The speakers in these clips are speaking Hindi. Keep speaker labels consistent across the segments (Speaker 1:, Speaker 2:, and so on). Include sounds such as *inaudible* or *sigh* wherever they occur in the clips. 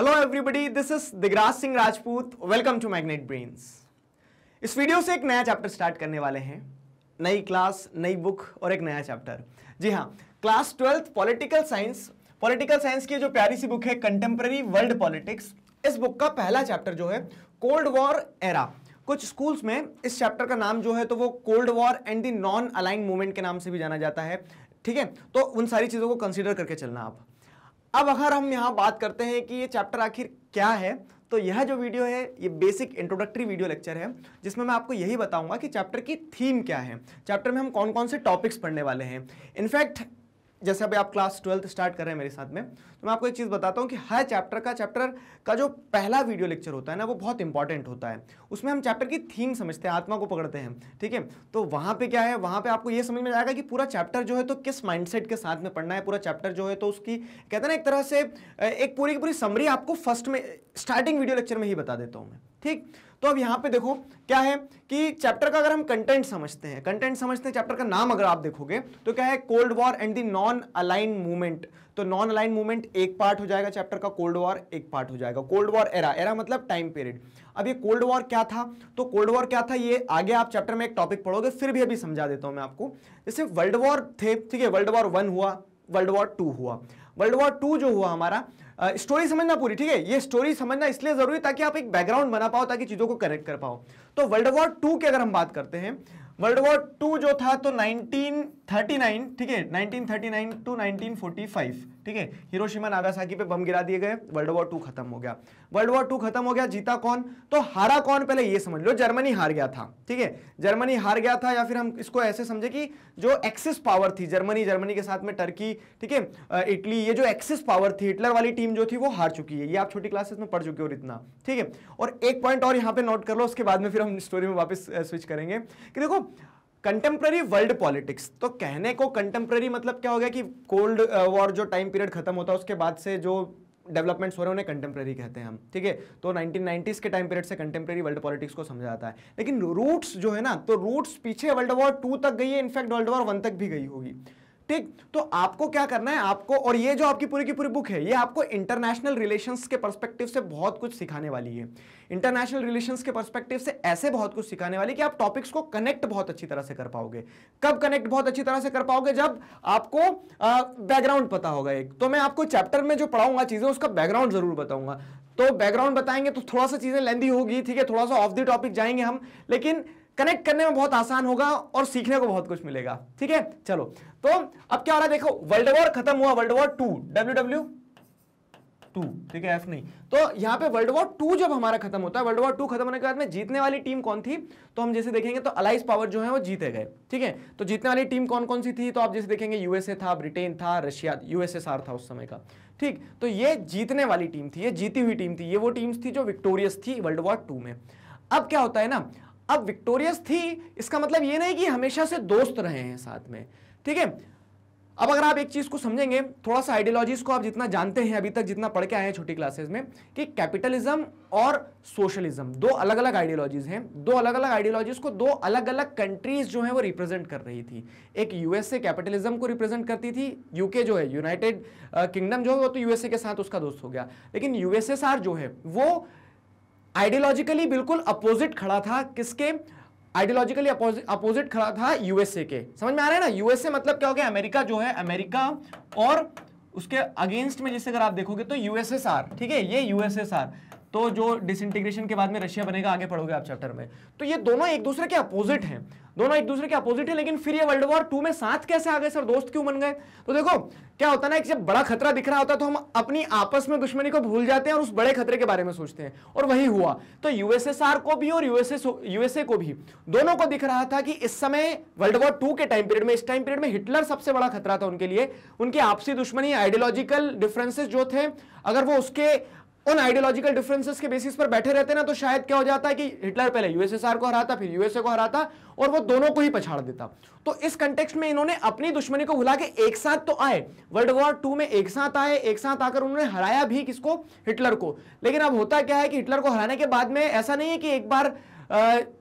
Speaker 1: Hello everybody this is Digraj Singh Rajput welcome to Magnet Brains इस वीडियो से एक नया चैप्टर स्टार्ट करने वाले हैं नई क्लास नई बुक और एक नया चैप्टर जी हाँ class twelfth political science political science की जो प्यारी सी बुक है कंटेम्प्रेरी वर्ल्ड पॉलिटिक्स इस बुक का पहला चैप्टर जो है कोल्ड वॉर एरा कुछ स्कूल्स में इस चैप्टर का नाम जो है तो वो cold war and the non align movement के नाम से भी जाना जाता है ठीक है तो उन सारी चीज़ों को कंसिडर करके चलना आप अब अगर हम यहाँ बात करते हैं कि ये चैप्टर आखिर क्या है तो यह जो वीडियो है ये बेसिक इंट्रोडक्टरी वीडियो लेक्चर है जिसमें मैं आपको यही बताऊंगा कि चैप्टर की थीम क्या है चैप्टर में हम कौन कौन से टॉपिक्स पढ़ने वाले हैं इनफैक्ट जैसे अभी आप क्लास ट्वेल्थ स्टार्ट कर रहे हैं मेरे साथ में तो मैं आपको एक चीज़ बताता हूँ कि हर चैप्टर का चैप्टर का जो पहला वीडियो लेक्चर होता है ना वो बहुत इंपॉर्टेंट होता है उसमें हम चैप्टर की थीम समझते हैं आत्मा को पकड़ते हैं ठीक है तो वहाँ पे क्या है वहाँ पे आपको ये समझ में आएगा कि पूरा चैप्टर जो है तो किस माइंडसेट के साथ में पढ़ना है पूरा चैप्टर जो है तो उसकी कहते हैं ना एक तरह से एक पूरी की पूरी समरी आपको फर्स्ट में स्टार्टिंग वीडियो लेक्चर में ही बता देता हूँ मैं ठीक तो अब यहाँ पे देखो क्या है कि चैप्टर का अगर हम कंटेंट समझते हैं कंटेंट समझते हैं चैप्टर का नाम अगर आप देखोगे तो क्या है cold war and the non align movement तो नॉन अलाइन मूवमेंट एक पार्ट हो जाएगा चैप्टर का कोल्ड वॉर एक पार्ट हो जाएगा कोल्ड वॉर एरा एरा मतलब टाइम पीरियड अब ये कोल्ड वॉर क्या था तो कोल्ड वॉर क्या था ये आगे आप चैप्टर में एक टॉपिक पढ़ोगे फिर भी अभी समझा देता हूँ मैं आपको जैसे वर्ल्ड वॉर थे ठीक है वर्ल्ड वॉर वन हुआ वर्ल्ड वॉर टू हुआ वर्ल्ड वॉर टू जो हुआ हमारा स्टोरी uh, समझना पूरी ठीक है ये स्टोरी समझना इसलिए जरूरी ताकि आप एक बैकग्राउंड बना पाओ ताकि चीज़ों को करेक्ट कर पाओ तो वर्ल्ड वॉर टू की अगर हम बात करते हैं वर्ल्ड वॉर टू जो था तो 1939 ठीक है 1939 टू 1945 ठीक है हिरोशिमा नागासाकी पे बम गिरा दिए गए वर्ल्ड वॉर टू खत्म हो गया वर्ल्ड वॉर टू खत्म हो गया जीता कौन तो हारा कौन पहले ये समझ लो जर्मनी हार गया था ठीक है जर्मनी हार गया था या फिर हम इसको ऐसे समझे कि जो एक्सिस पावर थी जर्मनी जर्मनी के साथ में टर्की ठीक है इटली ये जो एक्सिस पावर थी हिटलर वाली टीम जो थी वो हार चुकी है ये आप छोटी क्लासेस में पढ़ चुके हो इतना ठीक है और एक पॉइंट और यहाँ पे नोट कर लो उसके बाद में फिर हम स्टोरी में वापस स्विच करेंगे कि देखो कंटेम्प्रेरी वर्ल्ड पॉलिटिक्स तो कहने को कंटेम्प्रेरी मतलब क्या हो गया कि कोल्ड वॉर जो टाइम पीरियड खत्म होता है उसके बाद से जो डेवलपमेंट्स हो रहे हैं उन्हें कंटेम्प्रेरी कहते हैं हम ठीक है तो नाइनटीन के टाइम पीरियड से कंटेम्प्रेरी वर्ल्ड पॉलिटिक्स को समझा जाता है लेकिन रूट्स जो है ना तो रूट्स पीछे वर्ल्ड वॉर टू तक गई है इनफैक्ट वर्ल्ड वॉर वन तक भी गई होगी ठीक तो आपको क्या करना है आपको और ये जो आपकी पूरी की पूरी बुक है ये आपको इंटरनेशनल रिलेशंस के पर्सपेक्टिव से बहुत कुछ सिखाने वाली है इंटरनेशनल रिलेशंस के पर्सपेक्टिव से ऐसे बहुत कुछ सिखाने वाली कि आप टॉपिक्स को कनेक्ट बहुत अच्छी तरह से कर पाओगे कब कनेक्ट बहुत अच्छी तरह से कर पाओगे जब आपको बैकग्राउंड पता होगा एक तो मैं आपको चैप्टर में जो पढ़ाऊंगा चीज़ें उसका बैकग्राउंड जरूर बताऊंगा तो बैकग्राउंड बताएंगे तो थोड़ा सा चीज़ें लेंदी होगी ठीक है थोड़ा सा ऑफ दी टॉपिक जाएंगे हम लेकिन कनेक्ट करने में बहुत आसान होगा और सीखने को बहुत कुछ मिलेगा ठीक है चलो तो अब क्या हो रहा है देखो वर्ल्ड वॉर खत्म हुआ world war two W W two ठीक है एफ नहीं तो यहां पे वर्ल्ड वॉर टू जब हमारा खत्म होता है वर्ल्ड वॉर टू खत्म होने के बाद में जीतने वाली टीम कौन थी तो हम जैसे देखेंगे तो अलाइस पावर जो है वो जीते गए ठीक है तो जीतने वाली टीम कौन कौन सी थी तो आप जैसे देखेंगे यूएसए था ब्रिटेन था रशिया यूएसएसआर था उस समय का ठीक तो ये जीतने वाली टीम थी ये जीती हुई टीम थी ये वो टीम थी जो विक्टोरियस थी वर्ल्ड वॉर टू में अब क्या होता है ना अब विक्टोरियस थी इसका मतलब ये नहीं कि हमेशा से दोस्त रहे हैं साथ में ठीक है अब अगर आप एक चीज को समझेंगे थोड़ा सा आइडियोलॉजीज को आप जितना जानते हैं अभी तक जितना पढ़ के आए हैं छोटी क्लासेस में कि कैपिटलिज्म और सोशलिज्म दो अलग अलग आइडियोलॉजीज हैं दो अलग अलग आइडियोलॉजीज को दो अलग अलग कंट्रीज जो है वो रिप्रेजेंट कर रही थी एक यूएसए कैपिटलिज्म को रिप्रेजेंट करती थी यूके जो है यूनाइटेड किंगडम जो है वो तो यूएसए के साथ उसका दोस्त हो गया लेकिन यूएसएसआर जो है वो आइडियोलॉजिकली बिल्कुल अपोजिट खड़ा था किसके आइडियोलॉजिकली अपोजिट खड़ा था यूएसए के समझ में आ रहा है ना यूएसए मतलब क्या हो गया अमेरिका जो है अमेरिका और उसके अगेंस्ट में जैसे अगर आप देखोगे तो यूएसएसआर ठीक है ये यूएसएसआर तो जो डिसइंटीग्रेशन के बाद में रशिया बनेगा आगे पढ़ोगे आप चैप्टर में तो ये दोनों एक दूसरे के अपोजिट हैं दोनों एक दूसरे के अपोजिट है लेकिन फिर ये वर्ल्ड वॉर टू में साथ कैसे आ गए सर दोस्त क्यों बन गए तो देखो क्या होता है ना एक जब बड़ा खतरा दिख रहा होता है तो हम अपनी आपस में दुश्मनी को भूल जाते हैं और उस बड़े खतरे के बारे में सोचते हैं और वही हुआ तो यूएसएसआर को भी और यूएसएस यूएसए को भी दोनों को दिख रहा था कि इस समय वर्ल्ड वॉर टू के टाइम पीरियड में इस टाइम पीरियड में हिटलर सबसे बड़ा खतरा था उनके लिए उनकी आपसी दुश्मनी आइडियोलॉजिकल डिफरेंसेस जो थे अगर वो उसके उन आइडियोलॉजिकल डिफरेंसेस के बेसिस पर बैठे रहते ना तो शायद क्या हो जाता है कि हिटलर पहले यूएसएसआर को हराता फिर यूएसए को हराता और वो दोनों को ही पछाड़ देता तो इस कंटेक्स में इन्होंने अपनी दुश्मनी को भुला के एक साथ तो आए वर्ल्ड वॉर टू में एक साथ आए एक साथ आकर उन्होंने हराया भी किसको हिटलर को लेकिन अब होता क्या है कि हिटलर को हराने के बाद में ऐसा नहीं है कि एक बार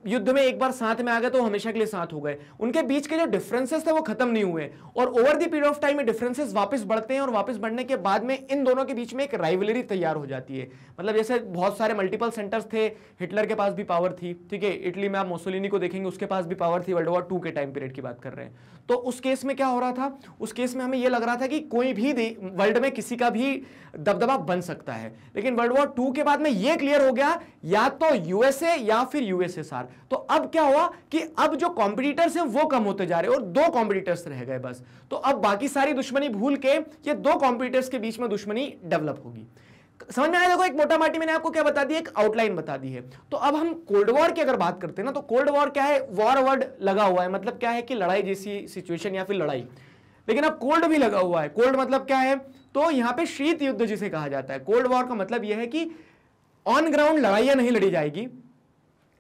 Speaker 1: युद्ध में एक बार साथ में आ गए तो हमेशा के लिए साथ हो गए उनके बीच के जो डिफरेंसेस थे वो खत्म नहीं हुए और over the period of time में डिफरेंसेस वापस बढ़ते हैं और वापस बढ़ने के बाद में इन दोनों के बीच में एक राइवलरी तैयार हो जाती है मतलब जैसे बहुत सारे मल्टीपल सेंटर्स थे हिटलर के पास भी पावर थी ठीक है इटली में आप मोसोलिनी को देखेंगे उसके पास भी पावर थी वर्ल्ड वॉर टू के टाइम पीरियड की बात कर रहे हैं तो उस केस में क्या हो रहा था उस केस में हमें यह लग रहा था कि कोई भी वर्ल्ड में किसी का भी दबदबा बन सकता है लेकिन वर्ल्ड वॉर टू के बाद में यह क्लियर हो गया या तो यूएसए या फिर यूएसएसआर तो अब क्या हुआ कि अब जो कॉम्पिटिटर्स हैं वो कम होते जा रहे और दो कॉम्पिटिटर्स रह गए बस तो अब बाकी सारी दुश्मनी भूल के ये दो कॉम्पिटिटर्स के बीच में दुश्मनी डेवलप होगी समझ में आया देखो एक मोटा माटी मैंने आपको क्या बता दी एक आउटलाइन बता दी है तो अब हम कोल्ड वॉर की अगर बात करते हैं ना तो कोल्ड वॉर क्या है वॉर वर्ड लगा हुआ है मतलब क्या है कि लड़ाई जैसी सिचुएशन या फिर लड़ाई लेकिन अब कोल्ड भी लगा हुआ है कोल्ड मतलब क्या है तो यहाँ पे शीत युद्ध जिसे कहा जाता है कोल्ड वॉर का मतलब यह है कि ऑन ग्राउंड लड़ाइयाँ नहीं लड़ी जाएगी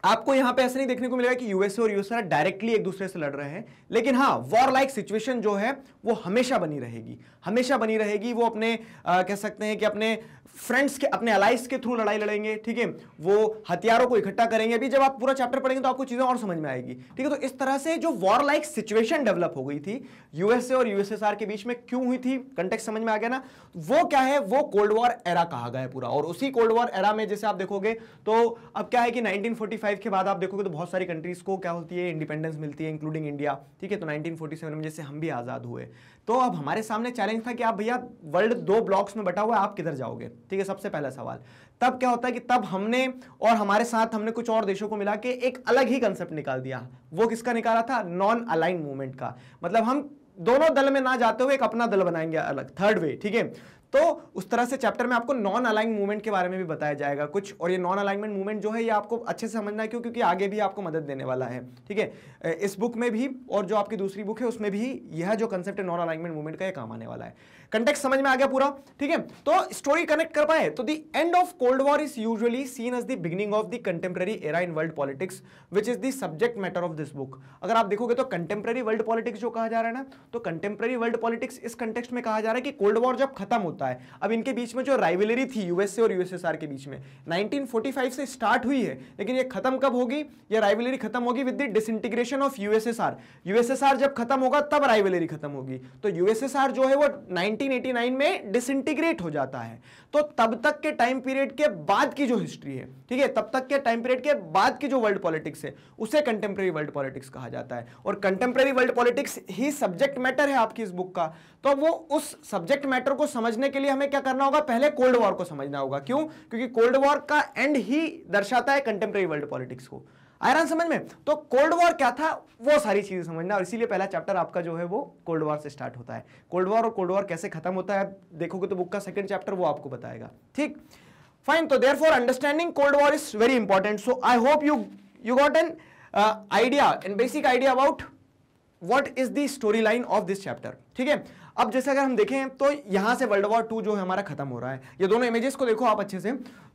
Speaker 1: आपको यहां पे ऐसे नहीं देखने को मिलेगा कि यूएसए और यूएसआर डायरेक्टली एक दूसरे से लड़ रहे हैं लेकिन हाँ वॉर लाइक सिचुएशन जो है वो हमेशा बनी रहेगी हमेशा बनी रहेगी वो अपने आ, कह सकते हैं कि अपने फ्रेंड्स के अपने अलाइस के थ्रू लड़ाई लड़ेंगे ठीक है वो हथियारों को इकट्ठा करेंगे अभी जब आप पूरा चैप्टर पढ़ेंगे तो आपको चीज़ें और समझ में आएगी ठीक है तो इस तरह से जो वॉर लाइक सिचुएशन डेवलप हो गई थी यूएसए और यूएसएसआर के बीच में क्यों हुई थी कंटेक्स समझ में आ गया ना वो क्या है वो कोल्ड वॉर एरा कहा गया है पूरा और उसी कोल्ड वॉर एरा में जैसे आप देखोगे तो अब क्या है कि नाइनटीन के बाद आप देखोगे तो बहुत सारी कंट्रीज को क्या होती है इंडिपेंडेंस मिलती है इंक्लूडिंग इंडिया ठीक है तो नाइनटीन में जैसे हम भी आज़ाद हुए तो अब हमारे सामने चैलेंज था कि आप भैया वर्ल्ड दो ब्लॉक्स में बटा हुआ है आप किधर जाओगे ठीक है सबसे पहला सवाल तब क्या होता है कि तब हमने और हमारे साथ हमने कुछ और देशों को मिला के एक अलग ही कंसेप्ट निकाल दिया वो किसका निकाला था नॉन अलाइन मूवमेंट का मतलब हम दोनों दल में ना जाते हुए एक अपना दल बनाएंगे अलग थर्ड वे ठीक है तो उस तरह से चैप्टर में आपको नॉन अलाइन मूवमेंट के बारे में भी बताया जाएगा कुछ और ये नॉन अलाइनमेंट मूवमेंट जो है ये आपको अच्छे से समझना है क्यों क्योंकि आगे भी आपको मदद देने वाला है ठीक है इस बुक में भी और जो आपकी दूसरी बुक है उसमें भी यह जो कंसेप्ट है नॉन अलाइनमेंट मूवमेंट का ये काम आने वाला है कंटेक्ट समझ में आ गया पूरा ठीक है तो स्टोरी कनेक्ट कर पाए तो the end of cold war is usually seen as the beginning of the contemporary era in world politics which is the subject matter of this book अगर आप देखोगे तो कंटेम्प्रेरी वर्ल्ड पॉलिटिक्स जो कहा जा रहा है ना तो कंटेम्प्रेरी वर्ल्ड पॉलिटिक्स इस कंटेक्स में कहा जा रहा है कि कोल्ड वॉर जब खत्म होता है अब इनके बीच में जो राइवलरी थी यूएसए और यूएसएसआर के बीच में नाइनटीन से स्टार्ट हुई है लेकिन ये खत्म कब होगी ये राइवलरी खत्म होगी with the disintegration of USSR USSR जब खत्म होगा तब राइवलरी खत्म होगी तो यूएसएसआर जो है वो नाइन 1989 में डिसइंटीग्रेट हो जाता है तो तब तक के टाइम पीरियड के बाद की जो हिस्ट्री है ठीक है तब तक के टाइम पीरियड के बाद की जो वर्ल्ड पॉलिटिक्स है उसे कंटेम्प्रेरी वर्ल्ड पॉलिटिक्स कहा जाता है और कंटेम्प्रेरी वर्ल्ड पॉलिटिक्स ही सब्जेक्ट मैटर है आपकी इस बुक का तो वो उस सब्जेक्ट मैटर को समझने के लिए हमें क्या करना होगा पहले कोल्ड वॉर को समझना होगा क्यों क्योंकि कोल्ड वॉर का एंड ही दर्शाता है कंटेम्प्रेरी वर्ल्ड पॉलिटिक्स को आयरन समझ में तो कोल्ड वॉर क्या था वो सारी चीज़ें समझना और इसीलिए पहला चैप्टर आपका जो है वो कोल्ड वॉर से स्टार्ट होता है कोल्ड वॉर और कोल्ड वॉर कैसे खत्म होता है देखोगे तो बुक का सेकंड चैप्टर वो आपको बताएगा ठीक फाइन तो there therefore understanding cold war is very important so I hope you you got an idea an basic idea about what is the storyline of this chapter ठीक है अब जैसे अगर हम देखें तो यहां से वर्ल्ड वॉर टू जो है हमारा खत्म हो रहा है ये दोनों इमेजेस को देखो आप अच्छे से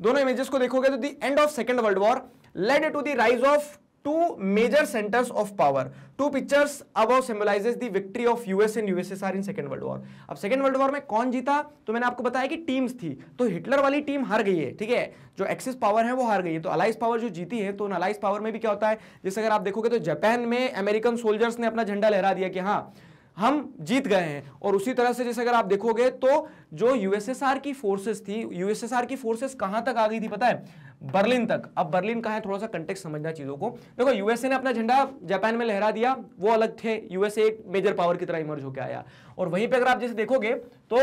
Speaker 1: दोनों इमेजेस को देखोगे तो the end of second world war led to the rise of two major centres of power two pictures अब symbolizes the victory of US and USSR in second world war अब सेकंड वर्ल्ड वॉर में कौन जीता तो मैंने आपको बताया कि टीम्स थी तो हिटलर वाली टीम हार गई है ठीक है जो एक्सिस पावर है वो हार गई है तो अलाइस पावर जो जीती है तो उन अलाइस पावर में भी क्या होता है जैसे अगर आप देखोगे तो जापान में अमेरिकन सोल्जर्स ने अपना झंडा लहरा दिया कि हाँ हम जीत गए हैं और उसी तरह से जैसे अगर आप देखोगे तो जो यूएसएसआर की फोर्सेस थी यूएसएसआर की फोर्सेस कहां तक आ गई थी पता है बर्लिन तक अब बर्लिन कहा है थोड़ा सा कंटेक्ट समझना चीजों को देखो यूएसए ने अपना झंडा जापान में लहरा दिया वो अलग थे यूएसए एक मेजर पावर की तरह इमर्ज होकर आया और वहीं पे अगर आप जैसे देखोगे तो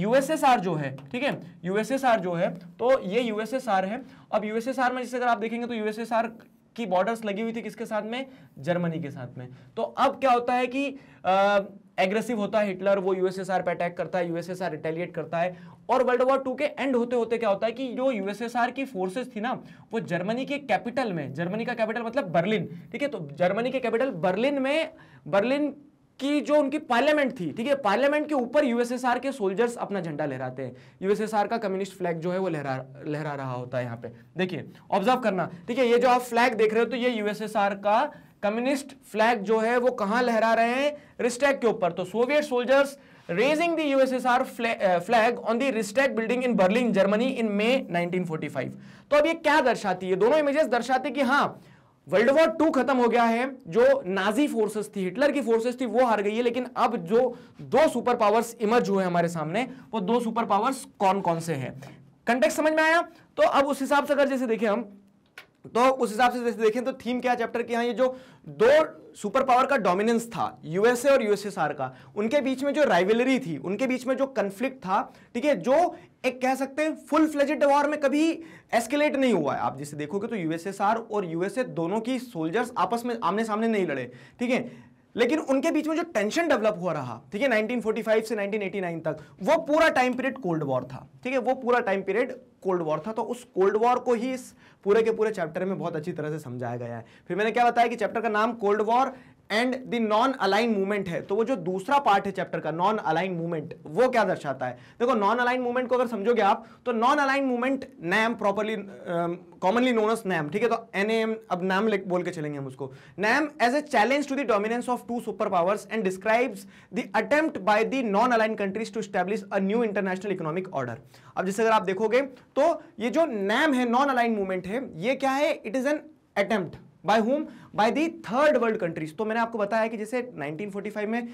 Speaker 1: यूएसएसआर जो है ठीक है यूएसएसआर जो है तो ये यूएसएसआर है अब यूएसएसआर में जैसे अगर आप देखेंगे तो यूएसएसआर की बॉर्डर्स लगी हुई थी किसके साथ में जर्मनी के साथ में तो अब क्या होता है कि एग्रेसिव होता है हिटलर वो यूएसएसआर पे अटैक करता है यूएसएसआर रिटेलिएट करता है और वर्ल्ड वॉर टू के एंड होते होते क्या होता है कि जो यूएसएसआर की फोर्सेस थी ना वो जर्मनी के कैपिटल में जर्मनी का कैपिटल मतलब बर्लिन ठीक है तो जर्मनी के कैपिटल बर्लिन में बर्लिन कि जो उनकी पार्लियामेंट थी ठीक है पार्लियामेंट के ऊपर यूएसएसआर के सोल्जर्स अपना झंडा लहराते हैं यूएसएसआर का कम्युनिस्ट फ्लैग जो है वो लहरा लहरा रहा होता है यहाँ पे देखिए ऑब्जर्व करना ठीक है ये जो आप फ्लैग देख रहे हो तो ये यूएसएसआर का कम्युनिस्ट फ्लैग जो है वो कहाँ लहरा रहे हैं रिस्टैक के ऊपर तो Soviet soldiers raising the USSR flag on the Reichstag building in Berlin Germany in May 1945 तो अब ये क्या दर्शाती है दोनों इमेजेस दर्शाते कि हाँ वर्ल्ड वॉर टू खत्म हो गया है जो नाजी फोर्सेस थी हिटलर की फोर्सेस थी वो हार गई है लेकिन अब जो दो सुपर पावर्स इमर्ज हुए हमारे सामने वो दो सुपर पावर्स कौन कौन से हैं कंटेक्ट समझ में आया तो अब उस हिसाब से अगर जैसे देखें हम तो उस हिसाब से जैसे देखें तो थीम क्या चैप्टर के यहाँ ये जो दो सुपर पावर का डोमिनेंस था यूएसए और यूएसएसआर का उनके बीच में जो राइवलरी थी उनके बीच में जो कंफ्लिक्ट था ठीक है जो एक कह सकते हैं फुल फ्लेजेड वॉर में कभी एस्केलेट नहीं हुआ है आप जिसे देखोगे तो यूएसएसआर और यूएसए दोनों की सोल्जर्स आपस में आमने सामने नहीं लड़े ठीक है लेकिन उनके बीच में जो टेंशन डेवलप हुआ रहा ठीक है 1945 से 1989 तक वो पूरा टाइम पीरियड कोल्ड वॉर था ठीक है वो पूरा टाइम पीरियड कोल्ड वॉर था तो उस कोल्ड वॉर को ही इस पूरे के पूरे चैप्टर में बहुत अच्छी तरह से समझाया गया है फिर मैंने क्या बताया कि चैप्टर का नाम cold war and the non align movement है तो वो जो दूसरा पार्ट है चैप्टर का नॉन अलाइन मूवमेंट वो क्या दर्शाता है देखो नॉन अलाइन मूवमेंट को अगर समझोगे आप तो non align movement NAM properly commonly known NAM ठीक है तो एन एम अब नैम बोल के चलेंगे हम उसको NAM as a challenge to the dominance of two super powers and describes the attempt by the non align countries to establish a new international economic order अब जैसे अगर आप देखोगे तो ये जो नैम है नॉन अलाइन मूवमेंट है ये क्या है it is an attempt by whom by the third world countries तो मैंने आपको बताया कि जैसे 1945 में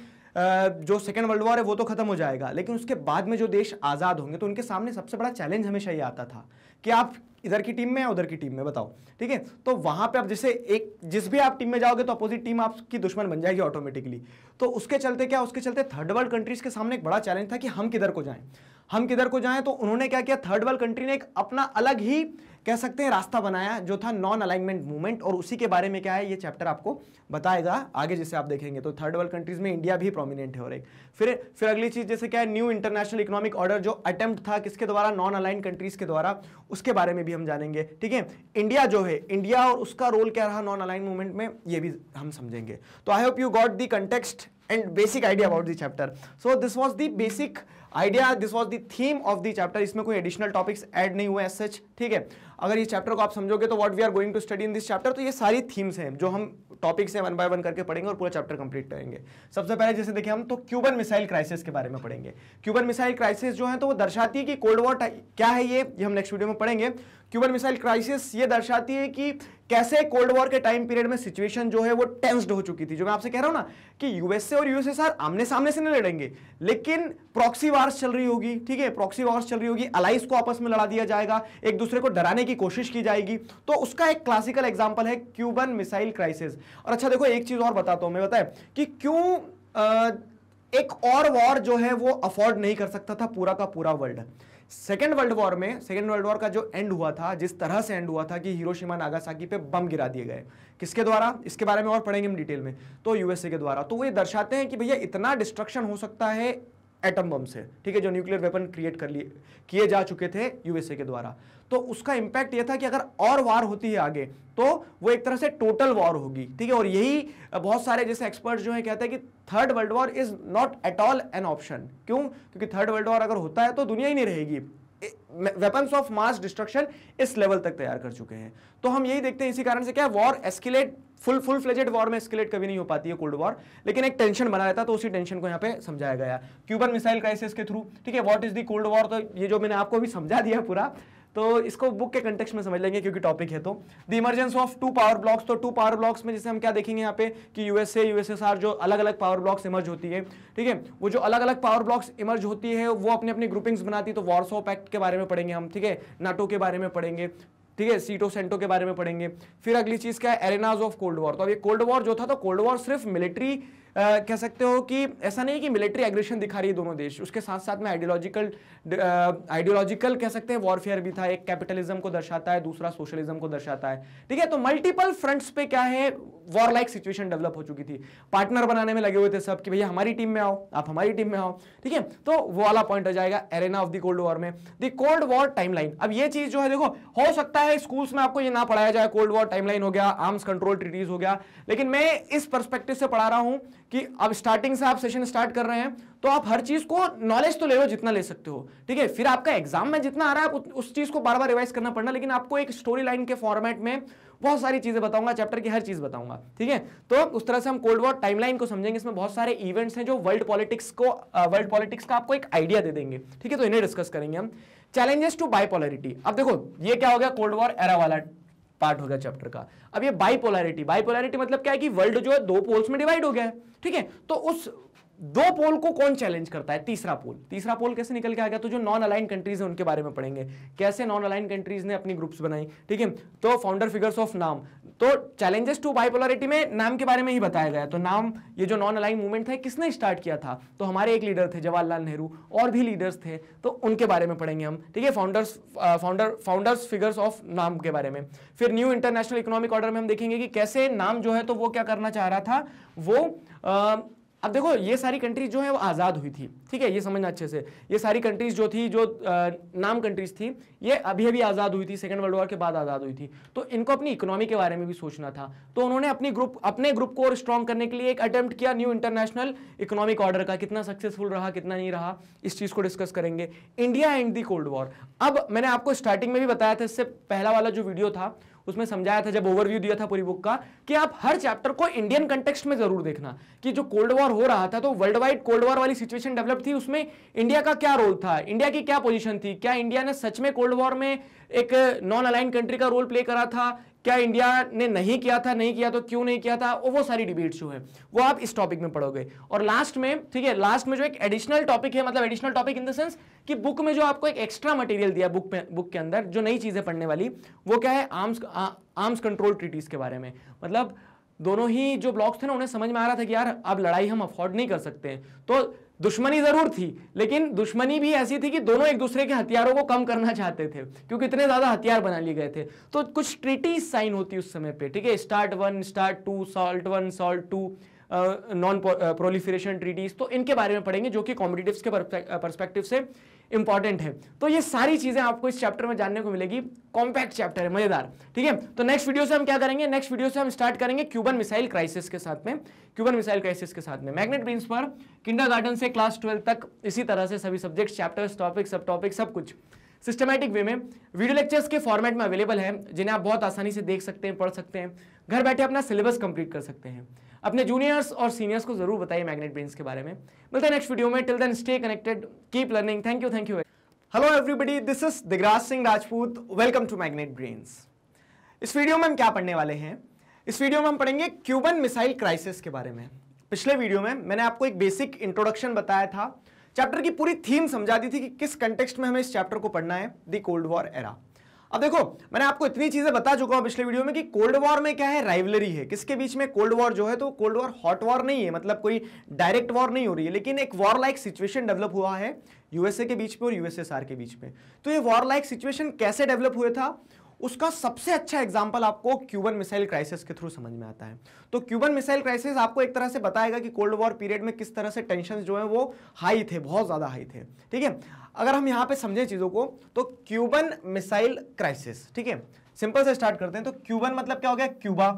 Speaker 1: जो सेकेंड वर्ल्ड वॉर है वो तो खत्म हो जाएगा लेकिन उसके बाद में जो देश आज़ाद होंगे तो उनके सामने सबसे बड़ा चैलेंज हमेशा ये आता था कि आप इधर की टीम में या उधर की टीम में बताओ ठीक है तो वहाँ पे आप जैसे एक जिस भी आप टीम में जाओगे तो अपोजिट टीम आपकी दुश्मन बन जाएगी ऑटोमेटिकली तो उसके चलते क्या उसके चलते थर्ड वर्ल्ड कंट्रीज़ के सामने एक बड़ा चैलेंज था कि हम किधर को जाएँ हम किधर को जाएँ तो उन्होंने क्या किया थर्ड वर्ल्ड कंट्री ने एक अपना अलग ही कह सकते हैं रास्ता बनाया जो था नॉन अलाइनमेंट मूवमेंट और उसी के बारे में क्या है ये चैप्टर आपको बताएगा आगे जैसे आप देखेंगे तो थर्ड वर्ल्ड कंट्रीज में इंडिया भी प्रोमिनेंट है और एक फिर फिर अगली चीज़ जैसे क्या है न्यू इंटरनेशनल इकोनॉमिक ऑर्डर जो अटेम्प्ट था किसके द्वारा नॉन अलाइन कंट्रीज के द्वारा उसके बारे में भी हम जानेंगे ठीक है इंडिया जो है इंडिया और उसका रोल क्या रहा नॉन अलाइन मूवमेंट में ये भी हम समझेंगे तो I hope you got the context and basic idea about the chapter so this was the basic idea this was the theme of the chapter इसमें कोई एडिशनल टॉपिक्स एड नहीं हुए एस सच ठीक है अगर ये चैप्टर को आप समझोगे तो what we are going to study in this chapter तो ये सारी थीम्स हैं जो हम टॉपिक्स हैं वन बाय वन करके पढ़ेंगे और पूरा चैप्टर कंप्लीट करेंगे सबसे पहले जैसे देखें हम तो क्यूबन मिसाइल क्राइसिस के बारे में पढ़ेंगे क्यूबन मिसाइल क्राइसिस जो है तो वो दर्शाती है कि कोल्ड वॉर क्या है ये, ये हम नेक्स्ट वीडियो में पढ़ेंगे क्यूबन मिसाइल क्राइसिस ये दर्शाती है कि कैसे कोल्ड वॉर के टाइम पीरियड में सिचुएशन जो है वो टेंस्ड हो चुकी थी जो मैं आपसे कह रहा हूँ ना कि यूएसए और यूएसएसआर आमने सामने से नहीं लड़ेंगे लेकिन प्रॉक्सी वार्स चल रही होगी ठीक है प्रॉक्सी वार्स चल रही होगी अलाइस को आपस में लड़ा दिया जाएगा एक दूसरे को डराने की कोशिश की जाएगी तो उसका एक क्लासिकल एग्जाम्पल है क्यूबन मिसाइल क्राइसिस और अच्छा देखो एक चीज़ और बताता हूं मैं बताएं कि क्यों एक और वॉर जो है वो अफोर्ड नहीं कर सकता था पूरा का पूरा वर्ल्ड सेकेंड वर्ल्ड वॉर में सेकेंड वर्ल्ड वॉर का जो एंड हुआ था जिस तरह से एंड हुआ था कि हिरोशिमा नागासाकी पे बम गिरा दिए गए किसके द्वारा इसके बारे में और पढ़ेंगे हम डिटेल में तो यूएसए के द्वारा तो वो ये दर्शाते हैं कि भैया इतना डिस्ट्रक्शन हो सकता है एटम बम से ठीक है जो न्यूक्लियर वेपन क्रिएट कर लिए किए जा चुके थे यूएसए के द्वारा तो उसका इंपैक्ट यह था कि अगर और वार होती है आगे तो वो एक तरह से टोटल वॉर होगी ठीक है और यही बहुत सारे जैसे एक्सपर्ट जो है कहते हैं कि third world war is not at all an option क्यों क्योंकि थर्ड वर्ल्ड वॉर अगर होता है तो दुनिया ही नहीं रहेगी वेपन्स ऑफ मास डिस्ट्रक्शन इस लेवल तक तैयार कर चुके हैं तो हम यही देखते हैं इसी कारण से क्या war escalate full full fledged war में स्केलेट कभी नहीं हो पाती है कोल्ड वॉर लेकिन एक टेंशन बना रहता है तो उसी टेंशन को यहाँ पे समझाया गया क्यूबन मिसाइल क्राइसिस के थ्रू ठीक है what is the cold war तो ये जो मैंने आपको भी समझा दिया पूरा तो इसको बुक के कंटेक्स में समझ लेंगे क्योंकि टॉपिक है तो the emergence of two power blocs two टू पावर ब्लॉक्स में जैसे हम क्या देखेंगे यहाँ पे कि यूएसए यूएसएसआर जो अलग अलग पावर ब्लॉक्स इमर्ज होती है ठीक है वो जो अलग अलग पावर ब्लॉक्स इमर्ज होती है वो अपने अपने ग्रुपिंग्स बनाती है तो वॉर्सो पैक्ट के बारे में पढ़ेंगे हम ठीक है नाटो के बारे में पढ़ेंगे ठीक है सीटो सेंटो के बारे में पढ़ेंगे फिर अगली चीज क्या है एरेनाज ऑफ कोल्ड वॉर तो अब ये कोल्ड वॉर जो था तो कोल्ड वॉर सिर्फ मिलिट्री कह सकते हो कि ऐसा नहीं कि मिलिट्री एग्रेशन दिखा रही है दोनों देश उसके साथ साथ में आइडियोलॉजिकल आइडियोलॉजिकल कह सकते हैं वॉरफेयर भी था एक कैपिटलिज्म को दर्शाता है दूसरा सोशलिज्म को दर्शाता है ठीक है तो मल्टीपल फ्रंट्स पे क्या है वॉर लाइक सिचुएशन डेवलप हो चुकी थी पार्टनर बनाने में लगे हुए थे सब कि भैया हमारी टीम में आओ आप हमारी टीम में आओ ठीक है तो वो वाला पॉइंट हो जाएगा arena of the cold war में द कोल्ड वॉर टाइमलाइन अब ये चीज जो है देखो हो सकता है स्कूल्स में आपको ये ना पढ़ाया जाए कोल्ड वॉर टाइमलाइन हो गया आर्म्स कंट्रोल ट्रिटीज हो गया लेकिन मैं इस परस्पेक्टिव से पढ़ा रहा हूं कि अब स्टार्टिंग से आप सेशन स्टार्ट कर रहे हैं तो आप हर चीज को नॉलेज तो ले लो जितना ले सकते हो ठीक है फिर आपका एग्जाम में जितना आ रहा है आप उस चीज को बार बार रिवाइज करना पड़ना लेकिन आपको एक स्टोरी लाइन के फॉर्मेट में बहुत सारी चीजें बताऊंगा चैप्टर की हर चीज बताऊंगा ठीक है तो उस तरह से हम कोल्ड वॉर टाइमलाइन को समझेंगे इसमें बहुत सारे इवेंट्स हैं जो वर्ल्ड पॉलिटिक्स को वर्ल्ड पॉलिटिक्स का आपको एक आइडिया दे देंगे ठीक है तो इन्हें डिस्कस करेंगे हम चैलेंजेस टू बाइपोलरिटी अब देखो ये क्या हो गया कोल्ड वॉर एरा वाला पार्ट हो गया चैप्टर का अब ये बाईपोलैरिटी बाईपोलैरिटी मतलब क्या है कि वर्ल्ड जो है दो पोल्स में डिवाइड हो गया है ठीक है तो उस दो पोल को कौन चैलेंज करता है तीसरा पोल तीसरा पोल कैसे निकल के आ गया तो जो नॉन अलाइन कंट्रीज है उनके बारे में पढ़ेंगे कैसे नॉन अलाइन कंट्रीज ने अपनी ग्रुप्स बनाई ठीक है तो फाउंडर फिगर्स ऑफ नाम तो चैलेंजेस टू बाइपोलरिटी में नाम के बारे में ही बताया गया तो नाम ये जो नॉन अलाइन मूवमेंट था किसने स्टार्ट किया था तो हमारे एक लीडर थे जवाहरलाल नेहरू और भी लीडर्स थे तो उनके बारे में पढ़ेंगे हम ठीक है founders founder founders figures of नाम के बारे में फिर न्यू इंटरनेशनल इकोनॉमिक ऑर्डर में हम देखेंगे कि कैसे नाम जो है तो वो क्या करना चाह रहा था वो अब देखो ये सारी कंट्रीज जो है वो आज़ाद हुई थी ठीक है ये समझना अच्छे से ये सारी कंट्रीज जो थी जो आ, नाम कंट्रीज थी ये अभी अभी आज़ाद हुई थी सेकेंड वर्ल्ड वॉर के बाद आज़ाद हुई थी तो इनको अपनी इकोनॉमी के बारे में भी सोचना था तो उन्होंने अपनी ग्रुप अपने ग्रुप को और स्ट्रॉन्ग करने के लिए एक अटैम्प्ट किया न्यू इंटरनेशनल इकोनॉमिक ऑर्डर का कितना सक्सेसफुल रहा कितना नहीं रहा इस चीज़ को डिस्कस करेंगे India and the cold war अब मैंने आपको स्टार्टिंग में भी बताया था इससे पहला वाला जो वीडियो था उसमें समझाया था जब ओवरव्यू दिया था पूरी बुक का कि आप हर चैप्टर को इंडियन कंटेक्स्ट में जरूर देखना कि जो कोल्ड वॉर हो रहा था तो वर्ल्ड वाइड कोल्ड वॉर वाली सिचुएशन डेवलप थी उसमें इंडिया का क्या रोल था इंडिया की क्या पोजिशन थी क्या इंडिया ने सच में कोल्ड वॉर में एक नॉन अलाइन कंट्री का रोल प्ले करा था क्या इंडिया ने नहीं किया था नहीं किया तो क्यों नहीं किया था वो सारी डिबेट जो है वो आप इस टॉपिक में पढ़ोगे और लास्ट में ठीक है लास्ट में जो एक एडिशनल टॉपिक है मतलब additional topic in the sense कि बुक में जो आपको एक एक्स्ट्रा मटेरियल दिया बुक में बुक के अंदर जो नई चीज़ें पढ़ने वाली वो क्या है आर्म्स आर्म्स कंट्रोल ट्रीटीज़ के बारे में मतलब दोनों ही जो ब्लॉक्स थे ना उन्हें समझ में आ रहा था कि यार अब लड़ाई हम अफोर्ड नहीं कर सकते तो दुश्मनी जरूर थी लेकिन दुश्मनी भी ऐसी थी कि दोनों एक दूसरे के हथियारों को कम करना चाहते थे क्योंकि इतने ज़्यादा हथियार बना लिए गए थे तो कुछ ट्रिटी साइन होती उस समय पे ठीक है START one START two SALT one SALT two non proliferation treaties तो इनके बारे में पढ़ेंगे जो कि कॉम्पिटेटिव के परस्पेक्टिव से इंपॉर्टेंट है तो ये सारी चीज़ें आपको इस चैप्टर में जानने को मिलेगी कॉम्पैक्ट चैप्टर है मज़ेदार ठीक है तो नेक्स्ट वीडियो से हम क्या करेंगे नेक्स्ट वीडियो से हम स्टार्ट करेंगे क्यूबन मिसाइल क्राइसिस के साथ में क्यूबन मिसाइल क्राइसिस के साथ में मैग्नेट बीन्स पर किंडर से क्लास ट्वेल्व तक इसी तरह से सभी सब्जेक्ट चैप्टर्स टॉपिक सब टॉपिक सब कुछ सिस्टमैटिक वे में वीडियो लेक्चर्स के फॉर्मेट में अवेलेबल है जिन्हें आप बहुत आसानी से देख सकते हैं पढ़ सकते हैं घर बैठे अपना सिलेबस कंप्लीट कर सकते हैं अपने जूनियर्स और सीनियर्स को जरूर बताइए मैग्नेट ब्रेन्स के बारे में मिलते हैं नेक्स्ट वीडियो में till then stay connected keep learning thank you thank you hello everybody this is Digraj Singh Rajput welcome to Magnet Brains इस वीडियो में हम क्या पढ़ने वाले हैं इस वीडियो में हम पढ़ेंगे क्यूबन मिसाइल क्राइसिस के बारे में पिछले वीडियो में मैंने आपको एक बेसिक इंट्रोडक्शन बताया था चैप्टर की पूरी थीम समझा दी थी कि किस कंटेक्स्ट में हमें इस चैप्टर को पढ़ना है दी कोल्ड वॉर एरा अब देखो मैंने आपको इतनी चीजें बता चुका हूं पिछले वीडियो में कि कोल्ड वॉर में क्या है राइवलरी है किसके बीच में कोल्ड वॉर जो है तो कोल्ड वॉर हॉट वॉर नहीं है मतलब कोई डायरेक्ट वॉर नहीं हो रही है लेकिन एक वॉर लाइक सिचुएशन डेवलप हुआ है यूएसए के बीच में और यूएसएसआर के बीच में तो ये वॉर लाइक सिचुएशन कैसे डेवलप हुए था उसका सबसे अच्छा एग्जाम्पल आपको क्यूबन मिसाइल क्राइसिस के थ्रू समझ में आता है तो क्यूबन मिसाइल क्राइसिस आपको एक तरह से बताएगा कि कोल्ड वॉर पीरियड में किस तरह से टेंशन जो है वो हाई थे बहुत ज़्यादा हाई थे ठीक है अगर हम यहां पे समझें चीज़ों को तो क्यूबन मिसाइल क्राइसिस ठीक है सिंपल से स्टार्ट करते हैं तो क्यूबन मतलब क्या हो गया क्यूबा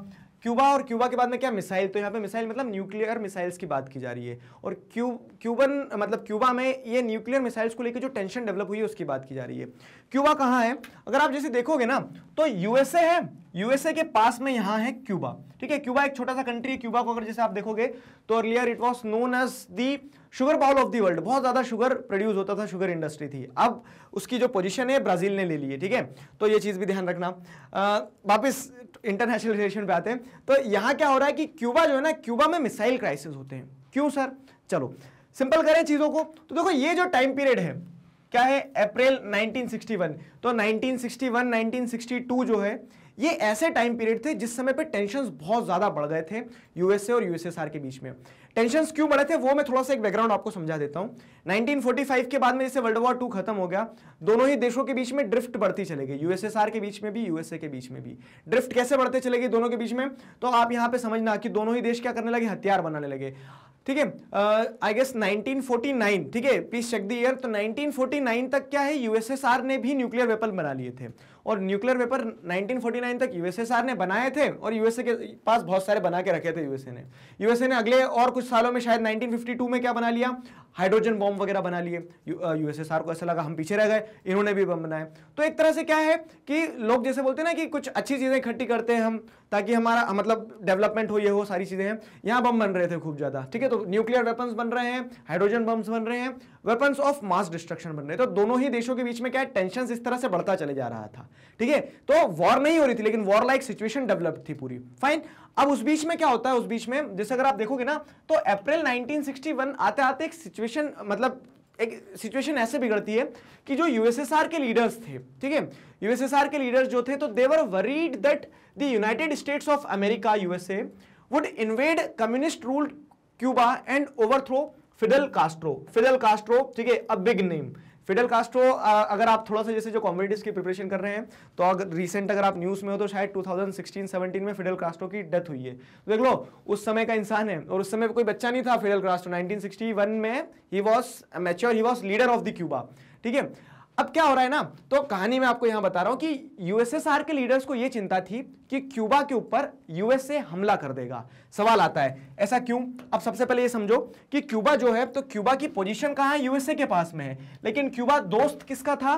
Speaker 1: क्यूबा और क्यूबा के बाद में क्या मिसाइल तो यहाँ पे मिसाइल मतलब न्यूक्लियर मिसाइल्स की बात की जा रही है और क्यू क्यूबन मतलब क्यूबा में ये न्यूक्लियर मिसाइल्स को लेकर जो टेंशन डेवलप हुई है उसकी बात की जा रही है क्यूबा कहाँ है अगर आप जैसे देखोगे ना तो यूएसए है यूएसए के पास में यहाँ है क्यूबा ठीक है क्यूबा एक छोटा सा कंट्री है क्यूबा को अगर जैसे आप देखोगे तो earlier it was known as the sugar bowl of the world बहुत ज़्यादा शुगर प्रोड्यूस होता था शुगर इंडस्ट्री थी अब उसकी जो पोजीशन है ब्राज़ील ने ले ली है ठीक है तो ये चीज़ भी ध्यान रखना वापस इंटरनेशनल रिलेशन पे आते हैं तो यहाँ क्या हो रहा है कि क्यूबा जो है ना क्यूबा में मिसाइल क्राइसिस होते हैं क्यों सर चलो सिंपल करें चीज़ों को तो देखो ये जो टाइम पीरियड है क्या है अप्रैल 1961 तो 1961 1962 जो है ये ऐसे टाइम पीरियड थे जिस समय पे टेंशन बहुत ज़्यादा बढ़ गए थे यूएसए और यूएसएसआर के बीच में टेंशन क्यों बढ़े थे वो मैं थोड़ा सा एक बैकग्राउंड आपको समझा देता हूँ 1945 के बाद में जैसे वर्ल्ड वॉर टू खत्म हो गया दोनों ही देशों के बीच में ड्रिफ्ट बढ़ती चले गई यूएसएसआर के बीच में भी यूएसए के बीच में भी ड्रिफ्ट कैसे बढ़ते चले गई दोनों के बीच में तो आप यहाँ पे समझना कि दोनों ही देश क्या करने लगे हथियार बनाने लगे ठीक है आई गेस 1949 ठीक है प्लीज चेक दी ईयर तो 1949 तक क्या है यूएसएसआर ने भी न्यूक्लियर वेपन बना लिए थे और न्यूक्लियर वेपन 1949 तक यूएसएसआर ने बनाए थे और यूएसए के पास बहुत सारे बना के रखे थे यूएसए ने यूएसए ने अगले और कुछ कुछ सालों में शायद 1952 में क्या बना लिया हाइड्रोजन बॉम्ब वगैरह बना लिए यूएसएसआर को ऐसा लगा हम पीछे रह गए इन्होंने भी बम बनाए तो एक तरह से क्या है कि लोग जैसे बोलते हैं ना कि कुछ अच्छी चीज़ें इकट्ठी करते हैं हम ताकि हमारा मतलब डेवलपमेंट हो ये हो सारी चीज़ें हैं यहाँ बम बन रहे थे खूब ज़्यादा ठीक है तो न्यूक्लियर वेपन्स बन रहे हैं हाइड्रोजन बम्स बन रहे हैं वेपन्स ऑफ मास डिस्ट्रक्शन बन रहे हैं तो दोनों ही देशों के बीच में क्या है टेंशन इस तरह से बढ़ता चले जा रहा था ठीक है तो वॉर नहीं हो रही थी लेकिन वॉर लाइक सिचुएशन डेवलप थी पूरी फाइन अब उस बीच में क्या होता है उस बीच में जैसे अगर आप देखोगे ना तो अप्रैल 1961 आते आते एक सिचुएशन मतलब एक सिचुएशन ऐसे बिगड़ती है कि जो यूएसएसआर के लीडर्स थे ठीक है यूएसएसआर के लीडर्स जो थे तो they were worried that the United States of America USA would invade communist ruled Cuba and overthrow Fidel Castro Fidel Castro ठीक है a big name Fidel Castro uh, अगर आप थोड़ा सा जैसे जो कॉमेडीज की प्रिपरेशन कर रहे हैं तो अगर रिसेंट अगर आप न्यूज़ में हो तो शायद 2016-17 में फिडल कास्ट्रो की डेथ हुई है तो देख लो उस समय का इंसान है और उस समय कोई बच्चा नहीं था फिडल कास्ट्रो 1961 में he was mature he was leader of the Cuba ठीक है अब क्या हो रहा है ना तो कहानी में आपको यहां बता रहा हूं कि यूएसएसआर के लीडर्स को यह चिंता थी कि क्यूबा के ऊपर यूएसए हमला कर देगा सवाल आता है ऐसा क्यों अब सबसे पहले ये समझो कि क्यूबा जो है तो क्यूबा की पोजीशन कहां है यूएसए के पास में है लेकिन क्यूबा दोस्त किसका था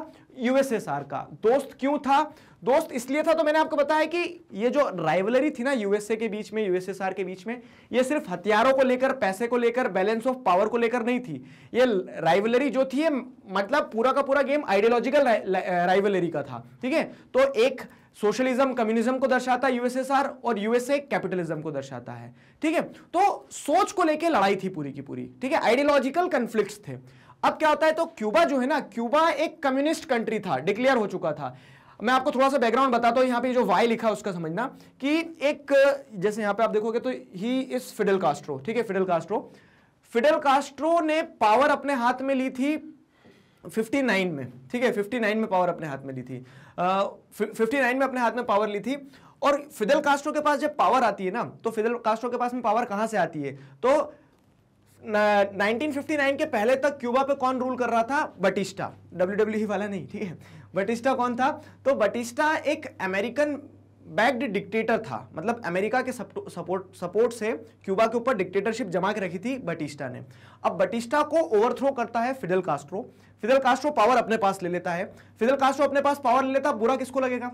Speaker 1: यूएसएसआर का दोस्त क्यों था दोस्त इसलिए था तो मैंने आपको बताया कि ये जो राइवलरी थी ना यूएसए के बीच में यूएसएसआर के बीच में ये सिर्फ हथियारों को लेकर पैसे को लेकर बैलेंस ऑफ पावर को लेकर नहीं थी ये राइवलरी जो थी ये मतलब पूरा का पूरा गेम आइडियोलॉजिकल राइवलरी का था ठीक है तो एक सोशलिज्म कम्युनिज्म को दर्शाता है यूएसएसआर और यूएसए कैपिटलिज्म को दर्शाता है ठीक है तो सोच को लेकर लड़ाई थी पूरी की पूरी ठीक है आइडियोलॉजिकल कंफ्लिक्ट थे अब क्या होता है तो क्यूबा जो है ना क्यूबा एक कम्युनिस्ट कंट्री था डिक्लेयर हो चुका था मैं आपको थोड़ा सा बैकग्राउंड बताता हूँ यहाँ पे जो वाई लिखा है उसका समझना कि एक जैसे यहाँ पे आप देखोगे तो ही इज फिडल कास्ट्रो ठीक है फिडल कास्ट्रो फिडल कास्ट्रो ने पावर अपने हाथ में ली थी 59 में ठीक है 59 में पावर अपने हाथ में ली थी आ, 59 में अपने हाथ में पावर ली थी और फिदल कास्ट्रो के पास जब पावर आती है ना तो फिदल कास्ट्रो के पास में पावर कहाँ से आती है तो नाइनटीन के पहले तक क्यूबा पे कौन रूल कर रहा था बटिस्टा डब्ल्यू डब्ल्यू वाला नहीं ठीक है बटिस्टा कौन था तो बटिस्टा एक अमेरिकन बैग्ड डिक्टेटर था मतलब अमेरिका के सपोर्ट सपोर्ट से क्यूबा के ऊपर डिक्टेटरशिप जमा के रखी थी बटिस्टा ने अब बटिस्टा को ओवरथ्रो करता है Fidel Castro Fidel Castro power अपने पास ले लेता है फिडल कास्ट्रो अपने पास पावर ले लेता बुरा किसको लगेगा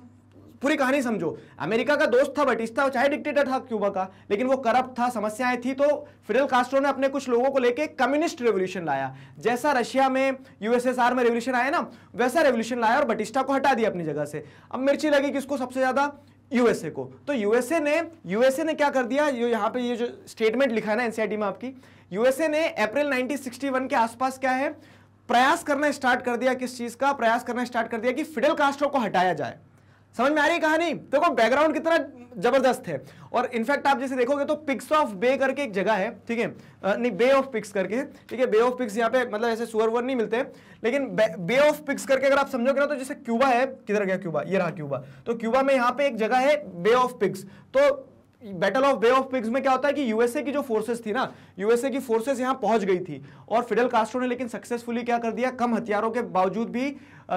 Speaker 1: पूरी कहानी समझो अमेरिका का दोस्त था बटिस्ता चाहे डिक्टेटर था क्यूबा का लेकिन वो करप्ट था समस्याएं थी तो फिडल कास्ट्रो ने अपने कुछ लोगों को लेके कम्युनिस्ट रेवोल्यूशन लाया जैसा रशिया में यूएसएसआर में रेवोल्यूशन आया ना वैसा रेवोल्यूशन लाया और बटिस्टा को हटा दिया अपनी जगह से अब मिर्ची लगी किसको सबसे ज्यादा यूएसए को तो यूएसए ने यूएसए ने क्या कर दिया ये यहाँ पे ये जो स्टेटमेंट लिखा है ना एनसीआईटी e में आपकी यूएसए ने अप्रैल 1961 के आसपास क्या है प्रयास करना स्टार्ट कर दिया किस चीज का प्रयास करना स्टार्ट कर दिया कि फिडल कास्ट्रो को हटाया जाए समझ में आ रही कहानी देखो तो बैकग्राउंड कितना जबरदस्त है और इनफैक्ट आप जैसे देखोगे तो पिक्स ऑफ बे करके एक जगह है ठीक है नहीं बे ऑफ पिक्स करके ठीक है बे ऑफ पिक्स यहाँ पे मतलब ऐसे सुअर वर नहीं मिलते लेकिन बे ऑफ पिक्स करके अगर आप समझोगे ना तो जैसे क्यूबा है किधर गया क्यूबा ये रहा क्यूबा तो क्यूबा में यहाँ पे एक जगह है बे ऑफ पिक्स तो battle of Bay of Pigs में क्या होता है कि यूएसए की जो फोर्सेस थी ना यूएसए की फोर्सेस यहां पहुंच गई थी और फिडल कास्ट्रो ने लेकिन सक्सेसफुली क्या कर दिया कम हथियारों के बावजूद भी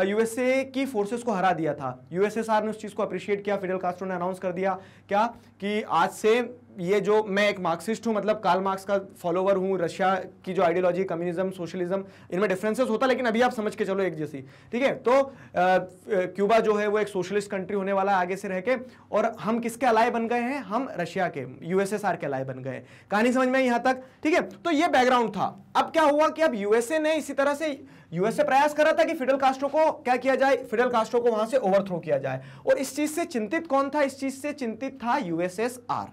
Speaker 1: यूएसए की फोर्सेस को हरा दिया था यूएसएसआर ने उस चीज़ को अप्रिशिएट किया फिडल कास्ट्रो ने अनाउंस कर दिया क्या कि आज से ये जो मैं एक मार्क्सिस्ट हूँ मतलब कार्ल मार्क्स का फॉलोवर हूँ रशिया की जो आइडियोलॉजी कम्युनिज्म सोशलिज्म इनमें डिफरेंसेस होता लेकिन अभी आप समझ के चलो एक जैसी ठीक है तो आ, क्यूबा जो है वो एक सोशलिस्ट कंट्री होने वाला आगे से रह के और हम किसके अलाय बन गए हैं हम रशिया के यूएसएसआर के अलाय बन गए कहानी समझ में यहाँ तक ठीक है तो ये बैकग्राउंड था अब क्या हुआ कि अब यूएसए ने इसी तरह से यूएसए प्रयास कर रहा था कि फिडल कास्ट्रो को क्या किया जाए फिडल कास्ट्रो को वहां से ओवरथ्रो किया जाए और इस चीज से चिंतित कौन था इस चीज से चिंतित था यूएसएसआर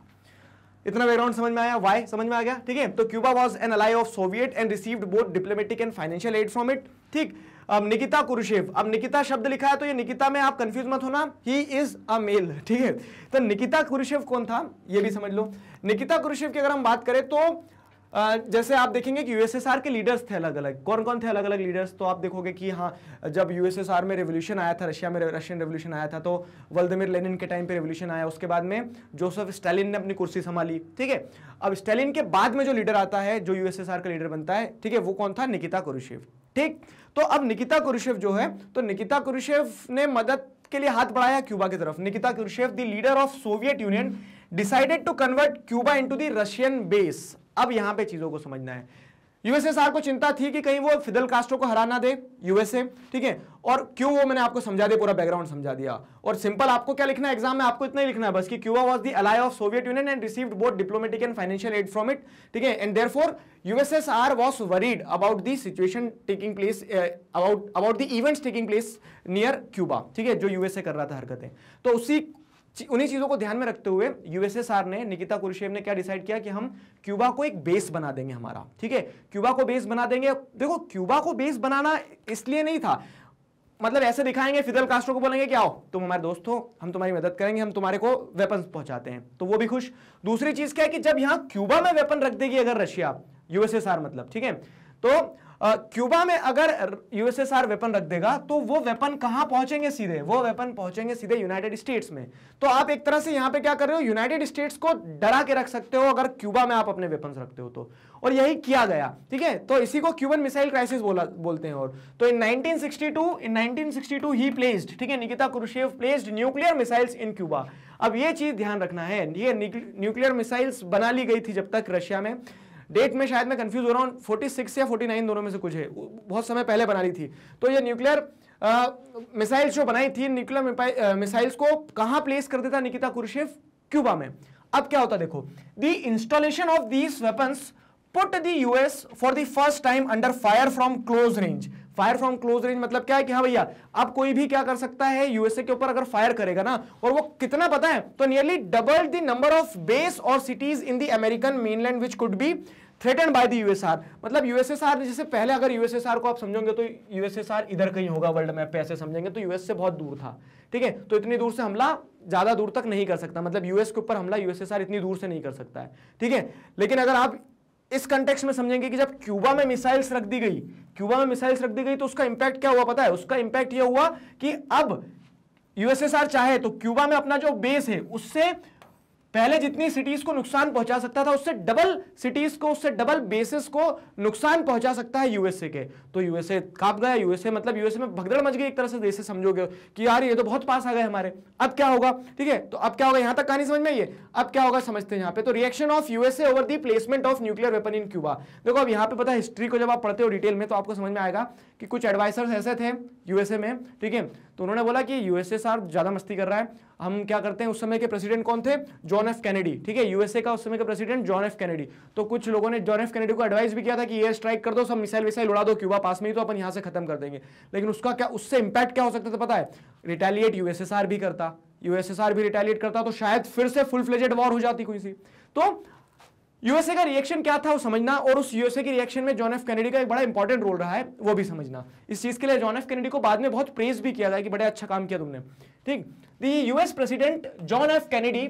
Speaker 1: इतना बैकग्राउंड समझ में आया वाई समझ में आ गया ठीक है तो Cuba was an ally of Soviet and received both diplomatic and financial aid from it ठीक अब निकिता कुरुशेव अब निकिता शब्द लिखा है तो ये निकिता में आप कंफ्यूज मत होना ही इज अ मेल ठीक है तो निकिता कुरुशेव कौन था ये भी समझ लो निकिता कुरुशेव की अगर हम बात करें तो जैसे आप देखेंगे कि यूएसएसआर के लीडर्स थे अलग अलग कौन कौन थे अलग अलग लीडर्स तो आप देखोगे कि हाँ जब यूएसएसआर में रेवोल्यूशन आया था रशिया में रशियन रेवोल्यूशन आया था तो वल्दमिर लेनिन के टाइम पे रेवोल्यूशन आया उसके बाद में जोसेफ स्टालिन ने अपनी कुर्सी संभाली ठीक है अब स्टालिन के बाद में जो लीडर आता है जो यूएसएसआर का लीडर बनता है ठीक है वो कौन था निकिता कुरुशेव ठीक तो अब निकिता कुरुशेव जो है तो निकिता कुरुशेव ने मदद के लिए हाथ बढ़ाया क्यूबा की तरफ Nikita Khrushchev the leader of Soviet Union decided to convert Cuba into the Russian base अब यहां पे चीजों को समझना है यूएसएसआर को चिंता थी कि कहीं वो फिदल कास्ट्रो को हरा ना दे यूएसए ठीक है और क्यों वो मैंने आपको समझा दिया पूरा बैकग्राउंड समझा दिया और सिंपल आपको क्या लिखना है एग्जाम में आपको इतना ही लिखना है बस कि Cuba was the ally of Soviet Union and received both diplomatic and financial aid from it ठीक है and there therefore USSR was worried about the situation taking place about about the events taking place near Cuba ठीक है जो यूएसए कर रहा था हरकतें तो उसी उन्हीं चीज़ों को ध्यान में रखते हुए यूएसएसआर ने निकिता कुरुशेव ने क्या डिसाइड किया कि हम क्यूबा को एक बेस बना देंगे हमारा ठीक है क्यूबा को बेस बना देंगे देखो क्यूबा को बेस बनाना इसलिए नहीं था मतलब ऐसे दिखाएंगे फिदल कास्ट्रो को बोलेंगे कि आओ तुम हमारे दोस्त हो हम तुम्हारी मदद करेंगे हम तुम्हारे को वेपन पहुंचाते हैं तो वो भी खुश दूसरी चीज़ क्या है कि जब यहां क्यूबा में वेपन रख देगी अगर रशिया यूएसएसआर मतलब ठीक है तो क्यूबा में अगर यूएसएसआर वेपन रख देगा तो वो वेपन कहां पहुंचेंगे सीधे वो वेपन पहुंचेंगे सीधे यूनाइटेड स्टेट्स में तो आप एक तरह से यहां पे क्या कर रहे हो यूनाइटेड स्टेट्स को डरा के रख सकते हो अगर क्यूबा में आप अपने वेपन्स रखते हो तो और यही किया गया ठीक है तो इसी को क्यूबन मिसाइल क्राइसिस बोला बोलते हैं और तो इन 1962 इन 1962 ही प्लेस्ड ठीक है Nikita Khrushchev placed nuclear missiles in Cuba अब ये चीज ध्यान रखना है ये न्यूक्लियर मिसाइल्स बना ली गई थी जब तक रशिया में डेट में शायद मैं कंफ्यूज हो रहा हूँ फोर्टी सिक्स या फोर्टी नाइन दोनों में से कुछ है बहुत समय पहले बना ली थी तो ये न्यूक्लियर मिसाइल्स जो बनाई थी न्यूक्लियर मिसाइल्स को कहाँ प्लेस कर देता निकिता कुरुशेव क्यूबा में अब क्या होता देखो the installation of these weapons put the US for the first time under fire from close range fire from close range मतलब क्या है कि हाँ भैया अब कोई भी क्या कर सकता है यूएसए के ऊपर अगर फायर करेगा ना और वो कितना पता है तो nearly double the number of base और cities in the American mainland which could be threaten by the USR मतलब यूएसएसआर जैसे पहले अगर यूएसएसआर को आप समझोगे तो यूएसएसआर इधर कहीं होगा वर्ल्ड मैप पे ऐसे समझेंगे तो यूएस से बहुत दूर था ठीक है तो इतनी दूर से हमला ज्यादा दूर तक नहीं कर सकता मतलब यूएस के ऊपर हमला यूएसएसआर इतनी दूर से नहीं कर सकता है ठीक है लेकिन अगर आप इस कंटेक्स में समझेंगे कि जब क्यूबा में मिसाइल्स रख दी गई क्यूबा में मिसाइल्स रख दी गई तो उसका इंपैक्ट क्या हुआ पता है उसका इंपैक्ट यह हुआ कि अब यूएसएसआर चाहे तो क्यूबा में अपना जो बेस है उससे पहले जितनी सिटीज को नुकसान पहुंचा सकता था उससे डबल सिटीज को उससे डबल बेसिस को नुकसान पहुंचा सकता है यूएसए के तो यूएसए काप गया यूएसए मतलब यूएसए में भगदड़ मच गई एक तरह से देश से समझोगे कि यार ये तो बहुत पास आ गए हमारे अब क्या होगा ठीक है तो अब क्या होगा यहां तक कहानी समझ में आइए अब क्या होगा समझते हैं यहाँ पे तो reaction of USA over the placement of nuclear weapon in Cuba देखो अब यहाँ पे पता हिस्ट्री को जब आप पढ़ते हो डिटेल में तो आपको समझ में आएगा कि कुछ एडवाइसर्स ऐसे थे यूएसए में ठीक है तो उन्होंने बोला कि यूएसए सर ज़्यादा मस्ती कर रहा है हम क्या करते हैं उस समय के प्रेसिडेंट कौन थे जॉन एफ कैनेडी ठीक है यूएसए का उस समय का प्रेसिडेंट जॉन एफ कैनेडी तो कुछ लोगों ने जॉन एफ कैनेडी को एडवाइस भी किया था कि एयर स्ट्राइक कर दो सब मिसाइल विसाइल उड़ा दो क्यूबा पास में ही तो अपन यहाँ से खत्म कर देंगे लेकिन उसका क्या उससे इंपैक्ट क्या हो सकता था पता है रिटेलिएट यूएसएसआर भी करता यूएसएसआर भी रिटेलिएट करता तो शायद फिर से फुल फ्लेजेड वॉर हो जाती कोई सी तो यूएसए का रिएक्शन क्या था वो समझना और उस यूएसए के रिएक्शन में जॉन एफ कैनेडी का एक बड़ा इंपॉर्टेंट रोल रहा है वो भी समझना इस चीज़ के लिए जॉन एफ कैनेडी को बाद में बहुत प्रेज भी किया जाए कि बड़ा अच्छा काम किया तुमने ठीक the US president John F Kennedy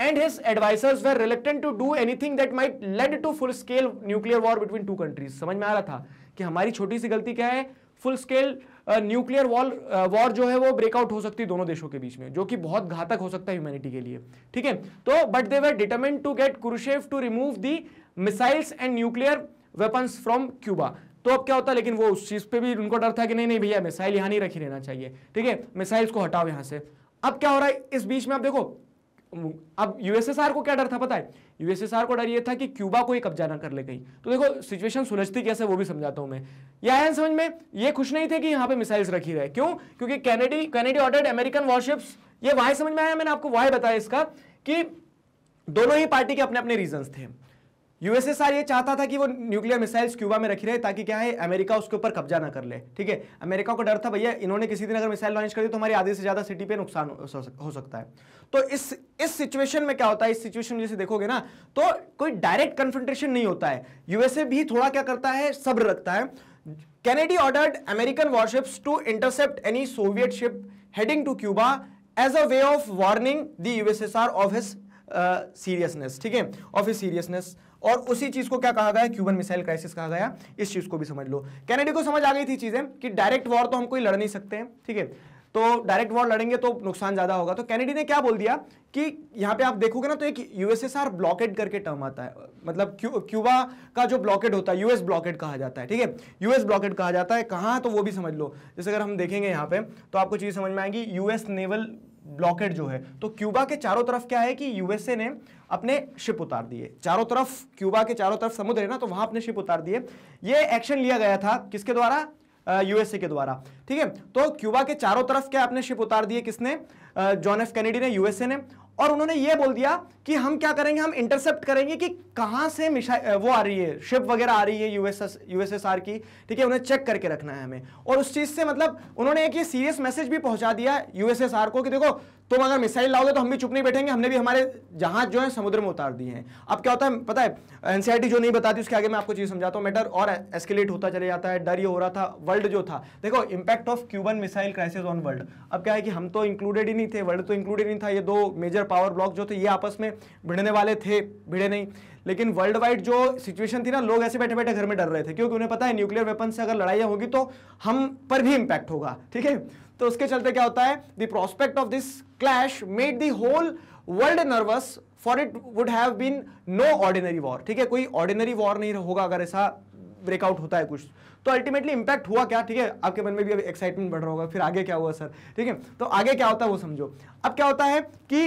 Speaker 1: and his advisers were reluctant to do anything that might lead to full scale nuclear war between two countries समझ में आ रहा था कि हमारी छोटी सी गलती क्या है full scale nuclear wall war जो है वो ब्रेकआउट हो सकती है दोनों देशों के बीच में जो कि बहुत घातक हो सकता है ह्यूमैनिटी के लिए ठीक है तो but they were determined to get Khrushchev to remove the missiles and nuclear weapons from Cuba तो अब क्या होता लेकिन वो उस चीज़ पे भी उनको डर था कि नहीं नहीं भैया मिसाइल यहां नहीं रखी रहना चाहिए ठीक है मिसाइल्स को हटाओ यहां से अब क्या हो रहा है इस बीच में आप देखो अब यूएसएसआर को क्या डर था पता है यूएसएसआर को डर ये था कि क्यूबा को ही कब्जा ना कर ले कहीं तो देखो सिचुएशन सुलझती कैसे वो भी समझाता हूं मैं या है समझ में ये खुश नहीं थे कि यहां पे मिसाइल्स रखी रहे क्यों क्योंकि Kennedy Kennedy ordered American warships ये वाई समझ में आया मैंने आपको वाई बताया इसका कि दोनों ही पार्टी के अपने अपने रीजन थे यूएसएसआर ये चाहता था कि वो न्यूक्लियर मिसाइल्स क्यूबा में रखी रहे ताकि क्या है अमेरिका उसके ऊपर कब्जा ना कर ले ठीक है अमेरिका को डर था भैया इन्होंने किसी दिन अगर मिसाइल लॉन्च कर दी तो हमारी आधे से ज़्यादा सिटी पे नुकसान हो सकता है तो इस इस सिचुएशन में क्या होता है इस सिचुएशन जैसे देखोगे ना तो कोई डायरेक्ट कन्फेंट्रेशन नहीं होता है यूएसए भी थोड़ा क्या करता है सब्र रखता है Kennedy ordered American warships to intercept any Soviet ship heading to Cuba as a way of warning the USSR of his seriousness ठीक है ऑफ हिस सीरियसनेस और उसी चीज को क्या कहा गया क्यूबन मिसाइल क्राइसिस कहा गया इस चीज को भी समझ लो कैनेडी को समझ आ गई थी चीजें कि डायरेक्ट वॉर तो हम कोई लड़ नहीं सकते हैं ठीक है तो डायरेक्ट वॉर लड़ेंगे तो नुकसान ज्यादा होगा तो कैनेडी ने क्या बोल दिया कि यहाँ पे आप देखोगे ना तो एक यूएसएसआर ब्लॉकेट करके टर्म आता है मतलब क्यू, क्यूबा का जो ब्लॉकेट होता है यूएस ब्लॉकेट कहा जाता है ठीक है यूएस ब्लॉकेट कहा जाता है कहाँ तो वो भी समझ लो जैसे अगर हम देखेंगे यहाँ पे तो आपको चीज़ समझ में आएगी यूएस नेवल ब्लॉकेट जो है तो क्यूबा के चारों तरफ क्या है कि यूएसए ने अपने शिप उतार दिए चारों तरफ क्यूबा के चारों तरफ समुद्र है ना तो वहां अपने शिप उतार दिए ये एक्शन लिया गया था किसके द्वारा यूएसए के द्वारा ठीक है तो क्यूबा के चारों तरफ क्या अपने शिप उतार दिए किसने जॉन एफ कैनेडी ने यूएसए ने और उन्होंने ये बोल दिया कि हम क्या करेंगे हम इंटरसेप्ट करेंगे कि कहां से वो आ रही है शिप वगैरह आ रही है यूएसएस यूएसएसआर की ठीक है उन्हें चेक करके रखना है हमें और उस चीज़ से मतलब उन्होंने एक ये सीरियस मैसेज भी पहुंचा दिया यूएसएसआर को कि देखो तुम अगर मिसाइल लाओगे तो हम भी चुप नहीं बैठेंगे हमने भी हमारे जहाज जो है समुद्र में उतार दिए हैं अब क्या होता है पता है एनसीआरटी जो नहीं बताती उसके आगे मैं आपको चीज समझाता हूँ मैटर और एस्केलेट होता चले जाता है डर ये हो रहा था वर्ल्ड जो था देखो impact of Cuban missile crisis on world अब क्या है कि हम तो इंक्लूडेड ही नहीं थे वर्ल्ड तो इंक्लूडेड नहीं था ये दो मेजर पावर ब्लॉक जो थे ये आपस में भिड़ने वाले थे भिड़े नहीं लेकिन वर्ल्ड वाइड जो सिचुएशन थी ना लोग ऐसे बैठे बैठे घर में डर रहे थे क्योंकि उन्हें पता है न्यूक्लियर वेपन से अगर लड़ाइयाँ होगी तो हम पर भी इम्पैक्ट होगा ठीक है तो उसके चलते क्या होता है the prospect of this clash made the whole world nervous for it would have been no ordinary war ठीक है कोई ऑर्डिनरी वॉर नहीं होगा अगर ऐसा ब्रेकआउट होता है कुछ तो अल्टीमेटली इंपैक्ट हुआ क्या ठीक है आपके मन में भी अभी एक्साइटमेंट बढ़ रहा होगा फिर आगे क्या हुआ सर ठीक है तो आगे क्या होता है वो समझो अब क्या होता है कि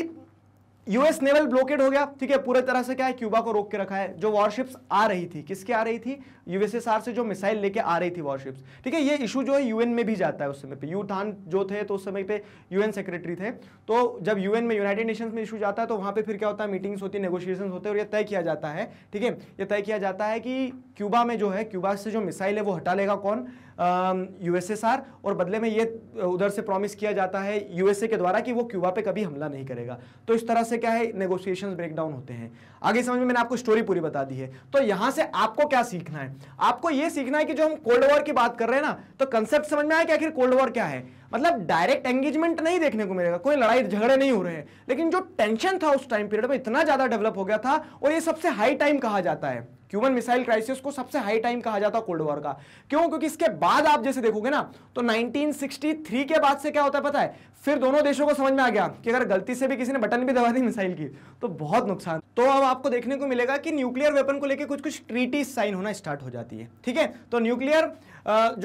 Speaker 1: यूएस नेवल ब्लॉकेड हो गया ठीक है पूरी तरह से क्या है क्यूबा को रोक के रखा है जो वॉरशिप्स आ रही थी किसके आ रही थी यूएसएसआर से जो मिसाइल लेके आ रही थी वॉरशिप्स ठीक है ये इशू जो है यूएन में भी जाता है उस समय पे यू थान जो थे तो उस समय पे यूएन सेक्रेटरी थे तो जब यूएन में यूनाइटेड नेशन में इशू जाता है तो वहां पर फिर क्या होता है मीटिंग्स होती है नेगोशिएशन होते हैं और यह तय किया जाता है ठीक है यह तय किया जाता है कि क्यूबा में जो है क्यूबा से जो मिसाइल है वो हटा लेगा कौन यूएसएसआर और बदले में ये उधर से प्रॉमिस किया जाता है यूएसए के द्वारा कि वो क्यूबा पे कभी हमला नहीं करेगा तो इस तरह से क्या है नेगोशिएशन ब्रेकडाउन होते हैं आगे समझ में मैंने आपको स्टोरी पूरी बता दी है तो यहां से आपको क्या सीखना है आपको ये सीखना है कि जो हम कोल्ड वॉर की बात कर रहे हैं ना तो कंसेप्ट समझ में आया कि आखिर कोल्ड वॉर क्या है मतलब डायरेक्ट एंगेजमेंट नहीं देखने को मिलेगा कोई लड़ाई झगड़े नहीं हो रहे हैं लेकिन जो टेंशन था उस टाइम पीरियड में इतना ज़्यादा डेवलप हो गया था और ये सबसे हाई टाइम कहा जाता है क्यूबन मिसाइल क्राइसिस को सबसे हाई टाइम कहा जाता कोल्ड वॉर का क्यों क्योंकि इसके बाद आप जैसे देखोगे ना तो 1963 के बाद से क्या होता है पता है फिर दोनों देशों को समझ में आ गया कि अगर गलती से भी किसी ने बटन भी दबा दी मिसाइल की तो बहुत नुकसान तो अब आपको देखने को मिलेगा कि न्यूक्लियर वेपन को लेकर कुछ कुछ ट्रीटी साइन होना स्टार्ट हो जाती है ठीक है तो न्यूक्लियर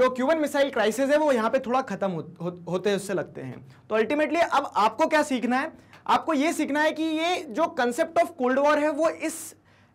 Speaker 1: जो क्यूबन मिसाइल क्राइसिस है वो यहाँ पे थोड़ा खत्म हो, हो, होते उससे लगते हैं तो अल्टीमेटली अब आपको क्या सीखना है आपको ये सीखना है कि ये जो कंसेप्ट ऑफ कोल्ड वॉर है वो इस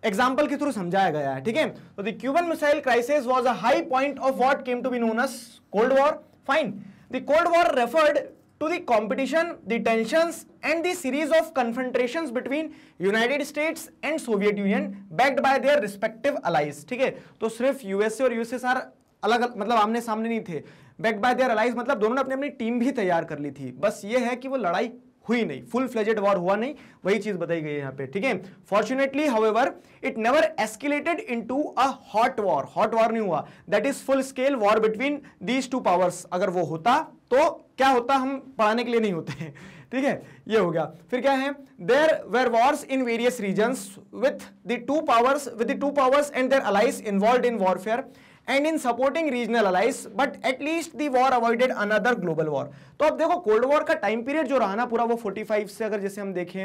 Speaker 1: एग्जाम्पल के थ्रू समझाया गया है ठीक है तो the Cuban missile crisis was a high point of what came to be known as cold war fine the cold war referred to the competition the tension and the series of confrontation between United States and Soviet Union backed by their respective allies ठीक है तो सिर्फ यूएसए और यूएसएसआर अलग मतलब आमने सामने नहीं थे बैक्ड बाय देयर अलाइज मतलब दोनों ने अपनी अपनी टीम भी तैयार कर ली थी बस ये है कि वो लड़ाई हुई नहीं फुल फ्लेजेड वॉर हुआ नहीं वही चीज बताई गई है यहाँ पे ठीक है fortunately however it never escalated into a hot war hot war नहीं हुआ that is full scale war between these two powers अगर वो होता तो क्या होता हम पढ़ाने के लिए नहीं होते हैं *laughs* ठीक है ये हो गया फिर क्या है there were wars in various region with the two powers with the two powers and their allies involve in warfare and in supporting regional allies but at least the war avoided another global war तो अब देखो कोल्ड वॉर का टाइम पीरियड जो रहा ना पूरा वो 45 से अगर जैसे हम देखें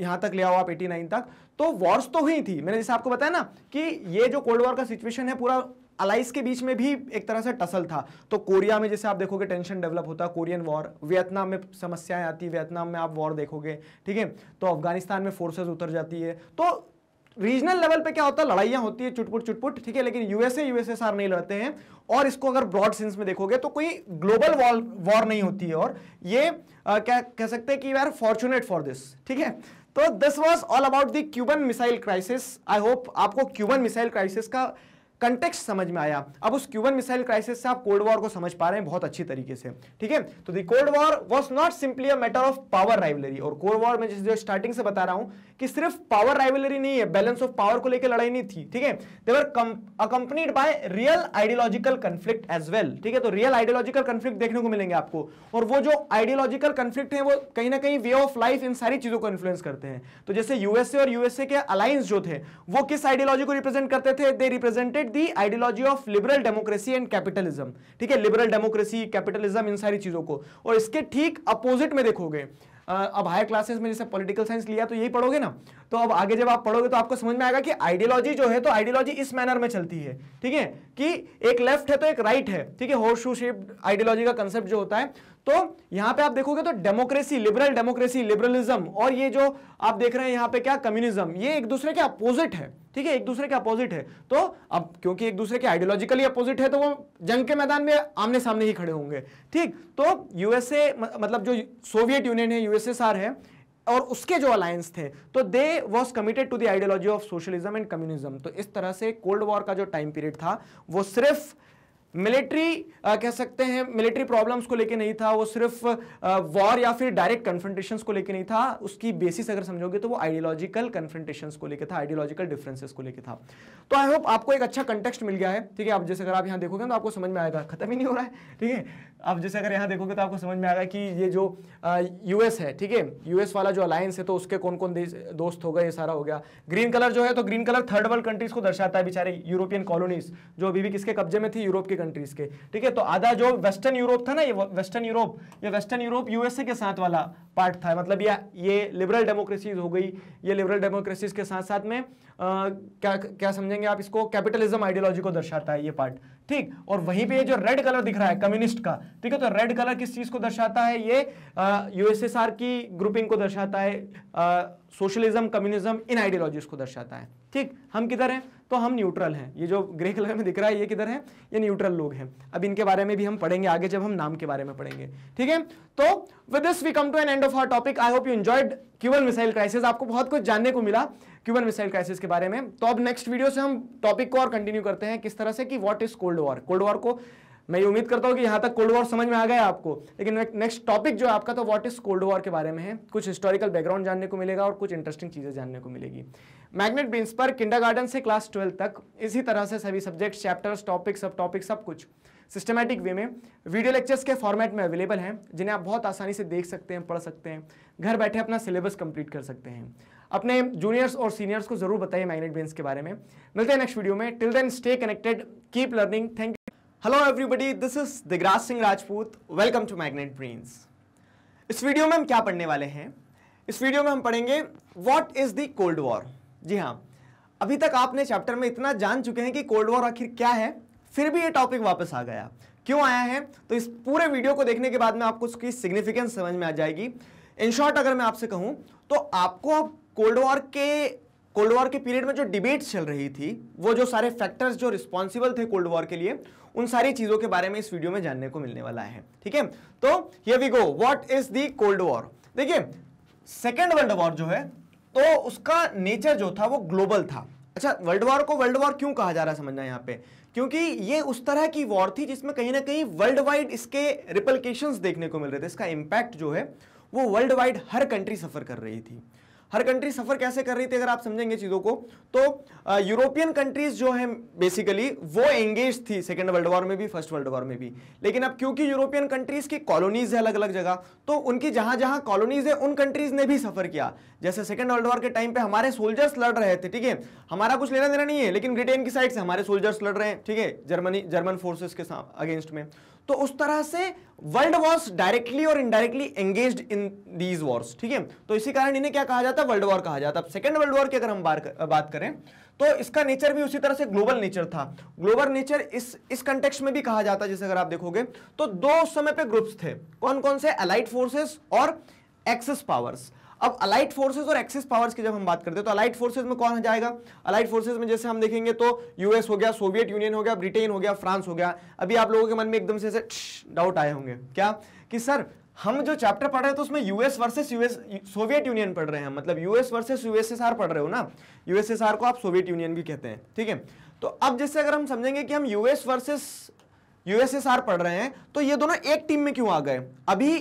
Speaker 1: यहाँ तक ले आओ आप 89 तक तो वॉर्स तो हुई थी मैंने जैसे आपको बताया ना कि ये जो कोल्ड वॉर का सिचुएशन है पूरा अलाइस के बीच में भी एक तरह से टसल था तो कोरिया में जैसे आप देखोगे टेंशन डेवलप होता है कोरियन वॉर वियतनाम में समस्याएं आती है वियतनाम में आप वॉर देखोगे ठीक है तो अफगानिस्तान में फोर्सेज उतर जाती है तो रीजनल लेवल पे क्या होता है लड़ाइयां होती है चुटपुट चुटपुट ठीक है लेकिन यूएसए यूएसएसआर नहीं लड़ते हैं और इसको अगर ब्रॉड सेंस में देखोगे तो कोई ग्लोबल वॉर नहीं होती है और ये आ, क्या कह सकते हैं कि we are fortunate for this ठीक है तो this was all about the Cuban missile crisis I hope आपको क्यूबन मिसाइल क्राइसिस का कंटेक्स्ट समझ में आया अब उस क्यूबन मिसाइल क्राइसिस से आप कोल्ड वॉर को समझ पा रहे हैं बहुत अच्छी तरीके से ठीक है तो the cold war was not simply a matter of power rivalry और कोल्ड वॉर में जिस जो स्टार्टिंग से बता रहा हूं कि सिर्फ पावर राइवलरी नहीं है बैलेंस ऑफ पावर को लेकर लड़ाई नहीं थी ठीक है they were accompanied by real ideological conflict as well ठीक है तो रियल आइडियोलॉजिकल कंफ्लिक्ट देखने को मिलेंगे आपको और वो जो आइडियोलॉजिकल कंफ्लिक्ट है वो कहीं ना कहीं वे ऑफ लाइफ इन सारी चीजों को इन्फ्लुएंस करते हैं तो जैसे यूएसए और यूएसए के अलायंस जो थे वो किस आइडियोलॉजी को रिप्रेजेंट करते थे they represented the ideology of liberal democracy and capitalism ठीक है लिबरल डेमोक्रेसी कैपिटलिज्म इन सारी चीजों को और इसके ठीक अपोजिट में देखोगे अब हायर क्लासेस में जैसे पॉलिटिकल साइंस लिया तो यही पढ़ोगे ना तो अब आगे जब आप पढ़ोगे तो आपको समझ में आएगा कि आइडियोलॉजी जो है तो आइडियोलॉजी इस मैनर में चलती है ठीक है कि एक लेफ्ट है तो एक राइट है ठीक है होर शू आइडियोलॉजी का कंसेप्ट जो होता है तो यहां पे आप देखोगे तो डेमोक्रेसी लिबरल डेमोक्रेसी लिबरलिज्म और ये जो आप देख रहे हैं यहां पे क्या कम्युनिज्म ये एक दूसरे के अपोजिट है ठीक है एक दूसरे के अपोजिट है तो अब क्योंकि एक दूसरे के आइडियोलॉजिकली अपोजिट है तो वो जंग के मैदान में आमने सामने ही खड़े होंगे ठीक तो यूएसए मतलब जो सोवियत यूनियन है यूएसएसआर है और उसके जो अलायंस थे तो they was committed to the ideology of socialism and communism तो इस तरह से कोल्ड वॉर का जो टाइम पीरियड था वो सिर्फ मिलिट्री कह सकते हैं मिलिट्री प्रॉब्लम्स को लेके नहीं था वो सिर्फ वॉर या फिर डायरेक्ट कन्फ्रंटेशन को लेके नहीं था उसकी बेसिस अगर समझोगे तो वो आइडियोलॉजिकल कन्फ्रंटेशन को लेके था आइडियोलॉजिकल डिफरेंसेस को लेके था तो आई होप आपको एक अच्छा कंटेक्स्ट मिल गया है ठीक है आप जैसे अगर आप यहाँ देखोगे तो आपको समझ में आएगा खत्म ही नहीं हो रहा है ठीक है आप जैसे अगर यहाँ देखोगे तो आपको समझ में आएगा कि ये जो यूएस है ठीक है यूएस वाला जो अलायंस है तो उसके कौन कौन दोस्त होगा ये सारा हो गया ग्रीन कलर जो है तो green colour third world countries को दर्शाता है बेचारे यूरोपियन कॉलोनीज जो अभी भी किसके कब्जे में थी यूरोप के कंट्रीज के ठीक है तो आधा जो वेस्टर्न यूरोप था ना ये वेस्टर्न यूरोप ये वेस्टर्न यूरोप यूएसए के साथ वाला पार्ट था मतलब या ये लिबरल डेमोक्रेसीज हो गई ये लिबरल डेमोक्रेसीज के साथ साथ में आ, क्या क्या समझेंगे आप इसको कैपिटलिज्म आइडियोलॉजी को दर्शाता है ये पार्ट ठीक और वहीं पे ये जो रेड कलर दिख रहा है कम्युनिस्ट का ठीक है तो रेड कलर किस चीज को दर्शाता है ये यूएसएसआर की ग्रुपिंग को दर्शाता है सोशलिज्म कम्युनिज्म इन आइडियोलॉजीज को दर्शाता है ठीक हम किधर हैं तो हम न्यूट्रल हैं ये जो ग्रे कलर में दिख रहा है ये किधर है ये न्यूट्रल लोग हैं अब इनके बारे में भी हम पढ़ेंगे आगे जब हम नाम के बारे में पढ़ेंगे ठीक है तो with this we come to an end of our topic I hope you enjoyed Cuban missile crisis आपको बहुत कुछ जानने को मिला क्यूबन मिसाइल क्राइसिस के बारे में तो अब नेक्स्ट वीडियो से हम टॉपिक को और कंटिन्यू करते हैं किस तरह से कि what is cold war cold war को मैं ये उम्मीद करता हूँ कि यहाँ तक कोल्ड वॉर समझ में आ गया आपको लेकिन नेक्स्ट टॉपिक जो आपका तो व्हाट इज कोल्ड वॉर के बारे में है कुछ हिस्टोरिकल बैकग्राउंड जानने को मिलेगा और कुछ इंटरेस्टिंग चीज़ें जानने को मिलेगी मैग्नेट बीन्स पर किंडरगार्टन से क्लास ट्वेल्व तक इसी तरह से सभी सब्जेक्ट चैप्टर्स टॉपिक सब टॉपिक सब कुछ सिस्टमैटिक वे में वीडियो लेक्चर्स के फॉर्मेट में अवेलेबल हैं जिन्हें आप बहुत आसानी से देख सकते हैं पढ़ सकते हैं घर बैठे अपना सिलेबस कंप्लीट कर सकते हैं अपने जूनियर्स और सीनियर्स को जरूर बताइए मैग्नेट बेंस के बारे में मिलते हैं नेक्स्ट वीडियो में till then stay connected keep learning thank you hello everybody this is Digraj Singh Rajput welcome to Magnet Brains इस वीडियो में हम क्या पढ़ने वाले हैं इस वीडियो में हम पढ़ेंगे what is the cold war जी हाँ अभी तक आपने चैप्टर में इतना जान चुके हैं कि कोल्ड वॉर आखिर क्या है फिर भी ये टॉपिक वापस आ गया क्यों आया है तो इस पूरे वीडियो को देखने के बाद में आपको उसकी सिग्निफिकेंस समझ में आ जाएगी इन शॉर्ट अगर मैं आपसे कहूँ तो आपको अब कोल्ड वॉर के कोल्ड वॉर के पीरियड में जो डिबेट्स चल रही थी वो जो सारे फैक्टर्स जो रिस्पॉन्सिबल थे कोल्ड वॉर के लिए उन सारी चीज़ों के बारे में इस वीडियो में जानने को मिलने वाला है ठीक है तो ये we go what is the cold war देखिए सेकेंड वर्ल्ड वॉर जो है तो उसका नेचर जो था वो ग्लोबल था अच्छा वर्ल्ड वॉर को वर्ल्ड वॉर क्यों कहा जा रहा है समझना यहाँ पे क्योंकि ये उस तरह की वॉर थी जिसमें कहीं ना कहीं वर्ल्ड वाइड इसके रिपल्केशन देखने को मिल रहे थे इसका इम्पैक्ट जो है वो वर्ल्ड वाइड हर कंट्री सफ़र कर रही थी हर कंट्री सफ़र कैसे कर रही थी अगर आप समझेंगे चीज़ों को तो यूरोपियन कंट्रीज जो है बेसिकली वो एंगेज थी सेकेंड वर्ल्ड वॉर में भी फर्स्ट वर्ल्ड वॉर में भी लेकिन अब क्योंकि यूरोपियन कंट्रीज की कॉलोनीज है अलग अलग जगह तो उनकी जहां जहां कॉलोनीज है उन कंट्रीज ने भी सफ़र किया जैसे सेकेंड वर्ल्ड वॉर के टाइम पर हमारे सोल्जर्स लड़ रहे थे ठीक है हमारा कुछ लेना देना नहीं है लेकिन ब्रिटेन की साइड से हमारे सोल्जर्स लड़ रहे हैं ठीक है जर्मनी जर्मन फोर्सेज के अगेंस्ट में तो उस तरह से वर्ल्ड वॉर्स डायरेक्टली और indirectly engage in these wars ठीक है तो इसी कारण इन्हें क्या कहा जाता है वर्ल्ड वॉर कहा जाता है सेकेंड वर्ल्ड वॉर की अगर हम बात करें तो इसका नेचर भी उसी तरह से ग्लोबल नेचर था ग्लोबल नेचर इस इस कंटेक्स्ट में भी कहा जाता है जैसे अगर आप देखोगे तो दो समय पे ग्रुप्स थे कौन कौन से अलाइट फोर्सेस और एक्सेस पावर्स अब अलाइट फोर्सेज और एक्सिस पावर्स की जब हम बात करते हैं तो अलाइट फोर्सेज में कौन जाएगा अलाइट फोर्सेज में जैसे हम देखेंगे तो यूएस हो गया सोवियत यूनियन हो गया ब्रिटेन हो गया फ्रांस हो गया अभी आप लोगों के मन में एकदम से ऐसे डाउट आए होंगे क्या कि सर हम जो चैप्टर पढ़ रहे हैं तो उसमें US versus US Soviet Union पढ़ रहे हैं मतलब यूएस वर्सेस यूएसएसआर पढ़ रहे हो ना यूएसएसआर को आप सोवियत यूनियन भी कहते हैं ठीक है तो अब जैसे अगर हम समझेंगे कि हम यूएस वर्सेस यूएसएसआर पढ़ रहे हैं तो ये दोनों एक टीम में क्यों आ गए अभी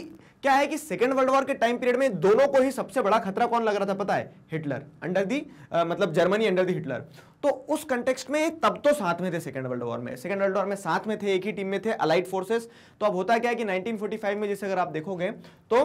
Speaker 1: क्या है कि सेकेंड वर्ल्ड वॉर के टाइम पीरियड में दोनों को ही सबसे बड़ा खतरा कौन लग रहा था पता है हिटलर अंडर दी आ, मतलब जर्मनी अंडर दी हिटलर तो उस कंटेक्स्ट में तब तो साथ में थे सेकेंड वर्ल्ड वॉर में सेकेंड वर्ल्ड वॉर में साथ में थे एक ही टीम में थे अलाइड फोर्सेस तो अब होता क्या है कि 1945 में जैसे अगर आप देखोगे तो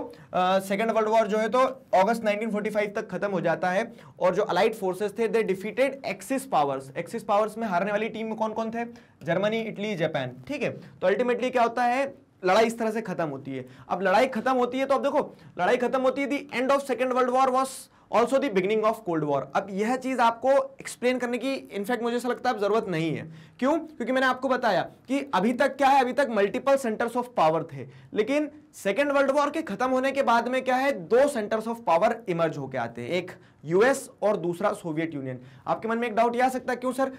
Speaker 1: सेकेंड वर्ल्ड वॉर जो है तो अगस्त 1945 तक खत्म हो जाता है और जो अलाइड फोर्सेस थे they defeated axis powers axis powers में हारने वाली टीम में कौन कौन थे जर्मनी इटली जापान ठीक है तो अल्टीमेटली क्या होता है लड़ाई इस तरह से खत्म होती है अब लड़ाई खत्म होती है तो अब देखो लड़ाई खत्म होती है the end of second world war was also the beginning of cold war अब यह चीज़ आपको एक्सप्लेन करने की इनफैक्ट मुझे ऐसा लगता है अब जरूरत नहीं है क्यों क्योंकि मैंने आपको बताया कि अभी तक क्या है अभी तक मल्टीपल सेंटर्स ऑफ पावर थे लेकिन सेकेंड वर्ल्ड वॉर के खत्म होने के बाद में क्या है दो सेंटर्स ऑफ पावर इमर्ज होकर आते हैं एक यूएस और दूसरा सोवियत यूनियन आपके मन में एक डाउट यह आ सकता है क्यों सर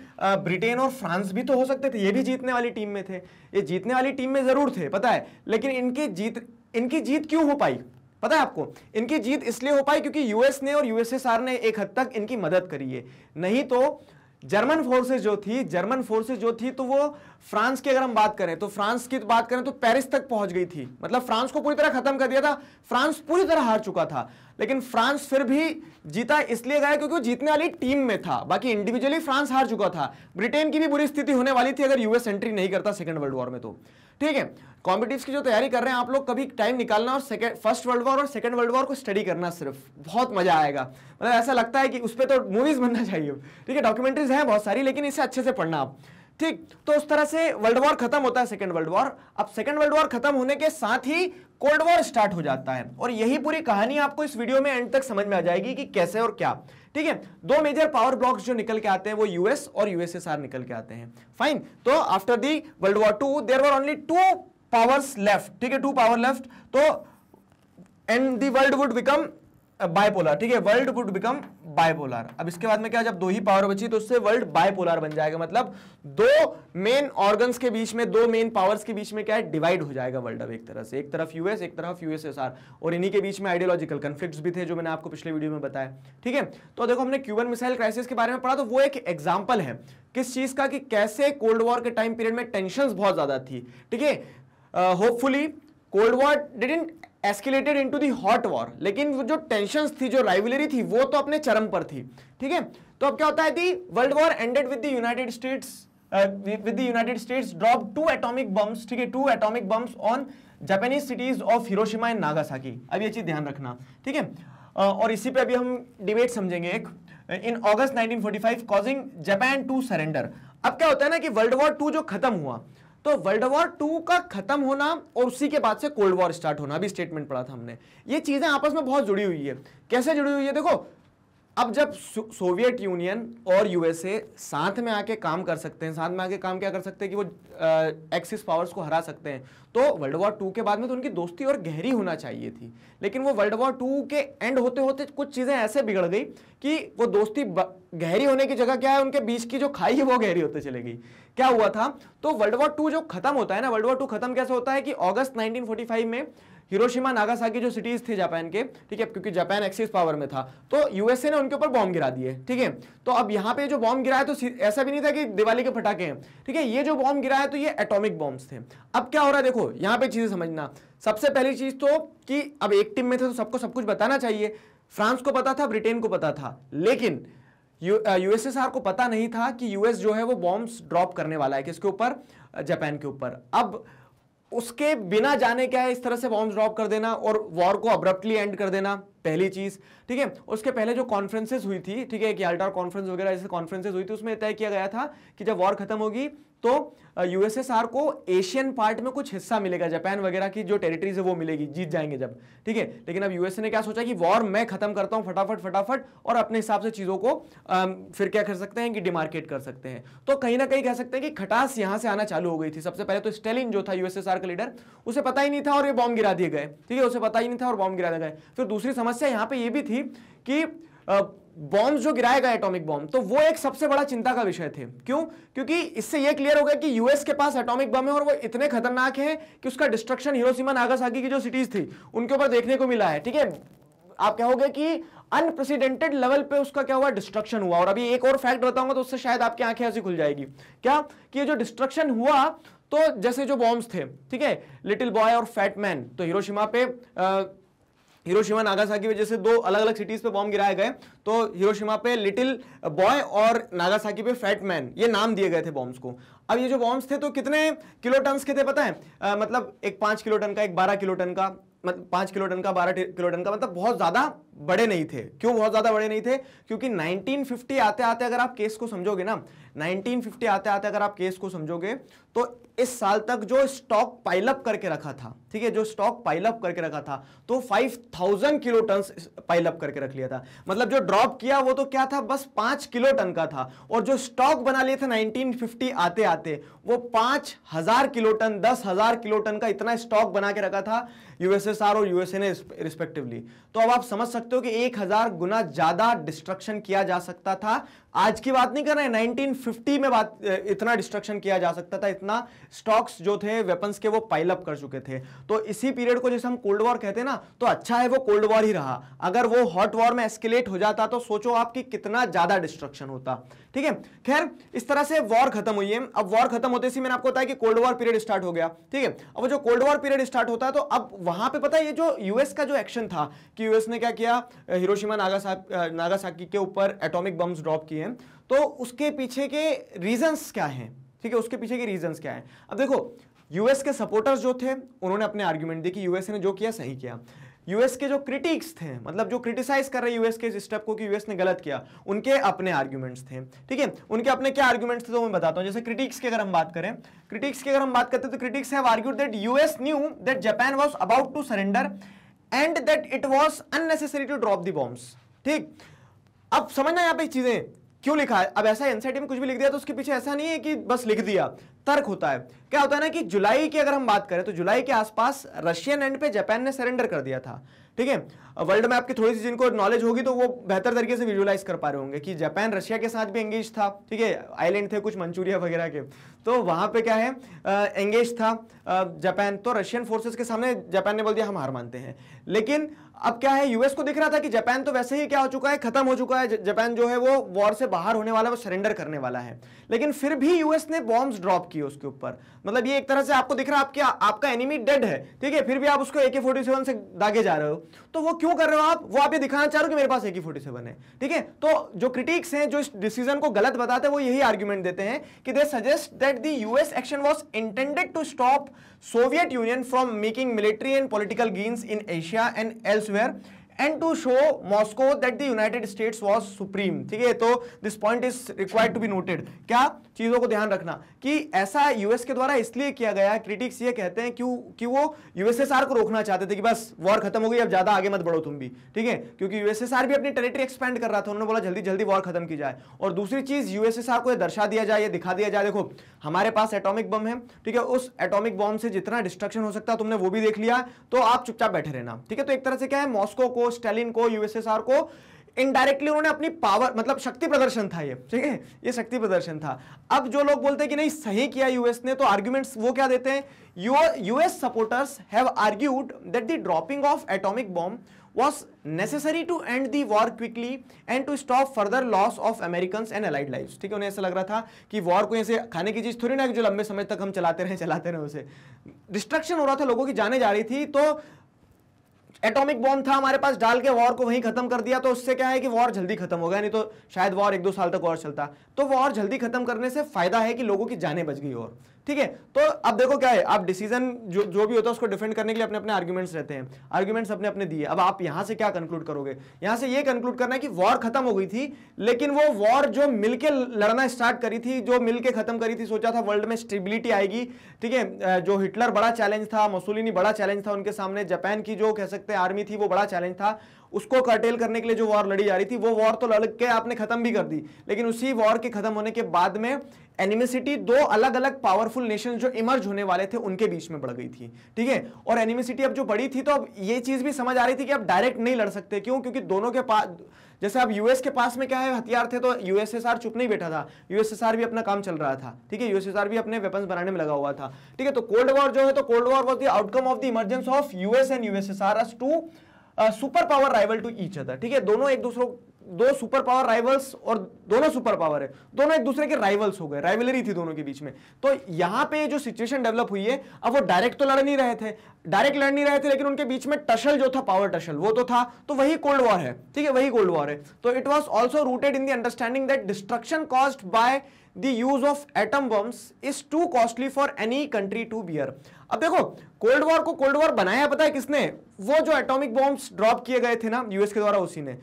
Speaker 1: ब्रिटेन और फ्रांस भी तो हो सकते थे ये भी जीतने वाली टीम में थे ये जीतने वाली टीम में जरूर थे पता है लेकिन इनकी जीत इनकी जीत क्यों हो पाई पता है आपको इनकी जीत इसलिए हो पाई क्योंकि यूएस ने और यूएसएसआर ने एक हद तक इनकी मदद करी है नहीं तो जर्मन फोर्सेस जो थी जर्मन फोर्सेस जो थी तो वो फ्रांस की अगर हम बात करें तो फ्रांस की बात करें तो पेरिस तक पहुंच गई थी मतलब फ्रांस को पूरी तरह खत्म कर दिया था फ्रांस पूरी तरह हार चुका था लेकिन फ्रांस फिर भी जीता इसलिए गया क्योंकि वो जीतने वाली टीम में था बाकी इंडिविजुअली फ्रांस हार चुका था ब्रिटेन की भी बुरी स्थिति होने वाली थी अगर यूएस एंट्री नहीं करता सेकंड वर्ल्ड वॉर में तो ठीक है कॉम्पिटिव की जो तैयारी कर रहे हैं आप लोग कभी टाइम निकालना और सेकेंड फर्स्ट वर्ल्ड वॉर और सेकंड वर्ल्ड वॉर को स्टडी करना सिर्फ बहुत मजा आएगा मतलब ऐसा लगता है कि उस पर तो मूवीज बनना चाहिए ठीक है डॉक्यूमेंट्रीज हैं बहुत सारी लेकिन इसे अच्छे से पढ़ना आप ठीक तो उस तरह से वर्ल्ड वॉर खत्म होता है सेकंड वर्ल्ड वॉर अब सेकंड वर्ल्ड वॉर खत्म होने के साथ ही कोल्ड वॉर स्टार्ट हो जाता है और यही पूरी कहानी आपको इस वीडियो में एंड तक समझ में आ जाएगी कि कैसे और क्या ठीक है दो मेजर पावर ब्लॉक्स जो निकल के आते हैं वो यूएस और यूएसएसआर निकल के आते हैं फाइन तो after the world war two there were only two powers left ठीक है टू पावर लेफ्ट तो and the world would become bipolar ठीक है वर्ल्ड वुड बिकम बायपोलर अब इसके बाद में क्या जब दो ही पावर बची तो उससे वर्ल्ड बायपोलर बन जाएगा मतलब दो मेन ऑर्गन्स के बीच में दो मेन पावर्स के बीच में क्या है डिवाइड हो जाएगा वर्ल्ड अब एक तरह से एक तरफ यूएस एक तरफ यूएसएसआर और इन्हीं के बीच में आइडियोलॉजिकल कन्फ्लिक्ट भी थे जो मैंने आपको पिछले वीडियो में बताया ठीक है तो देखो हमने क्यूबन मिसाइल क्राइसिस के बारे में पढ़ा तो वो एक एग्जाम्पल है किस चीज का कि कैसे कोल्ड वॉर के टाइम पीरियड में टेंशन बहुत ज्यादा थी ठीक है hopefully cold war didn't escalated into the hot war लेकिन जो टेंशन थी जो राइवलरी थी वो तो अपने चरम पर थी ठीक है तो अब क्या होता है the world war ended with the United States with the United States drop two atomic bombs ठीक है two atomic bombs on Japanese cities of Hiroshima and Nagasaki अब ये चीज ध्यान रखना ठीक है uh, और इसी पे अभी हम डिबेट समझेंगे एक in August 1945 causing Japan to surrender अब क्या होता है ना कि वर्ल्ड वॉर टू जो खत्म हुआ तो वर्ल्ड वॉर टू का खत्म होना और उसी के बाद से कोल्ड वॉर स्टार्ट होना भी स्टेटमेंट पढ़ा था हमने ये चीजें आपस में बहुत जुड़ी हुई है कैसे जुड़ी हुई है देखो अब जब सोवियत यूनियन और यूएसए साथ में आके काम कर सकते हैं साथ में आके काम क्या कर सकते हैं कि वो एक्सिस पावर्स को हरा सकते हैं तो वर्ल्ड वॉर टू के बाद में तो उनकी दोस्ती और गहरी होना चाहिए थी लेकिन वो वर्ल्ड वॉर टू के एंड होते होते कुछ चीज़ें ऐसे बिगड़ गई कि वो दोस्ती गहरी होने की जगह क्या है उनके बीच की जो खाई है वो गहरी होते चले गई क्या हुआ था तो वर्ल्ड वॉर टू जो खत्म होता है ना वर्ल्ड वॉर टू खत्म कैसे होता है कि अगस्त नाइनटीन में हिरोशिमा नागासाकी जो सिटीज थे जापान के ठीक है क्योंकि जापान एक्सिस पावर में था तो यूएसए ने उनके ऊपर बॉम्ब गिरा दिए ठीक है तो अब यहाँ पे जो बॉम्ब गिरा है तो ऐसा भी नहीं था कि दिवाली के फटाके हैं ठीक है ये जो बॉम्ब गिरा है तो ये एटॉमिक बॉम्ब्स थे अब क्या हो रहा है देखो यहाँ पे चीजें समझना सबसे पहली चीज तो कि अब एक टीम में थे तो सबको सब कुछ बताना चाहिए फ्रांस को पता था ब्रिटेन को पता था लेकिन यूएसएसआर को पता नहीं था कि यूएस जो है वो बॉम्ब्स ड्रॉप करने वाला है किसके ऊपर जापान के ऊपर अब उसके बिना जाने क्या है इस तरह से बॉम्ब ड्रॉप कर देना और वॉर को अब्रप्टली एंड कर देना पहली चीज़ ठीक है उसके पहले जो कॉन्फ्रेंसेस हुई थी ठीक है कि याल्टार कॉन्फ्रेंस वगैरह जैसे कॉन्फ्रेंसेस हुई थी उसमें तय किया गया था कि जब वॉर खत्म होगी तो यूएसएसआर को एशियन पार्ट में कुछ हिस्सा मिलेगा जापान वगैरह की जो टेरिटरीज है वो मिलेगी जीत जाएंगे जब ठीक है लेकिन अब यूएसए ने क्या सोचा कि वॉर मैं खत्म करता हूं फटाफट फटाफट और अपने हिसाब से चीज़ों को आ, फिर क्या कर सकते हैं कि डिमार्केट कर सकते हैं तो कहीं ना कहीं कह सकते हैं कि खटास यहां से आना चालू हो गई थी सबसे पहले तो स्टेलिन जो था यूएसएसआर का लीडर उसे पता ही नहीं था और ये बॉम्ब गिरा दिए गए ठीक है उसे पता ही नहीं था और बॉम्ब गिरा दिए गए फिर दूसरी समस्या यहां पर यह भी थी कि बॉम्ब जो गिराए गए एटॉमिक बॉम्ब तो वो एक सबसे बड़ा चिंता का विषय थे क्यों क्योंकि इससे ये क्लियर हो गया कि यूएस के पास एटॉमिक बम है और वो इतने खतरनाक है कि उसका डिस्ट्रक्शन हिरोशिमा नागासाकी की जो सिटीज थी उनके ऊपर देखने को मिला है ठीक है आप कहोगे कि अनप्रेसिडेंटेड लेवल पे उसका क्या हुआ डिस्ट्रक्शन हुआ और अभी एक और फैक्ट बताऊंगा तो उससे शायद आपकी आंखें ऐसी खुल जाएगी क्या कि ये जो डिस्ट्रक्शन हुआ तो जैसे जो बॉम्ब थे ठीक है लिटिल बॉय और फैटमैन तो हिरोशिमा पे आ, हिरोशिमा नागासाकी वजह से दो अलग अलग सिटीज पे बॉम्ब गिराए गए तो हिरोशिमा पे लिटिल बॉय और नागासाकी पे फैट मैन ये नाम दिए गए थे बॉम्ब्स को अब ये जो बॉम्ब्स थे तो कितने किलो टन के थे पता है आ, मतलब एक पाँच किलो टन का एक बारह किलो टन का मतलब पाँच किलो टन का बारह किलो टन का मतलब बहुत ज़्यादा बड़े नहीं थे क्यों बहुत ज़्यादा बड़े नहीं थे क्योंकि 1950 आते आते अगर आप केस को समझोगे ना 1950 आते आते अगर आप केस को समझोगे तो इस साल तक जो स्टॉक पाइलअप करके रखा था ठीक है जो स्टॉक पाइलअप करके रखा था तो 5000 किलो टन पाइलअप करके रख लिया था मतलब जो ड्रॉप किया वो तो क्या था बस पांच किलो टन का था और जो स्टॉक बना लिए थे 1950 आते आते वो पांच हजार किलो टन दस हजार किलो टन का इतना स्टॉक बना के रखा था यूएसएसआर और यूएसए ने रिस्पेक्टिवली तो अब आप समझ सकते हो कि एक हजार गुना ज्यादा डिस्ट्रक्शन किया जा सकता था आज की बात नहीं कर रहे हैं 1950 में बात इतना डिस्ट्रक्शन किया जा सकता था इतना स्टॉक्स जो थे वेपन्स के वो पाइलअप कर चुके थे तो इसी पीरियड को जैसे हम कोल्ड वॉर कहते हैं ना तो अच्छा है वो कोल्ड वॉर ही रहा अगर वो हॉट वॉर में एस्केलेट हो जाता तो सोचो आपकी कितना ज्यादा डिस्ट्रक्शन होता ठीक है खैर इस तरह से वॉर खत्म हुई है अब वॉर खत्म होते से मैंने आपको बताया कि कोल्ड वॉर पीरियड स्टार्ट हो गया ठीक है अब जो कोल्ड वॉर पीरियड स्टार्ट होता है तो अब वहां पर पता है ये जो यूएस का जो एक्शन था कि यूएस ने क्या किया हिरोशिमा नागासाकी नागा के ऊपर एटोमिक बम्स ड्रॉप किए तो उसके पीछे के रीजन क्या है ठीक है उसके पीछे के रीजंस क्या हैं अब देखो यूएस के सपोर्टर्स जो थे उन्होंने अपने आर्ग्यूमेंट दी कि यूएस ने जो किया सही किया यूएस के जो क्रिटिक्स थे मतलब जो क्रिटिसाइज कर रहे यूएस के इस स्टेप को कि यूएस ने गलत किया उनके अपने आर्ग्यूमेंट्स थे ठीक है उनके अपने क्या आर्ग्यूमेंट्स थे तो मैं बताता हूँ जैसे क्रिटिक्स की अगर हम बात करें क्रिटिक्स की अगर हम बात करते तो critics have that US knew that Japan was about to surrender and that it was unnecessary to drop the bombs ठीक अब समझना यहाँ पे चीजें क्यों लिखा है अब ऐसा एनसीटी में कुछ भी लिख दिया तो उसके पीछे ऐसा नहीं है कि बस लिख दिया तर्क होता है क्या होता है ना कि जुलाई की अगर हम बात करें तो जुलाई के आसपास रशियन एंड पे जापान ने सरेंडर कर दिया था ठीक है वर्ल्ड मैप की थोड़ी सी जिनको नॉलेज होगी तो वो बेहतर तरीके से विजुलाइज कर पा रहे होंगे कि जापान रशिया के साथ भी एंगेज था ठीक है आइलैंड थे कुछ मंचूरिया वगैरह के तो वहां पे क्या है एंगेज था जापान तो रशियन फोर्सेस के सामने जापान ने बोल दिया हम हार मानते हैं लेकिन अब क्या है यूएस को दिख रहा था कि जापान तो वैसे ही क्या हो चुका है खत्म हो चुका है जापान जो है वो वॉर से बाहर होने वाला है वो सरेंडर करने वाला है लेकिन फिर भी यूएस ने बॉम्ब ड्रॉप किए उसके ऊपर मतलब ये एक तरह से आपको दिख रहा है आपके आपका एनिमी डेड है ठीक है फिर भी आप उसको एके फोर्टी सेवन से दागे जा रहे हो तो वो क्यों कर रहे हो आप वो आप ये दिखाना चाह रहे हो कि मेरे पास एके फोर्टी सेवन है ठीक है तो जो क्रिटिक्स हैं जो इस डिसीजन को गलत बताते हैं वो यही आर्ग्यूमेंट देते हैं कि they suggest that the US action was intended to stop Soviet Union from making military and political gains in Asia and elsewhere and to show Moscow that the United States was supreme ठीक है तो this point is required to be noted क्या चीज़ों को ध्यान रखना कि ऐसा यूएस के द्वारा इसलिए किया गया क्रिटिक्स ये कहते हैं क्यों कि वो यूएसएसआर को रोकना चाहते थे कि बस वॉर खत्म हो गई अब ज़्यादा आगे मत बढ़ो तुम भी ठीक है क्योंकि यूएसएसआर भी अपनी टेरिटरी एक्सपेंड कर रहा था उन्होंने बोला जल्दी जल्दी वॉर खत्म की जाए और दूसरी चीज़ यूएसएसआर को दर्शा दिया जाए दिखा दिया जाए देखो हमारे पास एटोमिक बम है ठीक है उस एटोमिक बॉम्ब से जितना डिस्ट्रक्शन हो सकता है तुमने वो भी देख लिया तो आप चुपचाप बैठे रहना ठीक है तो एक तरह से क्या है मॉस्को को को स्टालिन को यूएसएसआर को इनडायरेक्टली उन्होंने अपनी पावर मतलब शक्ति प्रदर्शन था ये ठीक है ये शक्ति प्रदर्शन था अब जो लोग बोलते हैं कि नहीं सही किया यूएस ने तो आर्ग्यूमेंट्स वो क्या देते हैं US supporters have argued that the dropping of atomic bomb was necessary to end the war quickly and to stop further loss of American and allied life ठीक है उन्हें ऐसा लग रहा था कि वॉर को ऐसे खाने की चीज़ थोड़ी ना जो लंबे समय तक हम चलाते रहे चलाते रहे उसे डिस्ट्रक्शन हो रहा था लोगों की जाने जा रही थी तो एटॉमिक बॉम्ब था हमारे पास डाल के वॉर को वहीं खत्म कर दिया तो उससे क्या है कि वॉर जल्दी खत्म हो गया नहीं तो शायद वॉर एक दो साल तक और चलता तो वॉर जल्दी खत्म करने से फायदा है कि लोगों की जाने बच गई और ठीक है तो अब देखो क्या है आप डिसीजन जो जो भी होता है उसको डिफेंड करने के लिए अपने अपने आर्ग्यूमेंट्स रहते हैं आर्ग्यूमेंट्स अपने अपने दिए अब आप यहां से क्या कंक्लूड करोगे यहां से ये कंक्लूड करना है कि वॉर खत्म हो गई थी लेकिन वो वॉर जो मिलके लड़ना स्टार्ट करी थी जो मिलके खत्म करी थी सोचा था वर्ल्ड में स्टेबिलिटी आएगी ठीक है जो हिटलर बड़ा चैलेंज था मसूलिनी बड़ा चैलेंज था उनके सामने जापान की जो कह सकते हैं आर्मी थी वो बड़ा चैलेंज था उसको कर्टेल करने के लिए जो वॉर लड़ी जा रही थी वो वॉर तो लड़ के आपने खत्म भी कर दी लेकिन उसी वॉर के खत्म होने के बाद में एनिमिसिटी दो अलग अलग पावरफुल नेशन जो इमर्ज होने वाले थे उनके बीच में बढ़ गई थी ठीक है और एनिमिसिटी अब जो बड़ी थी तो अब ये चीज भी समझ आ रही थी कि आप डायरेक्ट नहीं लड़ सकते क्यों क्योंकि दोनों के पास जैसे अब यूएस के पास में क्या है हथियार थे तो यूएसएसआर चुप नहीं बैठा था यूएसएसआर भी अपना काम चल रहा था ठीक है यूएसएसआर भी अपने वेपन्स बनाने में लगा हुआ था ठीक है तो कोल्ड वॉर जो है तो cold war was the outcome of the emergence of US and USSR two super power rival to each other ठीक है दोनों एक दूसरों दो सुपर पावर राइवल्स और दोनों सुपर पावर है दोनों एक दूसरे के राइवल्स हो गए राइवलरी थी दोनों के बीच में तो यहां पे जो सिचुएशन डेवलप हुई है अब वो डायरेक्ट तो लड़ नहीं रहे थे डायरेक्ट लड़ नहीं रहे थे लेकिन उनके बीच में टशल जो था पावर टशल वो तो था तो वही कोल्ड वॉर है ठीक है वही कोल्ड वॉर है तो it was also rooted in the understanding that destruction cause by the use of atom bombs is too costly for any country to bear अब देखो कोल्ड वॉर को कोल्ड वॉर बनाया पता है किसने वो जो एटॉमिक बॉम्ब्स ड्रॉप किए गए थे ना यूएस के द्वारा उसी ने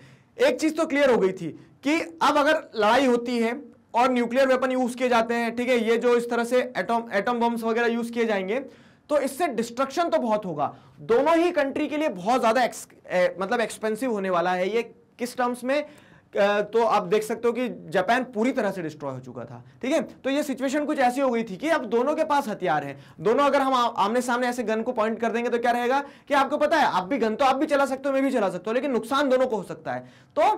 Speaker 1: एक चीज तो क्लियर हो गई थी कि अब अगर लड़ाई होती है और न्यूक्लियर वेपन यूज किए जाते हैं ठीक है ये जो इस तरह से एटॉम एटम बॉम्ब्स वगैरह यूज किए जाएंगे तो इससे डिस्ट्रक्शन तो बहुत होगा दोनों ही कंट्री के लिए बहुत ज्यादा मतलब एक्सपेंसिव होने वाला है ये किस टर्म्स में तो आप देख सकते हो कि जापान पूरी तरह से डिस्ट्रॉय हो चुका था ठीक है तो ये सिचुएशन कुछ ऐसी हो गई थी कि अब दोनों के पास हथियार है दोनों अगर हम आमने सामने ऐसे गन को पॉइंट कर देंगे तो क्या रहेगा कि आपको पता है आप भी गन तो आप भी चला सकते हो मैं भी चला सकता हूं लेकिन नुकसान दोनों को हो सकता है तो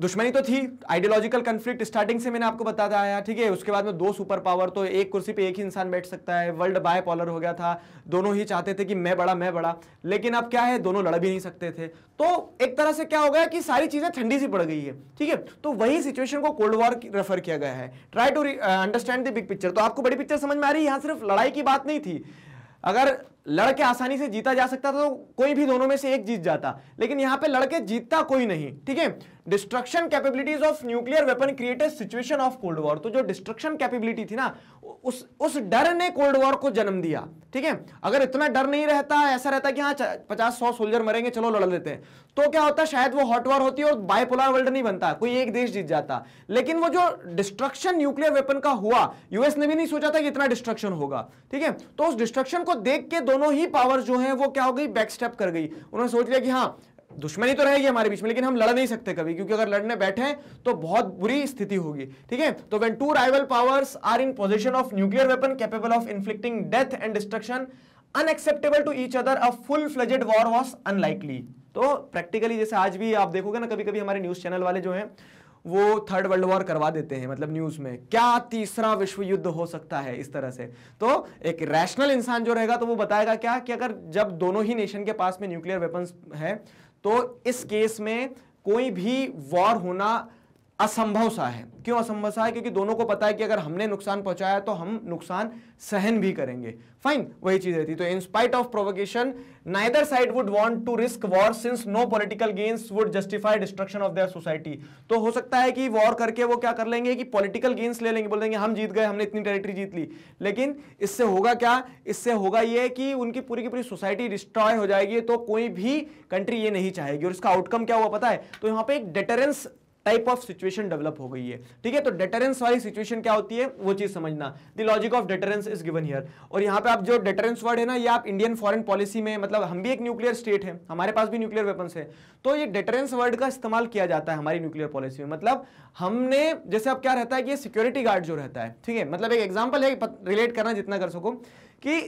Speaker 1: दुश्मनी तो थी आइडियोलॉजिकल कंफ्लिक्ट स्टार्टिंग से मैंने आपको बताया आया ठीक है उसके बाद में दो सुपर पावर तो एक कुर्सी पे एक ही इंसान बैठ सकता है वर्ल्ड बाय पॉलर हो गया था दोनों ही चाहते थे कि मैं बड़ा मैं बड़ा लेकिन अब क्या है दोनों लड़ भी नहीं सकते थे तो एक तरह से क्या हो गया कि सारी चीज़ें ठंडी सी पड़ गई है ठीक है तो वही सिचुएशन को कोल्ड वॉर रेफर किया गया है try to understand the big picture तो आपको बड़ी पिक्चर समझ में आ रही है यहाँ सिर्फ लड़ाई की बात नहीं थी अगर लड़के आसानी से जीता जा सकता था तो कोई भी दोनों में से एक जीत जाता लेकिन यहाँ पे लड़के जीतता कोई नहीं ठीक है destruction capabilities of nuclear weapon created situation of cold war तो जो डिस्ट्रक्शन कैपेबिलिटी थी ना उस उस डर ने कोल्ड वॉर को जन्म दिया ठीक है अगर इतना डर नहीं रहता ऐसा रहता कि हाँ पचास सौ सोल्जर मरेंगे चलो लड़ लेते हैं तो क्या होता शायद वो हॉट वॉर होती और बायपोलर वर्ल्ड नहीं बनता कोई एक देश जीत जाता लेकिन वो जो डिस्ट्रक्शन न्यूक्लियर वेपन का हुआ यूएस ने भी नहीं सोचा था कि इतना डिस्ट्रक्शन होगा ठीक है तो उस डिस्ट्रक्शन को देख के दोनों ही पावर जो है वो क्या हो गई बैकस्टेप कर गई उन्होंने सोच लिया कि हाँ दुश्मनी तो रहेगी हमारे बीच में लेकिन हम लड़ नहीं सकते कभी क्योंकि अगर लड़ने बैठे तो बहुत बुरी स्थिति होगी ठीक है तो when two rival powers are in position of nuclear weapon capable of inflicting death and destruction unacceptable to each other a full fledged war was unlikely तो प्रैक्टिकली जैसे आज भी आप देखोगे ना कभी कभी हमारे न्यूज चैनल वाले जो हैं वो थर्ड वर्ल्ड वॉर करवा देते हैं मतलब न्यूज़ में क्या तीसरा विश्व युद्ध हो सकता है इस तरह से तो एक रैशनल इंसान जो रहेगा तो वो बताएगा क्या कि अगर जब दोनों ही नेशन के पास में न्यूक्लियर वेपन्स है तो इस केस में कोई भी वॉर होना असंभव सा है क्यों असंभव सा है क्योंकि दोनों को पता है कि अगर हमने नुकसान पहुंचाया तो हम नुकसान सहन भी करेंगे फाइन वही चीज रहती तो in spite of provocation neither side would want to risk war since no political gains would justify destruction of their society तो हो सकता है कि वॉर करके वो क्या कर लेंगे कि पॉलिटिकल गेन्स ले लेंगे बोल देंगे हम जीत गए हमने इतनी टेरिटरी जीत ली लेकिन इससे होगा क्या इससे होगा ये कि उनकी पूरी की पूरी सोसाइटी डिस्ट्रॉय हो जाएगी तो कोई भी कंट्री ये नहीं चाहेगी और इसका आउटकम क्या हुआ पता है तो यहां पर एक deterrence type of situation develop हो गई है ठीक है तो डेटरेंस वाली सिचुएशन क्या होती है वो चीज समझना the logic of deterrence is given here और यहाँ पे आप जो डेटरेंस वर्ड है ना ये आप इंडियन फॉरन पॉलिसी में मतलब हम भी एक न्यूक्लियर स्टेट है हमारे पास भी न्यूक्लियर वेपन है तो ये डेटरेंस वर्ड का इस्तेमाल किया जाता है हमारी न्यूक्लियर पॉलिसी में मतलब हमने जैसे अब क्या रहता है कि सिक्योरिटी गार्ड जो रहता है ठीक है मतलब एक एग्जाम्पल है रिलेट करना जितना कर सको कि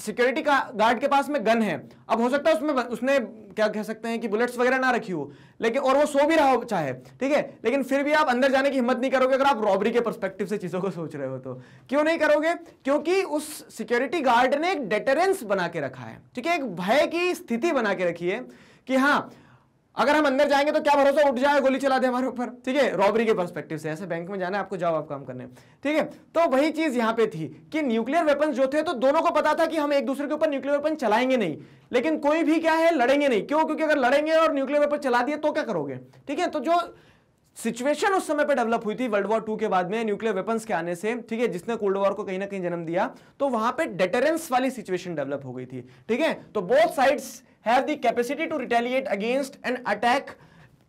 Speaker 1: सिक्योरिटी का गार्ड के पास में गन है अब हो सकता है उसमें उसने क्या कह सकते हैं कि बुलेट्स वगैरह ना रखी हो लेकिन और वो सो भी रहा हो चाहे ठीक है लेकिन फिर भी आप अंदर जाने की हिम्मत नहीं करोगे अगर आप रॉबरी के परस्पेक्टिव से चीज़ों को सोच रहे हो तो क्यों नहीं करोगे क्योंकि उस सिक्योरिटी गार्ड ने एक डेटरेंस बना के रखा है ठीक है एक भय की स्थिति बना के रखी है कि हाँ अगर हम अंदर जाएंगे तो क्या भरोसा उठ जाए गोली चला दे हमारे ऊपर ठीक है रॉबरी के परस्पेक्टिव से ऐसे बैंक में जाना है आपको जाओ आप काम करने ठीक है तो वही चीज यहाँ पे थी कि न्यूक्लियर वेपन जो थे तो दोनों को पता था कि हम एक दूसरे के ऊपर न्यूक्लियर वेपन चलाएंगे नहीं लेकिन कोई भी क्या है लड़ेंगे नहीं क्यों क्योंकि अगर लड़ेंगे और न्यूक्लियर वेपन चला दिए तो क्या करोगे ठीक है तो जो सिचुएशन उस समय पे डेवलप हुई थी वर्ल्ड वॉर टू के बाद में न्यूक्लियर वेपन्स के आने से ठीक है जिसने कोल्ड वॉर को कहीं ना कहीं जन्म दिया तो वहां पे डेटरेंस वाली सिचुएशन डेवलप हो गई थी ठीक है तो both sides have the capacity to retaliate against an attack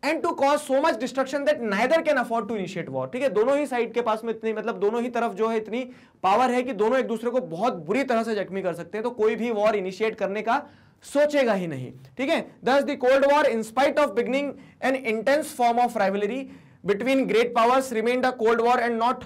Speaker 1: and to cause so much destruction that neither can afford to initiate war ठीक है दोनों ही साइड के पास में इतनी मतलब दोनों ही तरफ जो है इतनी पावर है कि दोनों एक दूसरे को बहुत बुरी तरह से जख्मी कर सकते हैं तो कोई भी वॉर इनिशिएट करने का सोचेगा ही नहीं ठीक है thus the cold war in spite of beginning an intense form of rivalry between great powers remain the cold war and not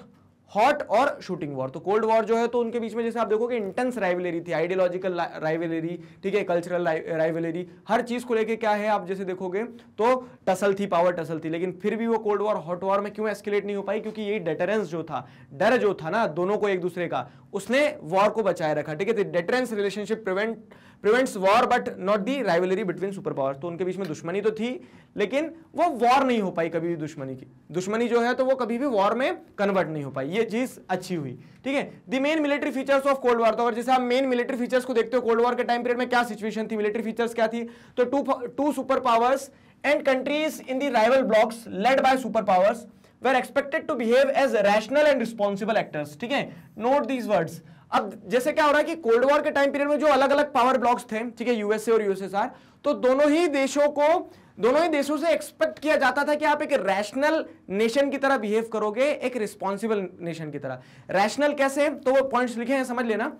Speaker 1: hot और शूटिंग वॉर तो कोल्ड वॉर जो है तो उनके बीच में जैसे आप देखोगे इंटेंस राइवलरी थी आइडियोलॉजिकल राइवलरी ठीक है कल्चरल राइवलरी हर चीज को लेके क्या है आप जैसे देखोगे तो टसल थी पावर टसल थी लेकिन फिर भी वो कोल्ड वॉर हॉट वॉर में क्यों एस्केलेट नहीं हो पाई क्योंकि ये डेटरेंस जो था डर जो था ना दोनों को एक दूसरे का उसने वॉर को बचाए रखा ठीक है deterrence relationship prevent prevents war but not the rivalry between super power तो उनके बीच में दुश्मनी तो थी लेकिन वो वॉर नहीं हो पाई कभी भी दुश्मनी की दुश्मनी जो है तो वो कभी भी वॉर में कन्वर्ट नहीं हो पाई ये चीज अच्छी हुई ठीक है the main military features of cold war तो अगर जैसे आप मेन मिलिट्री फीचर्स को देखते हो कोल्ड वॉर के टाइम पीरियड में क्या सिचुएशन थी मिलिट्री फीचर्स क्या थी तो two two super powers and countries in the rival blocks led by superpowers were expected to behave as rational and responsible actors ठीक है नोट दीज वर्ड्स अब जैसे क्या हो रहा है कि कोल्ड वॉर के टाइम पीरियड में जो अलग अलग पावर ब्लॉक्स थे ठीक है यूएसए और यूएसएसआर तो दोनों ही देशों को दोनों ही देशों से एक्सपेक्ट किया जाता था कि आप एक रैशनल नेशन की तरह बिहेव करोगे एक रिस्पॉन्सिबल नेशन की तरह रैशनल कैसे तो वो पॉइंट्स लिखे हैं समझ लेना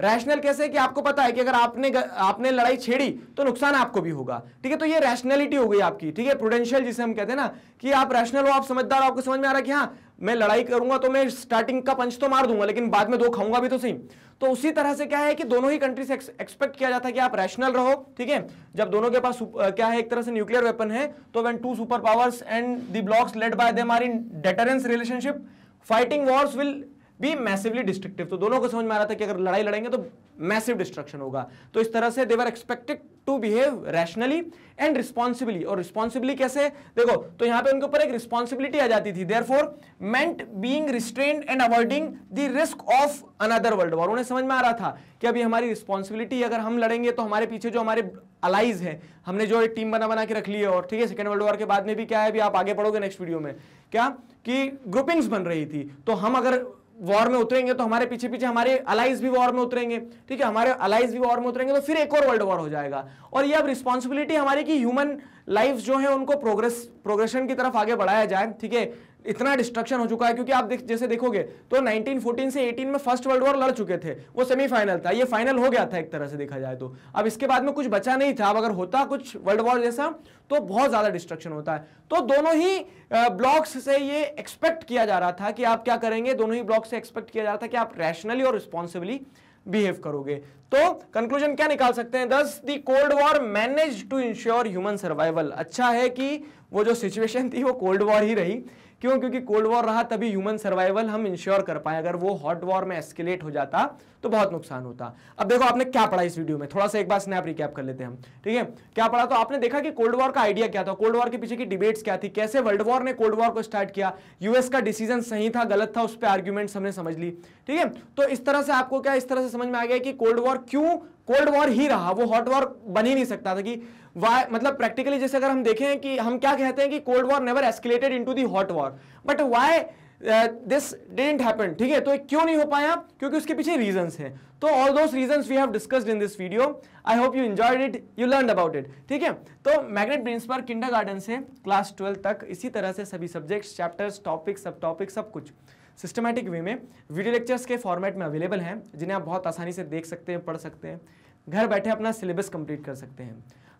Speaker 1: रैशनल कैसे कि आपको पता है कि अगर आपने आपने लड़ाई छेड़ी तो नुकसान आपको भी होगा ठीक है तो ये रैशनैलिटी हो गई आपकी ठीक है प्रोडेंशियल जिसे हम कहते हैं ना कि आप रैशनल हो आप समझदार हो आपको समझ में आ रहा है कि हाँ मैं लड़ाई करूंगा तो मैं स्टार्टिंग का पंच तो मार दूंगा लेकिन बाद में दो खाऊंगा भी तो सही तो उसी तरह से क्या है कि दोनों ही कंट्री से एक्सपेक्ट किया जाता है कि आप रैशनल रहो ठीक है जब दोनों के पास क्या है एक तरह से न्यूक्लियर वेपन है तो when two super powers and the blocs led by them are in deterrence relationship fighting wars will be massively destructive तो दोनों को समझ में आ रहा था कि अगर लड़ाई लड़ेंगे तो मैसिव डिस्ट्रक्शन होगा तो इस तरह से they were expected to behave rationally and responsibly और रिस्पॉन्सिबली कैसे देखो तो यहां पे उनके ऊपर एक रिस्पॉन्सिबिलिटी आ जाती थी therefore meant being restrain and avoiding the risk of another world war उन्हें समझ में आ रहा था कि अभी हमारी रिस्पॉन्सिबिलिटी अगर हम लड़ेंगे तो हमारे पीछे जो हमारे अलाइज है हमने जो एक टीम बना बना के रख ली है और ठीक है सेकेंड वर्ल्ड वॉर के बाद में भी क्या है अभी आप आगे पढ़ोगे नेक्स्ट वीडियो में क्या कि ग्रुपिंग्स बन रही थी तो हम अगर वॉर में उतरेंगे तो हमारे पीछे पीछे हमारे अलाइज भी वॉर में उतरेंगे ठीक है हमारे अलाइज भी वॉर में उतरेंगे तो फिर एक और वर्ल्ड वॉर हो जाएगा और ये अब रिस्पॉन्सिबिलिटी हमारी कि ह्यूमन लाइफ जो है उनको प्रोग्रेस प्रोग्रेशन की तरफ आगे बढ़ाया जाए ठीक है इतना डिस्ट्रक्शन हो चुका है क्योंकि आप देख, जैसे देखोगे तो 1914 से 18 में फर्स्ट वर्ल्ड वॉर लड़ चुके थे वो सेमीफाइनल था ये फाइनल हो गया था एक तरह से देखा जाए तो अब इसके बाद में कुछ बचा नहीं था अब अगर होता कुछ वर्ल्ड वॉर जैसा तो बहुत ज़्यादा डिस्ट्रक्शन होता है तो दोनों ही ब्लॉक्स से ये एक्सपेक्ट किया जा रहा था कि आप क्या करेंगे दोनों ही ब्लॉक से एक्सपेक्ट किया जा रहा था कि आप रैशनली और रिस्पॉन्सिबली बिहेव करोगे तो कंक्लूजन क्या निकाल सकते हैं thus the cold war manage to ensure human survival अच्छा है कि वो जो सिचुएशन थी वो कोल्ड वॉर ही रही क्यों क्योंकि कोल्ड वॉर रहा तभी ह्यूमन सर्वाइवल हम इंश्योर कर पाए अगर वो हॉट वॉर में एस्केलेट हो जाता तो बहुत नुकसान होता अब देखो आपने क्या पढ़ा इस वीडियो में थोड़ा सा एक बार स्नैप रिकैप कर लेते हैं हम ठीक है क्या पढ़ा तो आपने देखा कि कोल्ड वॉर का आइडिया क्या था कोल्ड वॉर के पीछे की डिबेट्स क्या थी कैसे वर्ल्ड वॉर ने कोल्ड वॉर को स्टार्ट किया यूएस का डिसीजन सही था गलत था उस पर आर्ग्यूमेंट हमने समझ ली ठीक है तो इस तरह से आपको क्या इस तरह से समझ में आ गया कि कोल्ड वॉर क्यों कोल्ड वॉर ही रहा वो हॉट वॉर बन ही नहीं सकता था कि वाई मतलब प्रैक्टिकली जैसे अगर हम देखें कि हम क्या कहते हैं कि cold war never escalated into the hot war but why this didn't happen ठीक है तो क्यों नहीं हो पाया क्योंकि उसके पीछे रीजन है तो ऑल दो reason we have discussed in this video I hope you enjoyed it you learn about it ठीक है तो मैग्नेट ब्रेन्स पर किंडर से क्लास ट्वेल्व तक इसी तरह से सभी सब्जेक्ट्स चैप्टर्स टॉपिक सब टॉपिक सब कुछ सिस्टमैटिक वे में वीडियो लेक्चर्स के फॉर्मेट में अवेलेबल हैं जिन्हें आप बहुत आसानी से देख सकते हैं पढ़ सकते हैं घर बैठे अपना सिलेबस कंप्लीट कर सकते हैं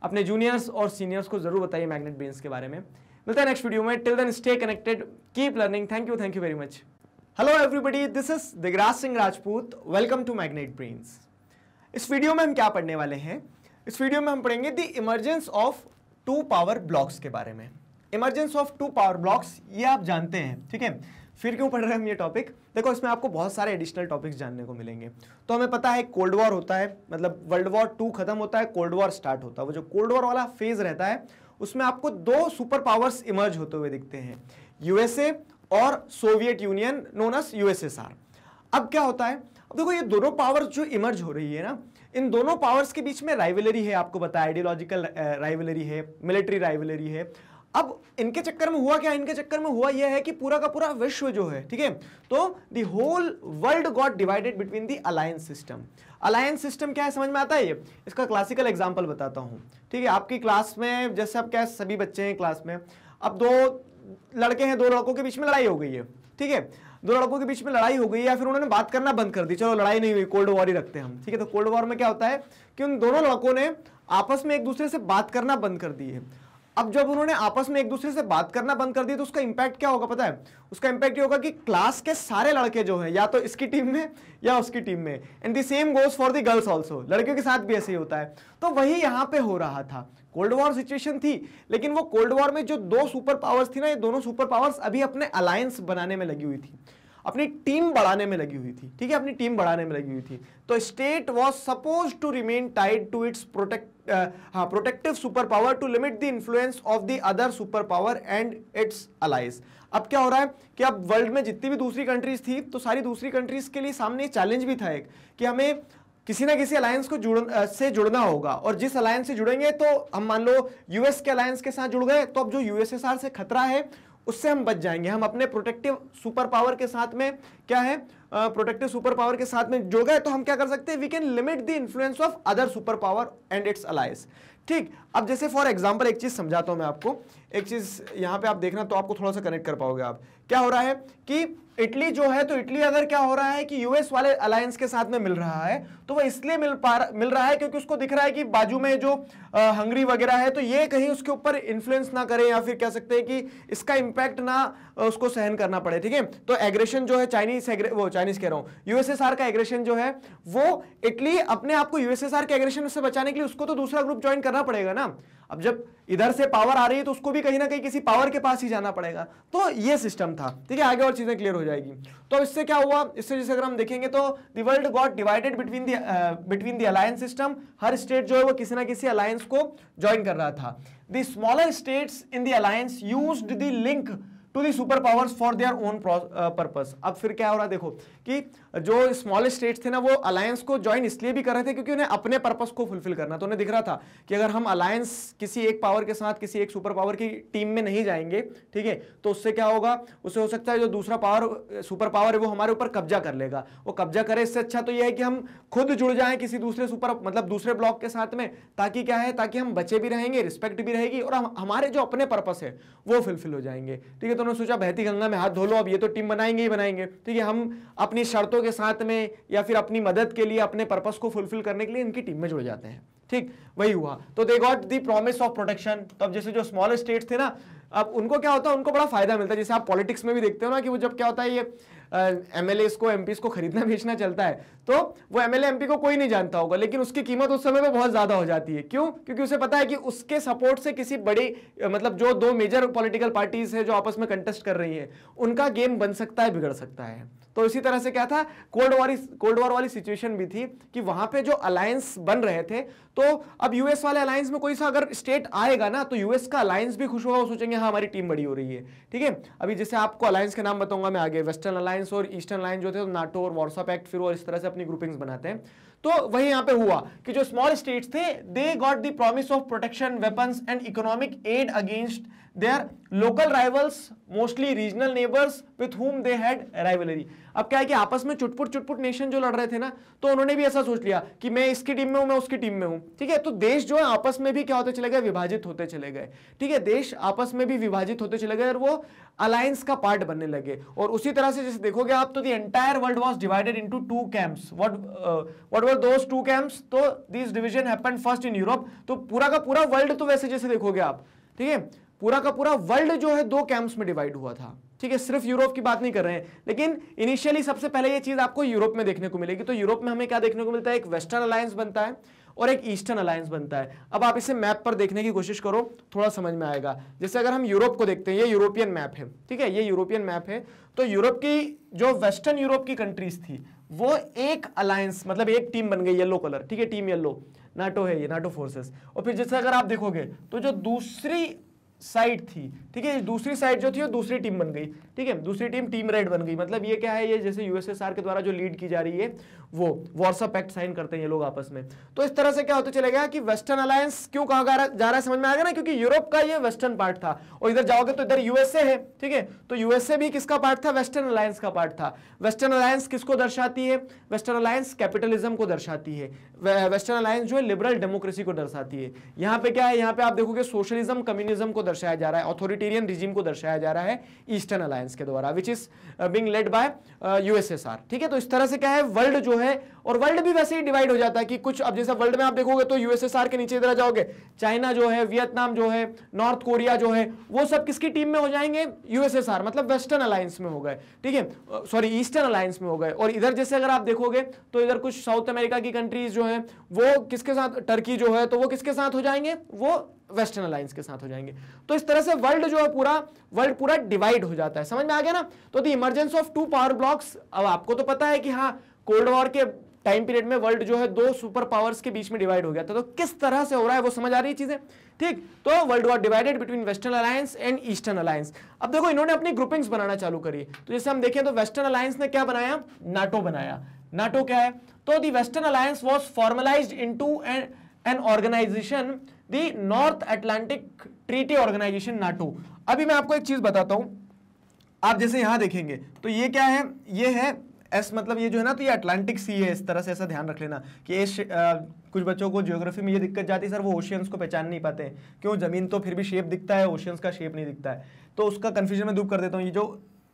Speaker 1: अपने जूनियर्स और सीनियर्स को जरूर बताइए मैग्नेट ब्रेन्स के बारे में मिलता है नेक्स्ट वीडियो में till then stay connected keep learning thank you thank you very much hello everybody this is Digraj Singh Rajput welcome to Magnet Brains इस वीडियो में हम क्या पढ़ने वाले हैं इस वीडियो में हम पढ़ेंगे the emergence of two power blocs के बारे में emergence of two power blocs ये आप जानते हैं ठीक है फिर क्यों पढ़ रहे हैं हम ये टॉपिक देखो इसमें आपको बहुत सारे एडिशनल टॉपिक्स जानने को मिलेंगे तो हमें पता है कोल्ड वॉर होता है मतलब वर्ल्ड वॉर टू खत्म होता है कोल्ड वॉर स्टार्ट होता है वो जो कोल्ड वॉर वाला फेज रहता है उसमें आपको दो सुपर पावर्स इमर्ज होते हुए दिखते हैं यूएसए और सोवियत यूनियन नोनस यूएसएसआर अब क्या होता है अब देखो ये दोनों पावर्स जो इमर्ज हो रही है ना इन दोनों पावर्स के बीच में राइवलरी है आपको पता है आइडियोलॉजिकल राइवलरी है मिलिट्री राइवलरी है अब इनके चक्कर में हुआ क्या इनके चक्कर में हुआ यह है कि पूरा का पूरा विश्व जो है ठीक है तो the whole world got divided between the alliance system alliance system क्या है समझ में आता है ये इसका क्लासिकल एग्जाम्पल बताता हूँ ठीक है आपकी क्लास में जैसे अब क्या सभी बच्चे हैं क्लास में अब दो लड़के हैं दो लड़कों के बीच में लड़ाई हो गई है ठीक है दो लड़कों के बीच में लड़ाई हो गई या फिर उन्होंने बात करना बंद कर दी चलो लड़ाई नहीं हुई कोल्ड वॉर ही रखते हैं हम ठीक है तो कोल्ड वॉर में क्या होता है कि उन दोनों लड़कों ने आपस में एक दूसरे से बात करना बंद कर दी है अब जब उन्होंने आपस में एक दूसरे से बात करना बंद कर दी तो उसका इंपैक्ट क्या होगा पता है उसका इंपैक्ट ये होगा कि क्लास के सारे लड़के जो हैं या तो इसकी टीम में या उसकी टीम में and the same goes for the girls also लड़कियों के साथ भी ऐसे ही होता है तो वही यहाँ पे हो रहा था कोल्ड वॉर सिचुएशन थी लेकिन वो कोल्ड वॉर में जो दो सुपर पावर्स थी ना ये दोनों सुपर पावर्स अभी अपने अलायंस बनाने में लगी हुई थी अपनी टीम बढ़ाने में लगी हुई थी ठीक है अपनी टीम बढ़ाने में लगी हुई थी तो state was suppose to remain tied to its protect हाँ protective super power to limit the influence of the other super power and its allies अब क्या हो रहा है कि अब वर्ल्ड में जितनी भी दूसरी कंट्रीज थी तो सारी दूसरी कंट्रीज के लिए सामने चैलेंज भी था एक कि हमें किसी ना किसी अलायंस को जुड़ से जुड़ना होगा और जिस अलायंस से जुड़ेंगे तो हम मान लो यूएस के अलायंस के साथ जुड़ गए तो अब जो यूएसएसआर से खतरा है उससे हम बच जाएंगे हम अपने प्रोटेक्टिव सुपर पावर के साथ में क्या है प्रोटेक्टिव सुपर पावर के साथ में जो गए तो हम क्या कर सकते हैं we can limit the influence of other super power and its allies ठीक अब जैसे फॉर एग्जाम्पल एक चीज़ समझाता हूं मैं आपको एक चीज़ यहां पे आप देखना तो आपको थोड़ा सा कनेक्ट कर पाओगे आप क्या हो रहा है कि इटली जो है तो इटली अगर क्या हो रहा है कि यूएस वाले अलायंस के साथ में मिल रहा है तो वह इसलिए मिल पा मिल रहा है क्योंकि उसको दिख रहा है कि बाजू में जो हंगरी वगैरह है तो ये कहीं उसके ऊपर इन्फ्लुएंस ना करें या फिर कह सकते हैं कि इसका इंपैक्ट ना उसको सहन करना पड़े ठीक है तो एग्रेशन जो है चाइनीज वो चाइनीज कह रहा हूँ यूएसएसआर का एग्रेशन जो है वो इटली अपने आप को यूएसएसआर के एग्रेशन से बचाने के लिए उसको तो दूसरा ग्रुप ज्वाइन करना पड़ेगा ना अब जब इधर से पावर आ रही है तो उसको भी कहीं ना कहीं किसी पावर के पास ही जाना पड़ेगा तो ये सिस्टम था ठीक है आगे और चीज़ें क्लियर हो जाएगी तो इससे क्या हुआ इससे जैसे अगर हम देखेंगे तो the world got divided between between the alliance system हर स्टेट जो है वो किसी ना किसी अलायंस को ज्वाइन कर रहा था the smaller states in the alliance use the link to the super powers for their own purpose अब फिर क्या हो रहा है देखो कि जो स्मॉल स्टेट्स थे ना वो अलायंस को ज्वाइन इसलिए भी कर रहे थे क्योंकि उन्हें अपने पर्पस को फुलफिल करना तो उन्हें दिख रहा था कि अगर हम अलायंस किसी एक पावर के साथ किसी एक सुपर पावर की टीम में नहीं जाएंगे ठीक है तो उससे क्या होगा उससे हो सकता है जो दूसरा पावर सुपर पावर है वो हमारे ऊपर कब्जा कर लेगा वो कब्जा करे इससे अच्छा तो यह है कि हम खुद जुड़ जाएं किसी दूसरे सुपर मतलब दूसरे ब्लॉक के साथ में ताकि क्या है ताकि हम बचे भी रहेंगे रिस्पेक्ट भी रहेगी और हमारे जो अपने पर्पस है वो फुलफिल हो जाएंगे ठीक है तो ने सोचा बहती गंगा में हाथ धो लो अब ये तो टीम बनाएंगे ही बनाएंगे ठीक तो है हम अपनी शर्तों के साथ में या फिर अपनी मदद के लिए अपने पर्पज को फुलफिल करने के लिए इनकी टीम में जुड़ जाते हैं ठीक वही हुआ तो they got the promise of protection तो अब जैसे जो स्मॉल स्टेट थे ना अब उनको क्या होता है उनको बड़ा फायदा मिलता है जैसे आप पॉलिटिक्स में भी देखते हो ना कि वो जब क्या होता है ये एम एल को एम को खरीदना बेचना चलता है तो वो एम एल को कोई नहीं जानता होगा लेकिन उसकी कीमत उस समय पर बहुत ज़्यादा हो जाती है क्यों क्योंकि उसे पता है कि उसके सपोर्ट से किसी बड़ी मतलब जो दो मेजर पॉलिटिकल पार्टीज है जो आपस में कंटेस्ट कर रही है उनका गेम बन सकता है बिगड़ सकता है तो इसी तरह से क्या था कोल्ड वॉर कोल्ड वॉर वाली सिचुएशन भी थी कि वहां पे जो अलायंस बन रहे थे तो अब यूएस वाले अलायंस में कोई सा अगर स्टेट आएगा ना तो यूएस का अलायंस भी खुश होगा वो सोचेंगे हाँ हमारी टीम बड़ी हो रही है ठीक है अभी जैसे आपको अलायंस के नाम बताऊंगा मैं आगे वेस्टर्न अलायंस और ईस्टर्न अलायंस जो थे तो नाटो और वॉर्सा पैक्ट फिर और इस तरह से अपनी ग्रुपिंग्स बनाते हैं तो वही यहां पे हुआ कि जो स्मॉल स्टेट्स थे they got the promise of protection weapons and economic aid against their local rivals mostly regional neighbours with whom they had rivalry अब क्या है कि आपस में चुटपुट चुटपुट नेशन जो लड़ रहे थे ना तो उन्होंने भी ऐसा सोच लिया कि मैं इसकी टीम में हूं मैं उसकी टीम में हूं ठीक है तो देश जो है आपस में भी क्या होते चले गए विभाजित होते चले गए ठीक है देश आपस में भी विभाजित होते चले गए और वो अलायंस का पार्ट बनने लगे और उसी तरह से जैसे देखोगे आप तो the world was divided into two camps what were those two camps तो दिस डिविजन है फर्स्ट इन यूरोप तो पूरा का पूरा वर्ल्ड तो वैसे जैसे देखोगे आप ठीक है पूरा का पूरा वर्ल्ड जो है दो कैंप्स में डिवाइड हुआ था ठीक है सिर्फ यूरोप की बात नहीं कर रहे हैं लेकिन इनिशियली सबसे पहले ये चीज़ आपको यूरोप में देखने को मिलेगी तो यूरोप में हमें क्या देखने को मिलता है एक वेस्टर्न अलायंस बनता है और एक ईस्टर्न अलायंस बनता है अब आप इसे मैप पर देखने की कोशिश करो थोड़ा समझ में आएगा जैसे अगर हम यूरोप को देखते हैं ये यूरोपियन मैप है ठीक है ये यूरोपियन मैप है तो यूरोप की जो वेस्टर्न यूरोप की कंट्रीज थी वो एक अलायंस मतलब एक टीम बन गई येलो कलर ठीक है टीम येलो नाटो है ये नाटो फोर्सेस और फिर जैसे अगर आप देखोगे तो जो दूसरी साइड थी ठीक है दूसरी साइड जो थी वो दूसरी टीम बन गई ठीक है दूसरी टीम टीम रेड बन गई मतलब ये क्या है ये जैसे यूएसएसआर के द्वारा जो लीड की जा रही है वो व्हाट्सअप एक्ट साइन करते हैं ये लोग आपस में तो इस तरह से क्या होता चले गया कि वेस्टर्न अलायंस क्यों कहा जा रहा है समझ में आ गया ना क्योंकि यूरोप का ये वेस्टर्न पार्ट था और इधर जाओगे तो इधर यूएसए है ठीक है तो यूएसए भी किसका पार्ट था वेस्टर्न अलायंस का पार्ट था वेस्टर्न अलायंस किसको दर्शाती है वेस्टर्न अलायंस कैपिटलिज्म को दर्शाती है वेस्टर्न अलायंस जो है लिबरल डेमोक्रेसी को दर्शाती है यहाँ पे क्या है यहाँ पे आप देखोगे सोशलिज्म कम्युनिज्म को दर्शाया जा रहा है ऑथोरिटेरियन रिजीम को दर्शाया जा रहा है ईस्टर्न अलायंस के द्वारा which is being led by USSR ठीक है तो इस तरह से क्या है वर्ल्ड जो जो है और वर्ल्ड भी वैसे ही डिवाइड हो जाता है कि कुछ अब जैसे वर्ल्ड में आप देखोगे तो यूएसएसआर के नीचे इधर जाओगे चाइना जो है वियतनाम जो है नॉर्थ कोरिया जो है वो सब किसकी टीम में हो जाएंगे यूएसएसआर मतलब वेस्टर्न अलायंस में हो गए ठीक है सॉरी ईस्टर्न अलायंस में हो गए और इधर जैसे अगर आप देखोगे तो इधर कुछ साउथ अमेरिका की कंट्रीज जो है वो किसके साथ टर्की जो है तो वो किसके साथ हो जाएंगे वो वेस्टर्न अलायंस के साथ हो जाएंगे तो इस तरह से वर्ल्ड जो है पूरा वर्ल्ड पूरा डिवाइड हो जाता है समझ में आ गया ना तो the emergence of two power blocs अब आपको तो पता है कि हाँ कोल्ड वॉर के टाइम पीरियड में वर्ल्ड जो है दो सुपर पावर्स के बीच में डिवाइड हो गया था तो किस तरह से हो रहा है वो समझ आ रही चीजें ठीक तो world war divided between western alliance and eastern alliance अब देखो इन्होंने अपनी ग्रुपिंग्स बनाना चालू करी तो जैसे हम देखें तो वेस्टर्न अलायंस ने क्या बनाया नाटो बनाया नाटो क्या है तो the western alliance was formalise into an organisation the North Atlantic treaty organisation NATO अभी मैं आपको एक चीज बताता हूं आप जैसे यहां देखेंगे तो ये क्या है ये है एस मतलब ये जो है ना तो ये अटलांटिक सी है इस तरह से ऐसा ध्यान रख लेना कि ये कुछ बच्चों को ज्योग्राफी में ये दिक्कत जाती है सर वो ओशियंस को पहचान नहीं पाते क्यों ज़मीन तो फिर भी शेप दिखता है ओशियंस का शेप नहीं दिखता है तो उसका कन्फ्यूजन मैं दूर कर देता हूँ ये जो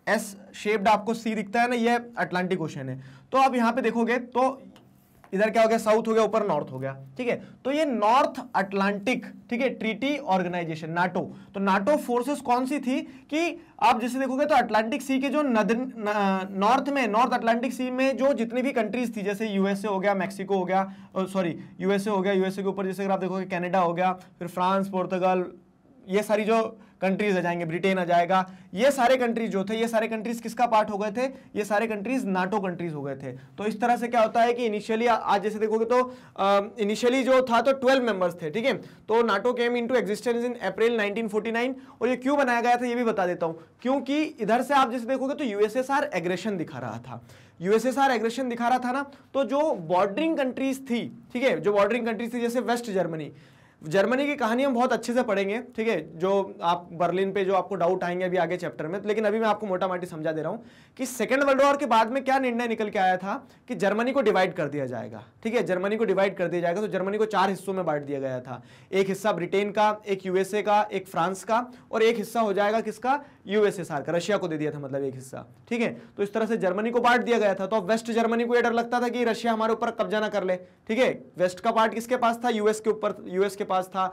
Speaker 1: एस शेप्ड आपको सी दिखता है ना ये अटलांटिक ओशन है तो आप यहाँ पे देखोगे तो इधर क्या हो गया साउथ हो गया ऊपर नॉर्थ हो गया ठीक है तो ये नॉर्थ अटलांटिक ठीक है ट्रीटी ऑर्गेनाइजेशन नाटो तो नाटो फोर्सेस कौन सी थी कि आप जैसे देखोगे तो अटलांटिक सी के जो नॉर्थ में नॉर्थ अटलांटिक सी में जो जितनी भी कंट्रीज थी जैसे यूएसए हो गया मैक्सिको हो गया सॉरी यूएसए हो गया यूएसए के ऊपर जैसे अगर आप देखोगे कैनेडा हो गया फिर फ्रांस पोर्तगाल ये सारी जो कंट्रीज आ जाएंगे ब्रिटेन आ जाएगा ये सारे कंट्रीज जो थे ये सारे कंट्रीज किसका पार्ट हो गए थे ये सारे कंट्रीज नाटो कंट्रीज हो गए थे तो इस तरह से क्या होता है कि इनिशियली आज जैसे देखोगे तो इनिशियली जो था तो ट्वेल्व मेंबर्स थे ठीक है तो NATO came into existence in April 1949 और ये क्यों बनाया गया था ये भी बता देता हूँ क्योंकि इधर से आप जैसे देखोगे तो यूएसएसआर एग्रेशन दिखा रहा था यूएसएसआर एग्रेशन दिखा रहा था ना तो जो बॉर्डरिंग कंट्रीज थी ठीक है जो बॉर्डरिंग कंट्रीज थी जैसे वेस्ट जर्मनी जर्मनी की कहानी हम बहुत अच्छे से पढ़ेंगे ठीक है जो आप बर्लिन पे जो आपको डाउट आएंगे अभी आगे चैप्टर में लेकिन अभी मैं आपको मोटा माटी समझा दे रहा हूँ कि सेकेंड वर्ल्ड वॉर के बाद में क्या निर्णय निकल के आया था कि जर्मनी को डिवाइड कर दिया जाएगा ठीक है जर्मनी को डिवाइड कर दिया जाएगा तो जर्मनी को चार हिस्सों में बांट दिया गया था एक हिस्सा ब्रिटेन का एक यूएसए का एक फ्रांस का और एक हिस्सा हो जाएगा किसका यूएसएसआर का रशिया को दे दिया था मतलब एक हिस्सा ठीक है तो इस तरह से जर्मनी को बांट दिया गया था तो अब वेस्ट जर्मनी को यह डर लगता था कि रशिया हमारे ऊपर कब्जा ना कर ले ठीक है वेस्ट का पार्ट किसके पास था यूएस के ऊपर यूएस के पास था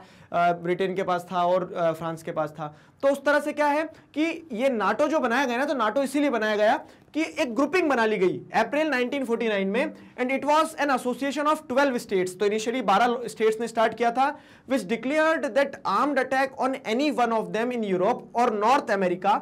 Speaker 1: ब्रिटेन के पास था और फ्रांस के पास था तो उस तरह से क्या है कि ये नाटो जो बनाया गया ना तो नाटो इसीलिए बनाया गया कि एक ग्रुपिंग बना ली गई अप्रैल 1949 में and it was an association of 12 states तो इनिशियली 12 स्टेट्स ने स्टार्ट किया था which declared that armed attack on any one of them in Europe और North America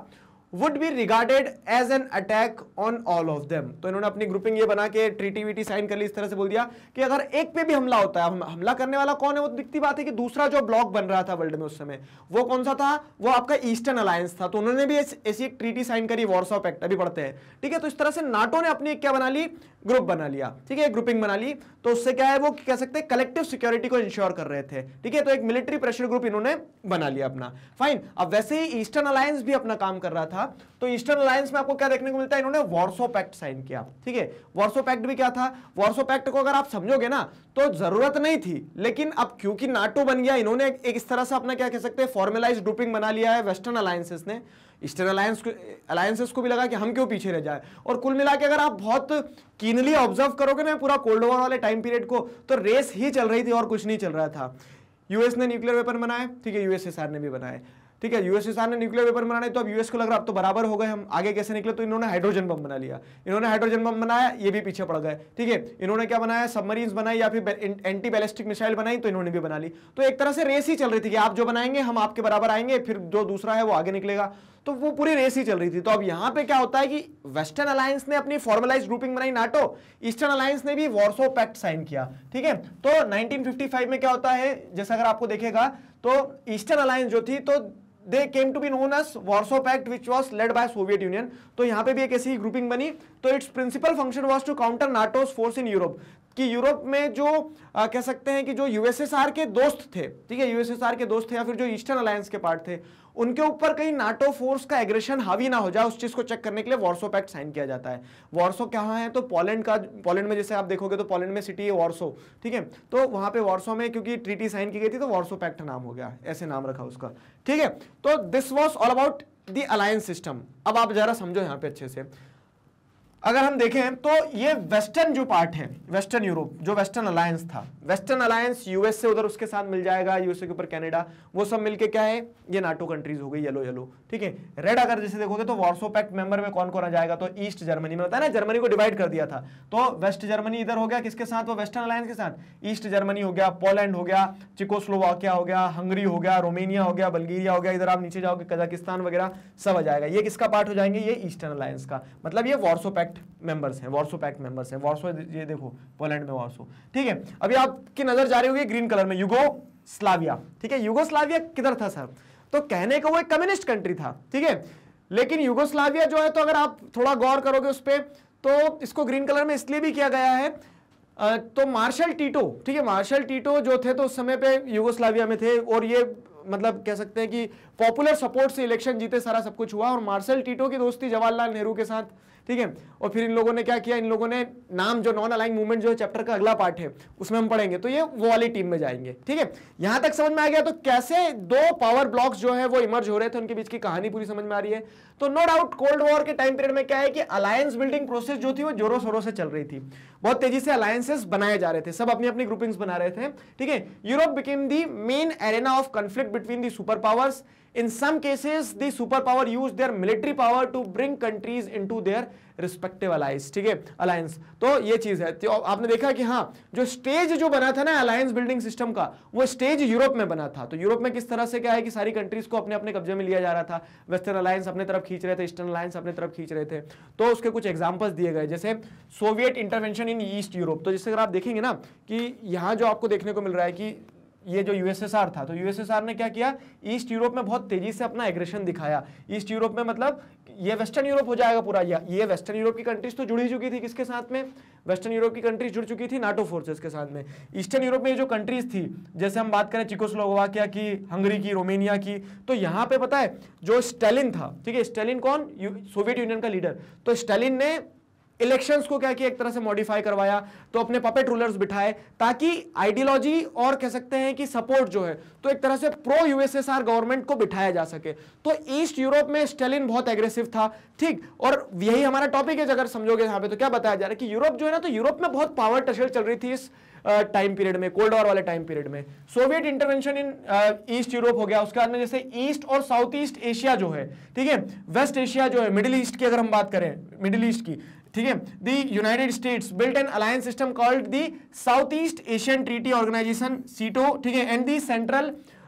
Speaker 1: would be regarded as an attack on all of them तो इन्होंने अपनी ग्रुपिंग ये बना के वीटी साइन कर ली इस तरह से बोल दिया कि अगर एक पे भी हमला होता है हम, हमला करने वाला कौन है वो दिखती बात है कि दूसरा जो ब्लॉक बन रहा था वर्ल्ड में उस समय वो कौन सा था वो आपका ईस्टर्न अलायंस था तो उन्होंने भी ऐसी एक ट्रीटी साइन करी ऑफ एक्ट अभी पढ़ते हैं ठीक है तो इस तरह से नाटो ने अपनी क्या बना ली ग्रुप बना लिया ठीक है ग्रुपिंग बना ली तो उससे क्या है वो कह सकते हैं कलेक्टिव सिक्योरिटी को इंश्योर कर रहे थे ठीक है तो एक मिलिट्री प्रेशर ग्रुप इन्होंने बना लिया अपना फाइन अब वैसे ही ईस्टर्न अलायंस भी अपना काम कर रहा था था तो ईस्टर्न अलायंस में आपको क्या देखने को मिलता है इन्होंने वार्सो पैक्ट साइन किया ठीक है वार्सो पैक्ट भी क्या था वार्सो पैक्ट को अगर आप समझोगे ना तो जरूरत नहीं थी लेकिन अब क्योंकि नाटो बन गया इन्होंने एक, एक इस तरह से अपना क्या कह सकते हैं फॉर्मेलाइज ग्रुपिंग बना लिया है वेस्टर्न अलायंसेस ने ईस्टर्न अलायंस अलायंसेस को भी लगा कि हम क्यों पीछे रह जाए और कुल मिला के अगर आप बहुत कीनली ऑब्जर्व करोगे ना पूरा कोल्ड वॉर वाले टाइम पीरियड को तो रेस ही चल रही थी और कुछ नहीं चल रहा था यूएस ने न्यूक्लियर वेपन बनाए ठीक है यूएसएसआर ने भी बनाए ठीक है यूएसएसआर ने न्यूक्लियर वेपन बनाने तो अब यूएस को लग रहा अब तो बराबर हो गए हम आगे कैसे निकले तो इन्होंने हाइड्रोजन बम बना लिया इन्होंने हाइड्रोजन बम बनाया ये भी पीछे पड़ गए ठीक है इन्होंने क्या बनाया सबमरीन बनाई या फिर एंटी बैलिस्टिक मिसाइल बनाई तो इन्होंने भी बना ली तो एक तरह से रेस ही चल रही थी कि आप जो बनाएंगे हम आपके बराबर आएंगे फिर जो दूसरा है वो आगे निकलेगा तो वो पूरी रेस ही चल रही थी तो अब यहाँ पे क्या होता है कि वेस्टर्न अलायंस ने अपनी फॉर्मलाइज ग्रुपिंग बनाई नाटो ईस्टर्न अलायंस ने भी वॉर्सो पैक्ट साइन किया ठीक है तो 1955 में क्या होता है जैसे अगर आपको देखेगा तो ईस्टर्न अलायंस जो थी तो they came to be known as Warsaw pact which was led by Soviet Union तो यहाँ पे भी एक ऐसी ग्रुपिंग बनी तो its principal function was to counter NATO's force in Europe कि यूरोप में जो आ, कह सकते हैं कि जो यूएसएसआर के दोस्त थे ठीक है यूएसएसआर के दोस्त थे या फिर जो ईस्टर्न अलायंस के पार्ट थे उनके ऊपर कहीं नाटो फोर्स का एग्रेशन हावी ना हो जाए उस चीज को चेक करने के लिए वॉर्सो पैक्ट साइन किया जाता है वॉर्सो क्या है तो पोलैंड का पोलैंड में जैसे आप देखोगे तो पोलैंड में सिटी है वॉर्सो ठीक है तो वहां पे वॉर्सो में क्योंकि ट्रीटी साइन की गई थी तो वॉर्सो पैक्ट नाम हो गया ऐसे नाम रखा उसका ठीक है तो this was all about the alliance system अब आप जरा समझो यहाँ पे अच्छे से अगर हम देखें तो ये वेस्टर्न जो पार्ट है वेस्टर्न यूरोप जो वेस्टर्न अलायंस था वेस्टर्न अलायंस यूएस से उधर उसके साथ मिल जाएगा यूएसए के ऊपर कनाडा वो सब मिलके क्या है ये नाटो कंट्रीज हो गई येलो येलो ठीक है रेड अगर जैसे देखोगे तो वार्सो पैक्ट मेंबर में कौन कौन आ जाएगा तो ईस्ट जर्मनी में है ना जर्मनी को डिवाइड कर दिया था तो वेस्ट जर्मनी इधर हो गया किसके साथ वो वेस्टर्न अलायंस के साथ ईस्ट जर्मनी हो गया पोलैंड हो गया चिकोस्लोवाकिया हो गया हंगरी हो गया रोमेनिया हो गया बल्गेरिया हो गया इधर आप नीचे जाओगे कजाकिस्तान वगैरह सब आ जाएगा ये किसका पार्ट हो जाएंगे ये ईस्टर्न अलायंस का मतलब ये वार्सो पैक्ट पैक्ट मेंबर्स हैं वार्सो पैक्ट मेंबर्स हैं वार्सो ये देखो पोलैंड में वार्सो ठीक है अभी आपकी नज़र जा रही होगी ग्रीन कलर में युगो स्लाविया ठीक है युगो किधर था सर तो कहने का वो एक कम्युनिस्ट कंट्री था ठीक है लेकिन युगोस्लाविया जो है तो अगर आप थोड़ा गौर करोगे उस पर तो इसको ग्रीन कलर में इसलिए भी किया गया है तो मार्शल टीटो ठीक है मार्शल टीटो जो थे तो उस समय पे युगोस्लाविया में थे और ये मतलब कह सकते हैं कि पॉपुलर सपोर्ट से इलेक्शन जीते सारा सब कुछ हुआ और मार्शल टीटो की दोस्ती जवाहरलाल नेहरू के साथ ठीक है और फिर इन लोगों ने क्या किया इन लोगों ने नाम जो नॉन अलाइन मूवमेंट जो है चैप्टर का अगला पार्ट है उसमें हम पढ़ेंगे तो ये वो वाली टीम में जाएंगे ठीक है यहां तक समझ में आ गया तो कैसे दो पावर ब्लॉक्स जो है वो इमर्ज हो रहे थे उनके बीच की कहानी पूरी समझ में आ रही है तो नो डाउट कोल्ड वॉर के टाइम पीरियड में क्या है कि अलायंस बिल्डिंग प्रोसेस जो थी वो जोरों शोरों से चल रही थी बहुत तेजी से अलायंसेस बनाए जा रहे थे सब अपनी अपनी ग्रुपिंग्स बना रहे थे ठीक है Europe became the main arena of conflict between the super powers in In some cases, the superpower use their military power to bring countries into their respective alliance ठीक है अलायंस तो ये चीज है तो आपने देखा कि हाँ जो स्टेज जो बना था ना अलायंस बिल्डिंग सिस्टम का वो स्टेज यूरोप में बना था तो यूरोप में किस तरह से क्या है कि सारी कंट्रीज को अपने अपने कब्जे में लिया जा रहा था वेस्टर्न अलायंस अपने तरफ खींच रहे थे ईस्टर्न अलायंस अपने तरफ खींच रहे थे तो उसके कुछ एग्जाम्पल्स दिए गए जैसे Soviet intervention in East Europe तो जैसे अगर आप देखेंगे ना कि यहाँ जो आपको देखने को मिल रहा है कि ये जो यूएसएसआर था तो यूएसएसआर ने क्या किया ईस्ट यूरोप में बहुत तेजी से अपना एग्रेशन दिखाया ईस्ट यूरोप में मतलब ये वेस्टर्न यूरोप हो जाएगा पूरा या ये वेस्टर्न यूरोप की कंट्रीज तो जुड़ी चुकी थी किसके साथ में वेस्टर्न यूरोप की कंट्रीज जुड़ चुकी थी नाटो फोर्सेस के साथ में ईस्टर्न यूरोप में ये जो कंट्रीज थी जैसे हम बात करें चिकोस्लोवाकिया की हंगरी की रोमेनिया की तो यहां पर पता है जो स्टेलिन था ठीक है स्टेलिन कौन सोवियत यूनियन का लीडर तो स्टेलिन ने इलेक्शंस को क्या किया एक तरह से मॉडिफाई करवाया तो अपने पपेट रूलर्स बिठाए ताकि आइडियोलॉजी और कह सकते हैं कि सपोर्ट जो है तो एक तरह से प्रो यूएसएसआर गवर्नमेंट को बिठाया जा सके तो ईस्ट यूरोप में स्टेलिन बहुत एग्रेसिव था ठीक और यही हमारा टॉपिक है अगर समझोगे यहां पे तो क्या बताया जा रहा है कि यूरोप जो है ना तो यूरोप में बहुत पावर टशल चल रही थी इस टाइम पीरियड में कोल्ड वॉर वाले टाइम पीरियड में Soviet intervention in East Europe हो गया उसके बाद में जैसे ईस्ट और साउथ ईस्ट एशिया जो है ठीक है वेस्ट एशिया जो है मिडिल ईस्ट की अगर हम बात करें मिडिल ईस्ट की ठीक है the United States built an alliance system called the South East Asian treaty organisation SEATO ठीक है and the central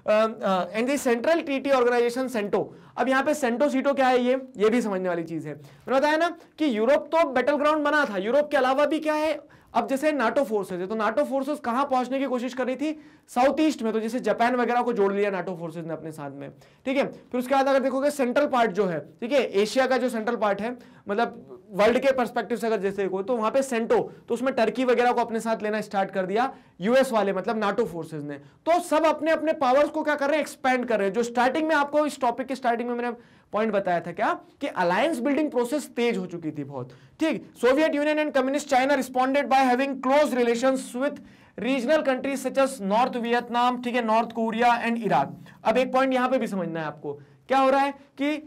Speaker 1: and the central treaty organisation CENTO अब यहाँ पे सेंटो सीटो क्या है ये ये भी समझने वाली चीज है मैंने बताया ना कि यूरोप तो बैटल ग्राउंड बना था यूरोप के अलावा भी क्या है अब जैसे नाटो फोर्सेज है तो नाटो फोर्सेज कहां पहुंचने की कोशिश कर रही थी साउथ ईस्ट में तो जैसे जापान वगैरह को जोड़ लिया नाटो फोर्सेज ने अपने साथ में ठीक है फिर उसके बाद अगर देखोगे सेंट्रल पार्ट जो है ठीक है एशिया का जो सेंट्रल पार्ट है मतलब वर्ल्ड के परस्पेक्टिव से अगर जैसे देखो तो वहां पे सेंटो तो उसमें टर्की वगैरह को अपने साथ लेना स्टार्ट कर दिया यूएस वाले मतलब नाटो फोर्सेज ने तो सब अपने अपने पावर्स को क्या कर रहे हैं एक्सपैंड कर रहे हैं जो स्टार्टिंग में आपको इस टॉपिक के स्टार्टिंग में मैंने पॉइंट बताया था क्या कि अलायंस बिल्डिंग प्रोसेस तेज हो चुकी थी बहुत ठीक Soviet Union and communist China responded by having close relation with regional countries such as North Vietnam ठीक है नॉर्थ कोरिया एंड इराक अब एक पॉइंट यहां पे भी समझना है आपको क्या हो रहा है कि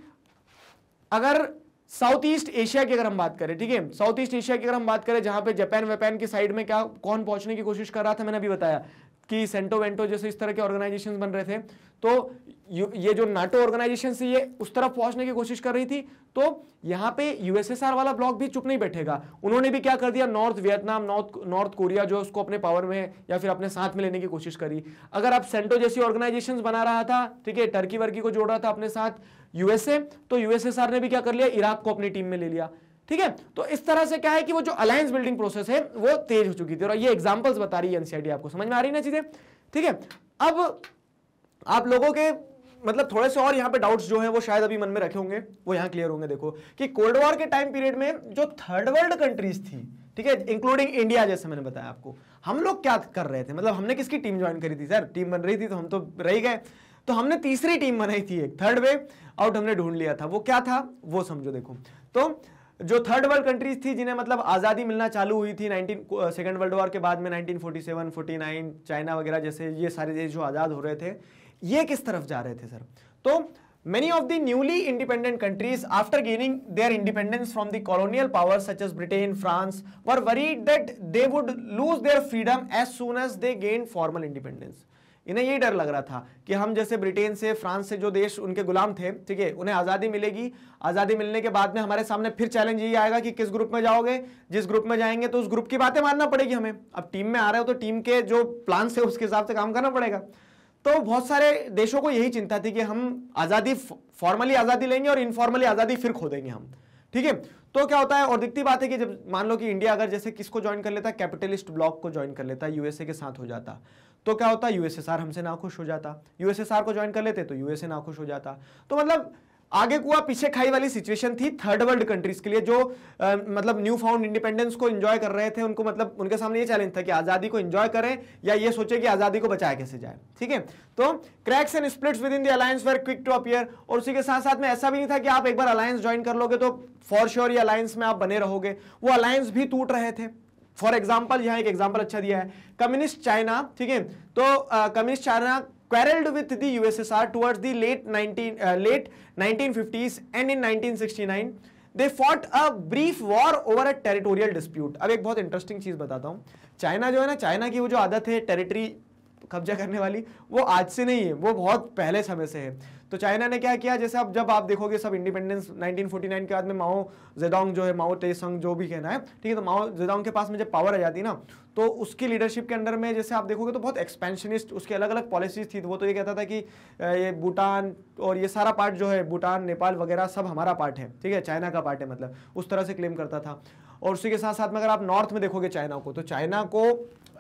Speaker 1: अगर साउथ ईस्ट एशिया की अगर हम बात करें ठीक है साउथ ईस्ट एशिया की अगर हम बात करें जहां पे जापान वेपैन की साइड में क्या कौन पहुंचने की कोशिश कर रहा था मैंने अभी बताया कि सेंटो वेंटो जैसे इस तरह के ऑर्गेनाइजेशन बन रहे थे तो ये जो नाटो ऑर्गेनाइजेशन थी ये उस तरफ पहुंचने की कोशिश कर रही थी तो यहाँ पे यूएसएसआर वाला ब्लॉक भी चुप नहीं बैठेगा उन्होंने भी क्या कर दिया North Vietnam North North Korea जो उसको अपने पावर में या फिर अपने साथ में लेने की कोशिश करी अगर आप सेंटो जैसी ऑर्गेनाइजेशन बना रहा था ठीक है टर्की वर्की को जोड़ रहा था अपने साथ यूएसए तो यूएसएसआर ने भी क्या कर लिया इराक को अपनी टीम में ले लिया ठीक है तो इस तरह से क्या है कि वो जो अलायंस बिल्डिंग प्रोसेस है वो तेज हो चुकी थी और ये एग्जाम्पल्स बता रही है एनसीआईडी e आपको समझ में आ रही ना चीजें ठीक है अब आप लोगों के मतलब थोड़े से और यहाँ पे डाउट्स जो हैं वो शायद अभी मन में रखे होंगे वो यहाँ क्लियर होंगे देखो कि कोल्ड वॉर के टाइम पीरियड में जो थर्ड वर्ल्ड कंट्रीज थी ठीक है इंक्लूडिंग इंडिया जैसे मैंने बताया आपको हम लोग क्या कर रहे थे मतलब हमने किसकी टीम ज्वाइन करी थी सर टीम बन रही थी तो हम तो रह गए तो हमने तीसरी टीम बनाई थी एक थर्ड वे आउट हमने ढूंढ लिया था वो क्या था वो समझो देखो तो जो थर्ड वर्ल्ड कंट्रीज थी जिन्हें मतलब आजादी मिलना चालू हुई थी नाइनटीन सेकेंड वर्ल्ड वॉर के बाद में फोर्टी नाइन चाइना वगैरह जैसे ये सारे देश जो आजाद हो रहे थे ये किस तरफ जा रहे थे सर तो many of the newly independent countries after gaining their independence from the colonial power such as Britain France were worried that they would lose their freedom as soon as they gain formal independence इन्हें यही डर लग रहा था कि हम जैसे ब्रिटेन से फ्रांस से जो देश उनके गुलाम थे ठीक है उन्हें आज़ादी मिलेगी आज़ादी मिलने के बाद में हमारे सामने फिर चैलेंज यही आएगा कि किस ग्रुप में जाओगे जिस ग्रुप में जाएंगे तो उस ग्रुप की बातें मानना पड़ेगी हमें अब टीम में आ रहे हो तो टीम के जो प्लान है उसके हिसाब से काम करना पड़ेगा तो बहुत सारे देशों को यही चिंता थी कि हम आज़ादी फॉर्मली आज़ादी लेंगे और इनफॉर्मली आज़ादी फिर खो देंगे हम ठीक है तो क्या होता है और दिखती बात है कि जब मान लो कि इंडिया अगर जैसे किसको ज्वाइन कर लेता कैपिटलिस्ट ब्लॉक को ज्वाइन कर लेता यूएसए के साथ हो जाता तो क्या होता है यूएसएसआर हमसे ना खुश हो जाता यूएसएसआर को ज्वाइन कर लेते तो यूएसए ना खुश हो जाता तो मतलब आगे कुआ पीछे खाई वाली सिचुएशन थी थर्ड वर्ल्ड कंट्रीज के लिए जो आ, मतलब न्यू फाउंड इंडिपेंडेंस को एंजॉय कर रहे थे उनको मतलब उनके सामने ये चैलेंज था कि आज़ादी को एंजॉय करें या ये सोचे कि आज़ादी को बचाया कैसे जाए ठीक है तो cracks and splits within the alliance were quick to appear और उसी के साथ साथ में ऐसा भी नहीं था कि आप एक बार अलायंस ज्वाइन कर लोगे तो फॉर श्योर ये अलायंस में आप बने रहोगे वो अलायंस भी टूट रहे थे फॉर एग्जाम्पल यहाँ एक एग्जाम्पल अच्छा दिया है कम्युनिस्ट चाइना ठीक है तो communist China quarreled with the USSR towards the late 19 uh, late 1950s and in 1969 they fought a brief war over a territorial dispute अब एक बहुत इंटरेस्टिंग चीज़ बताता हूँ चाइना जो है ना चाइना की वो जो आदत है टेरिटरी कब्जा करने वाली वो आज से नहीं है वो बहुत पहले समय से है तो चाइना ने क्या किया जैसे अब जब आप देखोगे सब इंडिपेंडेंस 1949 के बाद में माओ जेदोंग जो है माओ तेसंग जो भी कहना है ठीक है तो माओ जेदोंग के पास में जब पावर आ जाती ना तो उसकी लीडरशिप के अंडर में जैसे आप देखोगे तो बहुत एक्सपेंशनिस्ट उसके अलग अलग पॉलिसीज थी वो तो ये कहता था कि ये भूटान और ये सारा पार्ट जो है भूटान नेपाल वगैरह सब हमारा पार्ट है ठीक है चाइना का पार्ट है मतलब उस तरह से क्लेम करता था और उसी के साथ साथ में अगर आप नॉर्थ में देखोगे चाइना को तो चाइना को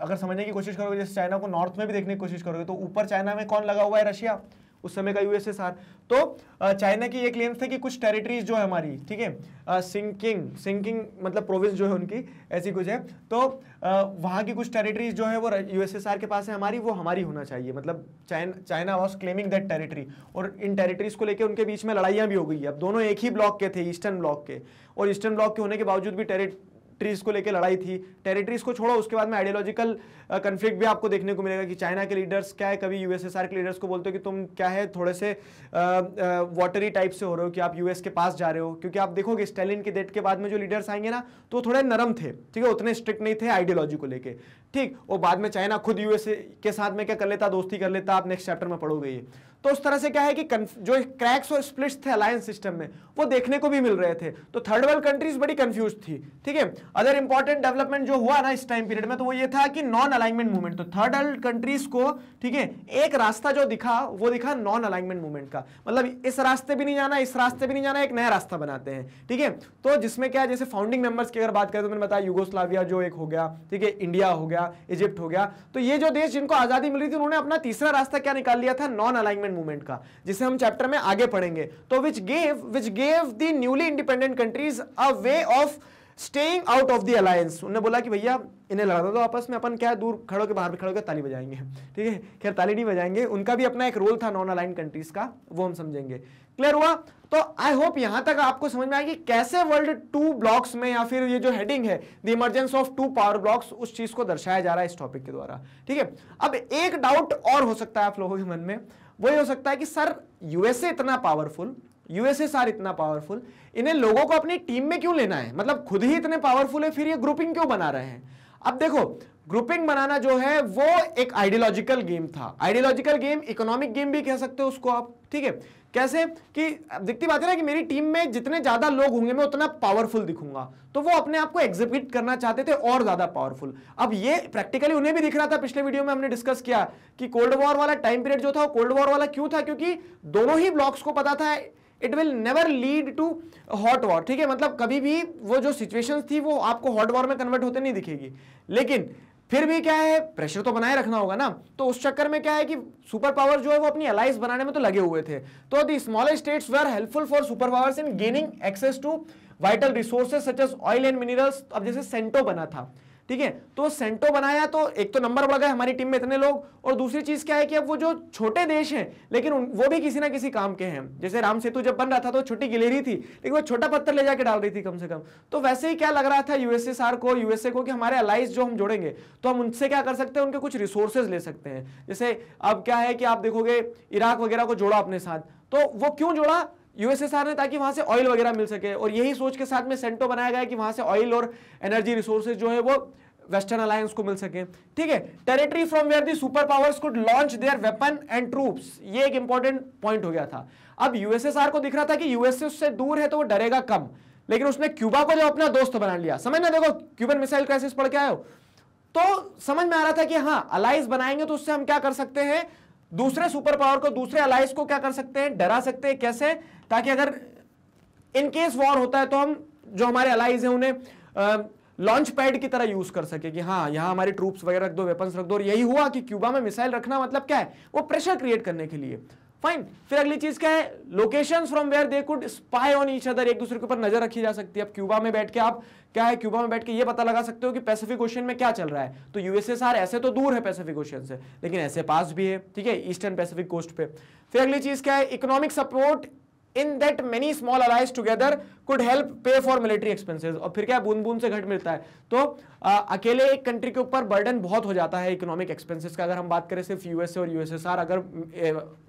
Speaker 1: अगर समझने की कोशिश करोगे जैसे चाइना को नॉर्थ में भी देखने की कोशिश करोगे तो ऊपर चाइना में कौन लगा हुआ है रशिया उस समय का यूएसएसआर तो चाइना की ये क्लेम्स थे कि कुछ टेरिटरीज जो है हमारी ठीक है सिंकिंग सिंकिंग मतलब प्रोविंस जो है उनकी ऐसी कुछ है तो वहाँ की कुछ टेरिटरीज जो है वो यूएसएसआर के पास है हमारी वो हमारी होना चाहिए मतलब China was claiming that territory और इन टेरिटरीज को लेकर उनके बीच में लड़ाइयाँ भी हो गई अब दोनों एक ही ब्लॉक के थे ईस्टर्न ब्लॉक के और ईस्टर्न ब्लॉक के होने के बावजूद भी टेरिट टेरिटरीज को लेकर लड़ाई थी टेरिटरीज को छोड़ो उसके बाद में आइडियोलॉजिकल कन्फ्लिक्ट भी आपको देखने को मिलेगा कि चाइना के लीडर्स क्या है कभी यूएसएसआर के लीडर्स को बोलते हो कि तुम क्या है थोड़े से वाटरी टाइप से हो रहे हो कि आप यूएस के पास जा रहे हो क्योंकि आप देखोगे स्टेलिन के डेट के बाद में जो लीडर्स आएंगे ना तो थोड़े नरम थे ठीक है उतने स्ट्रिक्ट नहीं थे आइडियोलॉजी को लेकर ठीक और बाद में चाइना खुद यूएस के साथ में क्या कर लेता दोस्ती कर लेता आप नेक्स्ट चैप्टर में पढ़ोगे तो उस तरह से क्या है कि जो क्रैक्स और स्प्लिट्स थे अलायंस सिस्टम में वो देखने को भी मिल रहे थे तो थर्ड वर्ल्ड कंट्रीज बड़ी कंफ्यूज थी ठीक है अदर इंपॉर्टेंट डेवलपमेंट जो हुआ ना इस टाइम पीरियड में तो वो ये था कि नॉन अलाइनमेंट मूवमेंट तो थर्ड वर्ल्ड कंट्रीज को ठीक है एक रास्ता जो दिखा वो दिखा नॉन अलाइनमेंट मूवमेंट का मतलब इस रास्ते भी नहीं जाना इस रास्ते भी नहीं जाना एक नया रास्ता बनाते हैं ठीक है तो जिसमें क्या जैसे फाउंडिंग मेंबर्स की अगर बात करें तो मैंने बताया युगोस्लाविया जो एक हो गया ठीक है इंडिया हो गया इजिप्ट हो गया तो ये जो देश जिनको आजादी मिली थी उन्होंने अपना तीसरा रास्ता क्या निकाल लिया था नॉन अलाइनमेंट इंडिपेंडेंट मूवमेंट का जिसे हम चैप्टर में आगे पढ़ेंगे तो which gave which gave the newly independent countries a way of staying out of the alliance उन्होंने बोला कि भैया इन्हें लड़ा दो तो आपस में अपन क्या दूर खड़ो के बाहर भी खड़ो के ताली बजाएंगे ठीक है खैर ताली नहीं बजाएंगे उनका भी अपना एक रोल था नॉन अलाइन कंट्रीज का वो हम समझेंगे क्लियर हुआ तो आई होप यहां तक आपको समझ में आएगी कैसे वर्ल्ड टू ब्लॉक्स में या फिर ये जो हेडिंग है the emergence of two power blocs उस चीज को दर्शाया जा रहा है इस टॉपिक के द्वारा ठीक है अब एक डाउट और हो सकता है आप लोगों के मन में वही हो सकता है कि सर यूएसए इतना पावरफुल यूएसए सर इतना पावरफुल इन्हें लोगों को अपनी टीम में क्यों लेना है मतलब खुद ही इतने पावरफुल है फिर ये ग्रुपिंग क्यों बना रहे हैं अब देखो ग्रुपिंग बनाना जो है वो एक आइडियोलॉजिकल गेम था आइडियोलॉजिकल गेम इकोनॉमिक गेम भी कह सकते हो उसको आप ठीक है कैसे कि दिखती बात है ना कि मेरी टीम में जितने ज्यादा लोग होंगे मैं उतना पावरफुल दिखूंगा तो वो अपने आप को एग्जीक्यूट करना चाहते थे और ज्यादा पावरफुल अब ये प्रैक्टिकली उन्हें भी दिख रहा था पिछले वीडियो में हमने डिस्कस किया कि कोल्ड वॉर वाला टाइम पीरियड जो था कोल्ड वॉर वाला क्यों था क्योंकि दोनों ही ब्लॉक्स को पता था it will never lead to hot war ठीक है मतलब कभी भी वो जो सिचुएशन थी वो आपको हॉट वॉर में कन्वर्ट होते नहीं दिखेगी लेकिन फिर भी क्या है प्रेशर तो बनाए रखना होगा ना तो उस चक्कर में क्या है कि सुपर पावर जो है वो अपनी अलाइंस बनाने में तो लगे हुए थे तो the smallest states were helpful for super powers in gaining access to vital resources such as oil and minerals अब जैसे सेंटो बना था ठीक है तो सेंटो बनाया तो एक तो नंबर बढ़ गए हमारी टीम में इतने लोग और दूसरी चीज क्या है कि अब वो जो छोटे देश हैं लेकिन वो भी किसी ना किसी काम के हैं जैसे राम सेतु जब बन रहा था तो छोटी गिलेरी थी लेकिन वो छोटा पत्थर ले जाकर डाल रही थी कम से कम तो वैसे ही क्या लग रहा था यूएसएसआर को यूएसए को कि हमारे अलाइज जो हम जोड़ेंगे तो हम उनसे क्या कर सकते हैं उनके कुछ रिसोर्सेज ले सकते हैं जैसे अब क्या है कि आप देखोगे इराक वगैरह को जोड़ा अपने साथ तो वो क्यों जोड़ा यूएसएसआर ने ताकि वहां से ऑयल वगैरह मिल सके और यही सोच के साथ में सेंटो बनाया गया कि वहां से ऑयल और एनर्जी रिसोर्सेज जो है वो वेस्टर्न अलायंस को मिल सके ठीक है territory from where the super powers could launch their weapon and troops ये एक इंपॉर्टेंट पॉइंट हो गया था अब यूएसएसआर को दिख रहा था कि यूएसए उससे दूर है तो वो डरेगा कम लेकिन उसने क्यूबा को जो अपना दोस्त बना लिया समझ ना देखो क्यूबन मिसाइल क्राइसिस पढ़ के आयो तो समझ में आ रहा था कि हाँ अलाइज बनाएंगे तो उससे हम क्या कर सकते हैं दूसरे सुपर पावर को दूसरे अलाइज को क्या कर सकते हैं डरा सकते हैं कैसे ताकि अगर इनकेस वॉर होता है तो हम जो हमारे अलाइज हैं उन्हें लॉन्च पैड की तरह यूज कर सके कि हाँ यहाँ हमारी ट्रूप्स वगैरह रख दो वेपन्स रख दो और यही हुआ कि क्यूबा में मिसाइल रखना मतलब क्या है वो प्रेशर क्रिएट करने के लिए फाइन फिर अगली चीज क्या है locations from where they could spy on each other एक दूसरे के ऊपर नजर रखी जा सकती है अब क्यूबा में बैठ के आप क्या है क्यूबा में बैठ के ये पता लगा सकते हो कि पैसिफिक ओशन में क्या चल रहा है तो यूएसएसआर ऐसे तो दूर है पैसिफिक ओशन से लेकिन ऐसे पास भी है ठीक है ईस्टर्न पैसिफिक कोस्ट पे फिर अगली चीज क्या है economic support in that many small allies together could help pay for military expenses और फिर क्या बूंद बूंद से घट मिलता है तो आ, अकेले एक कंट्री के ऊपर बर्डन बहुत हो जाता है इकोनॉमिक एक्सपेंसेस का अगर हम बात करें सिर्फ यूएसए और यूएसएसआर अगर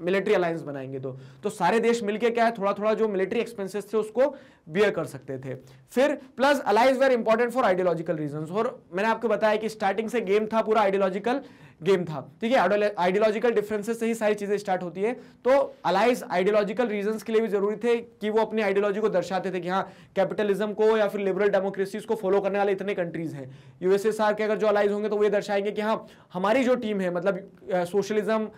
Speaker 1: मिलिट्री अलायंस बनाएंगे तो तो सारे देश मिलकर क्या है थोड़ा थोड़ा जो मिलिट्री एक्सपेंसिस थे उसको बियर कर सकते थे फिर plus allies were important for ideological reason और मैंने आपको बताया कि स्टार्टिंग से गेम था पूरा आइडियोलॉजिकल गेम था ठीक है आइडियोलॉजिकल डिफरेंसेस से ही सारी चीज़ें स्टार्ट होती है तो अलाइज आइडियोलॉजिकल रीजंस के लिए भी जरूरी थे कि वो अपनी आइडियोलॉजी को दर्शाते थे कि हाँ कैपिटलिज्म को या फिर लिबरल डेमोक्रेसीज को फॉलो करने वाले इतने कंट्रीज हैं यूएसएसआर के अगर जो अलाइज होंगे तो वो ये दर्शाएंगे कि हाँ हमारी जो टीम है मतलब सोशलिज्म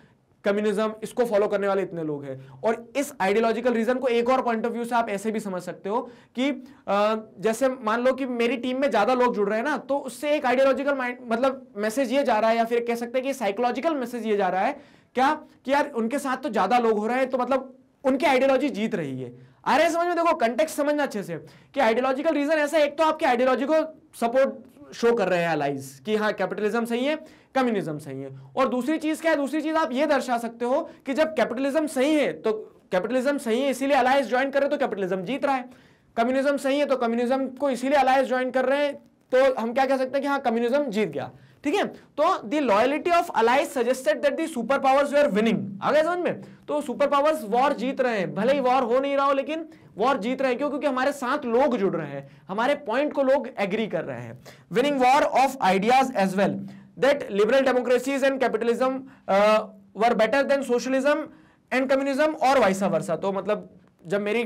Speaker 1: कम्युनिज्म इसको फॉलो करने वाले इतने लोग हैं और इस आइडियोलॉजिकल रीजन को एक और पॉइंट ऑफ व्यू से आप ऐसे भी समझ सकते हो कि जैसे मान लो कि मेरी टीम में ज्यादा लोग जुड़ रहे हैं ना तो उससे एक आइडियोलॉजिकल मतलब मैसेज ये जा रहा है या फिर कह सकते हैं कि साइकोलॉजिकल मैसेज ये जा रहा है क्या कि यार उनके साथ तो ज्यादा लोग हो रहे हैं तो मतलब उनकी आइडियोलॉजी जीत रही है आ रहे समझ में देखो कंटेक्ट समझना अच्छे से कि आइडियोलॉजिकल रीजन ऐसा एक तो आपकी आइडियोलॉजी को सपोर्ट शो कर रहे हैं अलाइज कि हाँ कैपिटलिज्म सही है कम्युनिज्म सही है और दूसरी चीज़ क्या है दूसरी चीज़ आप ये दर्शा सकते हो कि जब कैपिटलिज्म सही है तो कैपिटलिज्म सही है इसीलिए अलायस ज्वाइन कर रहे तो कैपिटलिज्म जीत रहा है कम्युनिज्म सही है तो कम्युनिज्म को इसीलिए अलायस ज्वाइन कर रहे हैं तो हम क्या कह सकते हैं कि हाँ कम्युनिज्म जीत गया ठीक है तो the loyalty of allies suggested that the super powers they are winning आ गए समझ में तो सुपर पावर्स वॉर जीत रहे हैं भले ही वॉर हो नहीं रहा हो लेकिन वॉर जीत रहे हैं क्यों क्योंकि हमारे साथ लोग जुड़ रहे हैं हमारे पॉइंट को लोग एग्री कर रहे हैं winning war of ideas as well that liberal democracies and capitalism were better than socialism and communism और वाइसा वर्षा तो मतलब जब मेरी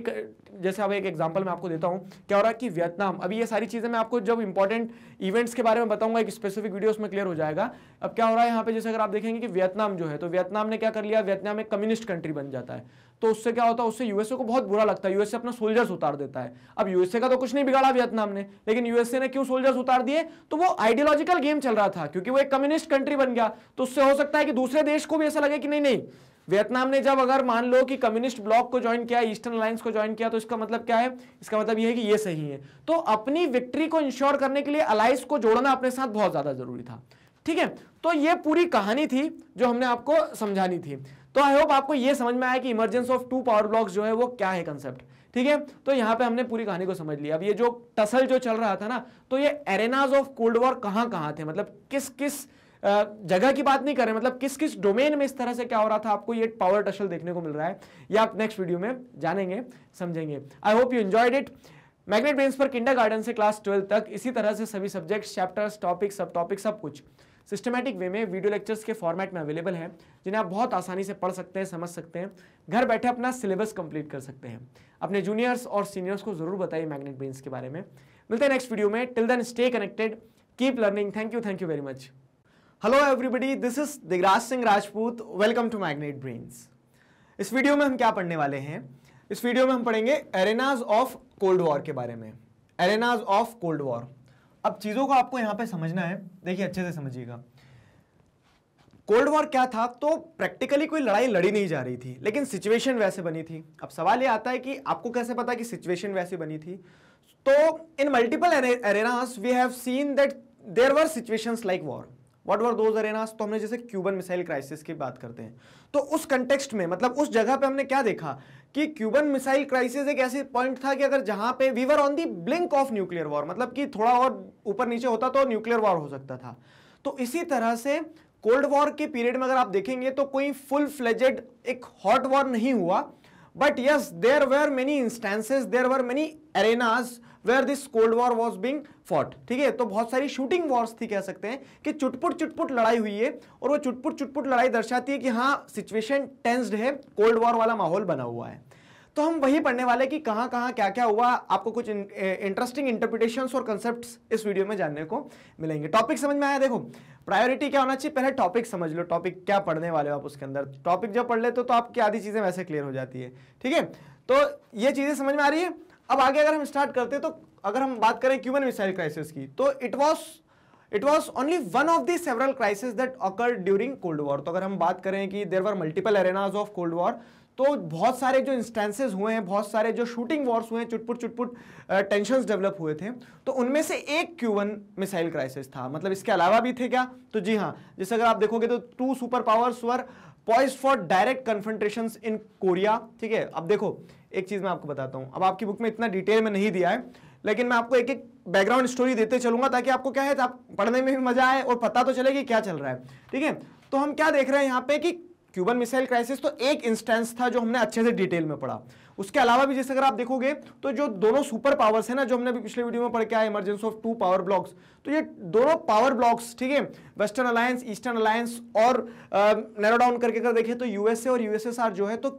Speaker 1: जैसे अब एक एग्जांपल मैं आपको देता हूँ क्या हो रहा है कि वियतनाम अभी ये सारी चीज़ें मैं आपको जब इंपॉर्टेंट इवेंट्स के बारे में बताऊंगा एक स्पेसिफिक वीडियो उसमें क्लियर हो जाएगा अब क्या हो रहा है यहाँ पे जैसे अगर आप देखेंगे कि वियतनाम जो है तो वियतनाम ने क्या कर लिया वियतनाम एक कम्युनिस्ट कंट्री बन जाता है तो उससे क्या होता है उससे यूएसए को बहुत बुरा लगता है यूएसए अपना सोल्जर्स उतार देता है अब यूएसए का तो कुछ नहीं बिगाड़ा वियतनाम ने लेकिन यूएसए ने क्यों सोल्जर्स उतार दिए तो वो आइडियोलॉजिकल गेम चल रहा था क्योंकि वो एक कम्युनिस्ट कंट्री बन गया तो उससे हो सकता है कि दूसरे देश को भी ऐसा लगे कि नहीं नहीं वियतनाम ने जब अगर मान लो कि कम्युनिस्ट ब्लॉक को ज्वाइन किया ईस्टर्न अलायंस को ज्वाइन किया तो इसका मतलब क्या है इसका मतलब यह है कि यह सही है तो अपनी विक्ट्री को इंश्योर करने के लिए अलायंस को जोड़ना अपने साथ बहुत ज्यादा जरूरी था ठीक है तो यह पूरी कहानी थी जो हमने आपको समझानी थी तो आई होप आपको यह समझ में आया कि emergence of two power bloc जो है वो क्या है कंसेप्ट ठीक है तो यहां पे हमने पूरी कहानी को समझ लिया अब ये जो टसल जो चल रहा था ना तो ये एरेनाज ऑफ कोल्ड वॉर कहां कहां थे मतलब किस किस जगह की बात नहीं कर रहे मतलब किस किस डोमेन में इस तरह से क्या हो रहा था आपको ये पावर टशल देखने को मिल रहा है ये आप नेक्स्ट वीडियो में जानेंगे समझेंगे I hope you enjoyed it Magnet Brains पर किंडर गार्डन से क्लास ट्वेल्थ तक इसी तरह से सभी सब्जेक्ट्स चैप्टर्स टॉपिक सब टॉपिक सब कुछ सिस्टमैटिक वे में वीडियो लेक्चर्स के फॉर्मेट में अवेलेबल है जिन्हें आप बहुत आसानी से पढ़ सकते हैं समझ सकते हैं घर बैठे अपना सिलेबस कंप्लीट कर सकते हैं अपने जूनियर्स और सीनियर्स को जरूर बताइए मैग्नेट ब्रेन्स के बारे में मिलते हैं नेक्स्ट वीडियो में till then stay connected keep learning thank you thank you very much hello everybody this is Digraj Singh Rajput welcome to Magnet Brains इस वीडियो में हम क्या पढ़ने वाले हैं इस वीडियो में हम पढ़ेंगे एरेनाज ऑफ कोल्ड वॉर के बारे में एरेनाज ऑफ कोल्ड वॉर अब चीज़ों को आपको यहाँ पे समझना है देखिए अच्छे से समझिएगा कोल्ड वॉर क्या था तो प्रैक्टिकली कोई लड़ाई लड़ी नहीं जा रही थी लेकिन सिचुएशन वैसे बनी थी अब सवाल ये आता है कि आपको कैसे पता कि सिचुएशन वैसे बनी थी तो in multiple arenas we have seen that there were situations like war what were those arenas तो हमने जैसे क्यूबन मिसाइल क्राइसिस की बात करते हैं तो उस कंटेक्सट में मतलब उस जगह पे हमने क्या देखा कि क्यूबन मिसाइल क्राइसिस एक ऐसी पॉइंट था कि अगर जहां पे we were on the blink of nuclear war मतलब कि थोड़ा और ऊपर नीचे होता तो न्यूक्लियर वॉर हो सकता था तो इसी तरह से कोल्ड वॉर के पीरियड में अगर आप देखेंगे तो कोई फुल फ्लेजेड एक हॉट वॉर नहीं हुआ but yes there were many instances there were many arenas where this cold war was being fought ठीक है तो बहुत सारी शूटिंग वॉर्स थी कह सकते हैं कि चुटपुट चुटपुट लड़ाई हुई है और वो चुटपुट चुटपुट लड़ाई दर्शाती है कि हाँ सिचुएशन टेंस्ड है कोल्ड वॉर वाला माहौल बना हुआ है तो हम वही पढ़ने वाले कि कहाँ कहाँ क्या क्या हुआ आपको कुछ इंटरेस्टिंग इंटरप्रिटेशन और कंसेप्ट इस वीडियो में जानने को मिलेंगे टॉपिक समझ में आया देखो प्रायोरिटी क्या होना चाहिए पहले टॉपिक समझ लो टॉपिक क्या पढ़ने वाले हो आप उसके अंदर टॉपिक जब पढ़ लेते हो तो आपकी आधी चीज़ें वैसे क्लियर हो जाती है ठीक है तो ये चीज़ें समझ में आ रही है अब आगे अगर हम स्टार्ट करते तो अगर हम बात करें क्यूबन मिसाइल क्राइसिस की तो it was it was only one of the several crisis that occur during cold war तो अगर हम बात करें कि there were multiple arenas of cold war तो बहुत सारे जो इंस्टेंसेज हुए हैं बहुत सारे जो शूटिंग वॉर्स हुए हैं चुटपुट चुटपुट टेंशन डेवलप हुए थे तो उनमें से एक क्यूबन मिसाइल क्राइसिस था मतलब इसके अलावा भी थे क्या तो जी हाँ जैसे अगर आप देखोगे तो two super powers were poised for direct confrontation in Korea ठीक है अब देखो एक चीज़ मैं आपको बताता हूँ अब आपकी बुक में इतना डिटेल में नहीं दिया है लेकिन मैं आपको एक एक बैकग्राउंड स्टोरी देते चलूंगा ताकि आपको क्या है आप पढ़ने में भी मजा आए और पता तो चले कि क्या चल रहा है ठीक है तो हम क्या देख रहे हैं यहाँ पे कि क्यूबन मिसाइल क्राइसिस तो एक इंस्टेंस था जो हमने अच्छे से डिटेल में पढ़ा उसके अलावा भी जैसे अगर आप देखोगे तो जो दोनों सुपर पावर्स है ना जो हमने भी पिछले वीडियो में पढ़ के आए emergency of two power blocs तो ये दोनों पावर ब्लॉक्स ठीक है वेस्टर्न अलायंस ईस्टर्न अलायंस और नैरो डाउन करके अगर देखे देखें तो यूएसए और यूएसएसआर जो है तो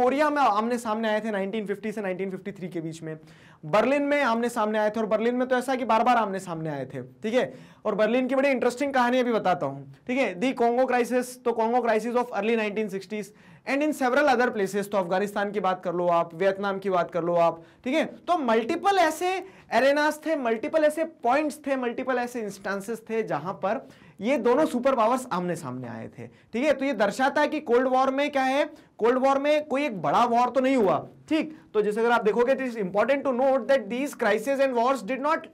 Speaker 1: कोरिया में आमने सामने आए थे 1950 से 1953 के बीच में बर्लिन में आमने सामने आए थे और बर्लिन में तो ऐसा कि बार बार आमने सामने आए थे ठीक है और बर्लिन की बड़ी इंटरेस्टिंग कहानी अभी बताता हूँ ठीक है दी कोंगो क्राइसिस तो Congo crisis of early nineteen and in several other places तो अफगानिस्तान की बात कर लो आप वियतनाम की बात कर लो आप ठीक है तो मल्टीपल ऐसे एरेनास थे मल्टीपल ऐसे पॉइंट्स थे मल्टीपल ऐसे इंस्टांसेस थे जहां पर ये दोनों सुपर पावर्स आमने सामने आए थे ठीक है तो ये दर्शाता है कि कोल्ड वॉर में क्या है कोल्ड वॉर में कोई एक बड़ा वॉर तो नहीं हुआ ठीक तो जैसे अगर आप देखोगे it is important to note that these crisis and wars did not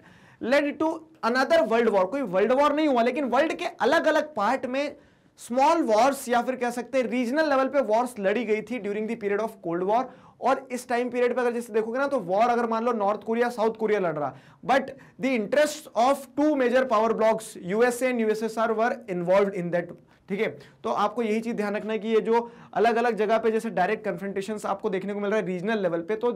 Speaker 1: led to another world war कोई वर्ल्ड वॉर नहीं हुआ लेकिन वर्ल्ड के अलग अलग पार्ट में स्मॉल वॉर्स या फिर कह सकते हैं रीजनल लेवल पे वॉर्स लड़ी गई थी during the period of cold war और इस टाइम पीरियड पे अगर जैसे देखोगे ना तो वॉर अगर मान लो नॉर्थ कोरिया साउथ कोरिया लड़ रहा but the interest of two major power blocs USA and USSR were involve in that ठीक है तो आपको यही चीज ध्यान रखना है कि ये जो अलग अलग जगह पे जैसे डायरेक्ट कन्फ्रंटेशन आपको देखने को मिल रहा है रीजनल लेवल पे तो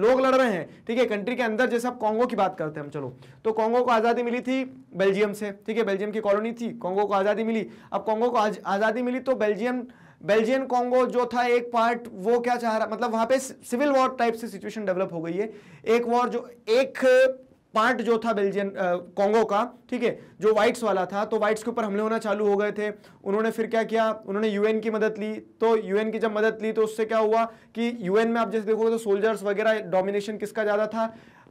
Speaker 1: लोग लड़ रहे हैं ठीक है कंट्री के अंदर जैसे आप कांगो की बात करते हैं हम चलो तो कांगो को आज़ादी मिली थी बेल्जियम से ठीक है बेल्जियम की कॉलोनी थी कांगो को आज़ादी मिली अब कांगो को आज़ादी मिली तो बेल्जियम बेल्जियन कॉन्गो जो था एक पार्ट वो क्या चाह रहा मतलब वहां पे सिविल वॉर टाइप से सिचुएशन डेवलप हो गई है एक वॉर जो एक पार्ट जो था बेल्जियन कॉन्गो का ठीक है जो वाइट्स वाला था तो वाइट्स के ऊपर हमले होना चालू हो गए थे उन्होंने फिर क्या किया उन्होंने यूएन की मदद ली तो यूएन की जब मदद ली तो उससे क्या हुआ कि यूएन में आप जैसे देखोगे तो सोल्जर्स वगैरह डोमिनेशन किसका ज़्यादा था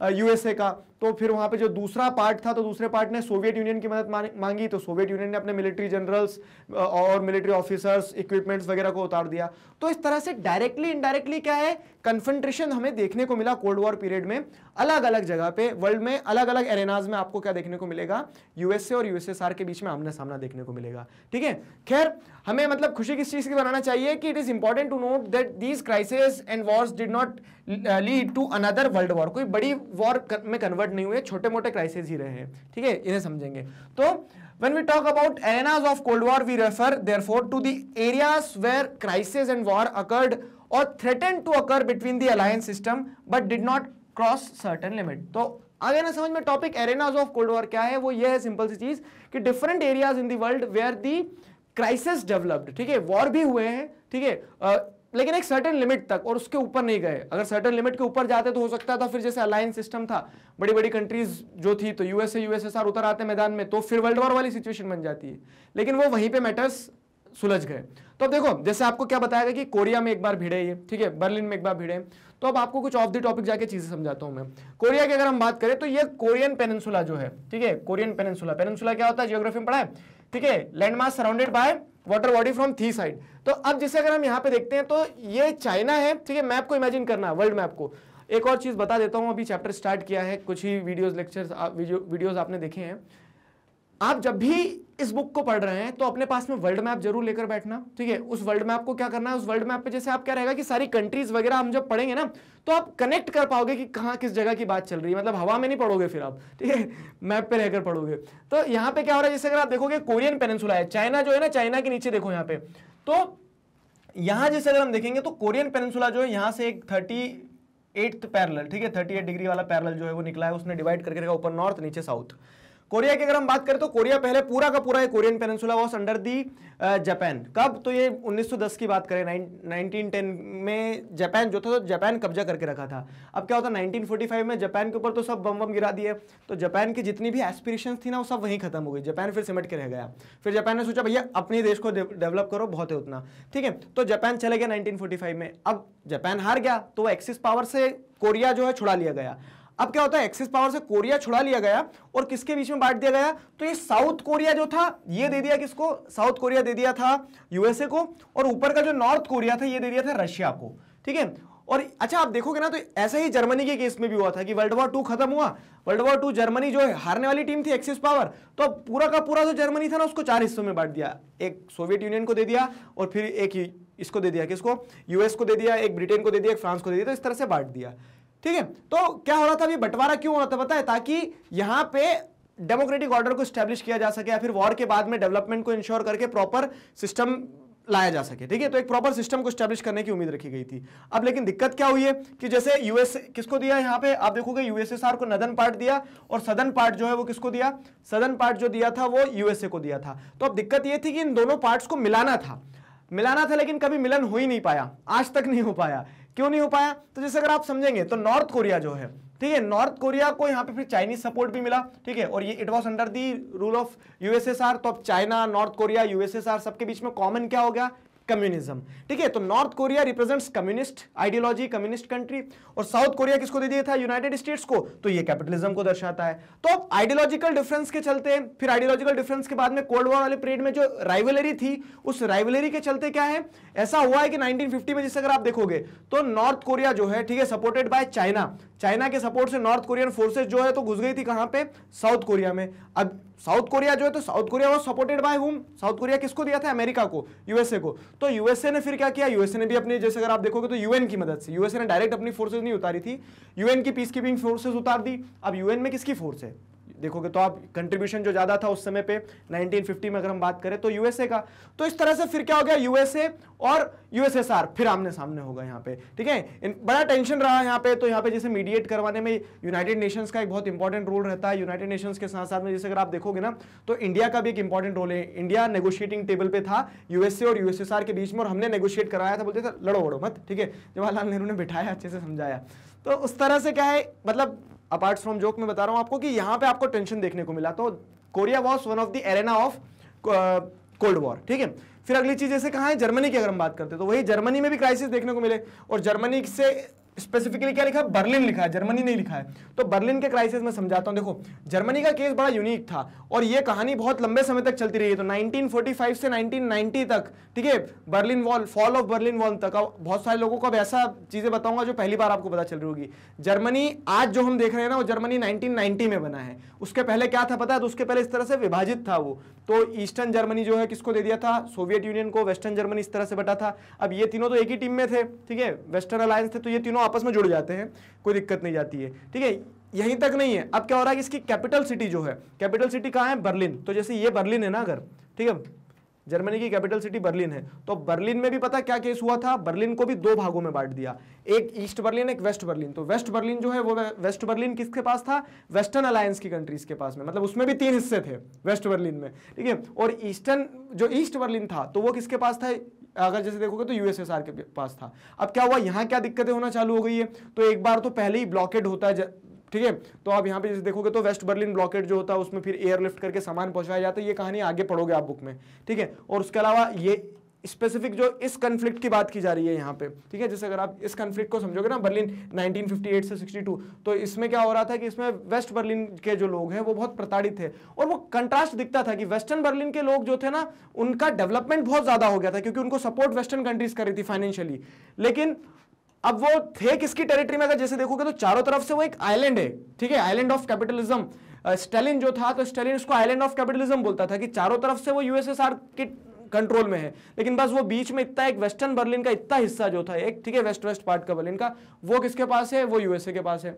Speaker 1: यूएसए का तो फिर वहां पे जो दूसरा पार्ट था तो दूसरे पार्ट ने सोवियत यूनियन की मदद मांगी तो सोवियत यूनियन ने अपने मिलिट्री जनरल्स और मिलिट्री ऑफिसर्स इक्विपमेंट्स वगैरह को उतार दिया तो इस तरह से डायरेक्टली इनडायरेक्टली क्या है कन्फेंट्रेशन हमें देखने को मिला कोल्ड वॉर पीरियड में अलग अलग जगह पे वर्ल्ड में अलग अलग एरेनाज में आपको क्या देखने को मिलेगा यूएसए और यूएसएसआर के बीच में आमना सामना देखने को मिलेगा ठीक है खैर हमें मतलब खुशी किस चीज़ की बनाना चाहिए कि it is important to note that these crisis and wars did not lead to another world war कोई बड़ी वॉर में कन्वर्ट नहीं हुए छोटे मोटे क्राइसिस ही रहे ठीक है इन्हें समझेंगे तो When we talk about arenas of Cold War, we refer therefore to the areas where crises and war occurred और threaten to occur between the alliance system but did not cross certain limit तो आगे ना समझ में topic arenas of cold war क्या है वो ये है सिंपल सी चीज कि different areas in the world where the crisis developed ठीक है वॉर भी हुए हैं ठीक है लेकिन एक सर्टेन लिमिट तक और उसके ऊपर नहीं गए अगर सर्टेन लिमिट के ऊपर जाते तो हो सकता था फिर जैसे अलायंस सिस्टम था बड़ी बड़ी कंट्रीज जो थी तो यूएसए यूएसएसआर उतर आते मैदान में तो फिर वर्ल्ड वॉर वाली सिचुएशन बन जाती है लेकिन वो वहीं पे मैटर्स सुलझ गए तो अब देखो जैसे आपको क्या बताया गया कि कोरिया में एक बार भिड़े ये ठीक है बर्लिन में एक बार भिड़े तो अब आपको कुछ ऑफ द टॉपिक जाके चीजें समझाता हूं मैं कोरिया की अगर हम बात करें तो ये कोरियन पेनिनसुला जो है ठीक है कोरियन पेनिनसुला पेनिनसुला क्या होता है जियोग्राफी में पढ़ा है ठीक है landmark surrounded by water body from three side तो अब जैसे अगर हम यहाँ पे देखते हैं तो ये चाइना है ठीक है मैप को इमेजिन करना वर्ल्ड मैप को एक और चीज़ बता देता हूँ अभी चैप्टर स्टार्ट किया है कुछ ही वीडियोस लेक्चर्स वीडियो वीडियोस आपने देखे हैं आप जब भी इस बुक को पढ़ रहे हैं तो अपने पास में वर्ल्ड मैप जरूर लेकर बैठना ठीक है उस वर्ल्ड मैप को क्या करना है उस वर्ल्ड मैप पे जैसे आप क्या रहेगा कि सारी कंट्रीज वगैरह हम जब पढ़ेंगे ना तो आप कनेक्ट कर पाओगे कि कहाँ किस जगह की बात चल रही है मतलब हवा में नहीं पढ़ोगे फिर आप ठीक है मैप पे रहकर पढ़ोगे तो यहाँ पे क्या हो रहा है जैसे अगर आप देखोगे कोरियन पेनसुला है चाइना जो है ना चाइना के नीचे देखो यहाँ पे तो यहाँ जैसे अगर हम देखेंगे तो कोरियन पेनसुला जो है यहाँ से एक थर्टी एट्थ पैरल ठीक है थर्टी एट डिग्री वाला पैरल जो है वो निकला है उसने डिवाइड करके रखा ऊपर नॉर्थ नीचे साउथ कोरिया की अगर हम बात करें तो कोरिया पहले पूरा का पूरा Korean peninsula was under the Japan कब तो ये 1910 की बात करें नाइनटीन टेन में जापान जो था तो जापान कब्जा करके रखा था अब क्या होता नाइनटीन फोर्टी फाइव में जापान के ऊपर तो सब बम बम गिरा दिए तो जापान की जितनी भी एस्पिरेशन थी ना वो सब वहीं खत्म हो गई जापान फिर सिमट के रह गया फिर जापान ने सोचा भैया अपने देश को डेवलप करो बहुत है उतना ठीक है तो जापान चले गया नाइनटीन में अब जापान हार गया तो एक्सिस पावर से कोरिया जो है छुड़ा लिया गया अब क्या होता है एक्सिस पावर से कोरिया छुड़ा लिया गया और किसके बीच में बांट दिया गया तो ये साउथ कोरिया जो था ये दे दिया किसको साउथ कोरिया दे दिया था यूएसए को और ऊपर का जो नॉर्थ कोरिया था ये दे दिया था रशिया को ठीक है और अच्छा आप देखोगे ना तो ऐसा ही जर्मनी के केस में भी हुआ था कि वर्ल्ड वॉर टू खत्म हुआ वर्ल्ड वॉर टू जर्मनी जो हारने वाली टीम थी एक्सिस पावर तो अब पूरा का पूरा जो जर्मनी था ना उसको चार हिस्सों में बांट दिया एक सोवियत यूनियन को दे दिया और फिर एक इसको दे दिया किसको यूएस को दे दिया एक ब्रिटेन को दे दिया एक फ्रांस को दे दिया तो इस तरह से बांट दिया ठीक है तो क्या हो रहा था अभी बंटवारा क्यों हो रहा था बताए ताकि यहां पे डेमोक्रेटिक ऑर्डर को स्टैब्लिश किया जा सके या फिर वॉर के बाद में डेवलपमेंट को इंश्योर करके प्रॉपर सिस्टम लाया जा सके ठीक है तो एक प्रॉपर सिस्टम को स्टैब्लिश करने की उम्मीद रखी गई थी अब लेकिन दिक्कत क्या हुई है कि जैसे यूएस किसको दिया यहाँ पे आप देखोगे यूएसएसआर को नदन पार्ट दिया और सदन पार्ट जो है वो किसको दिया सदन पार्ट जो दिया था वो यूएसए को दिया था तो अब दिक्कत ये थी कि इन दोनों पार्ट को मिलाना था मिलाना था लेकिन कभी मिलन हो ही नहीं पाया आज तक नहीं हो पाया क्यों नहीं हो पाया तो जैसे अगर आप समझेंगे तो नॉर्थ कोरिया जो है ठीक है नॉर्थ कोरिया को यहाँ पे फिर चाइनीज सपोर्ट भी मिला ठीक है और ये it was under the rule of USSR तो अब चाइना नॉर्थ कोरिया यूएसएसआर सबके बीच में कॉमन क्या हो गया कम्युनिज्म ठीक है तो North Korea represents communist ideology communist country और साउथ कोरिया किसको दे दिया था यूनाइटेड स्टेट्स को तो ये कैपिटलिज्म को दर्शाता है तो अब आइडियोलॉजिकल डिफरेंस के चलते फिर आइडियोलॉजिकल डिफरेंस के बाद में कोल्ड वॉर वाले पीरियड में जो राइवलरी थी उस राइवलरी के चलते क्या है ऐसा हुआ है कि नाइनटीन में जिससे अगर आप देखोगे तो नॉर्थ कोरिया जो है ठीक है सपोर्टेड बाय चाइना चाइना के सपोर्ट से नॉर्थ कोरियन फोर्सेस जो है तो घुस गई थी कहां पे साउथ कोरिया में अब साउथ कोरिया जो है तो South Korea was supported by whom South Korea किसको दिया था अमेरिका को यूएसए को तो यूएसए ने फिर क्या किया यूएसए ने भी अपने जैसे अगर आप देखोगे तो यूएन की मदद से यूएसए ने डायरेक्ट अपनी फोर्सेज नहीं उतारी थी यूएन की पीस कीपिंग फोर्सेज उतार दी अब यूएन में किसकी फोर्स है देखोगे तो आप कंट्रीब्यूशन जो ज़्यादा था उस समय पे 1950 में अगर हम बात करें तो यूएसए का तो इस तरह से फिर क्या हो गया यूएसए और यूएसएसआर फिर आमने सामने होगा यहाँ पे ठीक है बड़ा टेंशन रहा यहाँ पे तो यहाँ पे जैसे मीडिएट करवाने में यूनाइटेड नेशंस का एक बहुत इंपॉर्टेंट रोल रहता है यूनाइटेड नेशंस के साथ साथ में जैसे अगर आप देखोगे ना तो इंडिया का भी एक इंपॉर्टेंट रोल है इंडिया नेगोशिएटिंग टेबल पे था यूएसए और यूएसएसआर के बीच में और हमने नेगोशिएट कराया था बोलते थे लड़ो वड़ो मत ठीक है जवाहरलाल नेहरू ने बिठाया अच्छे से समझाया तो उस तरह से क्या है मतलब अपार्ट फ्रॉम जोक में बता रहा हूं आपको कि यहाँ पे आपको टेंशन देखने को मिला तो Korea was one of the arena of cold war ठीक है फिर अगली चीज जैसे कहा है जर्मनी की अगर हम बात करते हैं तो वही जर्मनी में भी क्राइसिस देखने को मिले और जर्मनी से स्पेसिफिकली क्या लिखा बर्लिन लिखा है जर्मनी नहीं लिखा है तो बर्लिन के क्राइसिस में समझाता हूं देखो जर्मनी का केस बड़ा यूनिक था और यह कहानी बहुत लंबे समय तक चलती रही है तो 1945 से 1990 तक ठीक है Berlin wall fall of Berlin wall तक बहुत सारे लोगों को अब ऐसा चीज़ें बताऊंगा जो पहली बार आपको पता चल रही होगी जर्मनी आज जो हम देख रहे हैं ना वो जर्मनी नाइनटीन में बना है उसके पहले क्या था पता है तो उसके पहले इस तरह से विभाजित था वो तो ईस्टर्न जर्मनी जो है किसको दे दिया था सोवियत यूनियन को वेस्टर्न जर्मनी इस तरह से बटा था अब ये तीनों तो एक ही टीम में थे ठीक है वेस्टर्न अलायंस थे तो ये तीनों आपस में जुड़ जाते हैं कोई दिक्कत नहीं जाती है ठीक है यहीं तक नहीं है अब क्या हो रहा है कि इसकी कैपिटल सिटी जो है कैपिटल सिटी कहाँ है बर्लिन तो जैसे ये बर्लिन है ना अगर ठीक है जर्मनी की कैपिटल सिटी बर्लिन है तो बर्लिन में भी पता क्या केस हुआ था बर्लिन को भी दो भागों में बांट दिया एक ईस्ट बर्लिन एक वेस्ट बर्लिन तो वेस्ट बर्लिन जो है वो वेस्ट बर्लिन किसके पास था वेस्टर्न अलायंस की कंट्रीज के पास में मतलब उसमें भी तीन हिस्से थे वेस्ट बर्लिन में ठीक है और ईस्टर्न जो ईस्ट बर्लिन था तो वो किसके पास था अगर जैसे देखोगे तो यूएसएसआर के पास था अब क्या हुआ यहाँ क्या दिक्कतें होना चालू हो गई है तो एक बार तो पहले ही ब्लॉकेड होता है ठीक है तो आप यहाँ पे जैसे देखोगे तो वेस्ट बर्लिन ब्लॉकेट जो होता है उसमें फिर एयरलिफ्ट करके सामान पहुंचाया जाता है ये कहानी आगे पढ़ोगे आप बुक में ठीक है और उसके अलावा ये स्पेसिफिक जो इस कन्फ्लिक्ट की बात की जा रही है यहाँ पे ठीक है जैसे अगर आप इस कन्फ्लिक्ट को समझोगे ना बर्लिन 1958 से 62 तो इसमें क्या हो रहा था कि इसमें वेस्ट बर्लिन के जो लोग हैं वो बहुत प्रताड़ित थे और वो कंट्रास्ट दिखता था कि वेस्टर्न बर्लिन के लोग जो थे ना उनका डेवलपमेंट बहुत ज़्यादा हो गया था क्योंकि उनको सपोर्ट वेस्टर्न कंट्रीज कर रही थी फाइनेंशियली लेकिन अब वो थे किसकी टेरिटरी में अगर जैसे देखोगे तो चारों तरफ से वो एक आइलैंड है ठीक है आइलैंड ऑफ कैपिटलिज्म स्टेलिन जो था तो स्टेलिन उसको आइलैंड ऑफ कैपिटलिज्म बोलता था कि चारों तरफ से वो यूएसएसआर के कंट्रोल में है लेकिन बस वो बीच में इतना एक वेस्टर्न बर्लिन का इतना हिस्सा जो था एक ठीक है वेस्ट वेस्ट पार्ट का बर्लिन का वो किसके पास है वो यूएसए के पास है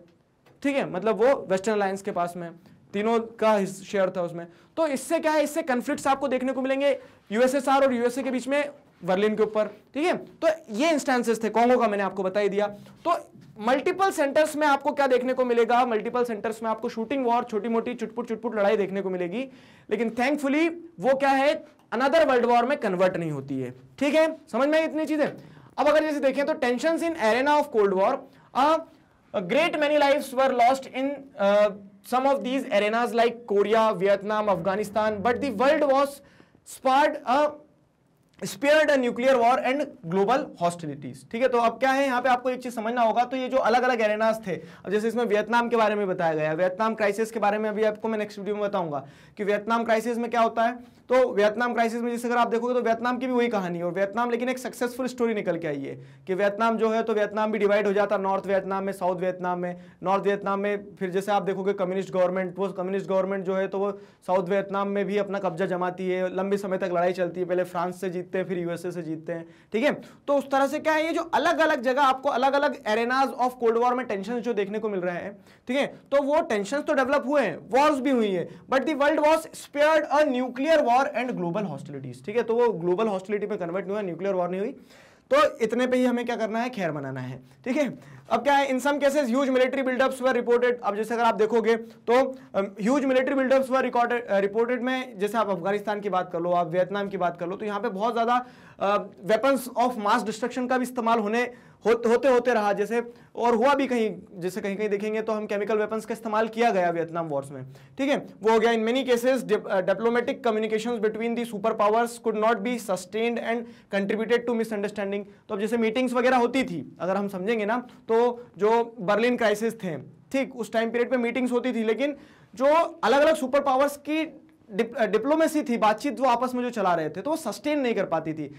Speaker 1: ठीक है मतलब वो वेस्टर्न अलायंस के पास में तीनों का शेयर था उसमें तो इससे क्या है इससे कन्फ्लिक्ट्स आपको देखने को मिलेंगे यूएसएसआर और यूएसए के बीच में वर्लिन के ऊपर ठीक है तो ये इंस्टेंसेस थे कॉन्गो का मैंने आपको बताई दिया तो मल्टीपल सेंटर्स में आपको क्या देखने को मिलेगा मल्टीपल सेंटर्स में आपको शूटिंग वॉर छोटी मोटी चुटपुट चुटपुट लड़ाई देखने को मिलेगी लेकिन थैंकफुली वो क्या है अनदर वर्ल्ड वॉर में कन्वर्ट नहीं होती है ठीक है समझ में आई इतनी चीजें अब अगर जैसे देखें तो tension in arena of cold war great many life were lost in some of these arenas like Korea Vietnam Afghanistan but the world was spared and nuclear war and global hostilities ठीक है तो अब क्या है यहाँ पे आपको एक चीज समझना होगा तो ये जो अलग अलग एरेनास थे अब जैसे इसमें वियतनाम के बारे में बताया गया वियतनाम क्राइसिस के बारे में अभी आपको मैं नेक्स्ट वीडियो में बताऊंगा कि वियतनाम क्राइसिस में क्या होता है तो वियतनाम क्राइसिस में जैसे अगर आप देखोगे तो वियतनाम की भी वही कहानी है और वियतनाम लेकिन एक सक्सेसफुल स्टोरी निकल के आई है कि वियतनाम जो है तो वियतनाम भी डिवाइड हो जाता नॉर्थ वियतनाम में साउथ वियतनाम में नॉर्थ वियतनाम में फिर जैसे आप देखोगे कम्युनिस्ट गवर्नमेंट वो कम्युनिस्ट गवर्नमेंट जो है तो वो साउथ वियतनाम में भी अपना कब्जा जमाती है लंबे समय तक लड़ाई चलती है पहले फ्रांस से जीतते हैं फिर यूएसए से जीतते हैं ठीक है तो उस तरह से क्या है ये जो अलग अलग जगह आपको अलग अलग एरेनाज ऑफ कोल्ड वॉर में टेंशन जो देखने को मिल रहे हैं ठीक है तो वो टेंशन तो डेवलप हुए हैं वॉर्स भी हुई है but the world was spare a nuclear war war and global hostilities ठीक है तो वो ग्लोबल हॉस्टिलिटी में कन्वर्ट नहीं हुआ न्यूक्लियर वॉर नहीं हुई तो इतने पे ही हमें क्या करना है खैर बनाना है ठीक है अब क्या है in some cases huge military buildups were reported अब जैसे अगर आप देखोगे तो huge military buildups were recorded reported में जैसे आप अफगानिस्तान की बात कर लो आप वियतनाम की बात कर लो तो यहाँ पे बहुत ज़्यादा वेपन्स ऑफ मास डिस्ट्रक्शन का भी इस्तेमाल होने होते होते रहा जैसे और हुआ भी कहीं जैसे कहीं कहीं देखेंगे तो हम केमिकल वेपन्स का इस्तेमाल किया गया वियतनाम वॉर्स में ठीक है वो हो गया in many cases diplomatic communication between the super powers could not be sustained and contributed to misunderstanding तो अब जैसे मीटिंग्स वगैरह होती थी अगर हम समझेंगे ना तो जो बर्लिन क्राइसिस थे ठीक उस टाइम पीरियड पर मीटिंग्स होती थी लेकिन जो अलग अलग सुपर पावर्स की डिप्लोमेसी uh, थी बातचीत वो आपस में जो चला रहे थे तो वो सस्टेन नहीं कर पाती थी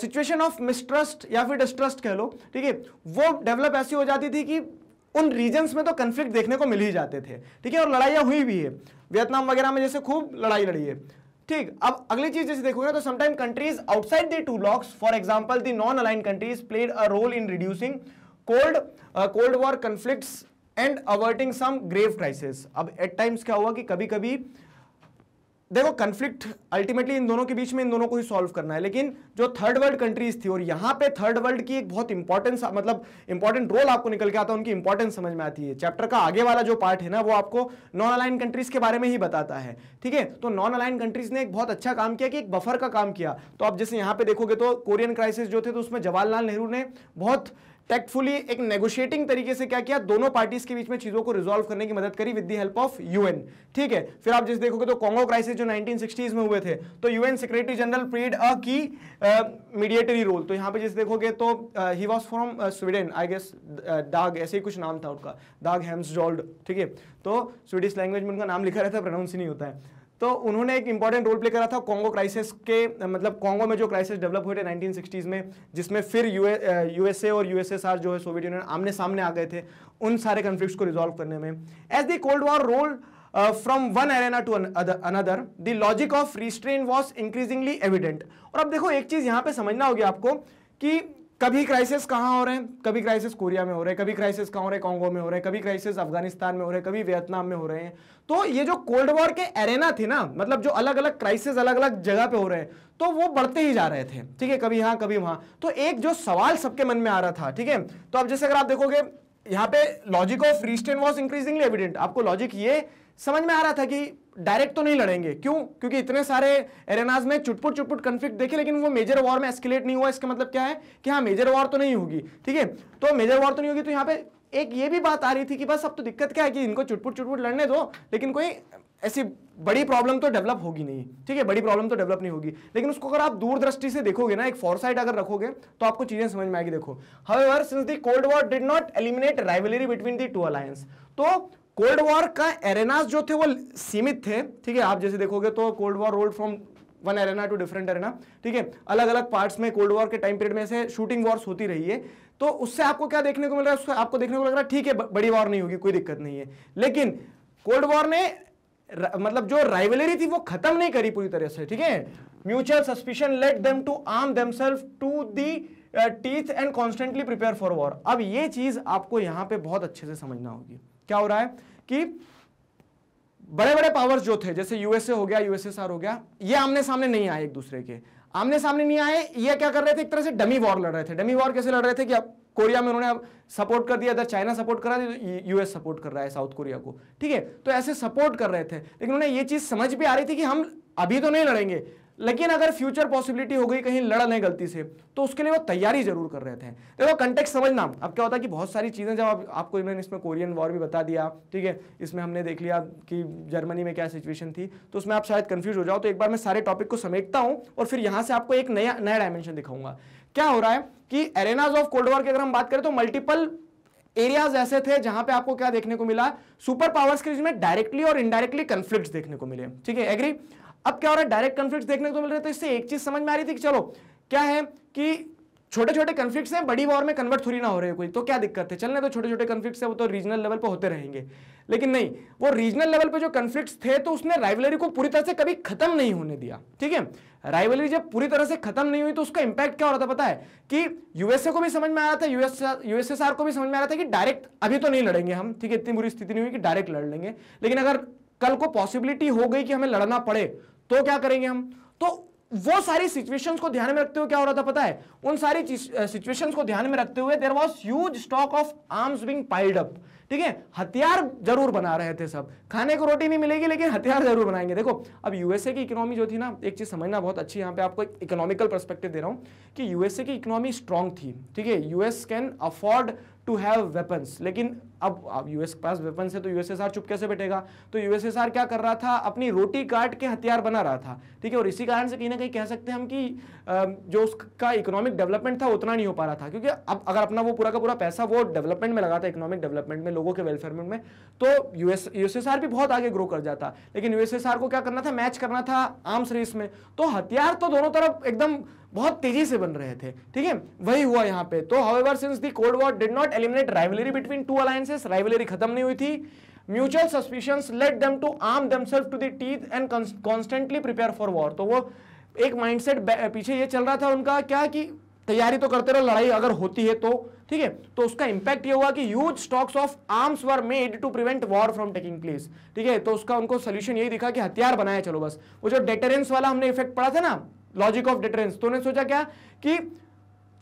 Speaker 1: सिचुएशन ऑफ मिसट्रस्ट या फिर डिस्ट्रस्ट कह लो ठीक है वो डेवलप ऐसी हो जाती थी कि उन रीजन्स में तो कन्फ्लिक्ट देखने को मिल ही जाते थे ठीक है और लड़ाइयाँ हुई भी है वियतनाम वगैरह में जैसे खूब लड़ाई लड़ी है ठीक अब अगली चीज जैसे देखोगे तो sometime countries outside the two blocs for example the non align countries played a role in reducing cold cold war conflict and averting some grave crisis अब एट टाइम्स क्या हुआ कि कभी कभी देखो कन्फ्लिक्ट अल्टीमेटली इन दोनों के बीच में इन दोनों को ही सॉल्व करना है लेकिन जो थर्ड वर्ल्ड कंट्रीज थी और यहाँ पे थर्ड वर्ल्ड की एक बहुत इंपॉर्टेंस मतलब इंपॉर्टेंट रोल आपको निकल के आता है उनकी इंपॉर्टेंस समझ में आती है चैप्टर का आगे वाला जो पार्ट है ना वो आपको नॉन अलाइन कंट्रीज के बारे में ही बताता है ठीक है तो नॉन अलाइन कंट्रीज ने एक बहुत अच्छा काम किया कि एक बफर का काम किया तो आप जैसे यहाँ पे देखोगे तो कोरियन क्राइसिस जो थे तो उसमें जवाहरलाल नेहरू ने बहुत टैक्टफुली एक नेगोशिएटिंग तरीके से क्या किया दोनों पार्टीज के बीच में चीजों को रिजोल्व करने की मदद करी with the help of UN ठीक है फिर आप जिस देखोगे तो कांगो क्राइसिस जो 1960s में हुए थे तो UN secretary general played a key mediatory role तो यहाँ पे जिस देखोगे तो he was from Sweden I guess Dag ऐसे ही कुछ नाम था उनका दाग हेम्स ठीक है तो स्वीडिश लैंग्वेज में उनका नाम लिखा रहता है प्रोनाउंस ही नहीं होता है तो उन्होंने एक इंपॉर्टेंट रोल प्ले करा था कॉन्गो क्राइसिस के मतलब कॉन्गो में जो क्राइसिस डेवलप हुए थे 1960s में जिसमें फिर यूएसए uh, और यूएसएसआर जो है सोवियत यूनियन आमने सामने आ गए थे उन सारे कन्फ्लिक्ट को रिजॉल्व करने में as the cold war roll from one arena to another the logic of restraint was increasingly evident और अब देखो एक चीज़ यहाँ पे समझना होगी आपको कि कभी क्राइसिस कहाँ हो रहे हैं कभी क्राइसिस कोरिया में हो रहे हैं कभी क्राइसिस कहाँ हो रहे हैं कांगो में हो रहे हैं कभी क्राइसिस अफगानिस्तान में हो रहे हैं कभी वियतनाम में हो रहे हैं तो ये जो कोल्ड वॉर के एरेना थे ना मतलब जो अलग अलग क्राइसिस अलग अलग जगह पे हो रहे हैं तो वो बढ़ते ही जा रहे थे ठीक है कभी यहाँ कभी वहाँ तो एक जो सवाल सबके मन में आ रहा था ठीक है तो अब जैसे अगर आप देखोगे यहाँ पे logic of restraint was increasingly evident आपको लॉजिक ये समझ में आ रहा था कि डायरेक्ट तो नहीं लड़ेंगे क्यों क्योंकि इतने सारे एरेनाज में चुटपुट चुटपुट कन्फ्लिक्ट देखे लेकिन वो मेजर वॉर में एस्केलेट नहीं हुआ इसका मतलब क्या है कि हाँ मेजर वॉर तो नहीं होगी ठीक है तो मेजर वॉर तो नहीं होगी तो यहाँ पे एक ये भी बात आ रही थी कि बस अब तो दिक्कत क्या है कि इनको चुटपुट चुटपुट लड़ने दो लेकिन कोई ऐसी बड़ी प्रॉब्लम तो डेवलप होगी नहीं ठीक है बड़ी प्रॉब्लम तो डेवलप नहीं होगी लेकिन उसको अगर आप दूरदृष्टि से देखोगे ना एक फोरसाइट अगर रखोगे तो आपको चीजें समझ में आएगी देखो however since the cold war did not eliminate rivalry between the two alliance तो कोल्ड वॉर का एरेनाज जो थे वो सीमित थे ठीक है आप जैसे देखोगे तो cold war rolled from one arena to different arena ठीक है अलग अलग पार्ट्स में कोल्ड वॉर के टाइम पीरियड में से शूटिंग वॉर्स होती रही है तो उससे आपको क्या देखने को मिल रहा है उससे आपको देखने को लग रहा है ठीक है बड़ी वॉर नहीं होगी कोई दिक्कत नहीं है लेकिन कोल्ड वॉर ने मतलब जो राइवलरी थी वो खत्म नहीं करी पूरी तरह से ठीक है mutual suspicion let them to arm them to the teeth and constantly prepare for war अब ये चीज आपको यहाँ पे बहुत अच्छे से समझना होगी क्या हो रहा है कि बड़े बड़े पावर्स जो थे जैसे यूएसए हो गया यूएसएसआर हो गया ये आमने सामने नहीं आए एक दूसरे के आमने सामने नहीं आए ये क्या कर रहे थे एक तरह से डमी वॉर लड़ रहे थे डमी वॉर कैसे लड़ रहे थे कि अब कोरिया में उन्होंने अब सपोर्ट कर दिया इधर चाइना सपोर्ट कर रहा है यूएस सपोर्ट कर रहा है साउथ कोरिया को ठीक है तो ऐसे सपोर्ट कर रहे थे लेकिन उन्हें ये चीज़ समझ भी आ रही थी कि हम अभी तो नहीं लड़ेंगे लेकिन अगर फ्यूचर पॉसिबिलिटी हो गई कहीं लड़ गलती से तो उसके लिए वो तैयारी जरूर कर रहे थे देखो कंटेक्ट समझना अब क्या होता है कि बहुत सारी चीज़ें जब आप, आपको मैंने इसमें कोरियन वॉर भी बता दिया ठीक है इसमें हमने देख लिया कि जर्मनी में क्या सिचुएशन थी तो उसमें आप शायद कन्फ्यूज हो जाओ तो एक बार मैं सारे टॉपिक को समेटता हूँ और फिर यहाँ से आपको एक नया नया डायमेंशन दिखाऊंगा क्या हो रहा है कि एरेनाज ऑफ कोल्ड वॉर की अगर हम बात करें तो मल्टीपल एरियाज ऐसे थे जहां पे आपको क्या देखने को मिला सुपर पावर्स के बीच में डायरेक्टली और इनडायरेक्टली कंफ्लिक्ट्स देखने को मिले ठीक है एग्री अब क्या हो रहा है डायरेक्ट कंफ्लिक्ट देखने को मिल रहे तो इससे एक चीज समझ में आ रही थी कि चलो क्या है कि छोटे छोटे कन्फ्लिक्ट हैं बड़ी वॉर में कन्वर्ट थोड़ी ना हो रहे कोई तो क्या दिक्कत है चलने तो छोटे छोटे कन्फ्लिक्ट वो तो रीजनल लेवल पर होते रहेंगे लेकिन नहीं वो रीजनल लेवल पर जो कन्फ्लिक्ट थे तो उसने राइवलरी को पूरी तरह से कभी खत्म नहीं होने दिया ठीक है राइवलरी जब पूरी तरह से खत्म नहीं हुई तो उसका इंपैक्ट क्या हो रहा था पता है कि यूएसए को भी समझ में आ रहा था यूएस यूएसएसआर को भी समझ में आ रहा था कि डायरेक्ट अभी तो नहीं लड़ेंगे हम ठीक है इतनी बुरी स्थिति नहीं हुई कि डायरेक्ट लड़ लेंगे लेकिन अगर कल को पॉसिबिलिटी हो गई कि हमें लड़ना पड़े तो क्या करेंगे हम तो वो सारी सिचुएशंस को ध्यान में रखते हुए क्या हो रहा था पता है उन सारी सिचुएशंस को ध्यान में रखते हुए there was huge stock of arms being piled up ठीक है हथियार जरूर बना रहे थे सब खाने को रोटी नहीं मिलेगी लेकिन हथियार जरूर बनाएंगे देखो अब यूएसए की इकोनॉमी जो थी ना एक चीज समझना बहुत अच्छी यहाँ पे आपको एक इकोनॉमिकल परस्पेक्टिव दे रहा हूँ कि यूएसए की इकोनॉमी स्ट्रांग थी ठीक है US can afford to have weapons लेकिन अब अब यूएस के पास वेपन्स है तो यूएसएसआर चुप कैसे बैठेगा तो यूएसएसआर क्या कर रहा था अपनी रोटी काट के हथियार बना रहा था ठीक है और इसी कारण से कहीं ना कहीं कह सकते हैं हम कि जो उसका इकोनॉमिक डेवलपमेंट था उतना नहीं हो पा रहा था क्योंकि अब अगर अपना वो पूरा का पूरा पैसा वो डेवलपमेंट में लगा था इकोनॉमिक डेवलपमेंट में लोगों के वेलफेयर में तो यूएस यूएसएसआर भी बहुत आगे ग्रो कर जाता लेकिन यूएसएसआर को क्या करना था मैच करना था आर्म्स रेस में तो हथियार तो दोनों तरफ एकदम बहुत तेजी से बन रहे थे ठीक है वही हुआ यहाँ पे तो however since the cold war did not eliminate rivalry between two alliances rivalry खत्म नहीं हुई थी mutual suspicion let them to arm themselves to teeth and constantly prepare for war तो वो एक माइंडसेट पीछे ये चल रहा था उनका क्या कि तैयारी तो करते रहो लड़ाई अगर होती है तो ठीक है तो उसका इंपैक्ट ये हुआ कि huge stocks of arms were made to prevent war from taking place ठीक है तो उसका उनको सोल्यूशन यही दिखा कि हथियार बनाया चलो बस वो जो डेटरेंस वाला हमने इफेक्ट पड़ा था ना लॉजिक ऑफ डिटरेंस तो उन्होंने सोचा क्या कि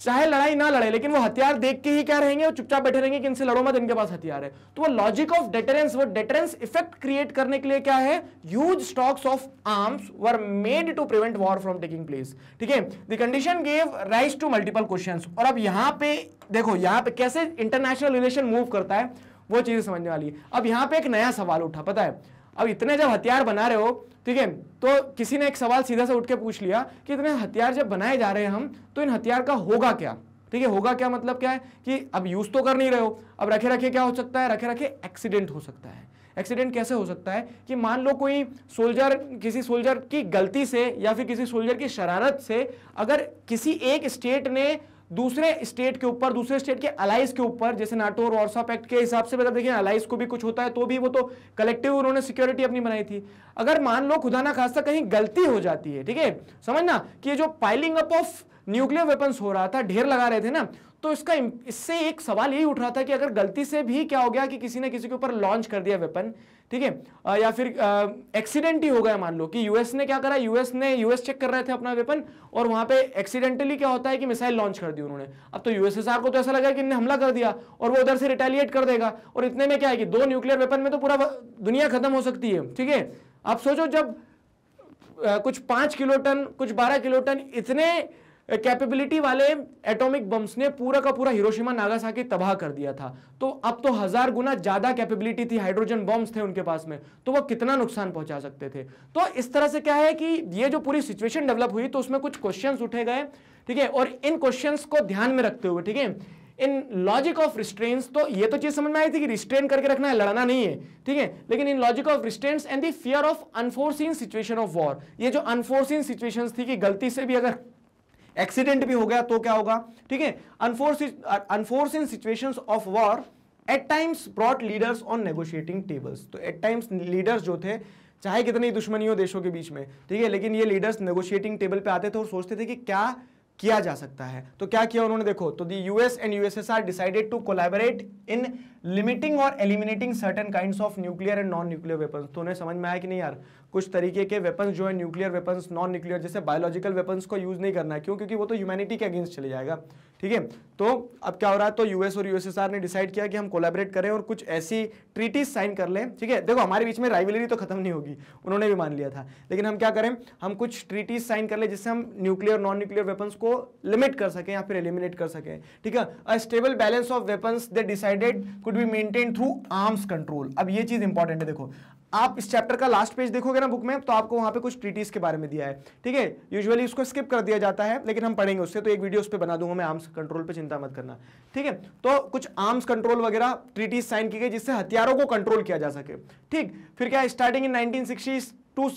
Speaker 1: चाहे लड़ाई ना लड़े लेकिन वो हथियार देख के ही क्या रहेंगे और चुपचाप बैठे रहेंगे कि इनसे लड़ो मत इनके पास हथियार है तो वो लॉजिक ऑफ डेटरेंस वो डेटरेंस इफेक्ट क्रिएट करने के लिए क्या है huge stocks of arms were made to prevent war from taking place ठीक है the condition gave rise to multiple question और अब यहां पर देखो यहां पर कैसे इंटरनेशनल रिलेशन मूव करता है वो चीज समझने वाली है अब यहां पर एक नया सवाल उठा पता है अब इतने जब हथियार बना रहे हो ठीक है तो किसी ने एक सवाल सीधा सा उठ के पूछ लिया कि इतने हथियार जब बनाए जा रहे हैं हम तो इन हथियार का होगा क्या ठीक है होगा क्या मतलब क्या है कि अब यूज़ तो कर नहीं रहे हो अब रखे रखे क्या हो सकता है रखे रखे एक्सीडेंट हो सकता है एक्सीडेंट कैसे हो सकता है कि मान लो कोई सोल्जर किसी सोल्जर की गलती से या फिर किसी सोल्जर की शरारत से अगर किसी एक स्टेट ने दूसरे स्टेट के ऊपर दूसरे स्टेट के अलाइज के ऊपर जैसे नाटो और ऑर्सा एक्ट के हिसाब से मतलब देखिए अलाइज को भी कुछ होता है तो भी वो तो कलेक्टिव उन्होंने सिक्योरिटी अपनी बनाई थी अगर मान लो खुदा ना खासा कहीं गलती हो जाती है ठीक है समझना कि ये जो piling up of nuclear weapons हो रहा था ढेर लगा रहे थे ना तो इसका इससे एक सवाल यही उठ रहा था कि अगर गलती से भी क्या हो गया कि किसी ने किसी के ऊपर लॉन्च कर दिया वेपन ठीक है या फिर एक्सीडेंट ही हो गया मान लो कि यूएस ने क्या करा यूएस ने यूएस चेक कर रहे थे अपना वेपन और वहां पे एक्सीडेंटली क्या होता है कि मिसाइल लॉन्च कर दी उन्होंने अब तो यूएसएसआर को तो ऐसा लगा कि इन्हें हमला कर दिया और वो उधर से रिटेलिएट कर देगा और इतने में क्या है कि दो न्यूक्लियर वेपन में तो पूरा दुनिया खत्म हो सकती है ठीक है आप सोचो जब कुछ पांच किलो टन कुछ बारह किलो टन इतने कैपेबिलिटी वाले एटॉमिक बम्स ने पूरा का पूरा हिरोशिमा नागासाकी तबाह कर दिया था तो अब तो हजार गुना ज्यादा कैपेबिलिटी थी हाइड्रोजन बम्स थे उनके पास में तो वो कितना नुकसान पहुंचा सकते थे तो इस तरह से क्या है कि ये जो पूरी सिचुएशन डेवलप हुई तो उसमें कुछ क्वेश्चन उठे गए ठीक है और इन क्वेश्चन को ध्यान में रखते हुए ठीक है इन लॉजिक ऑफ रिस्ट्रेन तो ये तो चीज समझ में आई थी कि रिस्ट्रेन करके रखना है लड़ना नहीं है ठीक है लेकिन in logic of restraint and the fear of unforeseen situation of war ये जो अनफोर्सिन सिचुएशन थी कि गलती से भी अगर एक्सीडेंट भी हो गया तो क्या होगा ठीक है unforeseen unforeseen situation of war at times brought leaders on negotiating tables तो एट टाइम्स लीडर्स जो थे चाहे कितनी दुश्मनी हो देशों के बीच में ठीक है लेकिन ये लीडर्स नेगोशिएटिंग टेबल पे आते थे और सोचते थे कि क्या किया जा सकता है तो क्या किया उन्होंने देखो तो the US and USSR decided to collaborate in limiting और eliminating certain kinds of nuclear and non nuclear weapons तो उन्हें समझ में आया कि नहीं यार कुछ तरीके के वेपन जो है न्यूक्लियर वेपन्स नॉन न्यूक्लियर जैसे बायोलॉजिकल वेपन्स को यूज नहीं करना है क्यों क्योंकि वो तो ह्यूमैनिटी के अगेंस्ट चले जाएगा ठीक है तो अब क्या हो रहा है तो यूएस और यूएसएसआर ने डिसाइड किया कि हम कोलैबोरेट करें और कुछ ऐसी ट्रीटीज साइन कर लें ठीक है देखो हमारे बीच में राइवलरी तो खत्म नहीं होगी उन्होंने भी मान लिया था लेकिन हम क्या करें हम कुछ ट्रीटीज साइन कर लें जिससे हम न्यूक्लियर नॉन न्यूक्लियर वेपन्स को लिमिट कर सकें या फिर एलिमिनेट कर सकें ठीक है a stable balance of weapons they decided could be maintain through arms control अब ये चीज इंपॉर्टेंट है देखो आप इस चैप्टर का लास्ट पेज देखोगे ना बुक में तो आपको वहां पे कुछ ट्रीटीज के बारे में दिया है ठीक है यूजुअली उसको स्किप कर दिया जाता है लेकिन हम पढ़ेंगे उससे तो एक वीडियो उस पर बना दूंगा मैं आर्म्स कंट्रोल पे चिंता मत करना ठीक है तो कुछ आर्म्स कंट्रोल वगैरह ट्रीटीज साइन की गई जिससे हथियारों को कंट्रोल किया जा सके ठीक फिर क्या starting in nineteen two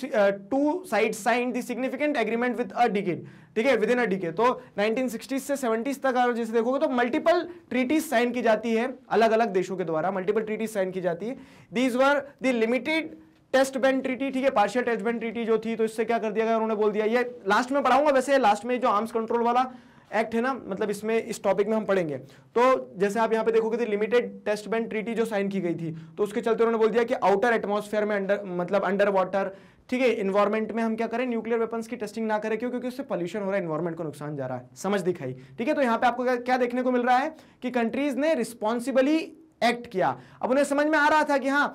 Speaker 1: two side sign the significant agreement with a decade ठीक है विद इन अ डिके तो 1960 से 70s तक अगर जैसे देखोगे तो मल्टीपल ट्रीटीज साइन की जाती है अलग अलग देशों के द्वारा मल्टीपल ट्रीटीज साइन की जाती है these were the limited test ban treaty ठीक है पार्शियल टेस्ट बैन ट्रीटी जो थी तो इससे क्या कर दिया गया उन्होंने बोल दिया ये लास्ट में पढ़ाऊंगा वैसे लास्ट में जो आर्म्स कंट्रोल वाला एक्ट है ना मतलब इसमें इस टॉपिक में हम पढ़ेंगे तो जैसे आप यहाँ पे देखोगे तो लिमिटेड टेस्ट बैंड ट्रीटी जो साइन की गई थी तो उसके चलते उन्होंने बोल दिया कि आउटर एटमोसफेयर में अंडर मतलब अंडर वाटर ठीक है इन्वायरमेंट में हम क्या करें न्यूक्लियर वेपन्स की टेस्टिंग ना करें क्यों क्योंकि उससे पॉल्यूशन हो रहा है इन्वायरमेंट को नुकसान जा रहा है समझ दिखाई ठीक है तो यहाँ पे आपको क्या, क्या देखने को मिल रहा है कि कंट्रीज ने रिस्पॉन्सिबली एक्ट किया अब उन्हें समझ में आ रहा था कि हाँ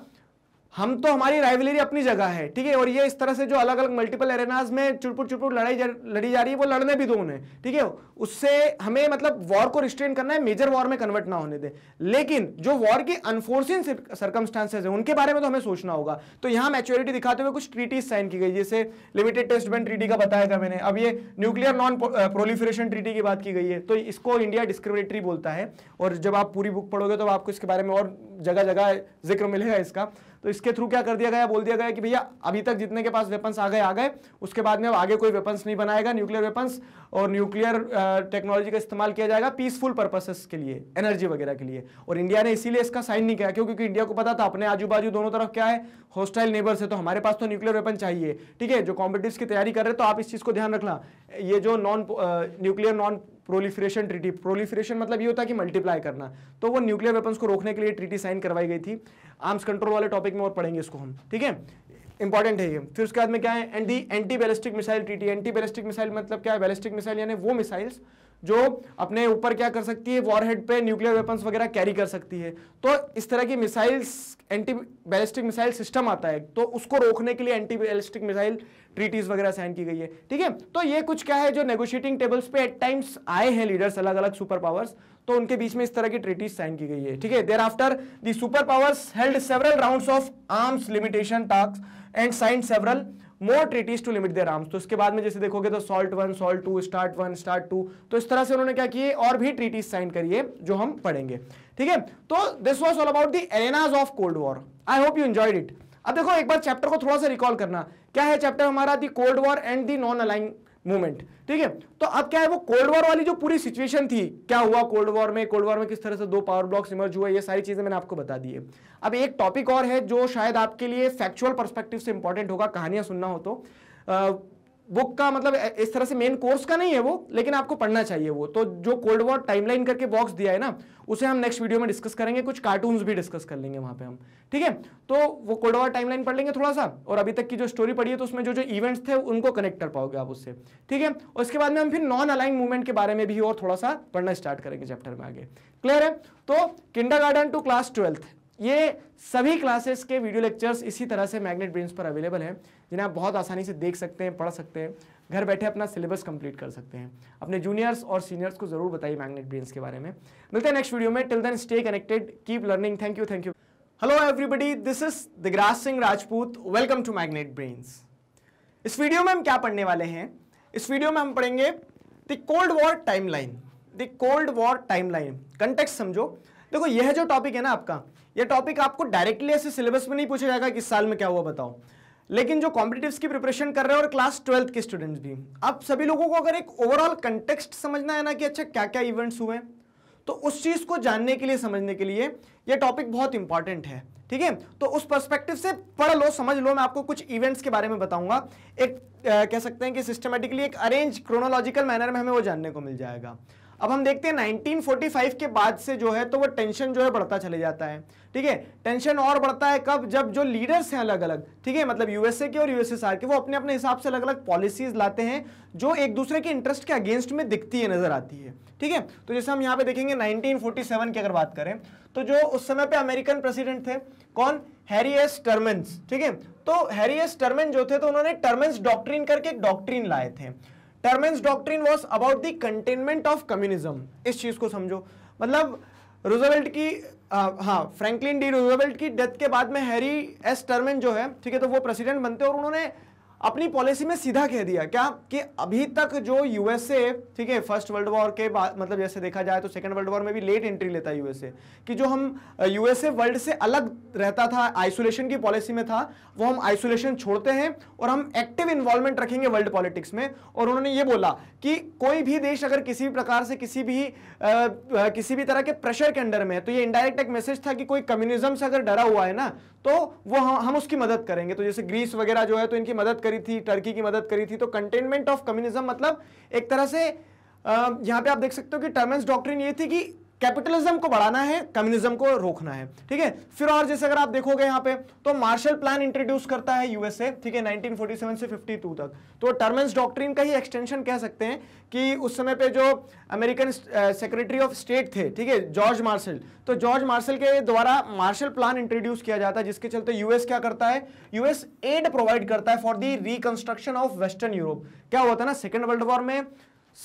Speaker 1: हम तो हमारी राइवलरी अपनी जगह है ठीक है और ये इस तरह से जो अलग अलग मल्टीपल एरेनाज में चुटपुट चुटपुट लड़ाई लड़ी जा रही है वो लड़ने भी दो उन्हें ठीक है उससे हमें मतलब वॉर को रिस्ट्रेन करना है मेजर वॉर में कन्वर्ट ना होने दे लेकिन जो वॉर की अनफोर्सिंग सर्कमस्टांसेज है उनके बारे में तो हमें सोचना होगा तो यहाँ मेच्योरिटी दिखाते हुए कुछ ट्रीटीज साइन की गई जैसे लिमिटेड टेस्ट बैन ट्रीटी का बताया था मैंने अब ये न्यूक्लियर नॉन प्रोलिफरेशन ट्रीटी की बात की गई है तो इसको इंडिया डिस्क्रिमिनेटरी बोलता है और जब आप पूरी बुक पढ़ोगे तो आपको इसके बारे में और जगह जगह जिक्र मिलेगा इसका तो इसके थ्रू क्या कर दिया गया बोल दिया गया कि भैया अभी तक जितने के पास वेपन्स आ गए आ गए उसके बाद में अब आगे कोई वेपन्स नहीं बनाएगा न्यूक्लियर वेपन्स और न्यूक्लियर टेक्नोलॉजी का इस्तेमाल किया जाएगा पीसफुल पर्पसेस के लिए एनर्जी वगैरह के लिए और इंडिया ने इसीलिए इसका साइन नहीं किया क्यों क्योंकि इंडिया को पता था अपने आजू बाजू दोनों तरफ क्या है होस्टाइल नेबर्स है तो हमारे पास तो न्यूक्लियर वेपन चाहिए ठीक है जो कॉम्पिटिव की तैयारी कर रहे तो आप इस चीज़ को ध्यान रखना ये जो non nuclear non proliferation treaty proliferation मतलब ये होता है कि मल्टीप्लाई करना तो वो न्यूक्लियर वेपन्स को रोकने के लिए ट्रीटी साइन करवाई गई थी आर्म्स कंट्रोल वाले टॉपिक में और पढ़ेंगे इसको हम ठीक है इंपॉर्टेंट है ये फिर उसके बाद में क्या है anti anti ballistic missile treaty anti ballistic missile मतलब क्या है बैलिस्टिक मिसाइल यानी वो मिसाइल्स जो अपने ऊपर क्या कर सकती है वॉरहेड पे न्यूक्लियर वेपन्स वगैरह कैरी कर सकती है तो इस तरह की missiles anti ballistic missile system आता है तो उसको रोकने के लिए एंटी बैलिस्टिक मिसाइल ट्रीटीज वगैरह साइन की गई है ठीक है तो ये कुछ क्या है जो नेगोशिएटिंग टेबल्स पे एट टाइम्स आए हैं लीडर्स अलग अलग सुपर पावर्स तो उनके बीच में इस तरह की ट्रीटीज साइन की गई है ठीक है thereafter the super powers held several round of arms limitation task and sign several more treaties to limit their arms तो इसके बाद में जैसे देखोगे तो SALT one SALT two START one START two तो इस तरह से उन्होंने क्या किए और भी ट्रीटीज साइन करिए जो हम पढ़ेंगे ठीक है तो this was all about the arenas of cold war I hope you enjoyed it अब देखो एक बार चैप्टर को थोड़ा सा रिकॉल करना क्या है चैप्टर हमारा the cold war and the non align movement ठीक है तो अब क्या है वो कोल्ड वॉर वाली जो पूरी सिचुएशन थी क्या हुआ कोल्ड वॉर में कोल्ड वॉर में किस तरह से दो पावर ब्लॉक्स इमर्ज हुए ये सारी चीजें मैंने आपको बता दी है अब एक टॉपिक और है जो शायद आपके लिए फैक्चुअल परस्पेक्टिव से इंपॉर्टेंट होगा कहानियां सुनना हो तो बुक का मतलब इस तरह से मेन कोर्स का नहीं है वो लेकिन आपको पढ़ना चाहिए वो तो जो कोल्ड वॉर टाइमलाइन करके बॉक्स दिया है ना उसे हम नेक्स्ट वीडियो में डिस्कस करेंगे कुछ कार्टून्स भी डिस्कस कर लेंगे वहां पे हम ठीक है तो वो कोल्ड वॉर टाइमलाइन पढ़ लेंगे थोड़ा सा और अभी तक की जो स्टोरी पढ़ी है तो उसमें जो जो इवेंट्स थे उनको कनेक्ट कर पाओगे आप उससे ठीक है और उसके बाद में हम फिर नॉन अलाइन मूवमेंट के बारे में भी और थोड़ा सा पढ़ना स्टार्ट करेंगे चैप्टर में आगे क्लियर है तो किंडर टू क्लास ट्वेल्थ ये सभी क्लासेस के वीडियो लेक्चर्स इसी तरह से मैग्नेट ब्रेन्स पर अवेलेबल हैं जिन्हें आप बहुत आसानी से देख सकते हैं पढ़ सकते हैं घर बैठे अपना सिलेबस कंप्लीट कर सकते हैं अपने जूनियर्स और सीनियर्स को जरूर बताइए मैग्नेट ब्रेन्स के बारे में मिलते हैं नेक्स्ट वीडियो में till then stay connected keep learning thank you thank you hello everybody this is Digraj Singh Rajput welcome to Magnet Brains इस वीडियो में हम क्या पढ़ने वाले हैं इस वीडियो में हम पढ़ेंगे the cold war timeline the cold war timeline समझो देखो यह जो टॉपिक है ना आपका ये टॉपिक आपको डायरेक्टली ऐसे सिलेबस में नहीं पूछा जाएगा किस साल में क्या हुआ बताओ लेकिन जो कॉम्पिटेटिव की प्रिपरेशन कर रहे हैं और क्लास ट्वेल्थ के स्टूडेंट्स भी आप सभी लोगों को अगर एक ओवरऑल कंटेक्सट समझना है ना कि अच्छा क्या क्या इवेंट्स हुए तो उस चीज़ को जानने के लिए समझने के लिए यह टॉपिक बहुत इंपॉर्टेंट है ठीक है तो उस पर्सपेक्टिव से पढ़ लो समझ लो मैं आपको कुछ इवेंट्स के बारे में बताऊंगा एक आ, कह सकते हैं कि सिस्टमेटिकली एक अरेंज क्रोनोलॉजिकल मैनर में हमें वो जानने को मिल जाएगा अब हम देखते हैं 1945 के बाद से जो है तो वो टेंशन जो है बढ़ता चले जाता है ठीक है टेंशन और बढ़ता है कब जब जो लीडर्स हैं अलग अलग ठीक है मतलब यूएसए के और यूएसएसआर के वो अपने अपने हिसाब से अलग अलग पॉलिसीज लाते हैं जो एक दूसरे के इंटरेस्ट के अगेंस्ट में दिखती है नजर आती है ठीक है तो जैसे हम यहाँ पे देखेंगे नाइनटीन की अगर बात करें तो जो उस समय पर अमेरिकन प्रेसिडेंट थे कौन हैरी एस टर्मेंस ठीक है तो हैरी एस टर्मेन जो थे तो उन्होंने टर्मेंस डॉक्ट्रीन करके एक डॉक्ट्रीन लाए थे Truman's doctrine was about the containment of communism इस चीज को समझो मतलब रोजावेल्ट की हाँ फ्रैंकलिन डी रोजावेल्ट की डेथ के बाद में हैरी एस टर्मेन जो है ठीक है तो वो प्रेसिडेंट बनते और उन्होंने अपनी पॉलिसी में सीधा कह दिया क्या कि अभी तक जो यूएसए ठीक है फर्स्ट वर्ल्ड वॉर के बाद मतलब जैसे देखा जाए तो सेकंड वर्ल्ड वॉर में भी लेट एंट्री लेता है यूएसए कि जो हम यूएसए वर्ल्ड से अलग रहता था आइसोलेशन की पॉलिसी में था वो हम आइसोलेशन छोड़ते हैं और हम एक्टिव इन्वॉल्वमेंट रखेंगे वर्ल्ड पॉलिटिक्स में और उन्होंने ये बोला कि कोई भी देश अगर किसी भी प्रकार से किसी भी आ, किसी भी तरह के प्रेशर के अंडर में है तो ये इनडायरेक्ट एक मैसेज था कि कोई कम्युनिज्म से अगर डरा हुआ है ना तो वो हम, हम उसकी मदद करेंगे तो जैसे ग्रीस वगैरह जो है तो इनकी मदद करी थी टर्की की मदद करी थी तो कंटेनमेंट ऑफ कम्युनिज्म मतलब एक तरह से यहाँ पे आप देख सकते हो कि टर्मेंस डॉक्ट्रिन ये थी कि कैपिटलिज्म को बढ़ाना है कम्युनिज्म को रोकना है ठीक है फिर और जैसे अगर आप देखोगे यहाँ पे तो मार्शल प्लान इंट्रोड्यूस करता है यूएसए ठीक है 1947 से 52 तक तो टर्मेंस डॉक्ट्रिन का ही एक्सटेंशन कह सकते हैं कि उस समय पे जो अमेरिकन सेक्रेटरी ऑफ स्टेट थे ठीक है जॉर्ज मार्शल तो जॉर्ज मार्शल के द्वारा मार्शल प्लान इंट्रोड्यूस किया जाता है जिसके चलते यूएस क्या करता है यूएस एड प्रोवाइड करता है for the reconstruction of western Europe क्या हुआ था ना सेकेंड वर्ल्ड वॉर में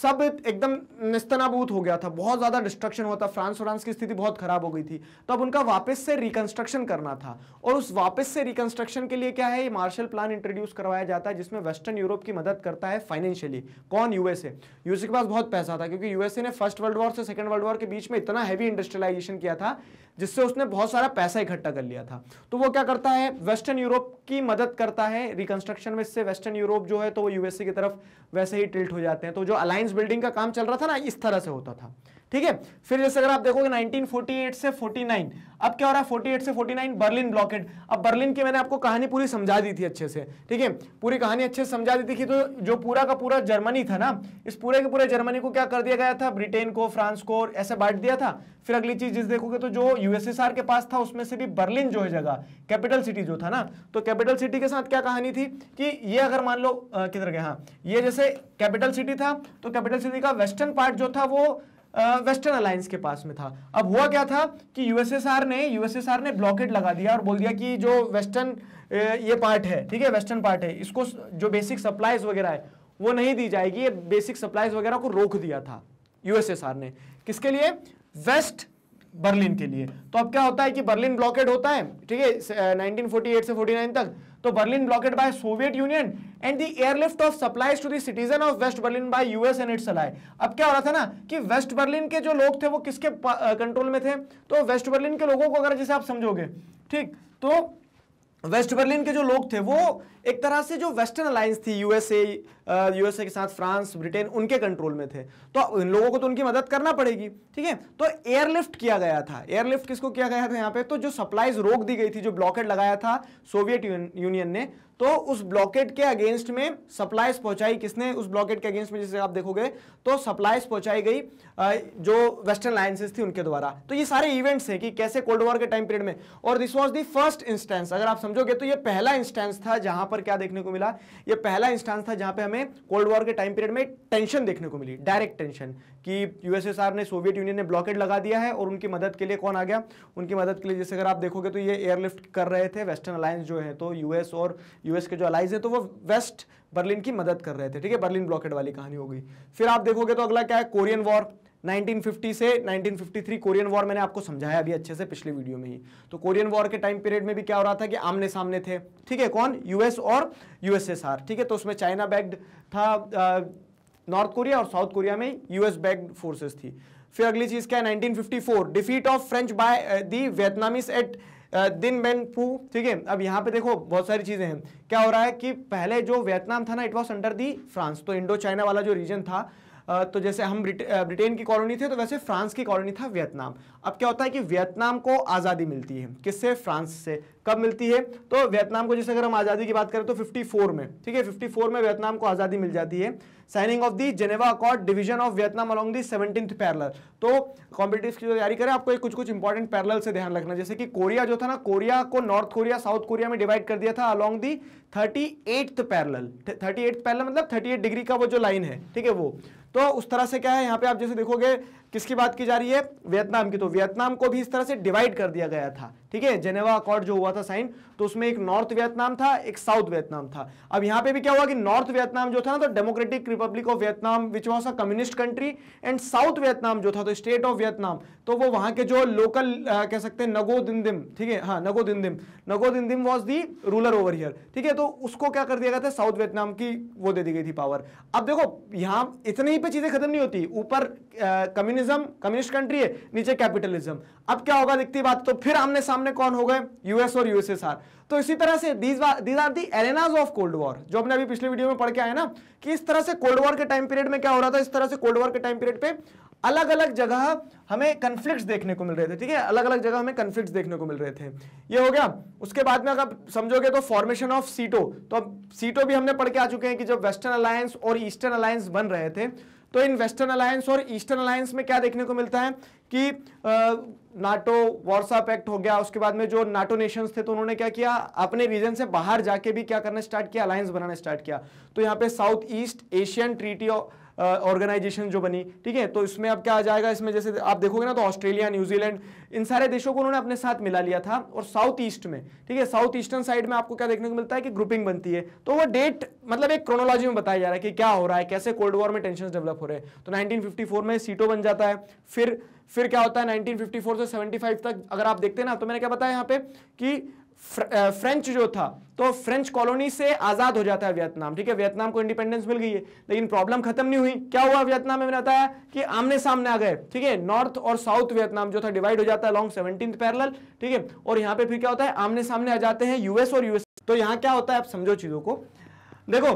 Speaker 1: सब एकदम निस्तनाबूत हो गया था बहुत ज़्यादा डिस्ट्रक्शन हुआ था फ्रांस फ्रांस की स्थिति बहुत ख़राब हो गई थी तो अब उनका वापस से रिकन्स्ट्रक्शन करना था और उस वापस से रिकन्स्ट्रक्शन के लिए क्या है ये मार्शल प्लान इंट्रोड्यूस करवाया जाता है जिसमें वेस्टर्न यूरोप की मदद करता है फाइनेंशियली कौन यूएसए यूएसए के पास बहुत पैसा था क्योंकि यूएसए ने फर्स्ट वर्ल्ड वॉर से सेकेंड वर्ल्ड वॉर के बीच में इतना हैवी इंडस्ट्रियलाइजेशन किया था जिससे उसने बहुत सारा पैसा इकट्ठा कर लिया था तो वो क्या करता है वेस्टर्न यूरोप की मदद करता है रिकंस्ट्रक्शन में इससे वेस्टर्न यूरोप जो है तो वो यूएसए की तरफ वैसे ही टिल्ट हो जाते हैं तो जो अलायंस बिल्डिंग का काम चल रहा था ना इस तरह से होता था ठीक है फिर जैसे अगर आप देखोगे 1948 से 49 अब क्या हो रहा है 48 से 49 बर्लिन ब्लॉकेट अब बर्लिन की मैंने आपको कहानी पूरी समझा दी थी अच्छे से ठीक है पूरी कहानी अच्छे से समझा दी थी कि तो जो पूरा का पूरा जर्मनी था ना इस पूरे के पूरे जर्मनी को क्या कर दिया गया था ब्रिटेन को फ्रांस को ऐसे बांट दिया था फिर अगली चीज जिस देखोगे तो जो यूएसएसआर के पास था उसमें से भी बर्लिन जो है जगह कैपिटल सिटी जो था ना तो कैपिटल सिटी के साथ क्या कहानी थी कि ये अगर मान लो किधर गया हाँ ये जैसे कैपिटल सिटी था तो कैपिटल सिटी का वेस्टर्न पार्ट जो था वो वेस्टर्न अलायंस के पास में था अब हुआ क्या था कि यूएसएसआर ने यूएसएसआर ने ब्लॉकेट लगा दिया और बोल दिया कि जो वेस्टर्न ये पार्ट है ठीक है वेस्टर्न पार्ट है इसको जो बेसिक सप्लाईज वगैरह है वो नहीं दी जाएगी ये बेसिक सप्लाईज वगैरह को रोक दिया था यूएसएसआर ने किसके लिए वेस्ट बर्लिन के लिए तो अब क्या होता है कि बर्लिन ब्लॉकेट होता है ठीक है 1948 से 49 तक तो Berlin blockade by Soviet Union and the airlift of supplies to the citizen of West Berlin by US and its ally अब क्या हो रहा था ना कि वेस्ट बर्लिन के जो लोग थे वो किसके कंट्रोल में थे तो वेस्ट बर्लिन के लोगों को अगर जैसे आप समझोगे ठीक तो वेस्ट बर्लिन के जो लोग थे वो एक तरह से जो वेस्टर्न अलायंस थी यूएसए यूएसए के साथ फ्रांस ब्रिटेन उनके कंट्रोल में थे तो इन लोगों को तो उनकी मदद करना पड़ेगी ठीक है तो एयरलिफ्ट किया गया था एयरलिफ्ट किसको किया गया था यहाँ पे तो जो सप्लाईज रोक दी गई थी जो ब्लॉकेट लगाया था सोवियत यूनियन ने तो उस ब्लॉकेट के अगेंस्ट में सप्लाइज पहुंचाई किसने उस ब्लॉकेट के अगेंस्ट में जैसे आप देखोगे तो सप्लाइज पहुंचाई गई जो वेस्टर्न अलायसेज थी उनके द्वारा तो ये सारे इवेंट्स हैं कि कैसे कोल्ड वॉर के टाइम पीरियड में और this was the first instance अगर आप समझोगे तो ये पहला इंस्टेंस था जहां पर क्या देखने को मिला ये पहला इंस्टेंस था जहां पर हमें कोल्ड वॉर के टाइम पीरियड में टेंशन देखने को मिली डायरेक्ट टेंशन कि यूएसएसआर ने सोवियत यूनियन ने ब्लॉकेट लगा दिया है और उनकी मदद के लिए कौन आ गया उनकी मदद के लिए जैसे अगर आप देखोगे तो ये एयरलिफ्ट कर रहे थे वेस्टर्न अलायंस जो है तो यूएस और यूएस के जो अलाइज हैं तो वो वेस्ट बर्लिन की मदद कर रहे थे ठीक है बर्लिन ब्लॉकेट वाली कहानी हो गई फिर आप देखोगे तो अगला क्या है कोरियन वॉर 1950 से 1953 कोरियन वॉर मैंने आपको समझाया अभी अच्छे से पिछले वीडियो में ही तो कोरियन वॉर के टाइम पीरियड में भी क्या हो रहा था कि आमने सामने थे ठीक है कौन यूएस और यूएसएसआर ठीक है तो उसमें चाइना बैग्ड था नॉर्थ कोरिया और साउथ कोरिया में यूएस बैग्ड फोर्सेस थी फिर अगली चीज क्या है 1954 defeat of French by the Vietnamese at Dien Bien Phu ठीक है अब यहाँ पे देखो बहुत सारी चीज़ें हैं क्या हो रहा है कि पहले जो वियतनाम था ना it was under the France तो इंडो चाइना वाला जो रीजन था तो जैसे हम ब्रिटेन की कॉलोनी थे तो वैसे फ्रांस की कॉलोनी था वियतनाम अब क्या होता है कि वियतनाम को आज़ादी मिलती है किससे फ्रांस से कब मिलती है तो वियतनाम को जैसे अगर हम आज़ादी की बात करें तो 54 में ठीक है 54 में वियतनाम को आज़ादी मिल जाती है signing of the Geneva accord division of Vietnam along the seventeen parallel तो कॉम्पिटिटिव की तैयारी करें आपको कुछ कुछ इंपॉर्टेंट पैरल से ध्यान रखना जैसे कि कोरिया जो था ना कोरिया को नॉर्थ कोरिया साउथ कोरिया में डिवाइड कर दिया था along the thirty eighth parallel thirty eighth parallel मतलब थर्टी एट डिग्री का वो जो लाइन है ठीक है वो तो उस तरह से क्या है यहाँ पे आप जैसे देखोगे किसकी बात की जा रही है वियतनाम की तो वियतनाम को भी इस तरह से डिवाइड कर दिया गया था ठीक है जेनेवा अकॉर्ड जो हुआ था साइन तो उसमें एक नॉर्थ वियतनाम था एक साउथ वियतनाम था अब यहां पे भी क्या हुआ कि नॉर्थ वियतनाम जो था ना तो democratic republic of Vietnam which was a communist country and South Vietnam जो था तो स्टेट ऑफ वियतनाम तो वो वहां के जो लोकल आ, कह सकते हैं नगो दिनदिम ठीक है हाँ Ngo Dinh Diem Ngo Dinh Diem was the ruler over here ठीक है तो उसको क्या कर दिया गया था साउथ वियतनाम की वो दे दी गई थी पावर अब देखो यहां इतने ही पे चीजें खत्म नहीं होती ऊपर कम्युनिस्ट सोशलिज्म कम्युनिस्ट कंट्री है नीचे कैपिटलिज्म अब क्या होगा दिखती बात तो फिर आमने सामने कौन हो गए यूएस और यूएसएसआर तो इसी तरह से these are the arenas of cold war जो हमने अभी पिछले वीडियो में पढ़ के आए ना कि इस तरह से कोल्ड वॉर के टाइम पीरियड में क्या हो रहा था इस तरह से कोल्ड वॉर के टाइम पीरियड पे अलग अलग जगह हमें कंफ्लिक्ट्स देखने को मिल रहे थे ठीक है अलग अलग जगह हमें कंफ्लिक्ट्स देखने को मिल रहे थे ये हो गया उसके बाद में अगर समझोगे तो फॉर्मेशन ऑफ सीटो तो अब सीटो भी हमने पढ़ के आ चुके हैं कि जब वेस्टर्न अलायंस और ईस्टर्न अलायंस बन रहे थे तो इन वेस्टर्न अलायंस और ईस्टर्न अलायंस में क्या देखने को मिलता है कि नाटो वॉर्सा पैक्ट हो गया उसके बाद में जो नाटो नेशंस थे तो उन्होंने क्या किया अपने रीजन से बाहर जाके भी क्या करना स्टार्ट किया अलायंस बनाना स्टार्ट किया तो यहाँ पे South East Asian treaty of organization जो बनी ठीक है तो इसमें अब क्या आ जाएगा इसमें जैसे आप देखोगे ना तो ऑस्ट्रेलिया न्यूजीलैंड इन सारे देशों को उन्होंने अपने साथ मिला लिया था और साउथ ईस्ट में ठीक है साउथ ईस्टर्न साइड में आपको क्या देखने को मिलता है कि ग्रुपिंग बनती है तो वो डेट मतलब एक क्रोनोलॉजी में बताया जा रहा है कि क्या हो रहा है कैसे कोल्ड वॉर में टेंशन डेवलप हो रहे हैं तो नाइनटीन में सीटो बन जाता है फिर फिर क्या होता है 1954 से 75 तक अगर आप देखते हैं ना तो मैंने क्या बताया यहाँ पे कि फ्र, फ्रेंच uh, जो था तो फ्रेंच कॉलोनी से आज़ाद हो जाता है वियतनाम ठीक है वियतनाम को इंडिपेंडेंस मिल गई है लेकिन प्रॉब्लम खत्म नहीं हुई क्या हुआ वियतनाम में बताया कि आमने सामने आ गए ठीक है नॉर्थ और साउथ वियतनाम जो था डिवाइड हो जाता है लॉन्ग सेवनटीन पैरल ठीक है और यहां पर फिर क्या होता है आमने सामने आ जाते हैं यूएस और यूएस तो यहां क्या होता है आप समझो चीज़ों को देखो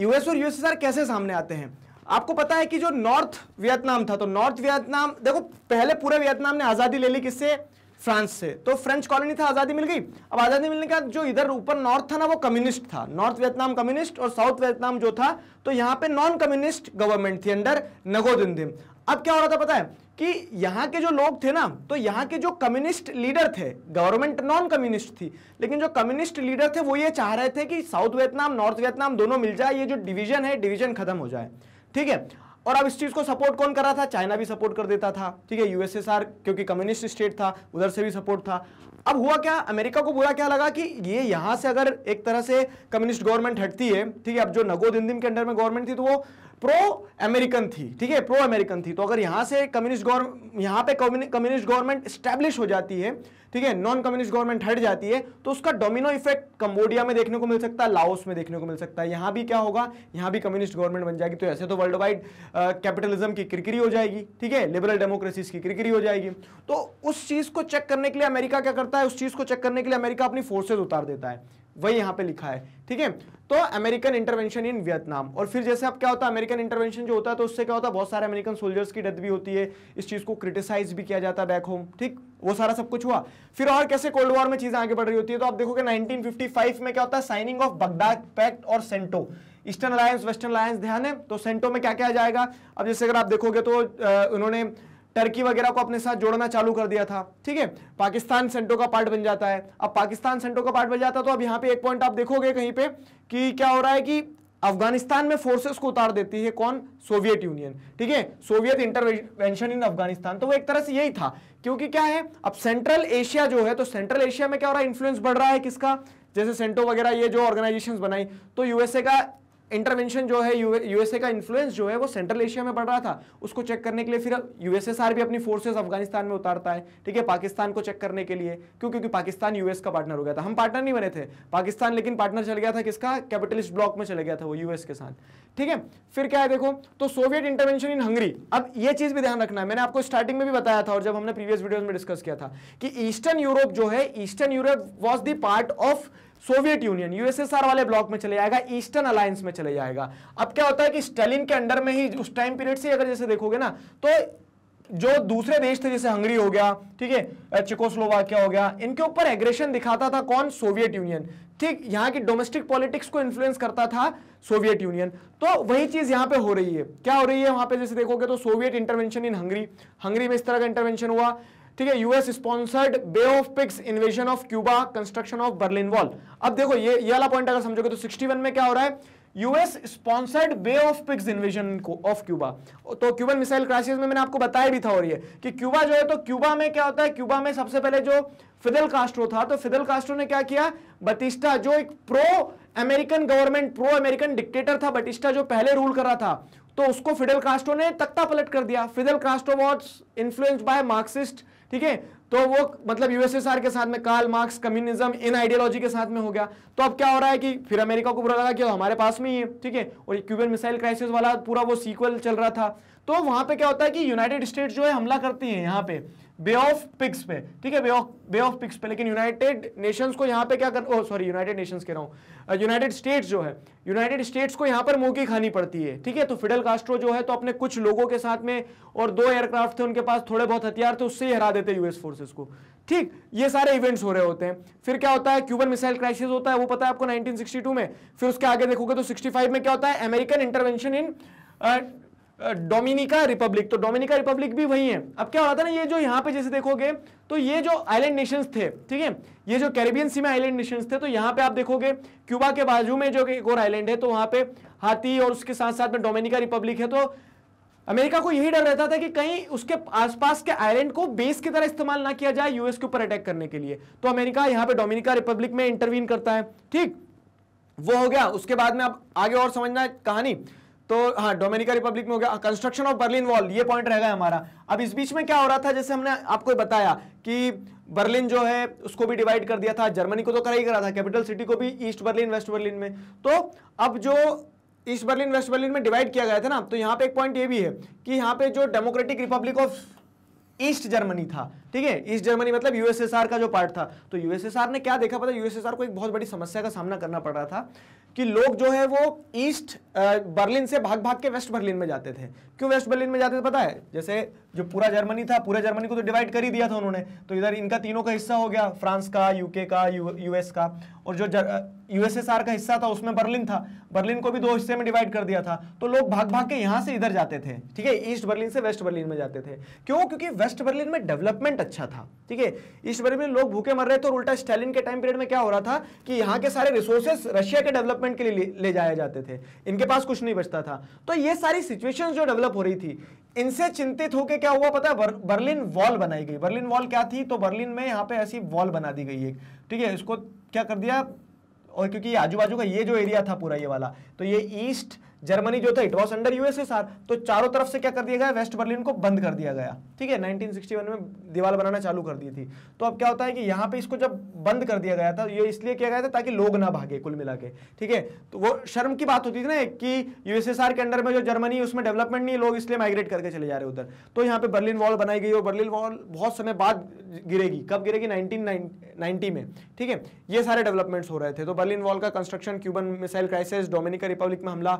Speaker 1: यूएस और यूएसएसआर कैसे सामने आते हैं आपको पता है कि जो नॉर्थ वियतनाम था तो नॉर्थ वियतनाम देखो पहले पूरे वियतनाम ने आज़ादी ले ली किससे फ्रांस से तो फ्रेंच कॉलोनी था आज़ादी मिल गई अब आज़ादी मिलने के बाद जो इधर ऊपर नॉर्थ था ना वो कम्युनिस्ट था नॉर्थ वियतनाम कम्युनिस्ट और साउथ वियतनाम जो था तो यहाँ पे नॉन कम्युनिस्ट गवर्नमेंट थी अंडर नगोदिन अब क्या हो रहा था पता है कि यहाँ के जो लोग थे ना तो यहाँ के जो कम्युनिस्ट लीडर थे गवर्नमेंट नॉन कम्युनिस्ट थी लेकिन जो कम्युनिस्ट लीडर थे वो ये चाह रहे थे कि साउथ वियतनाम नॉर्थ वियतनाम दोनों मिल जाए ये जो डिवीजन है डिवीजन खत्म हो जाए ठीक है और अब इस चीज़ को सपोर्ट कौन कर रहा था चाइना भी सपोर्ट कर देता था ठीक है यूएसएसआर क्योंकि कम्युनिस्ट स्टेट था उधर से भी सपोर्ट था अब हुआ क्या अमेरिका को बुरा क्या लगा कि ये यहां से अगर एक तरह से कम्युनिस्ट गवर्नमेंट हटती है ठीक है अब जो नगो दिन के अंडर में गवर्नमेंट थी तो वो प्रो अमेरिकन थी ठीक है प्रो अमेरिकन थी तो अगर यहां से कम्युनिस्ट गवर्नमेंट यहां पे कम्युनिस्ट गवर्नमेंट स्टैब्लिश हो जाती है ठीक है नॉन कम्युनिस्ट गवर्नमेंट हट जाती है तो उसका डोमिनो इफेक्ट कंबोडिया में देखने को मिल सकता है लाओस में देखने को मिल सकता है यहां भी क्या होगा यहां भी कम्युनिस्ट गवर्नमेंट बन जाएगी तो ऐसे तो वर्ल्ड वाइड कैपिटलिज्म की क्रिकरी हो जाएगी ठीक है लिबरल डेमोक्रेसीज की क्रिकरी हो जाएगी तो उस चीज़ को चेक करने के लिए अमेरिका क्या करता है उस चीज़ को चेक करने के लिए अमेरिका अपनी फोर्सेज उतार देता है वही यहाँ पे लिखा है ठीक है तो अमेरिकन इंटरवेंशन इन वियतनाम और फिर जैसे अब क्या होता है अमेरिकन इंटरवेंशन जो होता है तो उससे क्या होता है बहुत सारे अमेरिकन सोल्जर्स की डेथ भी होती है इस चीज़ को क्रिटिसाइज भी किया जाता है बैक होम ठीक वो सारा सब कुछ हुआ फिर और कैसे कोल्ड वॉर में चीज़ें आगे बढ़ रही होती है तो आप देखोगे नाइनटीन में क्या होता है साइनिंग ऑफ बगदाद पैक्ट और CENTO eastern alliance western alliance ध्यान है तो सेंटो में क्या क्या जाएगा अब जैसे अगर आप देखोगे तो उन्होंने टर्की वगैरह को अपने साथ जोड़ना चालू कर दिया था ठीक है पाकिस्तान सेंटो का पार्ट बन जाता है अब पाकिस्तान सेंटो का पार्ट बन जाता है तो अब यहाँ पे एक पॉइंट आप देखोगे कहीं पे कि क्या हो रहा है कि अफगानिस्तान में फोर्सेस को उतार देती है कौन सोवियत यूनियन ठीक है सोवियत इंटरवेंशन इन अफगानिस्तान तो वो एक तरह से यही था क्योंकि क्या है अब सेंट्रल एशिया जो है तो सेंट्रल एशिया में क्या हो रहा है इन्फ्लुएंस बढ़ रहा है किसका जैसे सेंटो वगैरह ये जो ऑर्गेनाइजेशंस बनाई तो यूएसए का इंटरवेंशन जो है यूएसए का इन्फ्लुएंस जो है वो सेंट्रल एशिया में बढ़ रहा था उसको चेक करने के लिए फिर यूएसएसआर भी अपनी फोर्सेस अफगानिस्तान में उतारता है ठीक है पाकिस्तान को चेक करने के लिए क्यों क्योंकि पाकिस्तान यूएस का पार्टनर हो गया था हम पार्टनर नहीं बने थे पाकिस्तान लेकिन पार्टनर चल गया था किसका कैपिटलिस्ट ब्लॉक में चले गया था वो यूएस के साथ ठीक है फिर क्या है देखो तो सोवियत इंटरवेंशन इन हंगरी अब ये चीज भी ध्यान रखना है मैंने आपको स्टार्टिंग में भी बताया था और जब हमने प्रीवियस वीडियो में डिस्कस किया था कि ईस्टर्न यूरोप जो है eastern Europe was the part of Soviet Union USSR वाले ब्लॉक में चले जाएगा ईस्टर्न अलायंस में चले जाएगा अब क्या होता है कि स्टेलिन के अंडर में ही उस टाइम पीरियड से अगर जैसे देखोगे ना तो जो दूसरे देश थे जैसे हंगरी हो गया ठीक है चिकोस्लोवाकिया हो गया इनके ऊपर एग्रेशन दिखाता था कौन सोवियत यूनियन ठीक यहां की डोमेस्टिक पॉलिटिक्स को इन्फ्लुएंस करता था सोवियत यूनियन तो वही चीज यहां पे हो रही है क्या हो रही है वहां पे जैसे देखोगे तो Soviet intervention in Hungary Hungary में इस तरह का इंटरवेंशन हुआ ठीक है US sponsored Bay of Pigs invasion of Cuba construction of Berlin wall अब देखो ये ये वाला पॉइंट अगर समझोगे तो 61 में क्या हो रहा है US sponsored Bay of Pigs invasion को ऑफ क्यूबा तो क्यूबन मिसाइल क्राइसिस में मैंने आपको बताया भी था और ये कि क्यूबा जो है तो क्यूबा में क्या होता है क्यूबा में सबसे पहले जो फिदल कास्ट्रो था तो फिदल कास्ट्रो ने क्या किया बतिस्टा जो एक pro American government pro American dictator था बटिस्टा जो पहले रूल कर रहा था तो उसको फिडल कास्ट्रो ने तख्ता पलट कर दिया Fidel Castro was influenced by Marxist ठीक है तो वो मतलब यूएसएसआर के साथ में कार्ल मार्क्स कम्युनिज्म इन आइडियोलॉजी के साथ में हो गया तो अब क्या हो रहा है कि फिर अमेरिका को बुरा लगा कि हमारे पास में ही है ठीक है और क्यूबन मिसाइल क्राइसिस वाला पूरा वो सीक्वल चल रहा था तो वहां पे क्या होता है कि यूनाइटेड स्टेट जो है हमला करती है यहाँ पे बे ऑफ पिक्स पे ठीक है Bay of Bay of Pigs पे लेकिन यूनाइटेड नेशंस को यहाँ पे क्या कर सॉरी यूनाइटेड नेशंस कह रहा हूँ यूनाइटेड स्टेट्स जो है यूनाइटेड स्टेट्स को यहाँ पर मुंह की खानी पड़ती है ठीक है तो फिडल कास्ट्रो जो है तो अपने कुछ लोगों के साथ में और दो एयरक्राफ्ट थे उनके पास थोड़े बहुत हथियार थे उससे ही हरा देते यूएस फोर्सेस को ठीक ये सारे इवेंट्स हो रहे होते हैं फिर क्या होता है क्यूबन मिसाइल क्राइसिस होता है वो पता है आपको नाइनटीन में फिर उसके आगे देखोगे तो सिक्सटी में क्या होता है American intervention in Dominica republic तो डोमिनिका रिपब्लिक भी वही है अब क्या हो रहा था ना ये जो यहाँ पे जैसे देखोगे तो ये जो आइलैंड नेशंस थे ठीक है ये जो कैरेबियन सी में आइलैंड नेशंस थे तो यहाँ पे आप देखोगे क्यूबा के बाजू में जो एक और आइलैंड है तो वहाँ पे हाथी और उसके साथ साथ में डोमिनिका रिपब्लिक है तो अमेरिका को यही डर रहता था कि कहीं उसके आसपास के आइलैंड को बेस की तरह इस्तेमाल ना किया जाए यूएस के ऊपर अटैक करने के लिए तो अमेरिका यहाँ पे डोमिनिका रिपब्लिक में इंटरवीन करता है ठीक वो हो गया उसके बाद में आप आगे और समझना है कहानी तो हाँ डोमिनिका रिपब्लिक में हो गया कंस्ट्रक्शन ऑफ बर्लिन वॉल ये पॉइंट गया हमारा अब इस बीच में क्या हो रहा था जैसे हमने आपको बताया कि बर्लिन जो है उसको भी डिवाइड कर दिया था जर्मनी को तो करा ही करा था कैपिटल सिटी को भी ईस्ट बर्लिन वेस्ट बर्लिन में तो अब जो ईस्ट बर्लिन वेस्ट बर्लिन में डिवाइड किया गया था ना तो यहाँ पे एक पॉइंट ये भी है कि यहाँ पे जो democratic republic of East Germany था ठीक है ईस्ट जर्मनी मतलब यूएसएसआर का जो पार्ट था तो यूएसएसआर ने क्या देखा पता यूएसएसआर को एक बहुत बड़ी समस्या का सामना करना पड़ रहा था कि लोग जो है वो ईस्ट बर्लिन से भाग भाग के वेस्ट बर्लिन में जाते थे क्यों वेस्ट बर्लिन में जाते थे पता है जैसे जो पूरा जर्मनी था पूरा जर्मनी को तो डिवाइड कर ही दिया था उन्होंने तो इधर इनका तीनों का हिस्सा हो गया फ्रांस का यूके का यूएस का और जो यूएसएसआर का हिस्सा था उसमें बर्लिन था बर्लिन को भी दो हिस्से में डिवाइड कर दिया था तो लोग भाग भाग के यहां से इधर जाते थे ठीक है ईस्ट बर्लिन से वेस्ट बर्लिन में जाते थे क्यों क्योंकि वेस्ट बर्लिन में डेवलपमेंट अच्छा था ठीक है इस बारे में लोग भूखे मर रहे थे और तो उल्टा स्टालिन के टाइम पीरियड में क्या हो रहा था कि यहाँ के सारे रिसोर्सेस रशिया के डेवलपमेंट के लिए ले जाए जाते थे इनके पास कुछ नहीं बचता था तो ये सारी सिचुएशन जो डेवलप हो रही थी इनसे चिंतित होकर क्या हुआ पता है बर, बर्लिन वॉल बनाई गई बर्लिन वॉल क्या थी तो बर्लिन में यहाँ पे ऐसी वॉल बना दी गई एक ठीक है इसको क्या कर दिया और क्योंकि आजू बाजू का ये जो एरिया था पूरा ये वाला तो ये ईस्ट जर्मनी जो था इट वॉज अंडर यूएसएसआर तो चारों तरफ से क्या कर दिया गया वेस्ट बर्लिन को बंद कर दिया गया ठीक है 1961 में दीवार बनाना चालू कर दी थी तो अब क्या होता है कि यहां पे इसको जब बंद कर दिया गया था ये इसलिए किया गया था ताकि लोग ना भागे कुल मिला के ठीक है तो वो शर्म की बात होती थी ना कि यूएसएसआर के अंडर में जो जर्मनी है उसमें डेवलपमेंट नहीं लोग इसलिए माइग्रेट करके चले जा रहे उधर तो यहाँ पे बर्लिन वॉल बनाई गई और बर्लिन वॉल बहुत समय बाद गिरेगी कब गिरेगी नाइनटीन नाइनटी में ठीक है ये सारे डेवलपमेंट्स हो रहे थे तो बर्लिन वॉल का construction Cuban missile crisis Dominica republic में हमला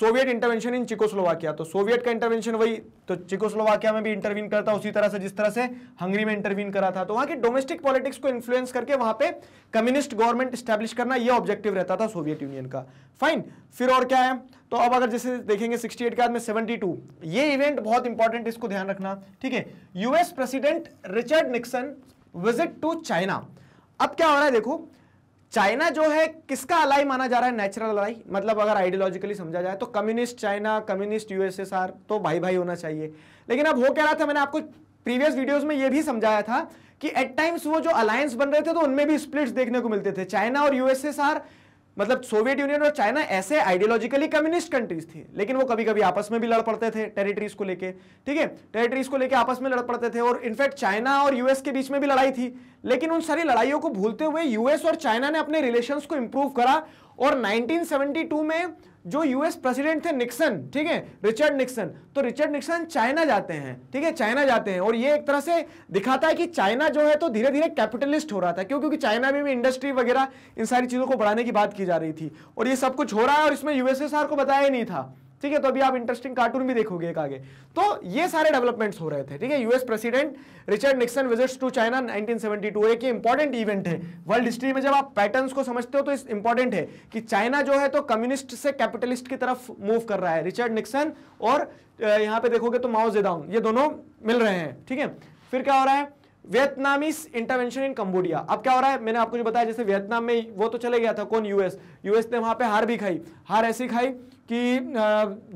Speaker 1: सोवियत इंटरवेंशन इन चिकोस्लोवाकिया तो सोवियत का इंटरवेंशन वही तो चिकोस्लोवाकिया में भी इंटरवीन करता उसी तरह से जिस तरह से हंगरी में इंटरवीन करा था तो वहां की डोमेस्टिक पॉलिटिक्स को इन्फ्लुएंस करके वहां पे कम्युनिस्ट गवर्नमेंट स्टैब्लिश करना यह ऑब्जेक्टिव रहता था सोवियत यूनियन का फाइन फिर और क्या है तो अब अगर जैसे देखेंगे 68 के बाद में 72 ये इवेंट बहुत इंपॉर्टेंट इसको ध्यान रखना ठीक है US president Richard Nixon visit to China अब क्या हो रहा है देखो चाइना जो है किसका अलाई माना जा रहा है नेचुरल अलाई मतलब अगर आइडियोलॉजिकली समझा जाए तो कम्युनिस्ट चाइना कम्युनिस्ट यूएसएसआर तो भाई भाई होना चाहिए लेकिन अब हो क्या रहा था मैंने आपको प्रीवियस वीडियोस में यह भी समझाया था कि एट टाइम्स वो जो अलायंस बन रहे थे तो उनमें भी स्प्लिट्स देखने को मिलते थे चाइना और यूएसएसआर मतलब सोवियत यूनियन और चाइना ऐसे आइडियोलॉजिकली कम्युनिस्ट कंट्रीज थी लेकिन वो कभी कभी आपस में भी लड़ पड़ते थे टेरिटरीज को लेके ठीक है टेरिटरीज को लेके आपस में लड़ पड़ते थे और इनफैक्ट चाइना और यूएस के बीच में भी लड़ाई थी लेकिन उन सारी लड़ाइयों को भूलते हुए यूएस और चाइना ने अपने रिलेशन को इंप्रूव करा और नाइनटीन में जो यूएस प्रेसिडेंट थे निक्सन ठीक है रिचर्ड निक्सन तो रिचर्ड निक्सन चाइना जाते हैं ठीक है चाइना जाते हैं और ये एक तरह से दिखाता है कि चाइना जो है तो धीरे धीरे कैपिटलिस्ट हो रहा था क्यों क्योंकि चाइना में भी इंडस्ट्री वगैरह इन सारी चीज़ों को बढ़ाने की बात की जा रही थी और ये सब कुछ हो रहा है और इसमें यूएसएसआर को बताया ही नहीं था ठीक है तो अभी आप इंटरेस्टिंग कार्टून भी देखोगे एक आगे तो ये सारे डेवलपमेंट्स हो रहे थे ठीक है US president Richard Nixon visits to China 1972 एक इंपॉर्टेंट इवेंट है वर्ल्ड हिस्ट्री में जब आप पैटर्न्स को समझते हो तो इंपॉर्टेंट है कि चाइना जो है तो कम्युनिस्ट से कैपिटलिस्ट की तरफ मूव कर रहा है रिचर्ड निक्सन और यहाँ पे देखोगे तो माओ जेदाउन ये दोनों मिल रहे हैं ठीक है फिर क्या हो रहा है वियतनामीज इंटरवेंशन इन कंबोडिया अब क्या हो रहा है मैंने आपको जो बताया जैसे वियतनाम में वो तो चले गया था कौन यूएस यूएस ने वहां पे हार भी खाई हार ऐसी खाई कि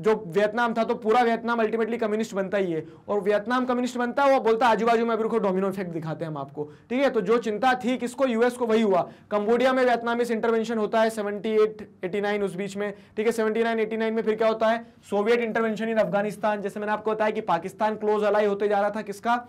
Speaker 1: जो वियतनाम था तो पूरा वियतनाम अल्टीमेटली कम्युनिस्ट बनता ही है और वियतनाम कम्युनिस्ट बनता है वो बोलता है आजू बाजू में अभी रुको डोमिनो इफेक्ट दिखाते हैं हम आपको ठीक है तो जो चिंता थी किसको यूएस को वही हुआ कंबोडिया में वियतनामीज इंटरवेंशन होता है सेवेंटी एट उस बीच में ठीक है सेवेंटी नाइन में फिर क्या होता है सोवियत इंटरवेंशन इन अफगानिस्तान जैसे मैंने आपको बताया कि पाकिस्तान क्लोज अलाई होते जा रहा था किसका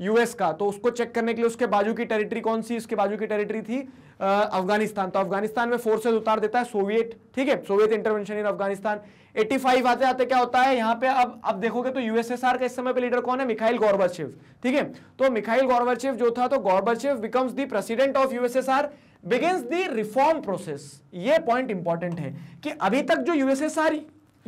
Speaker 1: यूएस का तो उसको चेक करने के लिए उसके बाजू की टेरिटरी कौन सी उसके बाजू की टेरिटरी थी अफगानिस्तान तो अफगानिस्तान में फोर्सेज उतार देता है सोवियत ठीक है सोवियत इंटरवेंशन इन अफगानिस्तान 85 आते आते क्या होता है यहाँ पे अब अब देखोगे तो यूएसएसआर का इस समय पे लीडर कौन है मिखाइल गौरबर्चेव ठीक है तो मिखाइल गौरबर्चेव जो था तो Gorbachev becomes the president of USSR begins the reform process ये पॉइंट इंपॉर्टेंट है कि अभी तक जो यूएसएसआर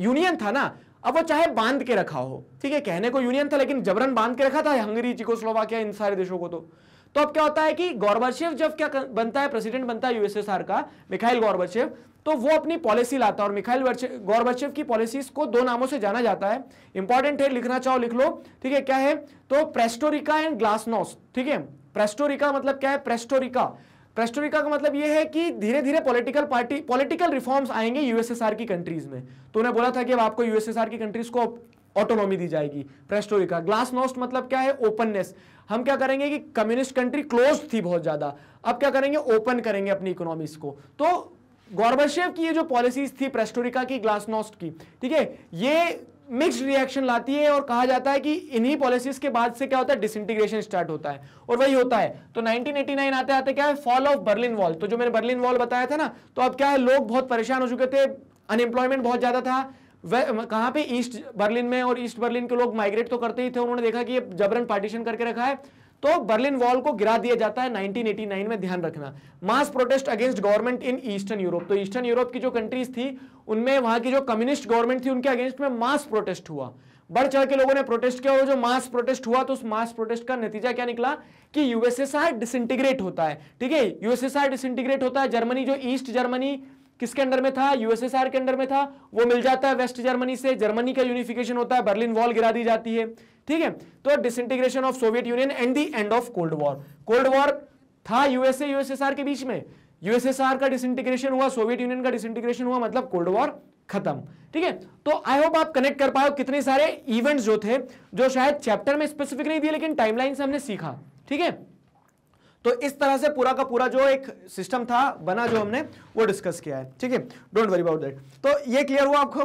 Speaker 1: यूनियन था ना अब वो चाहे बांध के रखा हो ठीक है कहने को यूनियन था लेकिन जबरन बांध के रखा था हंगरी चिकोस्लोवाकिया इन सारे देशों को तो तो अब क्या होता है कि गौरबशेव जब क्या बनता है प्रेसिडेंट बनता है यूएसएसआर का मिखाइल गौरबशेव तो वो अपनी पॉलिसी लाता है और मिखाइल गौरबशेव की पॉलिसीज को दो नामों से जाना जाता है इंपॉर्टेंट है लिखना चाहो लिख लो ठीक है क्या है तो प्रेस्टोरिका एंड ग्लासनोस ठीक है प्रेस्टोरिका मतलब क्या है प्रेस्टोरिका प्रेस्टोरिका का मतलब यह है कि धीरे धीरे पॉलिटिकल पार्टी पॉलिटिकल रिफॉर्म्स आएंगे यूएसएसआर की कंट्रीज में तो उन्हें बोला था कि अब आपको यूएसएसआर की कंट्रीज को ऑटोनॉमी दी जाएगी प्रेस्टोरिका ग्लास नोस्ट मतलब क्या है ओपननेस हम क्या करेंगे कि कम्युनिस्ट कंट्री क्लोज थी बहुत ज्यादा अब क्या करेंगे ओपन करेंगे अपनी इकोनॉमीज को तो गौरबशेव की ये जो पॉलिसीज थी प्रेस्टोरिका की ग्लासनोस्ट की ठीक है ये मिक्स्ड रिएक्शन लाती है और कहा जाता है कि इन्हीं पॉलिसीज के बाद से क्या होता है डिसइंटीग्रेशन स्टार्ट होता है और वही होता है तो 1989 आते आते क्या है फॉल ऑफ बर्लिन वॉल तो जो मैंने बर्लिन वॉल बताया था ना तो अब क्या है लोग बहुत परेशान हो चुके थे अनएम्प्लॉयमेंट बहुत ज्यादा था कहां पे ईस्ट बर्लिन में और ईस्ट बर्लिन के लोग माइग्रेट तो करते ही थे उन्होंने देखा कि जबरन पार्टीशन करके रखा है तो बर्लिन वॉल को गिरा दिया जाता है 1989 में ध्यान रखना mass protest against government in eastern Europe तो ईस्टर्न यूरोप की जो कंट्रीज थी उनमें वहां की जो कम्युनिस्ट गवर्नमेंट थी उनके अगेंस्ट में मास प्रोटेस्ट हुआ बढ़ चढ़ के लोगों ने प्रोटेस्ट किया और जो मास प्रोटेस्ट हुआ तो उस मास प्रोटेस्ट का नतीजा क्या निकला कि यूएसएसआर डिसइंटीग्रेट होता है ठीक है यूएसएसआर डिसइंटीग्रेट होता है जर्मनी जो ईस्ट जर्मनी किसके अंडर में था यूएसएसआर के अंडर में था वो मिल जाता है वेस्ट जर्मनी से जर्मनी का यूनिफिकेशन होता है बर्लिन वॉल गिरा दी जाती है ठीक है तो disintegration of Soviet Union and the end of cold war cold war था यूएसए यूएसएसआर के बीच में यूएसएसआर का डिसइंटीग्रेशन हुआ सोवियत यूनियन का डिसइंटीग्रेशन हुआ मतलब कोल्ड वॉर खत्म ठीक है तो आई होप आप कनेक्ट कर पाए कितने सारे इवेंट्स जो थे जो शायद चैप्टर में स्पेसिफिक नहीं दिए लेकिन टाइमलाइन से हमने सीखा ठीक है तो इस तरह से पूरा का पूरा जो एक सिस्टम था बना जो हमने वो डिस्कस किया है ठीक है डोंट वरी अबाउट दैट तो ये क्लियर हुआ आपको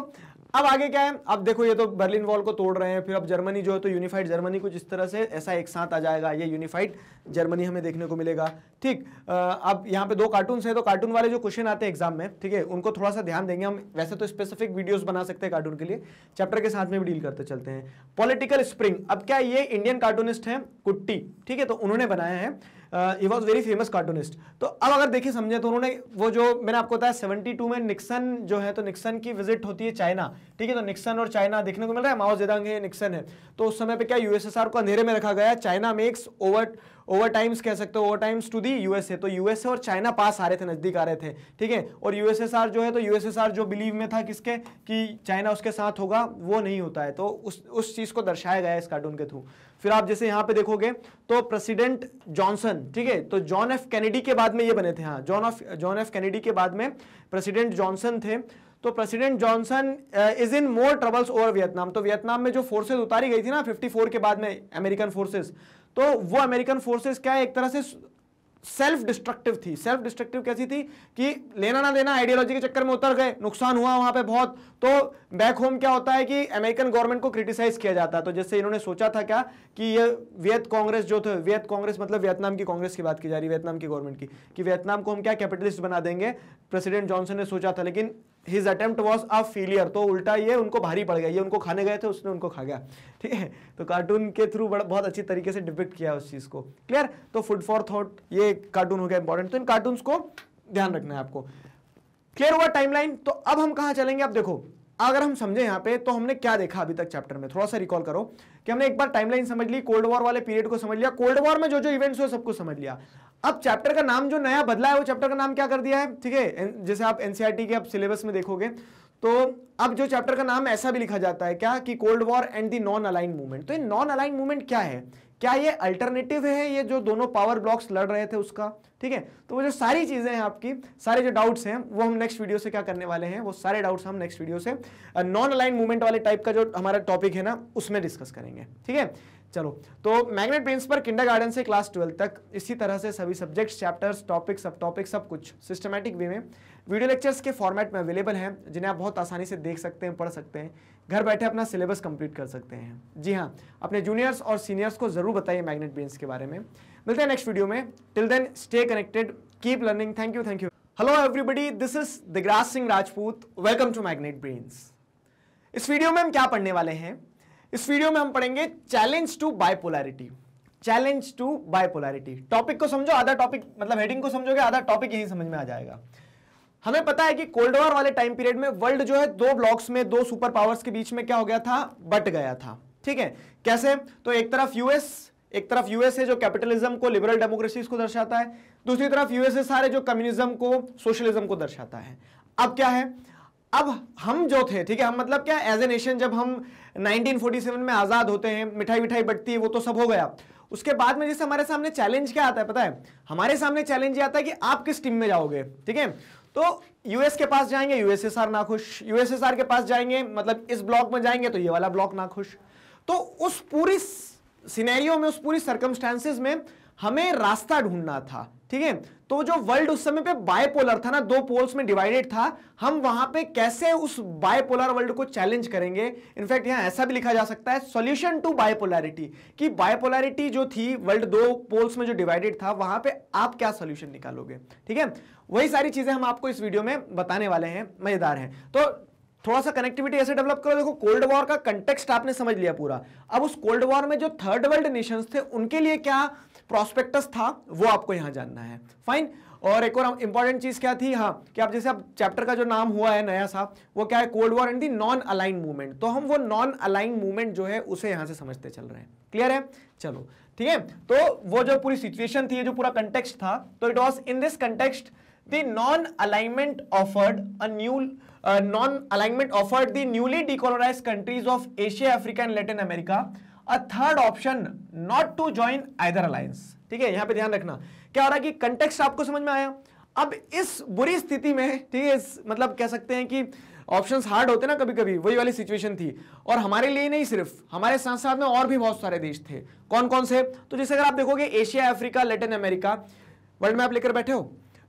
Speaker 1: अब आगे क्या है अब देखो ये तो बर्लिन वॉल को तोड़ रहे हैं फिर अब जर्मनी जो है तो यूनिफाइड जर्मनी कुछ इस तरह से ऐसा एक साथ आ जाएगा ये यूनिफाइड जर्मनी हमें देखने को मिलेगा ठीक अब यहाँ पे दो कार्टून है तो कार्टून वाले जो क्वेश्चन आते हैं एग्जाम में ठीक है उनको थोड़ा सा ध्यान देंगे हम वैसे तो स्पेसिफिक वीडियोज बना सकते हैं कार्टून के लिए चैप्टर के साथ में भी डील करते चलते हैं पॉलिटिकल स्प्रिंग अब क्या ये इंडियन कार्टूनिस्ट है कुट्टी ठीक है तो उन्होंने बनाया है he was very famous cartoonist तो अब अगर देखिए समझे तो उन्होंने वो जो मैंने आपको बताया सेवेंटी टू में निक्सन जो है तो निक्सन की विजिट होती है चाइना ठीक है तो निक्सन और चाइना देखने को मिल रहा है माओ जेदांग है निक्सन है तो उस समय पे क्या यूएसएसआर को अंधेरे में रखा गया China makes over over times कह सकते हो over times to the USA तो यूएसए और चाइना पास आ रहे थे नजदीक आ रहे थे ठीक है और यूएसएसआर जो है तो यूएसएसआर जो बिलीव में था किसके कि चाइना उसके साथ होगा वो नहीं होता है तो उस उस चीज़ को दर्शाया गया है इस कार्टून के थ्रू फिर आप जैसे यहां पे देखोगे तो प्रेसिडेंट जॉनसन ठीक है तो जॉन एफ कैनेडी के बाद में ये बने थे हाँ John of John F Kennedy के बाद में प्रेसिडेंट जॉनसन थे तो president Johnson is in more troubles over Vietnam तो वियतनाम में जो फोर्सेज उतारी गई थी ना 54 के बाद में अमेरिकन फोर्सेज तो वो अमेरिकन फोर्सेज क्या है एक तरह से सेल्फ डिस्ट्रक्टिव थी सेल्फ डिस्ट्रक्टिव कैसी थी कि लेना ना देना आइडियोलॉजी के चक्कर में उतर गए नुकसान हुआ वहां पे बहुत तो बैक होम क्या होता है कि अमेरिकन गवर्नमेंट को क्रिटिसाइज किया जाता है तो जैसे इन्होंने सोचा था क्या कि ये वियत कांग्रेस जो थे वियत कांग्रेस मतलब वियतनाम की कांग्रेस की बात की जा रही है वियतनाम की गवर्नमेंट की कि वियतनाम को हम क्या कैपिटलिस्ट बना देंगे प्रेसिडेंट जॉनसन ने सोचा था लेकिन his attempt was a failure तो उल्टा ये उनको भारी पड़ गया ये उनको खाने गए थे उसने उनको खा गया ठीक है तो कार्टून के थ्रू बड़ा बहुत अच्छी तरीके से डिपिक्ट किया उस चीज़ को क्लियर तो फूड फॉर थॉट ये कार्टून हो गया इंपॉर्टेंट तो इन कार्टून को ध्यान रखना है आपको क्लियर हुआ टाइमलाइन तो अब हम कहाँ चलेंगे आप देखो अगर हम समझे यहाँ पे तो हमने क्या देखा अभी तक चैप्टर में थोड़ा सा रिकॉल करो कि हमने एक बार टाइमलाइन समझ ली कोल्ड वॉर वाले पीरियड को समझ लिया कोल्ड वॉर में जो जो इवेंट्स हुए सबको समझ लिया अब चैप्टर का नाम जो नया बदला है वो चैप्टर का नाम क्या कर दिया है ठीक है जैसे आप एनसीईआरटी e के अब सिलेबस में देखोगे तो अब जो चैप्टर का नाम ऐसा भी लिखा जाता है क्या कि cold war and the non align movement तो ये नॉन अलाइन मूवमेंट क्या है क्या ये अल्टरनेटिव है ये जो दोनों पावर ब्लॉक्स लड़ रहे थे उसका ठीक है तो वो जो सारी चीज़ें हैं आपकी सारे जो डाउट्स हैं वो हम नेक्स्ट वीडियो से क्या करने वाले हैं वो सारे डाउट्स हम नेक्स्ट वीडियो से नॉन अलाइन मूवमेंट वाले टाइप का जो हमारा टॉपिक है ना उसमें डिस्कस करेंगे ठीक है चलो तो मैग्नेट प्रिंस पर किंडर गार्डन से क्लास ट्वेल्व तक इसी तरह से सभी सब्जेक्ट्स चैप्टर्स टॉपिक सब टॉपिक सब कुछ सिस्टमैटिक वे में वीडियो लेक्चर्स के फॉर्मेट में अवेलेबल हैं जिन्हें आप बहुत आसानी से देख सकते हैं पढ़ सकते हैं घर बैठे अपना सिलेबस कंप्लीट कर सकते हैं जी हाँ अपने जूनियर्स और सीनियर्स को ज़रूर बताइए मैग्नेट ब्रेन्स के बारे में मिलते हैं नेक्स्ट वीडियो में till then stay connected keep learning thank you thank you hello everybody this is Digraj Singh Rajput welcome to Magnet Brains इस वीडियो में हम क्या पढ़ने वाले हैं इस वीडियो में हम पढ़ेंगे challenge to bipolarity challenge to bipolarity topic को समझो आधा टॉपिक मतलब हेडिंग को समझोगे आधा टॉपिक यही समझ में आ जाएगा हमें पता है कि कोल्ड वॉर वाले टाइम पीरियड में वर्ल्ड जो है दो ब्लॉक्स में दो सुपर पावर्स के बीच में क्या हो गया था बट गया था ठीक है कैसे तो एक तरफ यूएस एक तरफ यूएस है जो कैपिटलिज्म को लिबरल डेमोक्रेसीज को दर्शाता है दूसरी तरफ यूएसए सारे जो कम्युनिज्म को सोशलिज्म को दर्शाता है अब क्या है अब हम जो थे ठीक है हम मतलब क्या एज ए नेशन जब हम 1947 में आज़ाद होते हैं मिठाई विठाई बटती है वो तो सब हो गया उसके बाद में जैसे हमारे सामने चैलेंज क्या आता है पता है हमारे सामने चैलेंज ये आता है कि आप किस टीम में जाओगे ठीक है तो यूएस के पास जाएंगे यूएसएसआर ना खुश यूएसएसआर के पास जाएंगे मतलब इस ब्लॉक में जाएंगे तो ये वाला ब्लॉक ना खुश तो उस पूरी सिनेरियो में उस पूरी सर्कमस्टांसिस में हमें रास्ता ढूंढना था ठीक है तो जो वर्ल्ड उस समय पे बायपोलर था ना दो पोल्स में डिवाइडेड था हम वहां पे कैसे उस बायपोलर वर्ल्ड को चैलेंज करेंगे इनफैक्ट यहां ऐसा भी लिखा जा सकता है सॉल्यूशन टू बायपोलैरिटी कि बायपोलैरिटी जो थी वर्ल्ड दो पोल्स में जो डिवाइडेड था वहां पे आप क्या सॉल्यूशन निकालोगे ठीक है वही सारी चीजें हम आपको इस वीडियो में बताने वाले हैं मजेदार है तो थोड़ा सा कनेक्टिविटी ऐसे डेवलप करो देखो कोल्ड वॉर का कंटेक्स्ट आपने समझ लिया पूरा अब उस कोल्ड वॉर में जो थर्ड वर्ल्ड नेशंस थे उनके लिए क्या प्रोस्पेक्टस था वो आपको यहाँ जानना है फाइन और एक और इंपॉर्टेंट चीज़ क्या थी हाँ कि आप जैसे अब चैप्टर का जो नाम हुआ है नया सा वो क्या है cold war and the non align movement तो हम वो नॉन अलाइन मूवमेंट जो है उसे यहाँ से समझते चल रहे हैं क्लियर है चलो ठीक है तो वो जो पूरी सिचुएशन थी जो पूरा कंटेक्स्ट था तो it was in this context the non alignment offered अल non alignment offered the newly the countries of Asia Africa and Latin America a third option not to join either alliance ठीक है यहां पे ध्यान रखना क्या हो रहा है कि कंटेक्स्ट आपको समझ में आया अब इस बुरी स्थिति में ठीक है मतलब कह सकते हैं कि ऑप्शन हार्ड होते ना कभी कभी वही वाली सिचुएशन थी और हमारे लिए नहीं सिर्फ हमारे साथ साथ में और भी बहुत सारे देश थे कौन कौन से तो जैसे अगर आप देखोगे Asia Africa Latin America world map लेकर बैठे हो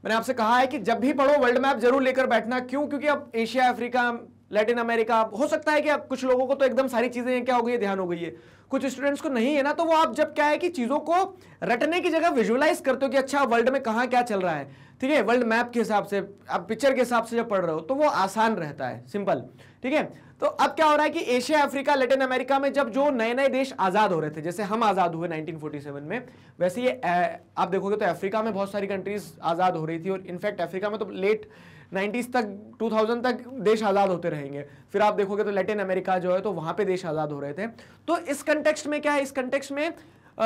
Speaker 1: मैंने आपसे कहा है कि जब भी पढ़ो वर्ल्ड मैप जरूर लेकर बैठना क्यों क्योंकि अब एशिया अफ्रीका लैटिन अमेरिका हो सकता है कि कुछ लोगों को तो एकदम सारी चीज़ें क्या हो गई है ध्यान हो गई है कुछ स्टूडेंट्स को नहीं है ना तो वो आप जब क्या है कि चीज़ों को रटने की जगह विजुअलाइज करते हो कि अच्छा वर्ल्ड में कहा क्या चल रहा है ठीक है वर्ल्ड मैप के हिसाब से आप पिक्चर के हिसाब से जब पढ़ रहे हो तो वो आसान रहता है सिंपल ठीक है तो अब क्या हो रहा है कि एशिया अफ्रीका लेटिन अमेरिका में जब जो नए नए देश आज़ाद हो रहे थे जैसे हम आज़ाद हुए 1947 में वैसे ये आप देखोगे तो अफ्रीका में बहुत सारी कंट्रीज आज़ाद हो रही थी और इनफैक्ट अफ्रीका में तो लेट 90s तक 2000 तक देश आज़ाद होते रहेंगे फिर आप देखोगे तो लेटिन अमेरिका जो है तो वहाँ पे देश आज़ाद हो रहे थे तो इस कंटेक्स्ट में क्या है इस कंटेक्स्ट में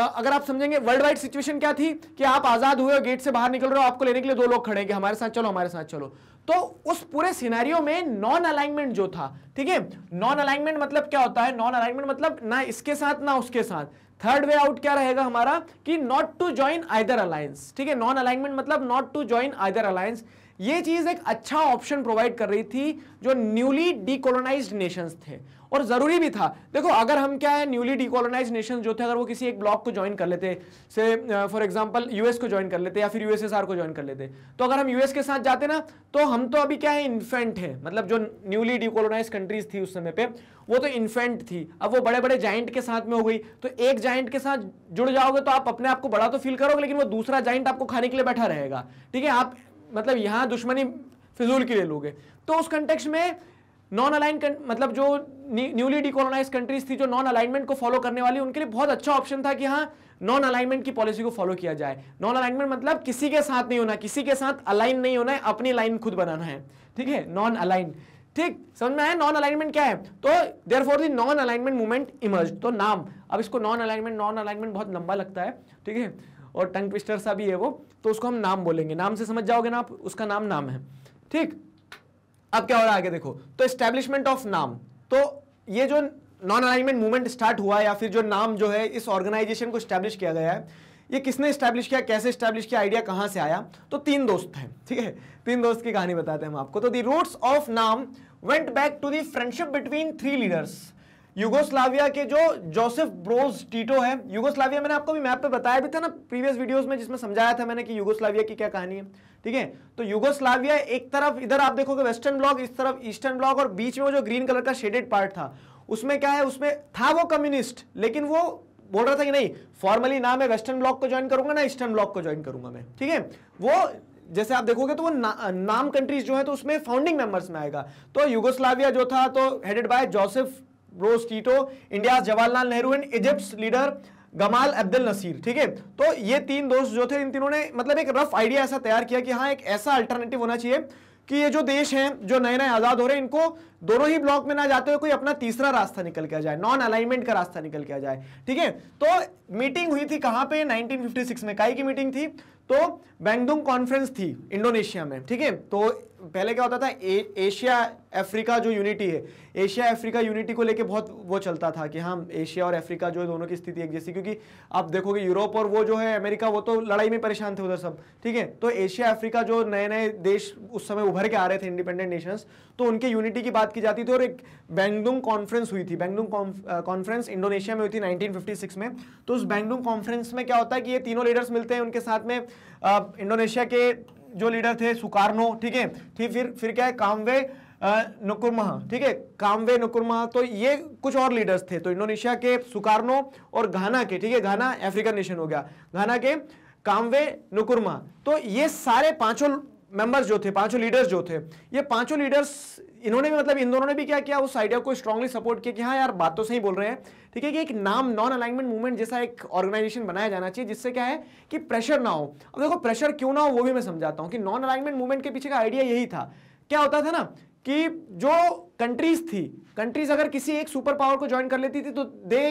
Speaker 1: अगर आप समझेंगे वर्ल्ड वाइड सिचुएशन क्या थी कि आप आज़ाद हुए गेट से बाहर निकल रहे हो आपको लेने के लिए दो लोग खड़े हैं कि हमारे साथ चलो हमारे साथ चलो तो उस पूरे सिनेरियो में नॉन अलाइनमेंट जो था ठीक है नॉन अलाइनमेंट मतलब क्या होता है नॉन अलाइनमेंट मतलब ना इसके साथ ना उसके साथ थर्ड वे आउट क्या रहेगा हमारा कि not to join either alliance ठीक है नॉन अलाइनमेंट मतलब not to join either alliance ये चीज एक अच्छा ऑप्शन प्रोवाइड कर रही थी जो न्यूली डिकोलोनाइज नेशंस थे और जरूरी भी था देखो अगर हम क्या है न्यूली डिकोलोनाइज नेशन जो थे अगर वो किसी एक ब्लॉक को ज्वाइन कर लेते से फॉर एग्जांपल यूएस को ज्वाइन कर लेते या फिर यूएसएसआर को ज्वाइन कर लेते तो अगर हम यूएस के साथ जाते ना तो हम तो अभी क्या है इन्फेंट है मतलब जो न्यूली डिकोलोनाइज कंट्रीज थी उस समय पर वो तो इन्फेंट थी अब वो बड़े बड़े जाइंट के साथ में हो गई तो एक जाइंट के साथ जुड़ जाओगे तो आप अपने आप को बड़ा तो फील करोगे लेकिन वो दूसरा जाइंट आपको खाने के लिए बैठा रहेगा ठीक है आप मतलब यहां दुश्मनी फिजूल के लिए लोगे तो उस कंटेक्स में नॉन अलाइन मतलब जो न्यूली डिकोलोनाइज कंट्रीज थी जो नॉन अलाइनमेंट को फॉलो करने वाली उनके लिए बहुत अच्छा ऑप्शन था कि हाँ नॉन अलाइनमेंट की पॉलिसी को फॉलो किया जाए नॉन अलाइनमेंट मतलब किसी के साथ नहीं होना किसी के साथ अलाइन नहीं होना है अपनी लाइन खुद बनाना है ठीक है नॉन अलाइन ठीक समझ में आया नॉन अलाइनमेंट क्या है तो there for the non alignment movement emerge तो नाम अब इसको नॉन अलाइनमेंट नॉन अलाइनमेंट बहुत लंबा लगता है ठीक है और टंग ट्विस्टर सा भी है वो तो उसको हम नाम बोलेंगे नाम से समझ जाओगे ना आप उसका नाम नाम है ठीक अब क्या हो रहा है आगे देखो तो एस्टेब्लिशमेंट ऑफ नाम तो ये जो नॉन अलाइनमेंट मूवमेंट स्टार्ट हुआ या फिर जो नाम जो है इस ऑर्गेनाइजेशन को स्टैब्लिश किया गया है ये किसने स्टैब्लिश किया कैसे स्टैब्लिश किया आइडिया कहाँ से आया तो तीन दोस्त हैं ठीक है तीन दोस्त की कहानी बताते हैं हम आपको तो the roots of NAM went back to the friendship between three leaders Yugoslavia के जो जोसेफ ब्रोज टीटो है युगोस्लाविया मैंने आपको भी मैप पे बताया भी था ना प्रीवियस वीडियोस में जिसमें समझाया था मैंने कि युगोस्लाविया की क्या कहानी है ठीक है तो युगोस्लाविया एक तरफ इधर आप देखोगे वेस्टर्न ब्लॉक इस तरफ ईस्टर्न ब्लॉक और बीच में वो जो ग्रीन कलर का शेडेड पार्ट था उसमें क्या है उसमें था वो कम्युनिस्ट लेकिन वो बोल रहा था कि नहीं फॉर्मली ना मैं वेस्टर्न ब्लॉक को ज्वाइन करूंगा ना ईस्टर्न ब्लॉक को ज्वाइन करूंगा मैं ठीक है वो जैसे आप देखोगे तो वो ना, नाम कंट्रीज जो है तो उसमें फाउंडिंग मेंबर्स में आएगा तो युगोस्लाविया जो था तो headed by Joseph Broz Tito India Jawaharlal Nehru and Egypt leader Gamal Abdul Nasser ठीक है तो ये तीन दोस्त जो थे इन तीनों ने मतलब एक रफ आइडिया ऐसा तैयार किया कि हाँ एक ऐसा अल्टरनेटिव होना चाहिए कि ये जो देश हैं जो नए नए आज़ाद हो रहे हैं इनको दोनों ही ब्लॉक में ना जाते हुए कोई अपना तीसरा रास्ता निकल के आ जाए नॉन अलाइनमेंट का रास्ता निकल के आ जाए ठीक है तो मीटिंग हुई थी कहां पे 1956 में काई की मीटिंग थी तो बैंगडुंग कॉन्फ्रेंस थी इंडोनेशिया में ठीक है तो पहले क्या होता था ए, एशिया अफ्रीका जो यूनिटी है एशिया अफ्रीका यूनिटी को लेके बहुत वो चलता था कि हाँ एशिया और अफ्रीका जो है दोनों की स्थिति एक जैसी क्योंकि आप देखोगे यूरोप और वो जो है अमेरिका वो तो लड़ाई में परेशान थे उधर सब ठीक है तो एशिया अफ्रीका जो नए नए देश उस समय उभर के आ रहे थे इंडिपेंडेंट नेशंस तो उनके यूनिटी की बात की जाती थी और एक बैंगडुंग कॉन्फ्रेंस हुई थी बैंगडुंग कॉन्फ्रेंस इंडोनेशिया में हुई थी नाइनटीन में तो उस बैंगडुंग कॉन्फ्रेंस में क्या होता है कि ये तीनों लीडर्स मिलते हैं उनके साथ में इंडोनेशिया के जो लीडर थे सुकारनो ठीक है ठीक फिर फिर क्या है कामवे नकुरमा ठीक है कामवे नकुरमा तो ये कुछ और लीडर्स थे तो इंडोनेशिया के सुकारनो और घाना के ठीक है घाना अफ्रीकन नेशन हो गया घाना के कामवे नकुरमा तो ये सारे पांचों मेंबर्स जो थे पांचों लीडर्स जो थे ये पांचों लीडर्स इन्होंने भी मतलब इन दोनों ने भी क्या किया उस आइडिया को स्ट्रांगली सपोर्ट किया कि हाँ यार बात तो सही बोल रहे हैं ठीक है कि एक नाम नॉन अलाइनमेंट मूवमेंट जैसा एक ऑर्गेनाइजेशन बनाया जाना चाहिए जिससे क्या है कि प्रेशर ना हो अब देखो प्रेशर क्यों ना हो वो भी मैं समझाता हूँ कि नॉन अलाइनमेंट मूवमेंट के पीछे का आइडिया यही था क्या होता था ना कि जो कंट्रीज थी कंट्रीज अगर किसी एक सुपर पावर को ज्वाइन कर लेती थी तो they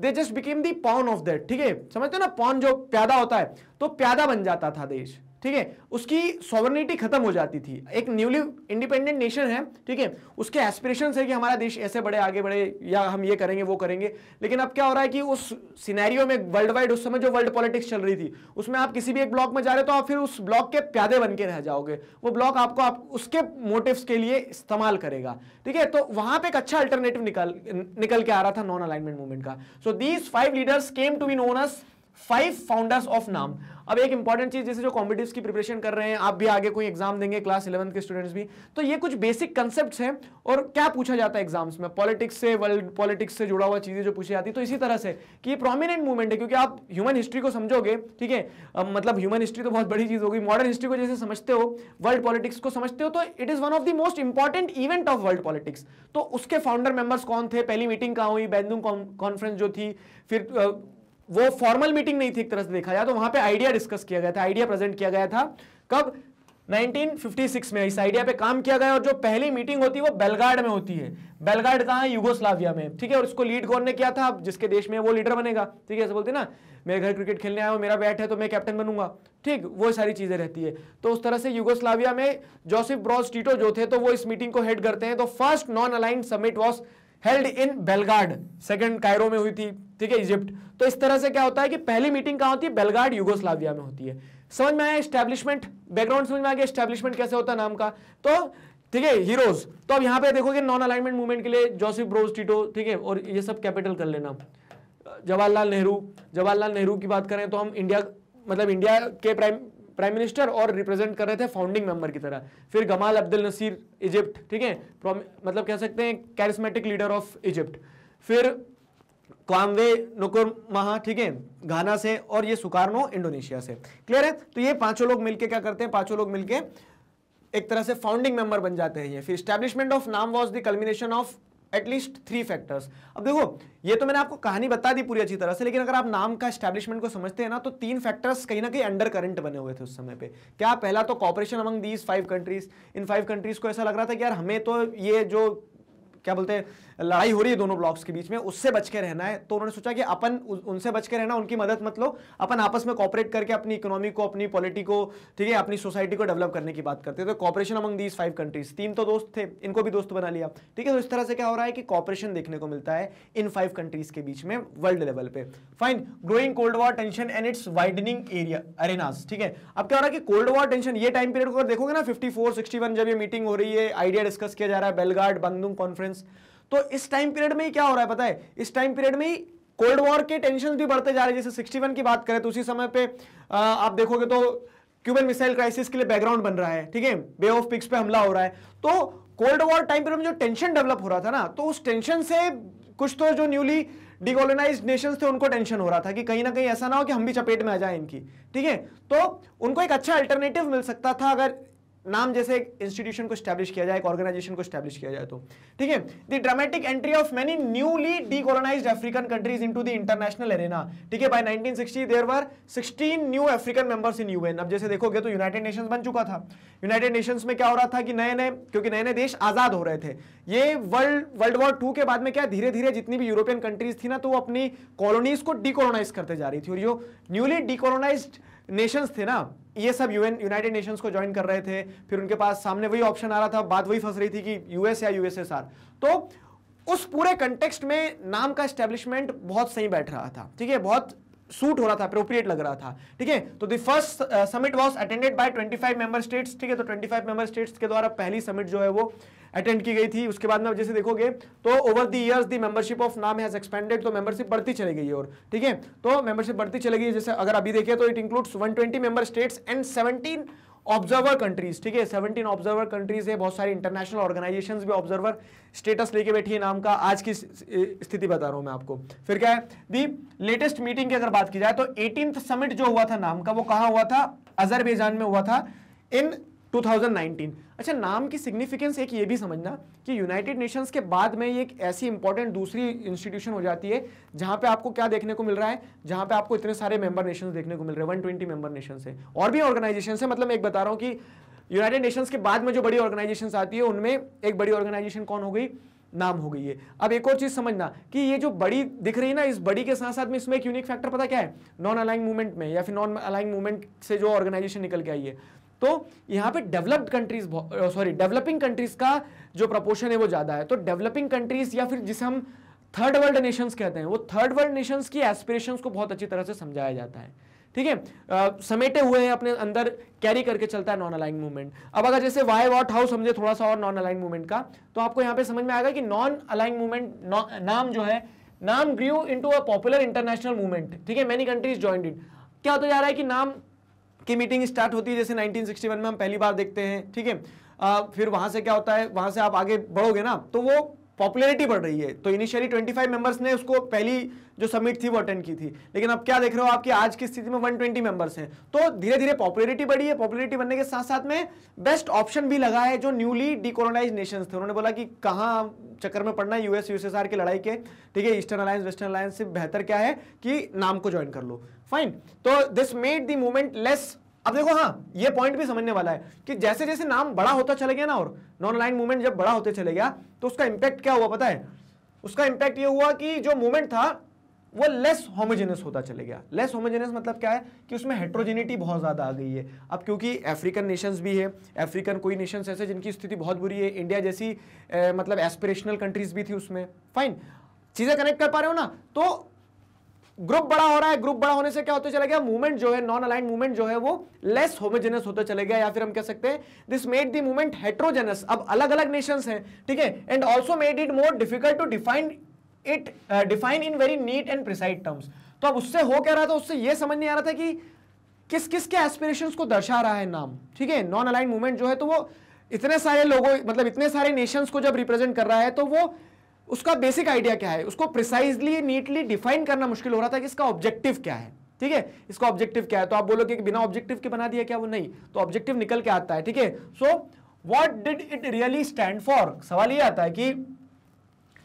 Speaker 1: they just became the pawn of that ठीक है समझते हो ना पॉन जो प्यादा होता है तो प्यादा बन जाता था देश ठीक है उसकी सॉवर्निटी खत्म हो जाती थी एक न्यूली इंडिपेंडेंट नेशन है ठीक है उसके एस्पिरेशन है कि हमारा देश ऐसे बड़े आगे बढ़े या हम ये करेंगे वो करेंगे लेकिन अब क्या हो रहा है कि उस सिनेरियो में वर्ल्ड वाइड उस समय जो वर्ल्ड पॉलिटिक्स चल रही थी उसमें आप किसी भी एक ब्लॉक में जा रहे हो तो आप फिर उस ब्लॉक के प्यादे बन के रह जाओगे वो ब्लॉक आपको आप उसके मोटिव के लिए इस्तेमाल करेगा ठीक है तो वहां पर एक अच्छा अल्टरनेटिव निकल निकल के आ रहा था नॉन अलाइनमेंट मूवमेंट का so these five leaders came to be known as five founders of NAM अब एक इंपॉर्टेंट चीज जैसे जो कॉम्पिटिव की प्रिपरेशन कर रहे हैं आप भी आगे कोई एग्जाम देंगे क्लास इलेवंथ के स्टूडेंट्स भी तो ये कुछ बेसिक कंसेप्ट हैं और क्या पूछा जाता है एग्जाम्स में पॉलिटिक्स से वर्ल्ड पॉलिटिक्स से जुड़ा हुआ चीजें जो पूछी जाती है तो इसी तरह से कि ये प्रोमिनेंट मूवमेंट है क्योंकि आप ह्यूमन हिस्ट्री को समझोगे ठीक है मतलब ह्यूमन हिस्ट्री तो बहुत बड़ी चीज होगी मॉडर्न हिस्ट्री को जैसे समझते हो वर्ल्ड पॉलिटिक्स को समझते हो तो it is one of the most important event of world politics तो उसके फाउंडर मेंबर्स कौन थे पहली मीटिंग कहाँ हुई बैदुम कॉन्फ्रेंस जो थी फिर वो फॉर्मल मीटिंग नहीं थी एक तरह से देखा जाए तो वहां पे आइडिया डिस्कस किया गया था आइडिया प्रेजेंट किया गया था कब 1956 में इस आइडिया पे काम किया गया और जो पहली मीटिंग होती है वो बेलगार्ड में होती है बेलगार्ड कहा है युगोस्लाविया में ठीक है और इसको लीड कौन ने किया था जिसके देश में वो लीडर बनेगा ठीक है ऐसे बोलते ना मेरे घर क्रिकेट खेलने आया हो मेरा बैट है तो मैं कैप्टन बनूंगा ठीक वो सारी चीज़ें रहती है तो उस तरह से युगोस्लाविया में जोसिफ ब्रॉस टीटो जो थे तो वो इस मीटिंग को हेड करते हैं तो first non aligned summit was held in Belgrade second Cairo में हुई थी ठीक है इजिप्ट तो इस तरह से क्या होता है कि पहली मीटिंग कहां होती है बेलगार्ड युगोस्लाविया में होती है समझ में आया स्टैब्लिशमेंट बैकग्राउंड समझ में आ गया स्टैब्लिशमेंट कैसे होता है नाम का तो ठीक है हीरोज तो अब यहां पे देखोगे नॉन अलाइनमेंट मूवमेंट के लिए जोसिफ ब्रोज टीटो ठीक है और ये सब कैपिटल कर लेना जवाहरलाल नेहरू जवाहरलाल नेहरू की बात करें तो हम इंडिया मतलब इंडिया के प्राइम प्राइम मिनिस्टर और रिप्रेजेंट कर रहे थे फाउंडिंग मेंबर की तरह फिर गमाल अब्दुल नसीर इजिप्ट ठीक है मतलब कह सकते हैं कैरिस्मेटिक लीडर ऑफ इजिप्ट फिर क्वामवे महा ठीक है घाना से और ये सुकार्नो इंडोनेशिया से क्लियर है तो ये पांचों लोग मिलके क्या करते हैं पांचों लोग मिलके एक तरह से फाउंडिंग मेंबर बन जाते हैं ये फिर establishment of NAM was the culmination of at least three factors अब देखो ये तो मैंने आपको कहानी बता दी पूरी अच्छी तरह से लेकिन अगर आप नाम का स्टैब्लिशमेंट को समझते हैं ना तो तीन फैक्टर्स कहीं ना कहीं अंडर करंट बने हुए थे उस समय पे क्या पहला तो cooperation among these five countries इन फाइव कंट्रीज को ऐसा लग रहा था कि यार हमें तो ये जो क्या बोलते हैं लड़ाई हो रही है दोनों ब्लॉक्स के बीच में उससे बच के रहना है तो उन्होंने सोचा कि अपन उनसे बच के रहना उनकी मदद मतलब अपन आपस में कॉपरेट करके अपनी इकोनॉमी को अपनी पॉलिटी को ठीक है अपनी सोसाइटी को डेवलप करने की बात करते हैं तो cooperation among these five countries तीन तो दोस्त थे इनको भी दोस्त बना लिया ठीक है तो इस तरह से क्या हो रहा है कि कॉपरेशन देखने को मिलता है इन फाइव कंट्रीज के बीच में वर्ल्ड लेवल पे fine growing cold war tension and its widening area arenas ठीक है अब क्या हो रहा है कि कोल्ड वॉर टेंशन ये टाइम पीरियड को देखोगे ना फिफ्टी फोर जब ये मीटिंग हो रही है आइडिया डिस्कस किया जा रहा है बेलगार्ड बंगदुंग कॉन्फ्रेंस तो इस टाइम पीरियड में ही क्या हो रहा है पता है इस टाइम पीरियड में ही कोल्ड वॉर के टेंशन भी बढ़ते जा रहे हैं जैसे सिक्सटी की बात करें तो उसी समय पे आ, आप देखोगे तो क्यूबन मिसाइल क्राइसिस के लिए बैकग्राउंड बन रहा है ठीक है बे ऑफ पिक्स पे हमला हो रहा है तो कोल्ड वॉर टाइम पीरियड में जो टेंशन डेवलप हो रहा था ना तो उस टेंशन से कुछ तो जो न्यूली डिकोलोनाइज नेशंस थे उनको टेंशन हो रहा था कि कहीं ना कहीं ऐसा ना हो कि हम भी चपेट में आ जाए इनकी ठीक है तो उनको एक अच्छा अल्टरनेटिव मिल सकता था अगर नाम जैसे एक इंस्टीट्यूशन को स्टैब्लिश किया जाए एक ऑर्गेनाइजेशन को स्टैब्लिश किया जाए तो ठीक है the dramatic entry of many newly decolonise African countries into the international arena ठीक है by 1960 there were 16 new African members in UN अब जैसे देखोगे तो यूनाइटेड नेशंस बन चुका था यूनाइटेड नेशंस में क्या हो रहा था कि नए नए क्योंकि नए नए देश आजाद हो रहे थे ये वर्ल्ड वर्ल्ड वॉर टू के बाद में क्या धीरे धीरे जितनी भी यूरोपियन कंट्रीज थी ना तो वो अपनी कॉलोनीज को डीकोलोनाइज करते जा रही थी और यो न्यूली डीकोलोनाइज्ड नेशंस थे ना ये सब यूएन यूनाइटेड नेशंस को ज्वाइन कर रहे थे फिर उनके पास सामने वही ऑप्शन आ रहा था बात वही फंस रही थी कि यूएस या यूएसएसआर तो उस पूरे कंटेक्स्ट में नाम का स्टेब्लिशमेंट बहुत सही बैठ रहा था ठीक है बहुत सूट हो रहा था अप्रोप्रिएट लग रहा था ठीक है तो the first summit was attended twenty five member states ठीक है तो फाइव मेंबर स्टेट के द्वारा पहली समिट जो है वो अटेंड की गई थी उसके बाद में जैसे देखोगे तो over the years the membership of NAM has expanded तो मेंबरशिप बढ़ती चली गई और ठीक है तो मेंबरशिप बढ़ती चली गई जैसे अगर अभी देखिए तो it includes 120 member states and observer countries ठीक है सेवनटीन ऑब्जर्वर कंट्रीज है बहुत सारी इंटरनेशनल ऑर्गेनाइजेशन भी ऑब्जर्वर स्टेटस लेके बैठी है नाम का आज की स्थिति बता रहा हूं मैं आपको फिर क्या है दी लेटेस्ट मीटिंग की अगर बात की जाए तो एटीन समिट जो हुआ था नाम का वो कहा हुआ था अजरबेजान में हुआ था इन 2019 अच्छा नाम की सिग्निफिकेंस एक ये भी समझना कि यूनाइटेड नेशंस के बाद में ये एक ऐसी इंपॉर्टेंट दूसरी इंस्टीट्यूशन हो जाती है जहां पे आपको क्या देखने को मिल रहा है जहां पे आपको इतने सारे मेंबर नेशंस देखने को मिल रहे हैं 120 मेंबर नेशंस है और भी ऑर्गेनाइजेशन है मतलब मैं एक बता रहा हूँ कि यूनाइटेड नेशंस के बाद में जो बड़ी ऑर्गेनाइजेशन आती है उनमें एक बड़ी ऑर्गेनाइजेशन कौन हो गई नाम हो गई है अब एक और चीज समझना कि ये जो बड़ी दिख रही है ना इस बड़ी के साथ साथ में इसमें एक यूनिक फैक्टर पता क्या है नॉन अलाइंग मूवमेंट में या फिर नॉन अलाइंग मूवमेंट से जो ऑर्गेनाइजेशन निकल के आई है तो यहां पे developed countries sorry developing countries का जो प्रपोर्शन है वो ज़्यादा है तो डेवलपिंग कंट्रीज या फिर जिसे हम थर्ड वर्ल्ड नेशंस कहते हैं वो थर्ड वर्ल्ड नेशंस की एस्पिरेशंस को बहुत अच्छी तरह से समझाया जाता है ठीक है समेटे हुए हैं अपने अंदर कैरी करके चलता है नॉन अलाइन मूवमेंट अब अगर जैसे वाई वॉट हाउ समझे थोड़ा सा और नॉन अलाइन मूवमेंट का तो आपको यहां पे समझ में आएगा कि नॉन अलाइन मूवमेंट नाम जो है NAM grew into a popular international movement ठीक है मेनी कंट्रीज ज्वाइंट इट क्या होता तो जा रहा है कि नाम की मीटिंग स्टार्ट होती है जैसे 1961 में हम पहली बार देखते हैं ठीक है फिर वहाँ से क्या होता है वहाँ से आप आगे बढ़ोगे ना तो वो पॉपुलैरिटी बढ़ रही है तो इनिशियली 25 मेंबर्स ने उसको पहली जो समिट थी वो अटेंड की थी लेकिन अब क्या देख रहे हो आपकी आज की स्थिति में 120 मेंबर्स हैं तो धीरे धीरे पॉपुलैरिटी बढ़ी है पॉपुलैरिटी बनने के साथ साथ में बेस्ट ऑप्शन भी लगा है जो न्यूली डिकोलोनाइज नेशंस थे उन्होंने बोला कि कहाँ चक्कर में पड़ना है यूएस यूएसएसआर की लड़ाई के ठीक है ईस्टर्न अलायंस वेस्टर्न अलायंस से बेहतर क्या है कि नाम को ज्वाइन कर लो फाइन तो this made the movement less अब देखो हाँ ये पॉइंट भी समझने वाला है कि जैसे जैसे नाम बड़ा होता चले गया ना और नॉन लाइन मूवमेंट जब बड़ा होते चले गया तो उसका इंपैक्ट क्या हुआ पता है उसका इंपैक्ट ये हुआ कि जो मूवमेंट था वो लेस होमोजेनस होता चले गया लेस होमोजेनस मतलब क्या है कि उसमें हेट्रोजेनिटी बहुत ज़्यादा आ गई है अब क्योंकि अफ्रीकन नेशंस भी है अफ्रीकन कोई नेशंस ऐसे जिनकी स्थिति बहुत बुरी है इंडिया जैसी ए, मतलब एस्पिरेशनल कंट्रीज भी थी उसमें फाइन चीज़ें कनेक्ट कर पा रहे हो ना तो ग्रुप बड़ा हो रहा है ग्रुप बड़ा होने से क्या होते चले गया मूवमेंट जो है नॉन अलाइन मूवमेंट जो है वो लेस होमोजेनस होते चले गया या फिर हम कह सकते हैं this made the movement heterogeneous अब अलग अलग नेशन है ठीक है and also made it more difficult to define it define in very neat and precise terms तो अब उससे हो क्या रहा था उससे यह समझ नहीं आ रहा था कि किस किस के एस्पिरेशन को दर्शा रहा है नाम ठीक है नॉन अलाइन मूवमेंट जो है तो वो इतने सारे लोगों मतलब इतने सारे नेशंस को जब रिप्रेजेंट कर रहा है तो वो उसका बेसिक आइडिया क्या है उसको प्रिसाइजली नीटली डिफाइन करना मुश्किल हो रहा था कि इसका ऑब्जेक्टिव क्या है ठीक है इसका ऑब्जेक्टिव क्या है तो आप बोलोगे कि बिना ऑब्जेक्टिव के बना दिया क्या वो नहीं तो ऑब्जेक्टिव निकल के आता है ठीक है so what did it really stand for सवाल ये आता है कि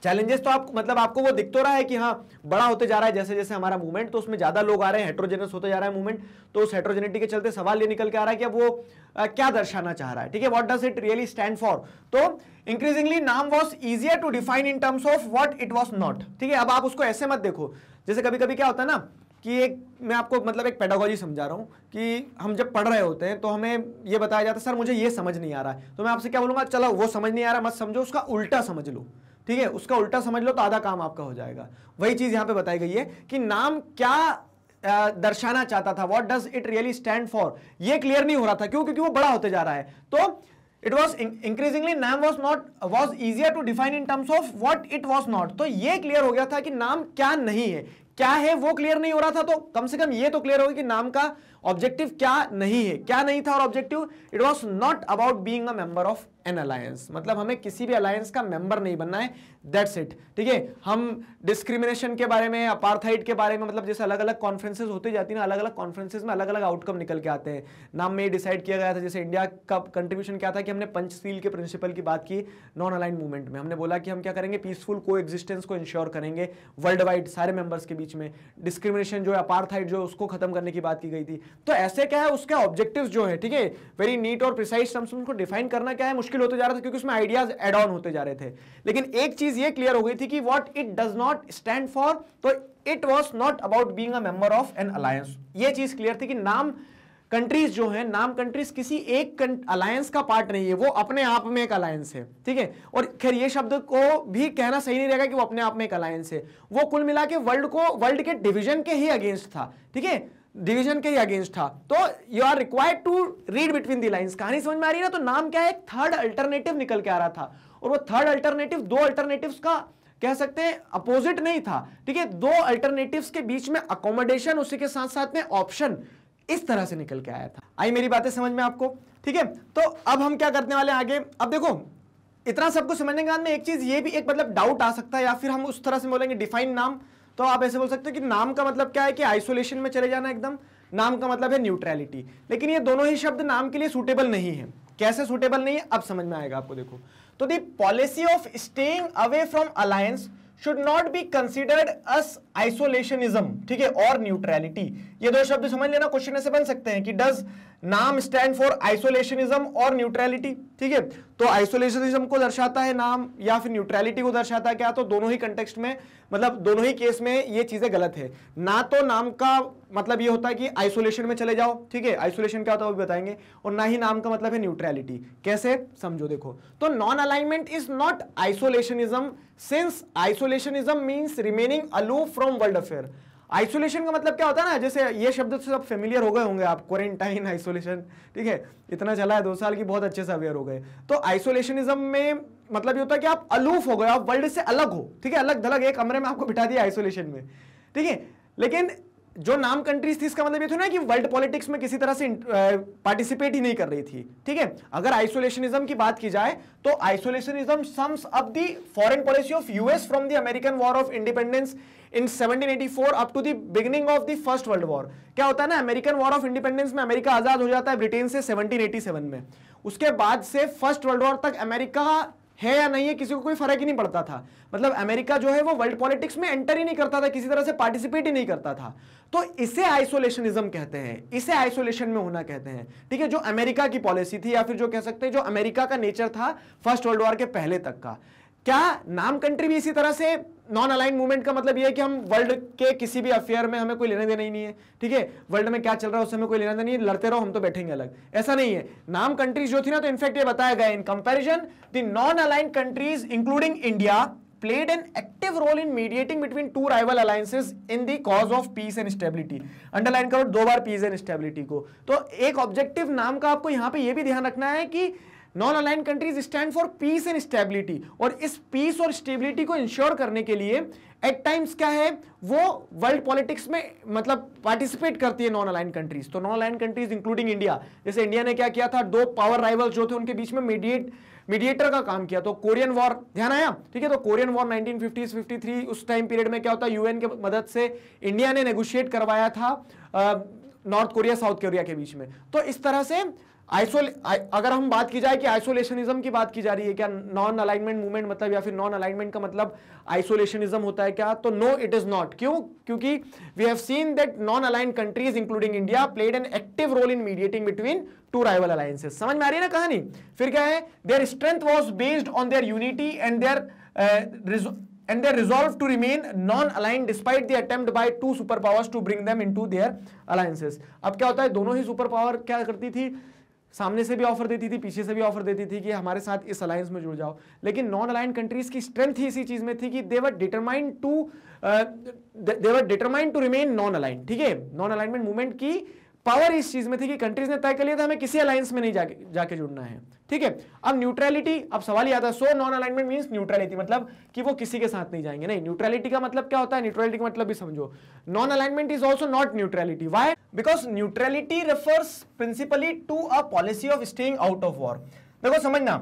Speaker 1: चैलेंजेस तो आपको मतलब आपको वो दिख तो रहा है कि हाँ बड़ा होते जा रहा है जैसे जैसे हमारा मूवमेंट तो उसमें ज़्यादा लोग आ रहे हैं हेट्रोजेनस होते जा रहा है मूवमेंट तो उस हेट्रोजेनिटी के चलते सवाल ये निकल के आ रहा है कि अब वो आ, क्या दर्शाना चाह रहा है ठीक है what does it really stand for तो increasingly NAM was easier to define in terms of what it was not ठीक है अब आप उसको ऐसे मत देखो जैसे कभी कभी क्या होता है ना कि एक मैं आपको मतलब एक पेडागोजी समझा रहा हूँ कि हम जब पढ़ रहे होते हैं तो हमें ये बताया जाता है सर मुझे ये समझ नहीं आ रहा है तो मैं आपसे क्या बोलूँगा चलो वो समझ नहीं आ रहा मत समझो उसका उल्टा समझ लो ठीक है उसका उल्टा समझ लो तो आधा काम आपका हो जाएगा वही चीज यहां पे बताई गई है कि नाम क्या दर्शाना चाहता था what does it really stand for ये क्लियर नहीं हो रहा था क्यों क्योंकि वो बड़ा होते जा रहा है तो it was increasingly NAM was not was easier to define in terms of what it was not तो ये क्लियर हो गया था कि नाम क्या नहीं है क्या है वो क्लियर नहीं हो रहा था तो कम से कम ये तो क्लियर होगा कि नाम का ऑब्जेक्टिव क्या नहीं है क्या नहीं था और objective it was not about being a member of an alliance मतलब हमें किसी भी अलायंस का मेंबर नहीं बनना है दैट्स इट ठीक है हम डिस्क्रिमिनेशन के बारे में अपारथाइट के बारे में मतलब जैसे अलग अलग कॉन्फ्रेंसेज होती जाती है ना अलग अलग कॉन्फ्रेंसेज में अलग अलग आउटकम निकल के आते हैं नाम में डिसाइड किया गया था जैसे इंडिया का कंट्रीब्यूशन क्या था कि हमने पंचशील के प्रिंसिपल की बात की नॉन अलाइन मूवमेंट में हमने बोला कि हम क्या करेंगे पीसफुल को एग्जिस्टेंस को इंश्योर करेंगे वर्ल्ड वाइड सारे मेंबर्स के बीच में डिस्क्रिमिनेशन जो है अपारथाइट जो है उसको खत्म करने की बात की गई थी तो ऐसे क्या है उसके ऑब्जेक्टिव जो है ठीक है वेरी नीट और प्रिसाइज टर्म्स में उनको डिफाइन करना क्या है मुश्किल होते जा रहा था क्योंकि उसमें आइडियाज एड ऑन होते जा रहे थे लेकिन एक चीज ये क्लियर हो गई थी कि what it does not stand for तो it was not about being member of an alliance ये चीज क्लियर थी कि नाम कंट्रीज जो है नाम कंट्रीज किसी एक अलायंस का पार्ट नहीं है वो अपने आप में एक अलायंस है ठीक है और खैर ये शब्द को भी कहना सही नहीं रहेगा कि वो अपने आप में एक अलायंस है वो कुल मिला के वर्ल्ड को वर्ल्ड के डिवीजन के ही अगेंस्ट था ठीक है डिवीजन के ही अगेंस्ट था तो you are required to read between the lines कहानी समझ में आ रही है ना तो नाम क्या है एक थर्ड अल्टरनेटिव निकल के आ रहा था और वो थर्ड अल्टरनेटिव दो अल्टरनेटिव का कह सकते हैं अपोजिट नहीं था ठीक है दो अल्टरनेटिव के बीच में अकोमोडेशन उसी के साथ साथ में ऑप्शन इस तरह से निकल के आया था आई मेरी बातें समझ में आपको ठीक है तो अब हम क्या करने वाले आगे अब देखो इतना सबको समझने के बाद में एक चीज ये भी एक मतलब डाउट आ सकता है या फिर हम उस तरह से बोलेंगे डिफाइन नाम तो आप ऐसे बोल सकते हो कि नाम का मतलब क्या है कि आइसोलेशन में चले जाना एकदम नाम का मतलब है न्यूट्रैलिटी लेकिन ये दोनों ही शब्द नाम के लिए सूटेबल नहीं है कैसे सूटेबल नहीं है अब समझ में आएगा आपको देखो तो the policy of staying away from alliance should not be considered as isolationism ठीक है और न्यूट्रैलिटी ये दो शब्द समझ लेना क्वेश्चन ऐसे बन सकते हैं कि डज नाम स्टैंड फॉर आइसोलेशनिज्म और न्यूट्रलिटी ठीक है तो आइसोलेशनिज्म को दर्शाता है नाम या फिर न्यूट्रलिटी को दर्शाता है क्या तो दोनों ही कंटेक्स्ट में मतलब दोनों ही केस में ये चीजें गलत है ना तो नाम का मतलब ये होता है कि आइसोलेशन में चले जाओ ठीक है आइसोलेशन क्या होता है वो बताएंगे और ना ही नाम का मतलब है न्यूट्रैलिटी कैसे समझो देखो तो non alignment is not isolationism since isolationism means remaining aloof from world affair isolation का मतलब क्या होता है ना जैसे ये शब्द से तो सब फेमिलियर हो गए होंगे आप क्वारंटाइन आइसोलेशन ठीक है इतना चला है दो साल की बहुत अच्छे से अवेयर हो गए तो आइसोलेशनिज्म में मतलब ये होता है कि आप अलूफ हो गए आप वर्ल्ड से अलग हो ठीक है अलग धलग एक कमरे में आपको बिठा दिया आइसोलेशन में ठीक है लेकिन जो नाम कंट्रीज थी इसका मतलब ये था ना कि वर्ल्ड पॉलिटिक्स में किसी तरह से पार्टिसिपेट uh, ही नहीं कर रही थी ठीक है अगर आइसोलेशनिज्म की बात की जाए तो isolationism sums up the foreign policy of US from the American war of independence in 1784 up to the beginning of the first world war क्या होता है ना अमेरिकन वॉर ऑफ इंडिपेंडेंस में अमेरिका आजाद हो जाता है ब्रिटेन से 1787 में उसके बाद से फर्स्ट वर्ल्ड वॉर तक अमेरिका है या नहीं है किसी को कोई फर्क ही नहीं पड़ता था मतलब अमेरिका जो है वो वर्ल्ड पॉलिटिक्स में एंटर ही नहीं करता था किसी तरह से पार्टिसिपेट ही नहीं करता था तो इसे आइसोलेशनिज्म कहते हैं इसे आइसोलेशन में होना कहते हैं ठीक है जो अमेरिका की पॉलिसी थी या फिर जो कह सकते हैं जो अमेरिका का नेचर था फर्स्ट वर्ल्ड वॉर के पहले तक का क्या नाम कंट्री भी इसी तरह से नॉन अलाइन मूवमेंट का मतलब यह है कि हम वर्ल्ड के किसी भी अफेयर में हमें कोई लेने देना ही नहीं है ठीक है वर्ल्ड में क्या चल रहा है उससे हमें कोई लेना देना नहीं है लड़ते रहो हम तो बैठेंगे अलग ऐसा नहीं है नाम कंट्रीज जो थी ना तो इनफैक्ट ये बताया गया in comparison the non align countries including India played an active role in mediating between two rival alliances in the cause of peace and stability underline करो दो बार peace and stability को तो एक ऑब्जेक्टिव नाम का आपको यहां पर यह भी ध्यान रखना है कि non align countries stand for peace and stability और इस पीस और स्टेबिलिटी को इंश्योर करने के लिए एट टाइम्स क्या है वो वर्ल्ड पॉलिटिक्स में मतलब पार्टिसिपेट करती है नॉन अलाइन कंट्रीज तो non align countries including India जैसे इंडिया ने क्या किया था दो पावर राइवल्स जो थे उनके बीच में मीडिएट मीडिएटर का काम किया तो कोरियन वॉर ध्यान आया ठीक है तो कोरियन वॉर 1950 53 उस टाइम पीरियड में क्या होता है यूएन के मदद से इंडिया ने नेगोशिएट करवाया था नॉर्थ कोरिया साउथ कोरिया के बीच में तो इस तरह से आइसोले अगर हम बात की जाए कि आइसोलेशनिज्म की बात की जा रही है क्या नॉन अलाइनमेंट मूवमेंट मतलब या फिर नॉन अलाइनमेंट का मतलब आइसोलेशनिज्म होता है क्या तो नो इट इज नॉट क्यों क्योंकि we have seen that non align countries including India played an active role in mediating between two rival alliances समझ में आ रही है ना कहानी फिर क्या है their strength was based on their unity and their and they uh, resolved to remain non-aligned despite the attempt by two superpowers to bring them into their alliances. अब क्या होता है दोनों ही सुपर पावर क्या करती थी सामने से भी ऑफर देती थी पीछे से भी ऑफर देती थी कि हमारे साथ इस अलायंस में जुड़ जाओ लेकिन नॉन अलायंट कंट्रीज की स्ट्रेंथ ही इसी चीज में थी कि their determined to their determined to remain non aligned ठीक है नॉन अलाइनमेंट मूवमेंट की पावर इस चीज में थी कि कंट्रीज ने तय कर लिया था हमें किसी अलायंस में नहीं जाके जाके जुड़ना है ठीक है अब न्यूट्रलिटी अब सवाल ही आता है so non alignment mean neutrality मतलब कि वो किसी के साथ नहीं जाएंगे नहीं न्यूट्रलिटी का मतलब क्या होता है न्यूट्रलिटी का मतलब भी समझो non alignment is also not neutrality why because neutrality refers principally to a policy of staying out of war देखो समझना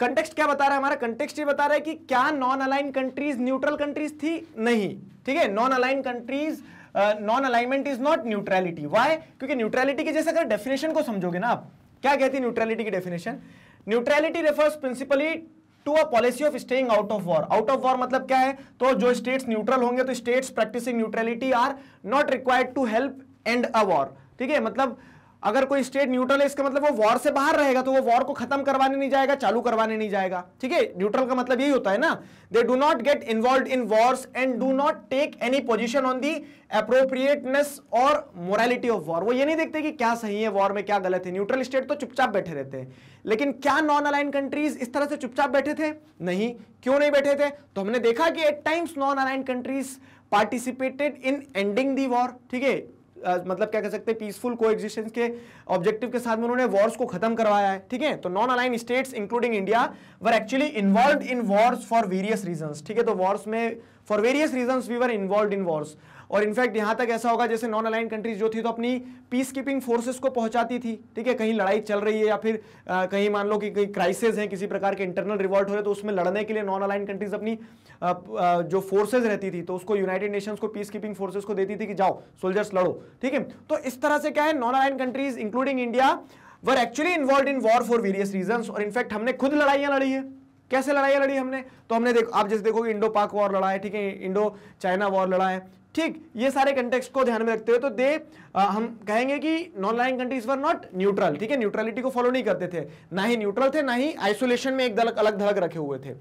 Speaker 1: कंटेक्स्ट क्या बता रहा है हमारा कंटेक्स्ट ये बता रहा है कि क्या non align countries neutral countries थी नहीं ठीक है non align countries non alignment is not neutrality why क्योंकि न्यूट्रलिटी की जैसे अगर डेफिनेशन को समझोगे ना आप क्या कहती है न्यूट्रलिटी की definition neutrality refers principally to a policy of staying out of war out of war मतलब क्या है तो जो स्टेट्स न्यूट्रल होंगे तो states practicing neutrality are not required to help end a war ठीक है मतलब अगर कोई स्टेट न्यूट्रल है इसका मतलब वो वॉर से बाहर रहेगा तो वो वॉर को खत्म करवाने नहीं जाएगा चालू करवाने नहीं जाएगा ठीक है न्यूट्रल का मतलब यही होता है ना they do not get involve in wars and do not take any position on the appropriateness और मोरालिटी ऑफ वॉर वो ये नहीं देखते कि क्या सही है वॉर में क्या गलत है न्यूट्रल स्टेट तो चुपचाप बैठे रहते हैं लेकिन क्या नॉन अलाइन कंट्रीज इस तरह से चुपचाप बैठे थे नहीं क्यों नहीं बैठे थे तो हमने देखा कि at times non align countries participated in ending the war ठीक है आ, मतलब क्या कह सकते हैं पीसफुल को के ऑब्जेक्टिव के साथ में उन्होंने वॉर्स को खत्म करवाया है ठीक है तो non align states including India were actually involve in wars for various reason ठीक है तो वॉर्स में for various reason we were involve in wars और इनफैक्ट यहां तक ऐसा होगा जैसे नॉन अलाइन कंट्रीज जो थी तो अपनी पीस कीपिंग फोर्सेस को पहुंचाती थी ठीक है कहीं लड़ाई चल रही है या फिर आ, कहीं मान लो कि कहीं क्राइसिस है किसी प्रकार के इंटरनल रिवॉल्ट हो रहे तो उसमें लड़ने के लिए नॉन अलाइन कंट्रीज अपनी आ, आ, जो फोर्सेज रहती थी तो उसको यूनाइटेड नेशन को पीस कीपिंग फोर्सेज को देती थी कि जाओ सोल्जर्स लड़ो ठीक है तो इस तरह से क्या है non align countries including India were actually involve in war for various reason और इनफैक्ट हमने खुद लड़ाइयां लड़ी है कैसे लड़ाई लड़ी हमने तो हमने देखो आप जैसे देखो इंडो पाक वॉर लड़ा है ठीक है इंडो चाइना वॉर लड़ा है ठीक ये सारे कंटेक्स को ध्यान में रखते हुए तो दे आ, हम कहेंगे कि non align countries were not neutral ठीक है न्यूट्रलिटी को फॉलो नहीं करते थे ना ही न्यूट्रल थे ना ही आइसोलेशन में एक दलक अलग धड़क रखे हुए थे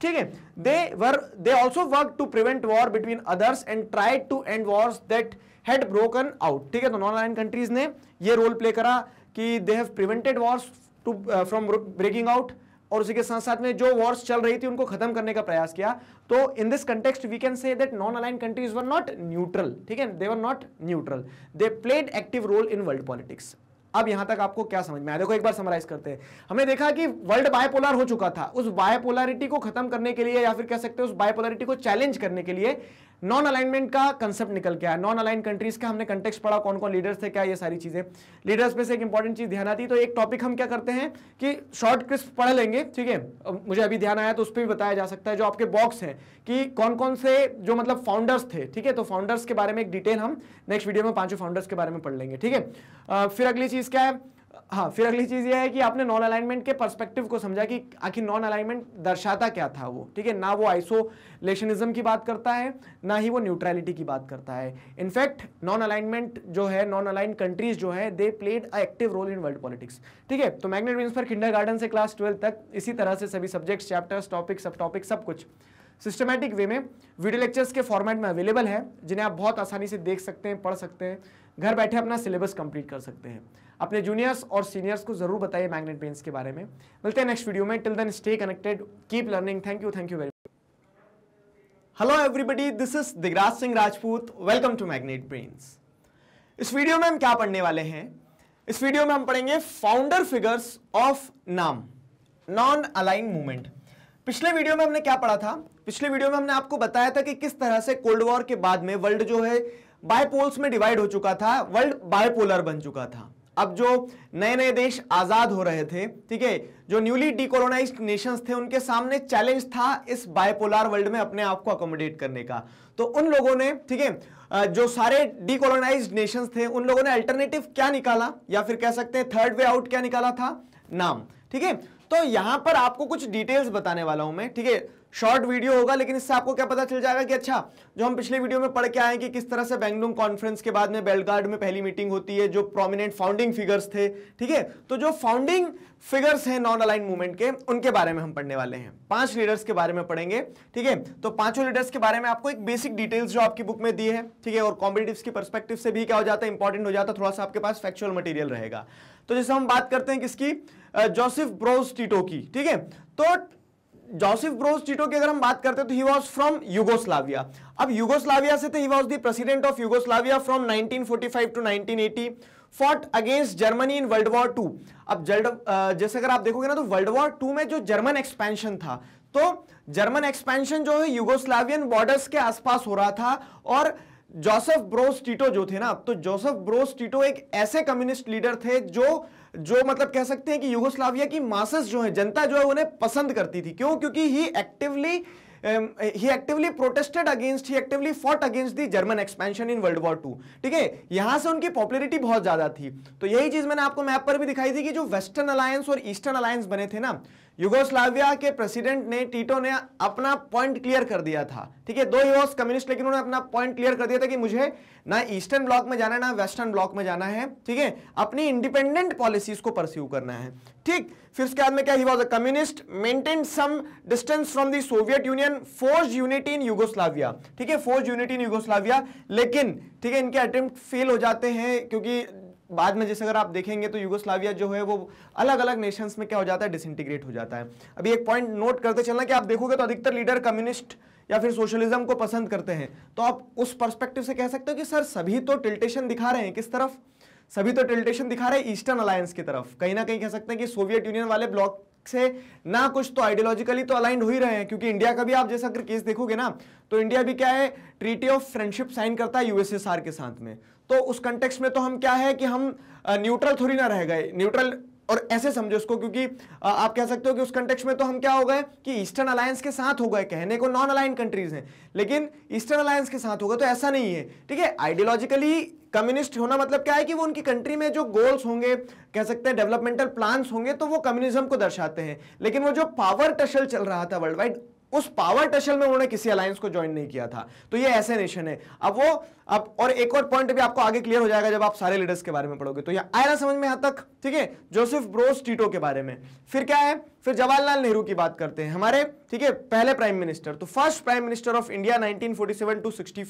Speaker 1: ठीक है they were they also work to prevent war between others and try to end wars that had broken out ठीक है तो नॉन लाइन कंट्रीज ने ये रोल प्ले करा कि they have prevented wars too from breaking out और उसी के साथ साथ में जो वॉर्स चल रही थी उनको खत्म करने का प्रयास किया तो in this context we can say that non align countries were not neutral ठीक है they were not neutral they played active role in world politics अब यहां तक आपको क्या समझ में आया देखो एक बार समराइज करते हैं हमने देखा कि वर्ल्ड बायपोलर हो चुका था उस बायपोलरिटी को खत्म करने के लिए या फिर कह सकते हैं उस बायपोलरिटी को चैलेंज करने के लिए नॉन अलाइनमेंट का कंसेप्ट निकल के आया नॉन अलाइन कंट्रीज का हमने कंटेक्स पढ़ा कौन कौन लीडर्स थे क्या ये सारी चीजें लीडर्स में से एक इंपॉर्टेंट चीज ध्यान आती तो एक टॉपिक हम क्या करते हैं कि शॉर्ट क्रिस्प पढ़ लेंगे ठीक है मुझे अभी ध्यान आया तो उस पर भी बताया जा सकता है जो आपके बॉक्स है कि कौन कौन से जो मतलब फाउंडर्स थे ठीक है तो फाउंडर्स के बारे में एक डिटेल हम नेक्स्ट वीडियो में पांचों फाउंडर्स के बारे में पढ़ लेंगे ठीक है फिर अगली चीज क्या है हाँ फिर अगली चीज़ यह है कि आपने नॉन अलाइनमेंट के पर्सपेक्टिव को समझा कि आखिर नॉन अलाइनमेंट दर्शाता क्या था वो ठीक है ना वो आइसोलेशनिज्म की बात करता है ना ही वो न्यूट्रलिटी की बात करता है इनफैक्ट नॉन अलाइनमेंट जो है नॉन अलाइन कंट्रीज जो है they played a active role in world politics ठीक है तो मैग्नेट विंस पर किंडर गार्डन से क्लास ट्वेल्थ तक इसी तरह से सभी सब्जेक्ट्स चैप्टर्स टॉपिक सब टॉपिक सब कुछ सिस्टमैटिक वे में वीडियो लेक्चर्स के फॉर्मेट में अवेलेबल है जिन्हें आप बहुत आसानी से देख सकते हैं पढ़ सकते हैं घर बैठे अपना सिलेबस कंप्लीट कर सकते हैं अपने जूनियर्स और सीनियर्स को जरूर बताइए मैग्नेट पेंस के बारे में मिलते हैं नेक्स्ट वीडियो में till then stay connected keep learning thank you thank you very much hello everybody this is Digraj Singh Rajput welcome to Magnet Brains इस वीडियो में हम क्या पढ़ने वाले हैं इस वीडियो में हम पढ़ेंगे founder figures of NAM non align movement पिछले वीडियो में हमने क्या पढ़ा था पिछले वीडियो में हमने आपको बताया था कि किस तरह से कोल्ड वॉर के बाद में वर्ल्ड जो है बायपोल्स में डिवाइड हो चुका था वर्ल्ड बायपोलर बन चुका था अब जो नए नए देश आज़ाद हो रहे थे ठीक है जो न्यूली डिकोलोनाइज नेशंस थे उनके सामने चैलेंज था इस बायपोलर वर्ल्ड में अपने आप को अकोमोडेट करने का तो उन लोगों ने ठीक है जो सारे डिकोलोनाइज नेशंस थे उन लोगों ने अल्टरनेटिव क्या निकाला या फिर कह सकते हैं थर्ड वे आउट क्या निकाला था नाम ठीक है तो यहां पर आपको कुछ डिटेल्स बताने वाला हूं मैं ठीक है शॉर्ट वीडियो होगा लेकिन इससे आपको क्या पता चल जाएगा कि अच्छा जो हम पिछले वीडियो में पढ़ के आए कि किस तरह से बैंगलोंग कॉन्फ्रेंस के बाद में बेलगार्ड में पहली मीटिंग होती है जो प्रोमिनेंट फाउंडिंग फिगर्स थे ठीक है तो जो फाउंडिंग फिगर्स हैं नॉन अलाइन मूवमेंट के उनके बारे में हम पढ़ने वाले हैं पांच लीडर्स के बारे में पढ़ेंगे ठीक है तो पांचों लीडर्स के बारे में आपको एक बेसिक डिटेल्स जो आपकी बुक में दी है ठीक है और कॉम्पिटेटिव की परस्पेक्टिव से भी क्या हो जाता है इंपॉर्टेंट हो जाता है थोड़ा सा आपके पास फैक्चुअल मटीरियल रहेगा तो जैसे हम बात करते हैं किसकी जोसेफ ब्रोस टीटो की ठीक है तो जोसिफ ब्रोज टीटो की अगर हम बात करते हैं तो ही वॉज फ्रॉम युगोस्लाविया अब युगोस्लाविया से थे he was the president of Yugoslavia from 1945 to 1980 fought against Germany in world war two अब जैसे अगर आप देखोगे ना तो वर्ल्ड वॉर टू में जो जर्मन एक्सपेंशन था तो जर्मन एक्सपेंशन जो है यूगोस्लावियन बॉर्डर्स के आसपास हो रहा था और जोसेफ ब्रोस टीटो जो थे ना तो जोसेफ ब्रोस टीटो एक ऐसे कम्युनिस्ट लीडर थे जो जो मतलब कह सकते हैं कि युगोस्लाविया की मासस जो है जनता जो है उन्हें पसंद करती थी क्यों क्योंकि he actively he actively protested against he actively fought against the German expansion in world war two ठीक है यहां से उनकी पॉपुलरिटी बहुत ज्यादा थी तो यही चीज मैंने आपको मैप पर भी दिखाई थी कि जो वेस्टर्न अलायंस और ईस्टर्न अलायंस बने थे ना युगोस्लाविया के प्रेसिडेंट ने टीटो ने अपना पॉइंट क्लियर कर दिया था ठीक है दो युवा कम्युनिस्ट लेकिन उन्होंने अपना पॉइंट क्लियर कर दिया था कि मुझे ना ईस्टर्न ब्लॉक में जाना है ना वेस्टर्न ब्लॉक में जाना है ठीक है अपनी इंडिपेंडेंट पॉलिसीज को परस्यू करना है ठीक फिर उसके बाद में क्या he was a communist maintain some distance from the Soviet Union force unity in Yugoslavia ठीक है फोर्स यूनिटी इन युगोस्लाविया लेकिन ठीक है इनके अटेम्प्ट फेल हो जाते हैं क्योंकि बाद में जैसे अगर आप देखेंगे तो यूगोस्लाविया जो है वो अलग अलग नेशंस में क्या हो जाता है डिसइंटीग्रेट हो जाता है अभी एक पॉइंट नोट करते चलना कि आप देखोगे तो अधिकतर लीडर कम्युनिस्ट या फिर सोशलिज्म को पसंद करते हैं तो आप उस परस्पेक्टिव से कह सकते हो कि सर सभी तो टिल्टेशन दिखा रहे हैं किस तरफ सभी तो टिल्टेशन दिखा रहे हैं ईस्टर्न अलायंस की तरफ कहीं ना कहीं कह सकते हैं कि सोवियत यूनियन वाले ब्लॉक से ना कुछ तो आइडियोलॉजिकली तो अलाइंड हो ही रहे हैं क्योंकि इंडिया का भी आप जैसा अगर केस देखोगे ना तो इंडिया भी क्या है ट्रीटी ऑफ फ्रेंडशिप साइन करता है यूएसएसआर के साथ में तो उस कंटेक्स में तो हम क्या है कि हम न्यूट्रल थोड़ी ना रह गए न्यूट्रल और ऐसे समझो उसको क्योंकि आप कह सकते हो कि उस कंटेक्स में तो हम क्या हो गए कि ईस्टर्न अलायंस के साथ हो गए कहने को नॉन अलाइन कंट्रीज हैं लेकिन ईस्टर्न अलायंस के साथ होगा तो ऐसा नहीं है ठीक है आइडियोलॉजिकली कम्युनिस्ट होना मतलब क्या है कि वो उनकी कंट्री में जो गोल्स होंगे कह सकते हैं डेवलपमेंटल प्लान्स होंगे तो वो कम्युनिज्म को दर्शाते हैं लेकिन वो जो पावर टशल चल रहा था वर्ल्ड वाइड उस पावर टशल में उन्होंने किसी अलायंस को ज्वाइन नहीं किया था तो ये ऐसे नेशन है अब वो अब और एक और पॉइंट भी आपको आगे क्लियर हो जाएगा जब आप सारे लीडर्स के बारे में पढ़ोगे तो ये आया समझ में यहां तक ठीक है जोसेफ ब्रोस टीटो के बारे में फिर क्या है फिर जवाहरलाल नेहरू की बात करते हैं हमारे ठीक है पहले प्राइम मिनिस्टर तो first prime minister of India nineteen to sixty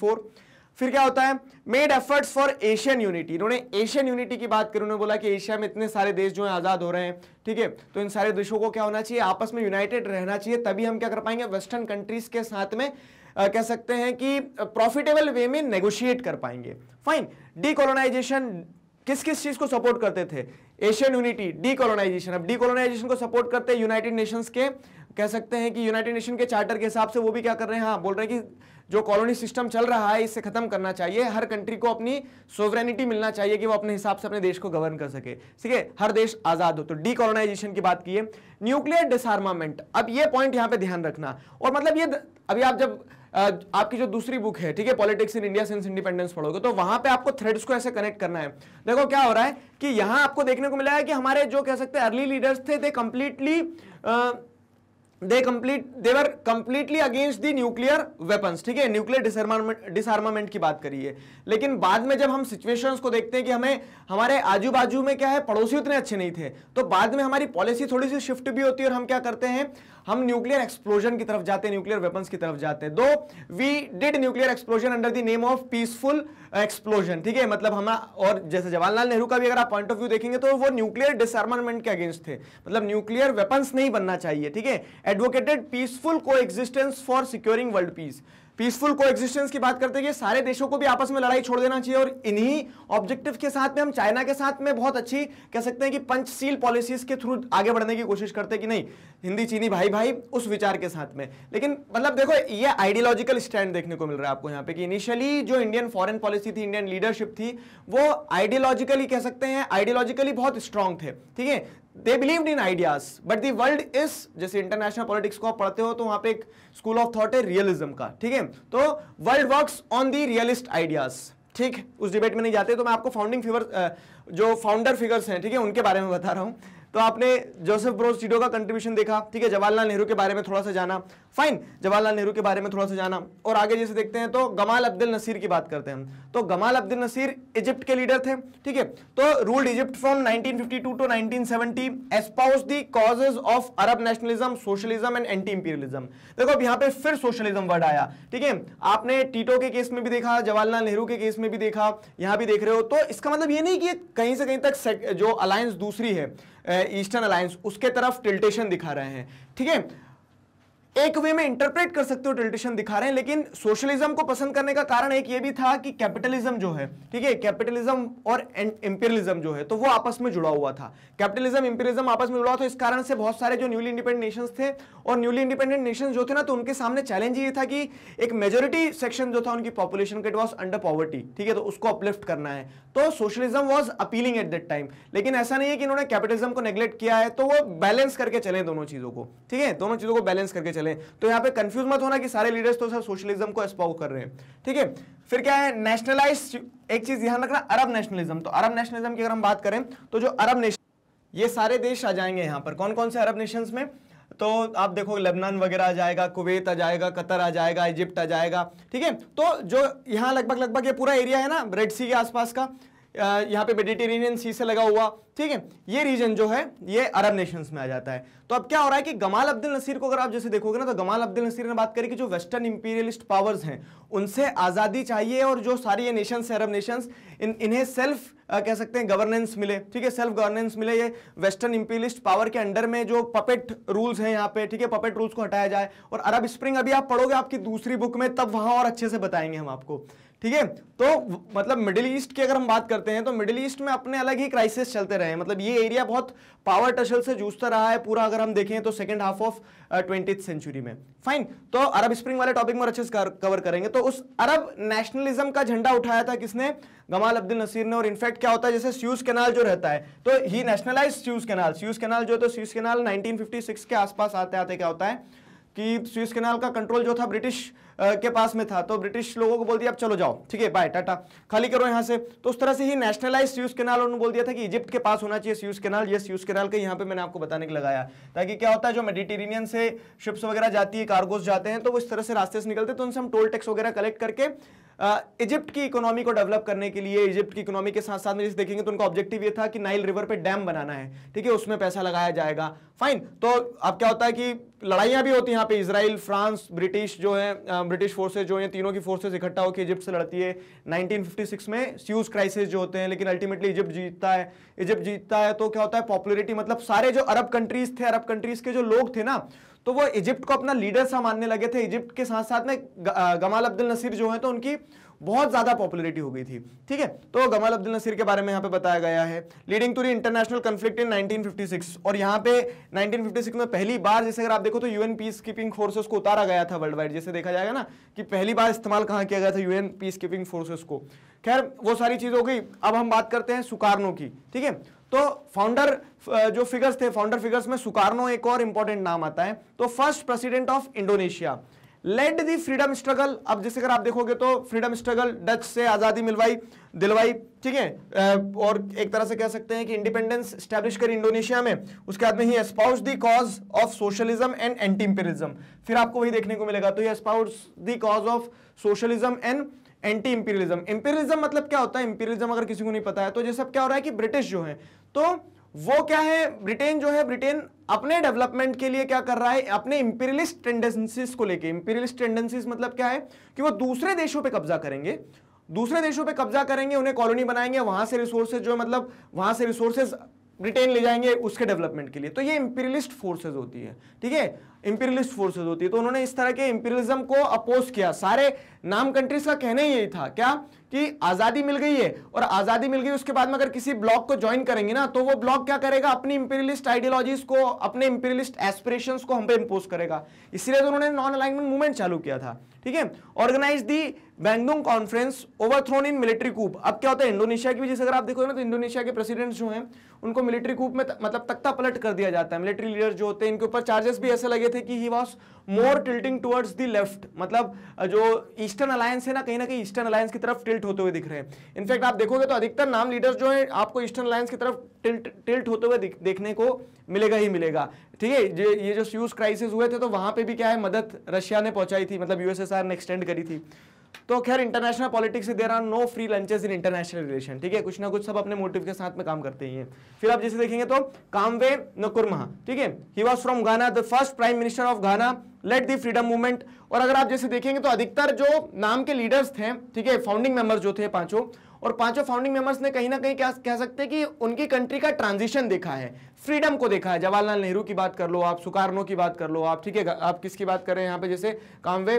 Speaker 1: फिर क्या होता है made efforts for Asian unity इन्होंने एशियन यूनिटी की बात करी उन्होंने बोला कि एशिया में इतने सारे देश जो हैं आज़ाद हो रहे हैं ठीक है तो इन सारे देशों को क्या होना चाहिए आपस में यूनाइटेड रहना चाहिए तभी हम क्या कर पाएंगे वेस्टर्न कंट्रीज के साथ में आ, कह सकते हैं कि प्रॉफिटेबल वे में नेगोशिएट कर पाएंगे फाइन डीकोलोनाइजेशन किस किस चीज़ को सपोर्ट करते थे एशियन यूनिटी डीकोलोनाइजेशन अब डीकोलोनाइजेशन को सपोर्ट करते हैं यूनाइटेड नेशंस के कह सकते हैं कि यूनाइटेड नेशन के चार्टर के हिसाब से वो भी क्या कर रहे हैं हाँ बोल रहे हैं कि जो कॉलोनी सिस्टम चल रहा है इसे खत्म करना चाहिए हर कंट्री को अपनी सोवरेनिटी मिलना चाहिए कि वो अपने हिसाब से अपने देश को गवर्न कर सके ठीक है हर देश आजाद हो तो डीकोलोनाइजेशन की बात की है न्यूक्लियर डिसआर्मामेंट अब ये पॉइंट यहां पर ध्यान रखना और मतलब ये अभी आप जब आपकी जो दूसरी बुक है ठीक है politics in India since independence पढ़ोगे तो वहां पे आपको थ्रेड्स को ऐसे कनेक्ट करना है देखो क्या हो रहा है कि यहां आपको देखने को मिला है कि हमारे जो कह सकते हैं अर्ली लीडर्स थे they completely they complete their completely against the nuclear weapons ठीक है न्यूक्लियर डिसआर्मामेंट की बात करिए लेकिन बाद में जब हम सिचुएशंस को देखते हैं कि हमें हमारे आजू बाजू में क्या है पड़ोसी उतने अच्छे नहीं थे तो बाद में हमारी पॉलिसी थोड़ी सी शिफ्ट भी होती है और हम क्या करते हैं हम न्यूक्लियर एक्सप्लोजन की तरफ जाते हैं न्यूक्लियर वेपन्स की तरफ जाते हैं though we did nuclear explosion under the name of peaceful explosion ठीक है मतलब हम और जैसे जवाहरलाल नेहरू का भी अगर आप पॉइंट ऑफ व्यू देखेंगे तो वो न्यूक्लियर डिसआर्मामेंट के अगेंस्ट थे मतलब न्यूक्लियर वेपन्स नहीं बनना चाहिए ठीक है एडवोकेटेड पीसफुल को for securing world peace peaceful को की बात करते हैं सारे देशों को भी आपस में लड़ाई छोड़ देना चाहिए और इन्हीं ऑब्जेक्टिव के साथ में हम चाइना के साथ में बहुत अच्छी कह सकते हैं कि पंचशील पॉलिसीज के थ्रू आगे बढ़ने की कोशिश करते हैं कि नहीं हिंदी चीनी भाई भाई उस विचार के साथ में लेकिन मतलब देखो ये आइडियोलॉजिकल स्टैंड देखने को मिल रहा है आपको यहाँ पे कि इनिशियली जो इंडियन फॉरन पॉलिसी थी इंडियन लीडरशिप थी वो आइडियोलॉजिकली कह सकते हैं आइडियोलॉजिकली बहुत स्ट्रांग थे ठीक है they believe in ideas but the world is जैसे इंटरनेशनल पॉलिटिक्स को आप पढ़ते हो तो वहां पे एक स्कूल ऑफ थॉट है रियलिज्म का ठीक है तो world work on the realist ideas ठीक उस डिबेट में नहीं जाते तो मैं आपको फाउंडिंग फिगर जो फाउंडर फिगर्स हैं ठीक है उनके बारे में बता रहा हूं तो आपने जोसेफ ब्रोज टीडो का कंट्रीब्यूशन देखा ठीक है जवाहरलाल नेहरू के बारे में थोड़ा सा जाना फाइन जवाहरलाल नेहरू के बारे में थोड़ा सा जाना और आगे जैसे देखते हैं तो गमाल अब्दुल नसीर की बात करते हैं तो गमाल अब्दुल नसीर इजिप्ट के लीडर थे ठीक है तो ruled Egypt from nineteen to nineteen seventy espouse those of Arab nationalism socialism and anti imperialism देखो अब यहाँ पे फिर सोशलिज्म वर्ड आया ठीक है आपने टीटो के केस में भी देखा जवाहरलाल नेहरू के केस में भी देखा यहां भी देख रहे हो तो इसका मतलब ये नहीं कि कहीं से कहीं तक जो अलायंस दूसरी है ईस्टर्न अलायंस उसके तरफ टिल्टेशन दिखा रहे हैं ठीक है एक वे में इंटरप्रेट कर सकते हो टिल्टेशन दिखा रहे हैं लेकिन सोशलिज्म को पसंद करने का कारण एक ये भी था कि कैपिटलिज्म जो है ठीक है कैपिटलिज्म और इंपेरियलिज्म जो है तो वो आपस में जुड़ा हुआ था कैपिटलिज्म इंपेरियलिज्म आपस में जुड़ा तो इस कारण से बहुत सारे जो न्यूली इंडिपेंडेंट नेशन थे और न्यूली इंडिपेंडेंट नेशन जो थे ना तो उनके सामने चैलेंज ये था कि एक मेजोरिटी सेक्शन जो था उनकी पॉपुलेशन का इट वॉज अंडर पॉवर्टी ठीक है तो उसको अपलिफ्ट करना है तो socialism was appealing at that time लेकिन ऐसा नहीं है कि इन्होंने कैपिटलिज्म को नेग्लेक्ट किया है तो वो बैलेंस करके चले दोनों चीजों को ठीक है दोनों चीजों को बैलेंस करके चले चलें तो यहां पे कंफ्यूज मत होना कि सारे लीडर्स तो सर सोशलिज्म को एस्पाउ कर रहे हैं ठीक है फिर क्या है नेशनलाइज एक चीज ध्यान रखना अरब नेशनलिज्म तो अरब नेशनलिज्म की अगर हम बात करें तो जो अरब नेशन ये सारे देश आ जाएंगे यहां पर कौन कौन से अरब नेशन में तो आप देखो लेबनान वगैरह आ जाएगा कुवैत आ जाएगा कतर आ जाएगा इजिप्ट आ जाएगा ठीक है तो जो यहाँ लगभग लगभग ये पूरा एरिया है ना रेड सी के आसपास का यहाँ पे मेडिटेरेनियन सी से लगा हुआ ठीक है ये रीजन जो है ये अरब नेशंस में आ जाता है तो अब क्या हो रहा है कि गमाल अब्दुल नसीर को अगर आप जैसे देखोगे ना तो गमाल अब्दुल नसीर ने बात करी कि जो वेस्टर्न इंपीरियलिस्ट पावर्स हैं उनसे आज़ादी चाहिए और जो सारी ये नेशंस अरब नेशंस इन इन्हें सेल्फ कह सकते हैं गवर्नेंस मिले ठीक है सेल्फ गवर्नेंस मिले ये वेस्टर्न इंपीरियलिस्ट पावर के अंडर में जो पपेट रूल्स हैं यहाँ पे ठीक है पपेट रूल्स को हटाया जाए और अरब स्प्रिंग अभी आप पढ़ोगे आपकी दूसरी बुक में तब वहाँ और अच्छे से बताएंगे हम आपको ठीक है तो मतलब मिडिल ईस्ट की अगर हम बात करते हैं तो मिडिल ईस्ट में अपने अलग ही क्राइसिस चलते रहे मतलब ये एरिया बहुत पावर टशल से जूझता रहा है पूरा अगर हम देखें तो second half of twenty century में फाइन तो अरब स्प्रिंग वाले टॉपिक में अच्छे से कवर करेंगे तो उस अरब नेशनलिज्म का झंडा उठाया था किसने गमाल अब्दुल नसीर ने और इनफैक्ट क्या होता है जैसे स्यूज कैनाल जो रहता है तो he nationalize Suez canal Suez canal जो है तो स्यूज कैनाल नाइनटीन के आसपास आते आते क्या होता है कि स्यूज कैनाल का कंट्रोल जो था ब्रिटिश के पास में था तो ब्रिटिश लोगों को बोल दिया अब चलो जाओ ठीक है बाय टाटा खाली करो यहाँ से तो उस तरह से ही नेशनलाइज स्यूज केनाल उन्होंने बोल दिया था कि इजिप्ट के पास होना चाहिए स्यूज केनाल ये स्यूज कैनाल के यहाँ पे मैंने आपको बताने के लगाया ताकि क्या होता है जो मेडिटेरेनियन से शिप्स वगैरह जाती है कार्गोज जाते हैं तो वो इस तरह से रास्ते से निकलते तो उनसे हम टोल टैक्स वगैरह कलेक्ट करके इजिप्ट की इकोनॉमी को डेवलप करने के लिए इजिप्ट की इकोनॉमी के साथ साथ में जैसे देखेंगे तो उनका ऑब्जेक्टिव ये था कि नाइल रिवर पे डैम बनाना है ठीक है उसमें पैसा लगाया जाएगा फाइन तो अब क्या होता है कि लड़ाइयाँ भी होती हैं यहाँ पे इसराइल फ्रांस ब्रिटिश जो है ब्रिटिश फोर्सेज जो हैं तीनों की फोर्सेज इकट्ठा होकर इजिप्ट से लड़ती है 1956 में स्यूज क्राइसिस जो होते हैं लेकिन अल्टीमेटली इजिप्ट जीतता है इजिप्ट जीतता है तो क्या होता है पॉपुलरिटी मतलब सारे जो अरब कंट्रीज थे अरब कंट्रीज के जो लोग थे ना तो वो इजिप्ट को अपना लीडर सा मानने लगे थे इजिप्ट के साथ साथ में गमाल अब्दुल नसीर जो है तो उनकी बहुत ज्यादा पॉपुलरिटी हो गई थी ठीक है तो गमाल अब्दुल नसीर के बारे में यहाँ पे बताया गया है leading to the international conflict in 1956 और यहाँ पे 1956 में पहली बार जैसे अगर आप देखो तो यूएन पीस कीपिंग फोर्सेस को उतारा गया था वर्ल्ड वाइड जैसे देखा जाएगा ना कि पहली बार इस्तेमाल कहाँ किया गया था यूएन पीस कीपिंग फोर्सेस को खैर वो सारी चीज हो गई अब हम बात करते हैं सुकारनों की ठीक है तो फाउंडर जो फिगर्स थे फाउंडर फिगर्स में सुकारनो एक और इंपॉर्टेंट नाम आता है तो first president of Indonesia led the freedom struggle अब जैसे अगर आप देखोगे तो फ्रीडम स्ट्रगल डच से आज़ादी मिलवाई दिलवाई ठीक है और एक तरह से कह सकते हैं कि इंडिपेंडेंस स्टैब्लिश कर इंडोनेशिया में उसके बाद में he espouse the cause of socialism and anti imperialism फिर आपको वही देखने को मिलेगा तो espouse the cause of socialism and anti imperialism imperialism मतलब क्या होता है इंपीरियलिज्म अगर किसी को नहीं पता है तो जैसे अब क्या हो रहा है कि ब्रिटिश जो है तो वो क्या है ब्रिटेन जो है ब्रिटेन अपने डेवलपमेंट के लिए क्या कर रहा है अपने इंपीरियलिस्ट टेंडेंसीज को लेके इंपीरियलिस्ट टेंडेंसीज मतलब क्या है कि वो दूसरे देशों पे कब्जा करेंगे दूसरे देशों पे कब्जा करेंगे उन्हें कॉलोनी बनाएंगे वहां से रिसोर्सेज जो है मतलब वहां से रिसोर्सेज ब्रिटेन ले जाएंगे उसके डेवलपमेंट के लिए तो ये इंपीरियलिस्ट फोर्सेज होती है ठीक है इंपीरियलिस्ट फोर्सेस होती है तो उन्होंने इस तरह के इंपीरियलिज्म को अपोज किया सारे नाम कंट्रीज का कहना ही यही था क्या कि आज़ादी मिल गई है और आज़ादी मिल गई उसके बाद में अगर किसी ब्लॉक को ज्वाइन करेंगे ना तो वो ब्लॉक क्या करेगा अपनी इंपीरियलिस्ट आइडियोलॉजीज को अपने इंपीरियलिस्ट एस्पिरेशंस को हम पे इम्पोज करेगा इसलिए तो उन्होंने नॉन अलाइनमेंट मूवमेंट चालू किया था ठीक है organize the Bandung conference overthrown in military coup अब क्या होता है इंडोनेशिया की वजह से अगर आप देखोगे ना तो इंडोनेशिया के प्रेसिडेंट जो है उनको मिलिट्री कूप में मतलब तख्ता पलट कर दिया जाता है मिलिट्री लीडर जो होते हैं इनके ऊपर चार्जेस भी ऐसे लगे ये थे कि he was more tilting towards the left मतलब जो ईस्टर्न अलायंस है ना कहीं ना कहीं ईस्टर्न अलायंस की तरफ टिल्ट होते हुए दिख रहे हैं इनफैक्ट आप देखोगे तो अधिकतर नाम लीडर्स जो है आपको ईस्टर्न अलायंस की तरफ टिल्ट टिल्ट होते हुए देखने को मिलेगा ही मिलेगा ठीक है ये जो स्यूज क्राइसिस हुए थे तो वहां पे भी क्या है मदद रशिया ने पहुंचाई थी मतलब यूएसएसआर ने एक्सटेंड करी थी तो खैर international politics there are no free lunches in international relation ठीक है कुछ ना कुछ सब अपने मोटिव के साथ में काम करते ही हैं फिर आप जैसे देखेंगे तो कामवे नकुरमा ठीक है he was from Ghana the first prime minister of Ghana led the freedom movement और अगर आप जैसे देखेंगे तो अधिकतर जो नाम के लीडर्स थे ठीक है फाउंडिंग मेंबर्स जो थे पांचों और पांचों फाउंडिंग मेंबर्स ने कहीं ना कहीं क्या कह सकते हैं कि उनकी कंट्री का ट्रांजिशन देखा है फ्रीडम को देखा है जवाहरलाल नेहरू की बात कर लो आप सुकार्नो की बात कर लो आप ठीक है आप किसकी बात कर रहे हैं यहाँ पे जैसे कामवे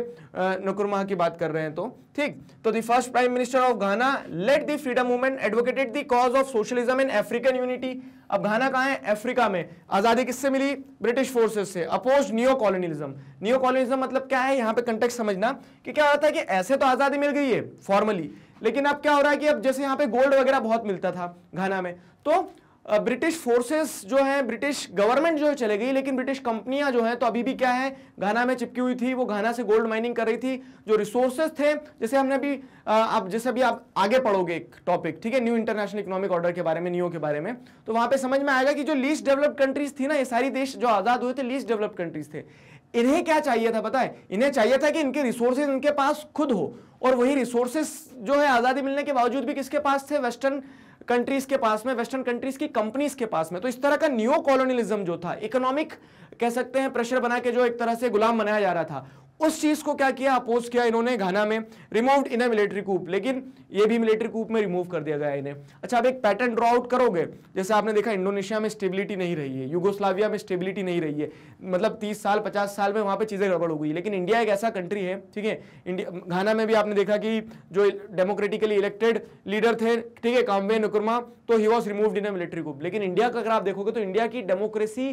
Speaker 1: नकुरमा की बात कर रहे हैं तो ठीक तो the first prime minister of Ghana led the freedom movement advocated the cause of socialism in African unity अब घाना कहाँ है अफ्रीका में आज़ादी किससे मिली ब्रिटिश फोर्सेज से oppose neo colonialism neo colonialism मतलब क्या है यहाँ पे कंटेक्ट समझना कि क्या होता है कि ऐसे तो आज़ादी मिल गई है फॉर्मली लेकिन अब क्या हो रहा है कि अब जैसे यहाँ पे गोल्ड वगैरह बहुत मिलता था घाना में तो ब्रिटिश फोर्सेस जो है ब्रिटिश गवर्नमेंट जो है चले गई लेकिन ब्रिटिश कंपनियां जो है तो अभी भी क्या है घाना में चिपकी हुई थी वो घाना से गोल्ड माइनिंग कर रही थी जो रिसोर्सेज थे जैसे हमने अभी आप जैसे अभी आप आगे पढ़ोगे एक टॉपिक ठीक है न्यू इंटरनेशनल इकोनॉमिक ऑर्डर के बारे में न्यू के बारे में तो वहां पर समझ में आएगा कि जो लीस्ट डेवलप्ड कंट्रीज थी ना ये सारी देश जो आजाद हुए थे लीस्ट डेवलप्ड कंट्रीज थे इन्हें क्या चाहिए था पता है इन्हें चाहिए था कि इनके रिसोर्सेज इनके पास खुद हो और वही रिसोर्सेस जो है आज़ादी मिलने के बावजूद भी किसके पास थे वेस्टर्न कंट्रीज के पास में वेस्टर्न कंट्रीज की कंपनीज के पास में तो इस तरह का न्यू कॉलोनियलिज्म जो था इकोनॉमिक कह सकते हैं प्रेशर बना के जो एक तरह से गुलाम बनाया जा रहा था उस चीज को क्या किया अपोज किया इन्होंने घाना में रिमूव इन मिलिट्री कूप लेकिन ये भी मिलिट्री कूप में रिमूव कर दिया गया इन्हें अच्छा आप एक पैटर्न ड्रॉ आउट करोगे जैसे आपने देखा इंडोनेशिया में स्टेबिलिटी नहीं रही है यूगोस्लाविया में स्टेबिलिटी नहीं रही है मतलब तीस साल पचास साल में वहां पर चीज़ें गड़बड़ हो गई लेकिन इंडिया एक ऐसा कंट्री है ठीक है इंडिया घाना में भी आपने देखा कि जो डेमोक्रेटिकली इलेक्टेड लीडर थे ठीक है काम्बे नकुरमा तो he was remove in military coup लेकिन इंडिया का अगर आप देखोगे तो इंडिया की डेमोक्रेसी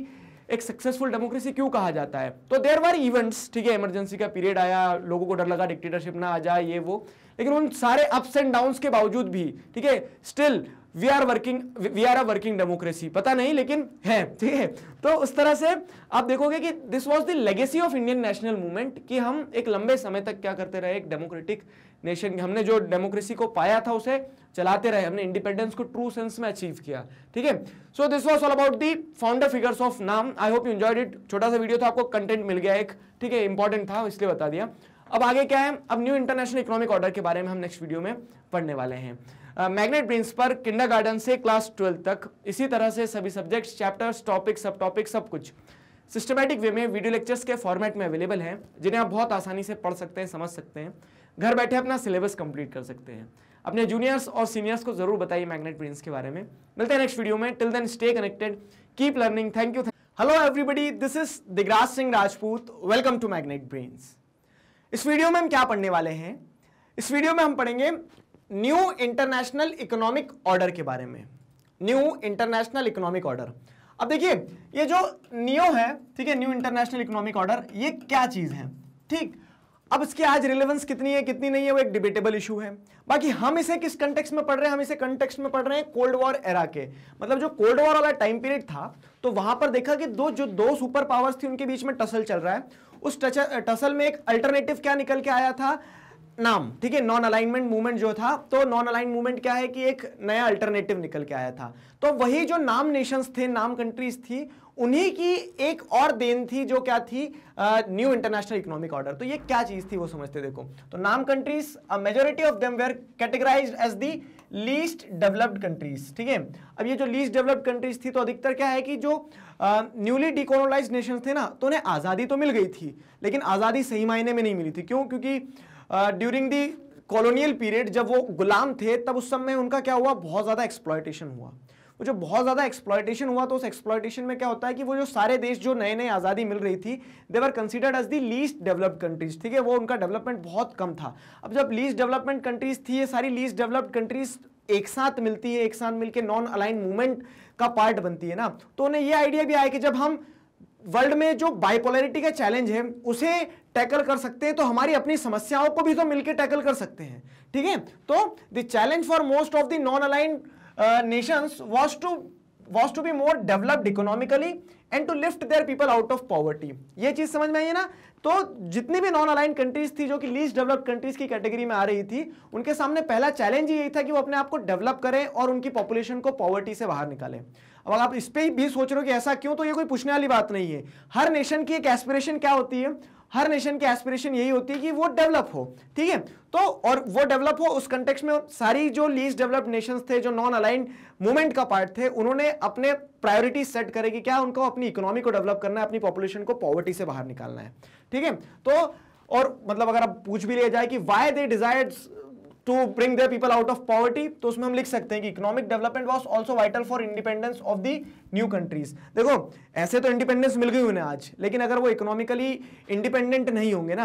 Speaker 1: एक सक्सेसफुल डेमोक्रेसी क्यों कहा जाता है तो देर वर इवेंट्स ठीक है इमरजेंसी का पीरियड आया लोगों को डर लगा डिक्टेटरशिप ना आ जाए ये वो लेकिन उन सारे अप्स एंड डाउन के बावजूद भी ठीक है still we are working we are a working democracy पता नहीं लेकिन है ठीक है तो उस तरह से आप देखोगे कि this was the legacy of Indian national movement कि हम एक लंबे समय तक क्या करते रहे एक डेमोक्रेटिक नेशन हमने जो डेमोक्रेसी को पाया था उसे चलाते रहे हमने इंडिपेंडेंस को ट्रू सेंस में अचीव किया ठीक है so this was all about the founder figures of NAM I hope you enjoyed it छोटा सा वीडियो था आपको कंटेंट मिल गया एक ठीक है इंपॉर्टेंट था इसलिए बता दिया अब आगे क्या है अब न्यू इंटरनेशनल इकोनॉमिक ऑर्डर के बारे में हम नेक्स्ट वीडियो में पढ़ने वाले हैं मैग्नेट ब्रेन्स पर गार्डन से क्लास ट्वेल्व तक इसी तरह से सभी सब्जेक्ट्स चैप्टर्स टॉपिक सब टॉपिक सब कुछ सिस्टमैटिक वे में वीडियो लेक्चर्स के फॉर्मेट में अवेलेबल हैं जिन्हें आप बहुत आसानी से पढ़ सकते हैं समझ सकते हैं घर बैठे अपना सिलेबस कंप्लीट कर सकते हैं अपने जूनियर्स और सीनियर्स को जरूर बताइए मैग्नेट ब्रिंस के बारे में मिलते हैं नेक्स्ट वीडियो में till then stay connected keep learning thank you hello everybody this is Digraj Singh Rajput welcome to Magnet Brains इस वीडियो में हम क्या पढ़ने वाले हैं इस वीडियो में हम पढ़ेंगे न्यू इंटरनेशनल इकोनॉमिक ऑर्डर के बारे में न्यू इंटरनेशनल इकोनॉमिक ऑर्डर अब देखिए ये जो नियो है ठीक है न्यू इंटरनेशनल इकोनॉमिक ऑर्डर ये क्या चीज़ है ठीक अब इसके आज रिलेवेंस कितनी है कितनी नहीं है वो एक डिबेटेबल इशू है बाकी हम इसे किस कंटेक्स में पढ़ रहे हैं हम इसे कंटेक्स में पढ़ रहे हैं कोल्ड वॉर एरा के मतलब जो कोल्ड वॉर वाला टाइम पीरियड था तो वहां पर देखा कि दो जो दो सुपर पावर्स थी उनके बीच में टसल चल रहा है उस टसल में एक अल्टरनेटिव क्या निकल के आया था नाम ठीक है नॉन अलाइनमेंट मूवमेंट जो था तो नॉन अलाइन मूवमेंट क्या है कि एक नया अल्टरनेटिव निकल के आया था तो वही जो नाम नेशंस थे नाम कंट्रीज थी उन्हीं की एक और देन थी जो क्या थी न्यू इंटरनेशनल इकोनॉमिक ऑर्डर तो ये क्या चीज थी वो समझते देखो तो NAM countries a majority of them were categorize as the least developed countries ठीक है अब ये जो लीस्ट डेवलप्ड कंट्रीज थी तो अधिकतर क्या है कि जो न्यूली डिकोनोलाइज नेशन थे ना तो उन्हें आज़ादी तो मिल गई थी लेकिन आज़ादी सही मायने में नहीं मिली थी क्यों क्योंकि uh, during the colonial period जब वो गुलाम थे तब उस समय उनका क्या हुआ बहुत ज़्यादा एक्सप्लॉयटेशन हुआ वो जो बहुत ज़्यादा एक्सप्लॉयटेशन हुआ तो उस एक्सप्लॉयटेशन में क्या होता है कि वो जो सारे देश जो नए नए आज़ादी मिल रही थी they were considered as the least developed countries ठीक है वो उनका डेवलपमेंट बहुत कम था अब जब लीस्ट डेवलपमेंट कंट्रीज थी ये सारी लीस्ट डेवलप्ड कंट्रीज एक साथ मिलती है एक साथ मिलकर नॉन अलाइन मूवमेंट का पार्ट बनती है ना तो उन्हें यह आइडिया भी आया कि जब हम वर्ल्ड में जो बाइपोलरिटी का चैलेंज है उसे टैकल कर सकते हैं तो हमारी अपनी समस्याओं को भी तो मिलकर टैकल कर सकते हैं ठीक है तो the challenge for most of the non aligned nations was to was to be more developed economically and to lift their people out of poverty ये चीज समझ में आई है ना तो जितनी भी नॉन अलाइन कंट्रीज थी जो कि लीस्ट डेवलप्ड कंट्रीज की कैटेगरी में आ रही थी उनके सामने पहला चैलेंज यही था कि वो अपने आप को डेवलप करें और उनकी पॉपुलेशन को पॉवर्टी से बाहर निकालें अब आप इस पर भी सोच रहे हो कि ऐसा क्यों तो ये कोई पूछने वाली बात नहीं है हर नेशन की एक एस्पिरेशन क्या होती है हर नेशन की एस्पिरेशन यही होती है कि वो डेवलप हो ठीक है तो और वो डेवलप हो उस कंटेक्स में सारी जो लीस्ट डेवलप्ड नेशंस थे जो नॉन अलाइंड मूवमेंट का पार्ट थे उन्होंने अपने प्रायोरिटी सेट करेगी क्या उनको अपनी इकोनॉमी को डेवलप करना है अपनी पॉपुलेशन को पॉवर्टी से बाहर निकालना है ठीक है तो और मतलब अगर आप पूछ भी लिया जाए कि why they desired to bring the people out of poverty तो उसमें हम लिख सकते हैं कि economic development was also vital for independence of the new countries देखो ऐसे तो इंडिपेंडेंस मिल गई उन्हें आज लेकिन अगर वो इकोनॉमिकली इंडिपेंडेंट नहीं होंगे ना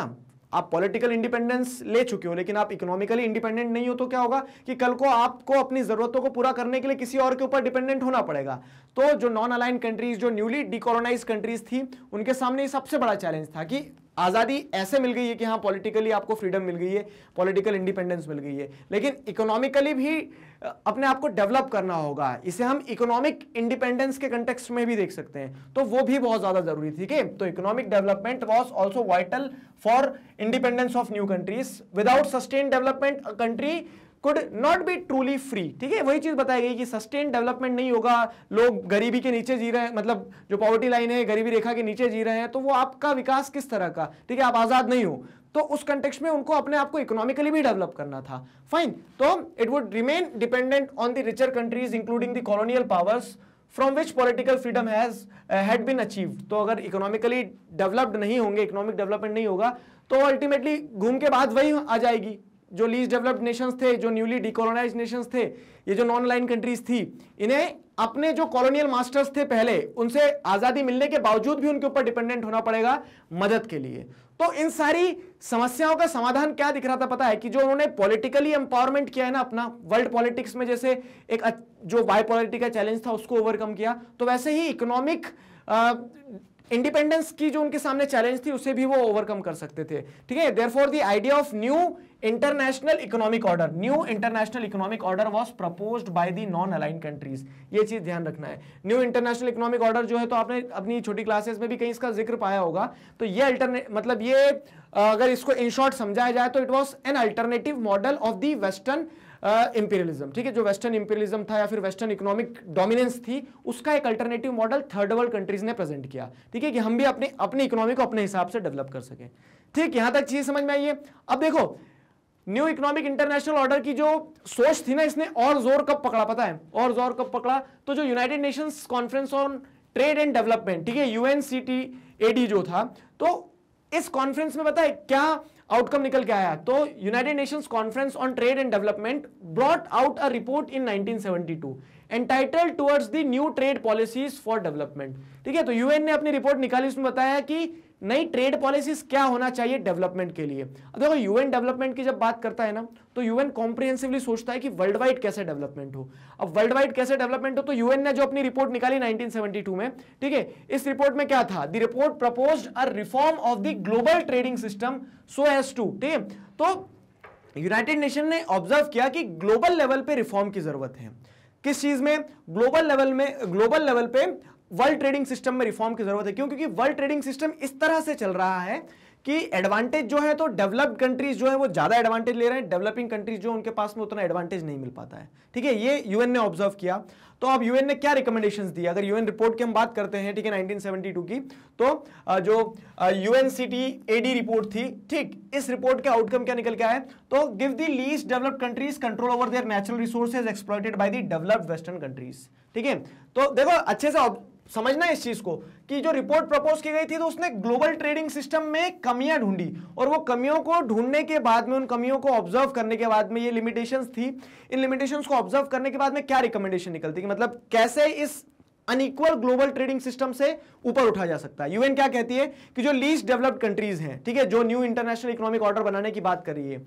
Speaker 1: आप पॉलिटिकल इंडिपेंडेंस ले चुके हो लेकिन आप इकोनॉमिकली इंडिपेंडेंट नहीं हो तो क्या होगा कि कल को आपको अपनी जरूरतों को पूरा करने के लिए किसी और के ऊपर डिपेंडेंट होना पड़ेगा तो जो नॉन अलाइन कंट्रीज जो न्यूली डिकोलोनाइज कंट्रीज थी उनके सामने सबसे बड़ा चैलेंज था कि आज़ादी ऐसे मिल गई है कि हाँ पॉलिटिकली आपको फ्रीडम मिल गई है पॉलिटिकल इंडिपेंडेंस मिल गई है लेकिन इकोनॉमिकली भी अपने आप को डेवलप करना होगा इसे हम इकोनॉमिक इंडिपेंडेंस के कंटेक्स में भी देख सकते हैं तो वो भी बहुत ज़्यादा ज़रूरी थी है तो economic development was also vital for independence of new countries without sustain development country could not be truly free ठीक है वही चीज बताई गई कि सस्टेन डेवलपमेंट नहीं होगा लोग गरीबी के नीचे जी रहे हैं मतलब जो पॉवर्टी लाइन है गरीबी रेखा के नीचे जी रहे हैं तो वो आपका विकास किस तरह का ठीक है आप आजाद नहीं हो तो उस कंटेक्स में उनको अपने आप को इकोनॉमिकली भी डेवलप करना था फाइन तो it would remain dependent on the richer countries including the colonial powers from which political freedom has had been achieve तो अगर इकोनॉमिकली डेवलप्ड नहीं होंगे इकोनॉमिक डेवलपमेंट नहीं होगा तो अल्टीमेटली घूम के बाद वही आ जाएगी जो लीज डेवलप्ड नेशंस थे जो न्यूली डिकोलोनाइज नेशंस थे ये जो नॉन लाइन कंट्रीज थी इन्हें अपने जो कॉलोनियल मास्टर्स थे पहले उनसे आज़ादी मिलने के बावजूद भी उनके ऊपर डिपेंडेंट होना पड़ेगा मदद के लिए तो इन सारी समस्याओं का समाधान क्या दिख रहा था पता है कि जो उन्होंने पॉलिटिकली एम्पावरमेंट किया है ना अपना वर्ल्ड पॉलिटिक्स में जैसे एक जो बाई का चैलेंज था उसको ओवरकम किया तो वैसे ही इकोनॉमिक इंडिपेंडेंस की जो उनके सामने चैलेंज थी उसे भी वो ओवरकम कर सकते थे ठीक है therefore the idea of new international economic order new international economic order was propose by the non align countries ये चीज ध्यान रखना है न्यू इंटरनेशनल इकोनॉमिक ऑर्डर जो है तो आपने अपनी छोटी क्लासेस में भी कहीं इसका जिक्र पाया होगा तो ये अल्टरने मतलब ये अगर इसको इन शॉर्ट समझाया जाए तो it was an alternative model of the western imperialism ठीक है जो वेस्टर्न इंपीरियलिज्म था या फिर वेस्टर्न इकोनॉमिक डोमिनेंस थी उसका एक alternative model third world countries ने प्रेजेंट किया ठीक है कि हम भी अपने अपनी इकोनॉमी को अपने हिसाब से डेवलप कर सकें ठीक यहां तक चीज समझ में आई है अब देखो न्यू इकोनॉमिक इंटरनेशनल ऑर्डर की जो सोच थी ना इसने और जोर कब पकड़ा पता है और जोर कब पकड़ा तो जो United Nations conference on trade and development ठीक है यूएनसीटीएडी जो था तो इस कॉन्फ्रेंस में बताए क्या आउटकम निकल के आया तो United Nations conference on trade and development brought out a report in 1972 entitled towards the new trade policies for development ठीक है तो यूएन ने अपनी रिपोर्ट निकाली उसमें बताया कि नई ट्रेड पॉलिसीज क्या होना चाहिए डेवलपमेंट के लिए देखो यूएन डेवलपमेंट की जब बात करता है ना तो यूएन कॉम्प्रिहेंसिवली सोचता है कि वर्ल्ड वाइड कैसे डेवलपमेंट हो अब वर्ल्ड वाइड कैसे डेवलपमेंट हो तो यूएन ने जो अपनी रिपोर्ट निकाली 1972 में ठीक है इस रिपोर्ट में क्या था the report propose a reform of the global trading system so as to ठीक है तो यूनाइटेड नेशन ने ऑब्जर्व किया कि ग्लोबल लेवल पे रिफॉर्म की जरूरत है किस चीज में ग्लोबल लेवल में ग्लोबल लेवल पे वर्ल्ड ट्रेडिंग सिस्टम में रिफॉर्म की जरूरत है क्यों क्योंकि वर्ल्ड ट्रेडिंग सिस्टम इस तरह से चल रहा है कि एडवांटेज जो है तो डेवलप्ड कंट्रीज जो है वो ज़्यादा एडवांटेज ले रहे हैं डेवलपिंग कंट्रीज जो उनके पास में उतना एडवांटेज नहीं मिल पाता है ठीक है ये यूएन ने ऑब्जर्व किया तो अब यूएन ने क्या रिकमेंडेशन दिया अगर यूएन रिपोर्ट की हम बात करते हैं ठीक है 1972 की तो जो यूएन सी टी रिपोर्ट थी ठीक इस रिपोर्ट का आउटकम क्या निकल के आए तो give the least developed countries control over their natural resources exploited by the developed western countries ठीक है तो देखो अच्छे से समझना इस चीज को कि जो रिपोर्ट प्रपोज की गई थी तो उसने ग्लोबल ट्रेडिंग सिस्टम में कमियां ढूंढी और वो कमियों को ढूंढने के बाद में उन कमियों को ऑब्जर्व करने के बाद में ये लिमिटेशंस थी इन लिमिटेशंस को ऑब्जर्व करने के बाद में क्या रिकमेंडेशन निकलती कि मतलब कैसे इस अनइक्वल ग्लोबल ट्रेडिंग सिस्टम से ऊपर उठा जा सकता है यूएन क्या कहती है कि जो लीस्ट डेवलप्ड कंट्रीज हैं ठीक है जो न्यू इंटरनेशनल इकोनॉमिक ऑर्डर बनाने की बात कर रही है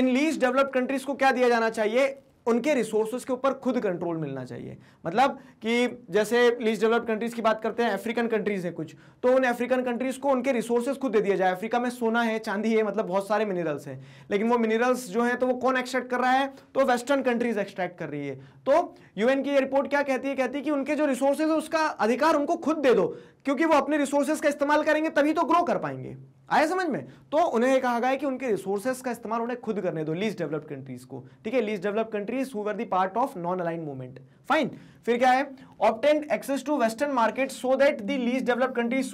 Speaker 1: इन लीस्ट डेवलप्ड कंट्रीज को क्या दिया जाना चाहिए उनके रिसोर्सेज के ऊपर खुद कंट्रोल मिलना चाहिए मतलब कि जैसे लीज डेवलप्ड कंट्रीज की बात करते हैं अफ्रीकन कंट्रीज है कुछ तो उन अफ्रीकन कंट्रीज को उनके रिसोर्सेज खुद दे दिया जाए अफ्रीका में सोना है चांदी है मतलब बहुत सारे मिनरल्स हैं लेकिन वो मिनरल्स जो है तो वो कौन एक्सट्रैक्ट कर रहा है तो वेस्टर्न कंट्रीज एक्सट्रैक्ट कर रही है तो यूएन की ये रिपोर्ट क्या कहती है कहती है कि उनके जो रिसोर्सेज है उसका अधिकार उनको खुद दे दो क्योंकि वो अपने रिसोर्सेज का इस्तेमाल करेंगे तभी तो ग्रो कर पाएंगे आया समझ में तो उन्हें ये कहा गया है कि उनके रिसोर्सेज का इस्तेमाल उन्हें खुद करने दो लीज डेवलप्ड कंट्रीज को ठीक है least developed countries who were the part of non align movement fine फिर क्या है obtained access to western market so that the least developed countries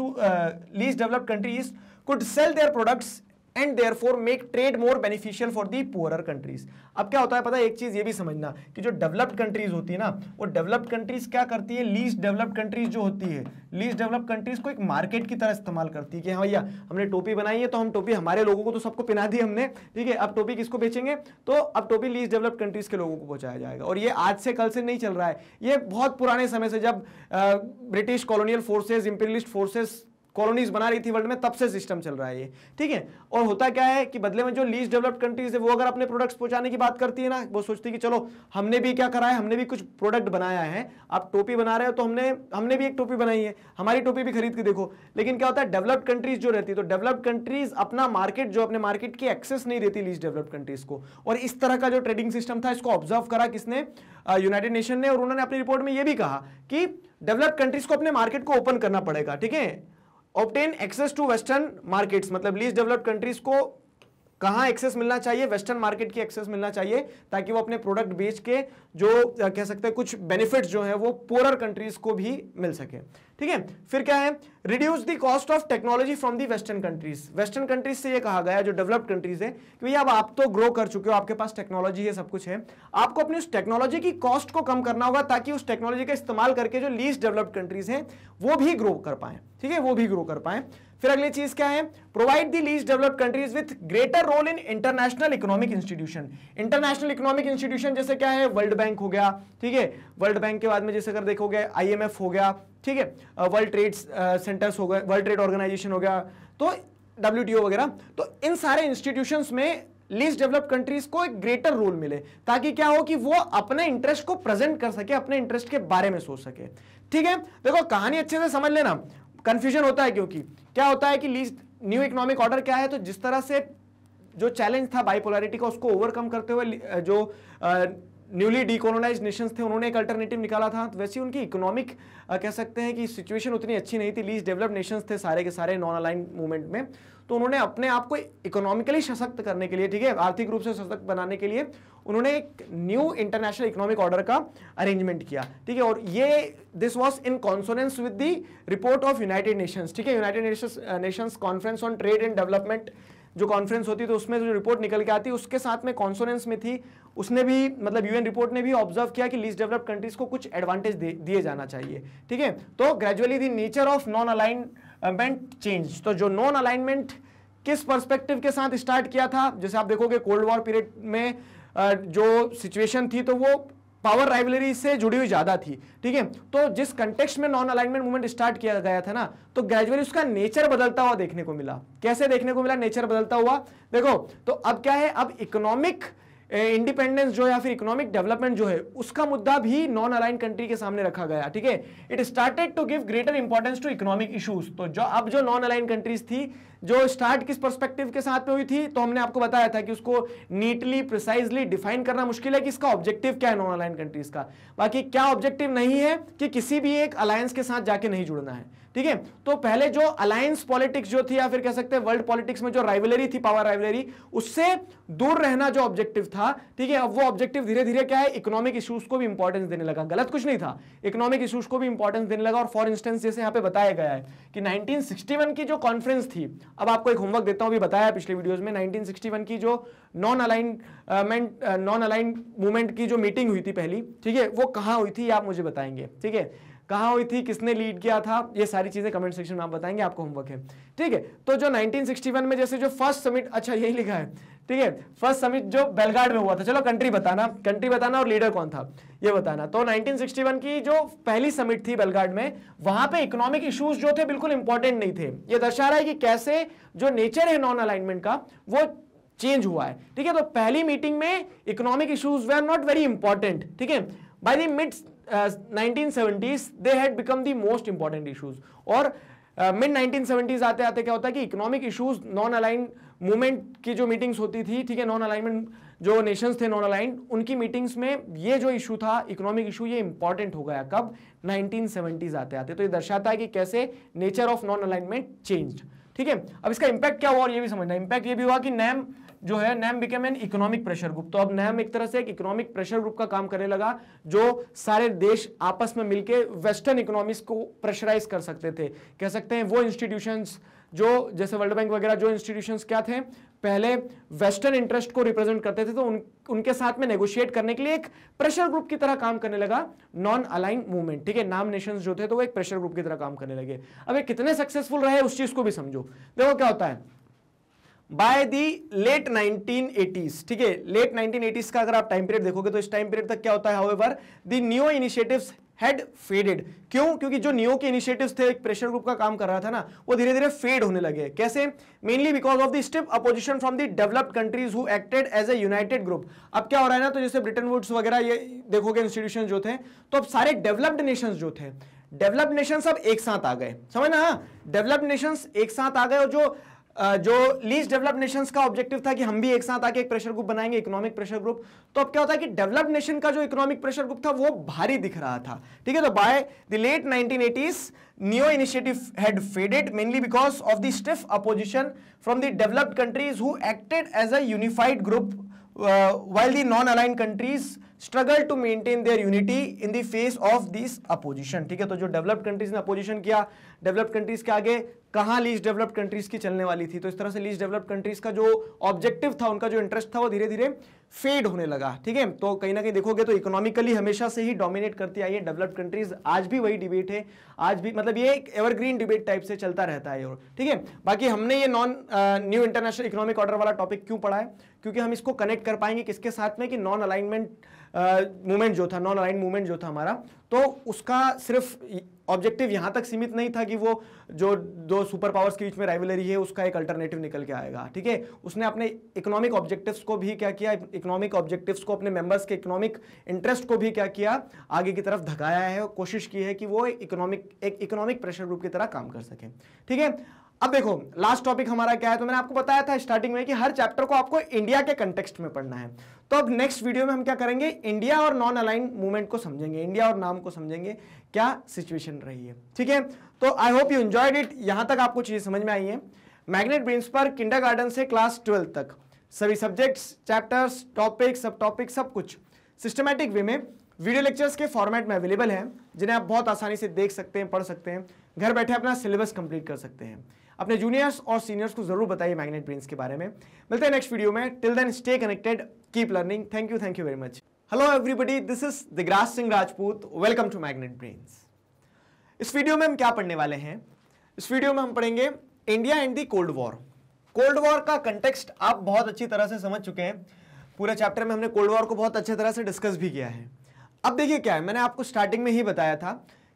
Speaker 1: least developed countries could sell their products and therefore make trade more beneficial for the poor countries अब क्या होता है पता है एक चीज़ ये भी समझना कि जो डेवलप्ड कंट्रीज होती है ना वो डेवलप्ड कंट्रीज क्या करती है लीस्ट डेवलप्ड कंट्रीज जो होती है लीस्ट डेवलप्ड कंट्रीज को एक मार्केट की तरह इस्तेमाल करती है कि हाँ भैया हमने टोपी बनाई है तो हम टोपी हमारे लोगों को तो सबको पहना दी हमने ठीक है अब टोपी किसको बेचेंगे तो अब टोपी लीस्ट डेवलप्ड कंट्रीज के लोगों को पहुंचाया जाएगा और ये आज से कल से नहीं चल रहा है ये बहुत पुराने समय से जब British colonial forces imperialist forces colonies बना रही थी वर्ल्ड में तब से सिस्टम चल रहा है ये ठीक है और होता क्या है कि बदले में जो लीस्ट डेवलप्ड कंट्रीज है वो अगर अपने प्रोडक्ट्स पहुंचाने की बात करती है ना वो सोचती है कि चलो हमने भी क्या करा है हमने भी कुछ प्रोडक्ट बनाया है आप टोपी बना रहे हो तो हमने हमने भी एक टोपी बनाई है हमारी टोपी भी खरीद के देखो लेकिन क्या होता है डेवलप्ड कंट्रीज जो रहती है तो डेवलप्ड कंट्रीज अपना मार्केट जो अपने मार्केट की एक्सेस नहीं देती लीस्ट डेवलप्ड कंट्रीज को और इस तरह का जो ट्रेडिंग सिस्टम था इसको ऑब्जर्व करा किसने यूनाइटेड नेशन ने और उन्होंने अपनी रिपोर्ट में यह भी कहा कि डेवलप्ड कंट्रीज को अपने मार्केट को ओपन करना पड़ेगा ठीक है obtain access to western markets मतलब लीज डेवलप्ड कंट्रीज को कहाँ एक्सेस मिलना चाहिए वेस्टर्न मार्केट की एक्सेस मिलना चाहिए ताकि वो अपने प्रोडक्ट बेच के जो कह सकते हैं कुछ बेनिफिट्स जो है वो पोरर कंट्रीज को भी मिल सके ठीक है फिर क्या है reduce the cost of technology from the western countries western countries से ये कहा गया जो डेवलप्ड कंट्रीज है कि भैया अब आप तो ग्रो कर चुके हो आपके पास टेक्नोलॉजी है सब कुछ है आपको अपनी उस टेक्नोलॉजी की कॉस्ट को कम करना होगा ताकि उस टेक्नोलॉजी का इस्तेमाल करके जो लीस्ट डेवलप्ड कंट्रीज हैं वो भी ग्रो कर पाए ठीक है वो भी ग्रो कर पाए फिर अगली चीज क्या है provide the least developed countries with greater role in international economic institution international economic institution जैसे क्या है वर्ल्ड बैंक हो गया ठीक है वर्ल्ड बैंक के बाद में जैसे अगर देखोगे आईएमएफ हो गया ठीक है वर्ल्ड ट्रेड सेंटर्स हो गए वर्ल्ड ट्रेड ऑर्गेनाइजेशन हो गया तो डब्ल्यू वगैरह तो इन सारे इंस्टीट्यूशन में लीस्ट डेवलप कंट्रीज को एक ग्रेटर रोल मिले ताकि क्या हो कि वो अपने इंटरेस्ट को प्रेजेंट कर सके अपने इंटरेस्ट के बारे में सोच सके ठीक है देखो कहानी अच्छे से समझ लेना कंफ्यूजन होता है क्योंकि क्या होता है कि लीस्ट न्यू इकोनॉमिक ऑर्डर क्या है तो जिस तरह से जो चैलेंज था बाइपोलैरिटी का उसको ओवरकम करते हुए जो न्यूली डिकोलोनाइज नेशंस थे उन्होंने एक अल्टरनेटिव निकाला था तो वैसे उनकी इकोनॉमिक कह सकते हैं कि सिचुएशन उतनी अच्छी नहीं थी लीस्ट डेवलप्ड नेशंस थे सारे के सारे नॉन अलाइन मूवमेंट में तो उन्होंने अपने आप को इकोनॉमिकली सशक्त करने के लिए ठीक है आर्थिक रूप से सशक्त बनाने के लिए उन्होंने एक न्यू इंटरनेशनल इकोनॉमिक ऑर्डर का अरेंजमेंट किया ठीक है और ये this was in consonance with the report of United Nations ठीक है United Nations conference on trade and development जो कॉन्फ्रेंस होती है तो उसमें जो रिपोर्ट निकल के आती है उसके साथ में कॉन्सोनेंस में थी उसने भी मतलब यूएन रिपोर्ट ने भी ऑब्जर्व किया कि लीस्ट डेवलप्ड कंट्रीज को कुछ एडवांटेज दिए जाना चाहिए ठीक है तो gradually the nature of non aligned alignment change तो जो नॉन अलाइनमेंट किस परस्पेक्टिव के साथ स्टार्ट किया था जैसे आप देखोगे कोल्ड वॉर पीरियड में जो सिचुएशन थी तो वो पावर राइवलरी से जुड़ी हुई ज़्यादा थी ठीक है तो जिस कंटेक्स्ट में नॉन अलाइनमेंट मूवमेंट स्टार्ट किया गया था ना तो ग्रेजुअली उसका नेचर बदलता हुआ देखने को मिला कैसे देखने को मिला नेचर बदलता हुआ देखो तो अब क्या है अब इकोनॉमिक इंडिपेंडेंस जो या फिर इकोनॉमिक डेवलपमेंट जो है उसका मुद्दा भी नॉन अलाइन कंट्री के सामने रखा गया ठीक है it started to give greater importance to economic issues तो जो अब जो नॉन अलाइन कंट्रीज थी जो स्टार्ट किस परस्पेक्टिव के साथ में हुई थी तो हमने आपको बताया था कि उसको नीटली प्रिसाइजली डिफाइन करना मुश्किल है कि इसका ऑब्जेक्टिव क्या है नॉन अलाइन कंट्रीज का बाकी क्या ऑब्जेक्टिव नहीं है कि किसी भी एक अलायंस के साथ जाके नहीं जुड़ना है ठीक है तो पहले जो अलायंस पॉलिटिक्स जो थी या फिर कह सकते हैं वर्ल्ड पॉलिटिक्स में जो राइवलरी थी पावर राइवलरी उससे दूर रहना जो ऑब्जेक्टिव था ठीक है अब वो ऑब्जेक्टिव धीरे धीरे क्या है इकोनॉमिक इशूज को भी इंपॉर्टेंस देने लगा गलत कुछ नहीं था इकोनॉमिक इशूज को भी इंपॉर्टेंस देने लगा और फॉर इंस्टेंस जैसे यहाँ पे बताया गया है कि नाइनटीन की जो कॉन्फ्रेंस थी अब आपको एक होमवर्क देता हूँ अभी बताया पिछले वीडियोज में नाइनटीन की जो non alignment non align movement की जो मीटिंग हुई थी पहली ठीक है वो कहाँ हुई थी आप मुझे बताएंगे ठीक है कहाँ हुई थी किसने लीड किया था ये सारी चीज़ें कमेंट सेक्शन में आप बताएंगे आपको होमवर्क है ठीक है तो जो 1961 में जैसे जो फर्स्ट समिट अच्छा यही लिखा है ठीक है फर्स्ट समिट जो बेलगाड में हुआ था चलो कंट्री बताना कंट्री बताना और लीडर कौन था ये बताना तो 1961 की जो पहली समिट थी बेलगाड में वहां पे इकोनॉमिक इश्यूज जो थे बिल्कुल इंपॉर्टेंट नहीं थे ये दर्शा रहा है कि कैसे जो नेचर है नॉन अलाइनमेंट का वो चेंज हुआ है ठीक है तो पहली मीटिंग में economic issues were not very important ठीक है by the mid 1970s uh, they had become the most important issues और मिड नाइनटीन सेवेंटीज आते आते क्या होता है कि economic issues non align movement की जो मीटिंग्स होती थी ठीक है नॉन अलाइनमेंट जो नेशंस थे नॉन अलाइन उनकी मीटिंग्स में ये जो इशू था इकोनॉमिक इशू ये इंपॉर्टेंट हो गया कब नाइनटीन सेवेंटीज आते आते तो ये दर्शाता है कि कैसे nature of non alignment change ठीक है अब इसका इंपैक्ट क्या हुआ और ये भी समझना इंपैक्ट ये भी हुआ कि नैम जो है NAM became an economic pressure group तो अब नैम एक तरह से एक इकोनॉमिक प्रेशर ग्रुप का काम करने लगा जो सारे देश आपस में मिलके वेस्टर्न इकोनॉमिक्स को प्रेशराइज कर सकते थे कह सकते हैं वो इंस्टीट्यूशंस जो जैसे वर्ल्ड बैंक वगैरह जो इंस्टीट्यूशंस क्या थे पहले वेस्टर्न इंटरेस्ट को रिप्रेजेंट करते थे तो उन, उनके साथ में नेगोशिएट करने के लिए एक प्रेशर ग्रुप की तरह काम करने लगा नॉन अलाइन मूवमेंट ठीक है नाम नेशंस जो थे तो वो एक प्रेशर ग्रुप की तरह काम करने लगे अब ये कितने सक्सेसफुल रहे उस चीज को भी समझो देखो क्या होता है बाय दी लेट 1980s ठीक है लेट 1980s का अगर आप टाइम पीरियड देखोगे तो इस टाइम पीरियड तक क्या होता है however the new initiatives had faded क्यों क्योंकि जो नियो के इनिशिएटिव्स थे एक प्रेशर ग्रुप का काम कर रहा था ना वो धीरे धीरे फेड होने लगे कैसे mainly because of the stiff opposition from the developed countries who acted as a united group अब क्या हो रहा है ना तो जैसे ब्रिटेन वुड्स वगैरह ये देखोगे इंस्टीट्यूशन जो थे तो अब सारे डेवलप्ड नेशन जो थे डेवलप्ड नेशन अब एक साथ आ गए समझना डेवलप्ड नेशन एक साथ आ गए और जो जो लीस्ट डेवलप नेशंस का ऑब्जेक्टिव था कि हम भी एक साथ आके एक प्रेशर ग्रुप बनाएंगे इकोनॉमिक प्रेशर ग्रुप तो अब क्या होता है कि डेवलप नेशन का जो इकोनॉमिक प्रेशर ग्रुप था वो भारी दिख रहा था ठीक है तो by the late 1980s neo initiative had faded mainly because of the stiff opposition from the developed countries who acted as a unified group while the non-aligned countries struggle to maintain their unity in the face of this opposition ठीक है तो जो developed countries ने opposition किया developed countries के आगे कहाँ least developed countries की चलने वाली थी तो इस तरह से least developed countries का जो objective था उनका जो interest था वो धीरे धीरे फेड होने लगा ठीक है तो कहीं ना कहीं देखोगे तो इकोनॉमिकली हमेशा से ही डोमिनेट करती आई है डेवलप्ड कंट्रीज आज भी वही डिबेट है आज भी मतलब ये एक एवरग्रीन डिबेट टाइप से चलता रहता है ठीक है बाकी हमने ये non new international economic order वाला टॉपिक क्यों पढ़ा है क्योंकि हम इसको कनेक्ट कर पाएंगे किसके साथ में कि नॉन अलाइनमेंट मूवमेंट जो था नॉन अलाइन मूवमेंट जो था हमारा तो उसका सिर्फ ऑब्जेक्टिव यहां तक सीमित नहीं था कि वो जो दो सुपर पावर्स के बीच में राइवलरी है उसका एक अल्टरनेटिव निकल के आएगा ठीक है उसने अपने इकोनॉमिक ऑब्जेक्टिव्स को भी क्या किया इकोनॉमिक ऑब्जेक्टिव्स को अपने मेंबर्स के इकोनॉमिक इंटरेस्ट को भी क्या किया आगे की तरफ धकाया है और कोशिश की है कि वो इकोनॉमिक एक इकोनॉमिक प्रेशर ग्रुप की तरह काम कर सके ठीक है अब देखो लास्ट टॉपिक हमारा क्या है तो मैंने आपको बताया था स्टार्टिंग में कि हर चैप्टर को आपको इंडिया के कंटेक्स्ट में पढ़ना है तो अब नेक्स्ट वीडियो में हम क्या करेंगे इंडिया और नॉन अलाइन मूवमेंट को समझेंगे इंडिया और नाम को समझेंगे क्या सिचुएशन रही है ठीक है तो I hope you enjoyed it यहां तक आपको चीज़ें समझ में आई है मैग्नेट ब्रिंस पर किंडर से क्लास ट्वेल्व तक सभी सब्जेक्ट्स चैप्टर्स टॉपिक सब टॉपिक सब कुछ सिस्टमेटिक वे में वीडियो लेक्चर्स के फॉर्मेट में अवेलेबल है जिन्हें आप बहुत आसानी से देख सकते हैं पढ़ सकते हैं घर बैठे अपना सिलेबस कंप्लीट कर सकते हैं अपने जूनियर्स और सीनियर्स को जरूर बताइए मैग्नेट ब्रेन्स के बारे में मिलते हैं नेक्स्ट वीडियो में till then stay connected keep learning thank you thank you very much hello everybody this is Digraj Singh Rajput welcome to Magnet Brains इस वीडियो में हम क्या पढ़ने वाले हैं इस वीडियो में हम पढ़ेंगे India and the cold war cold war का कंटेक्सट आप बहुत अच्छी तरह से समझ चुके हैं पूरे चैप्टर में हमने कोल्ड वॉर को बहुत अच्छे तरह से डिस्कस भी किया है अब देखिए क्या है मैंने आपको स्टार्टिंग में ही बताया था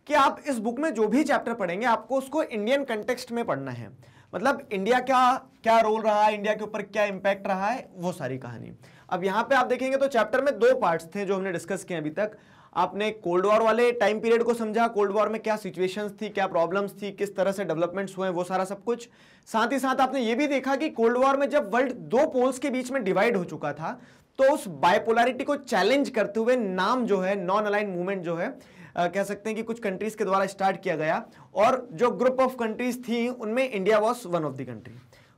Speaker 1: कि आप इस बुक में जो भी चैप्टर पढ़ेंगे आपको उसको इंडियन कंटेक्सट में पढ़ना है मतलब इंडिया का क्या रोल रहा है इंडिया के ऊपर क्या इंपैक्ट रहा है वो सारी कहानी अब यहाँ पे आप देखेंगे तो चैप्टर में दो पार्ट्स थे जो हमने डिस्कस किए अभी तक आपने कोल्ड वॉर वाले टाइम पीरियड को समझा कोल्ड वॉर में क्या सिचुएशंस थी क्या प्रॉब्लम्स थी किस तरह से डेवलपमेंट्स हुए वो सारा सब कुछ साथ ही साथ आपने ये भी देखा कि कोल्ड वॉर में जब वर्ल्ड दो पोल्स के बीच में डिवाइड हो चुका था तो उस बायपोलरिटी को चैलेंज करते हुए नाम जो है नॉन अलाइन मूवमेंट जो है कह सकते हैं कि कुछ कंट्रीज के द्वारा स्टार्ट किया गया और जो ग्रुप ऑफ कंट्रीज थी उनमें India was one of the country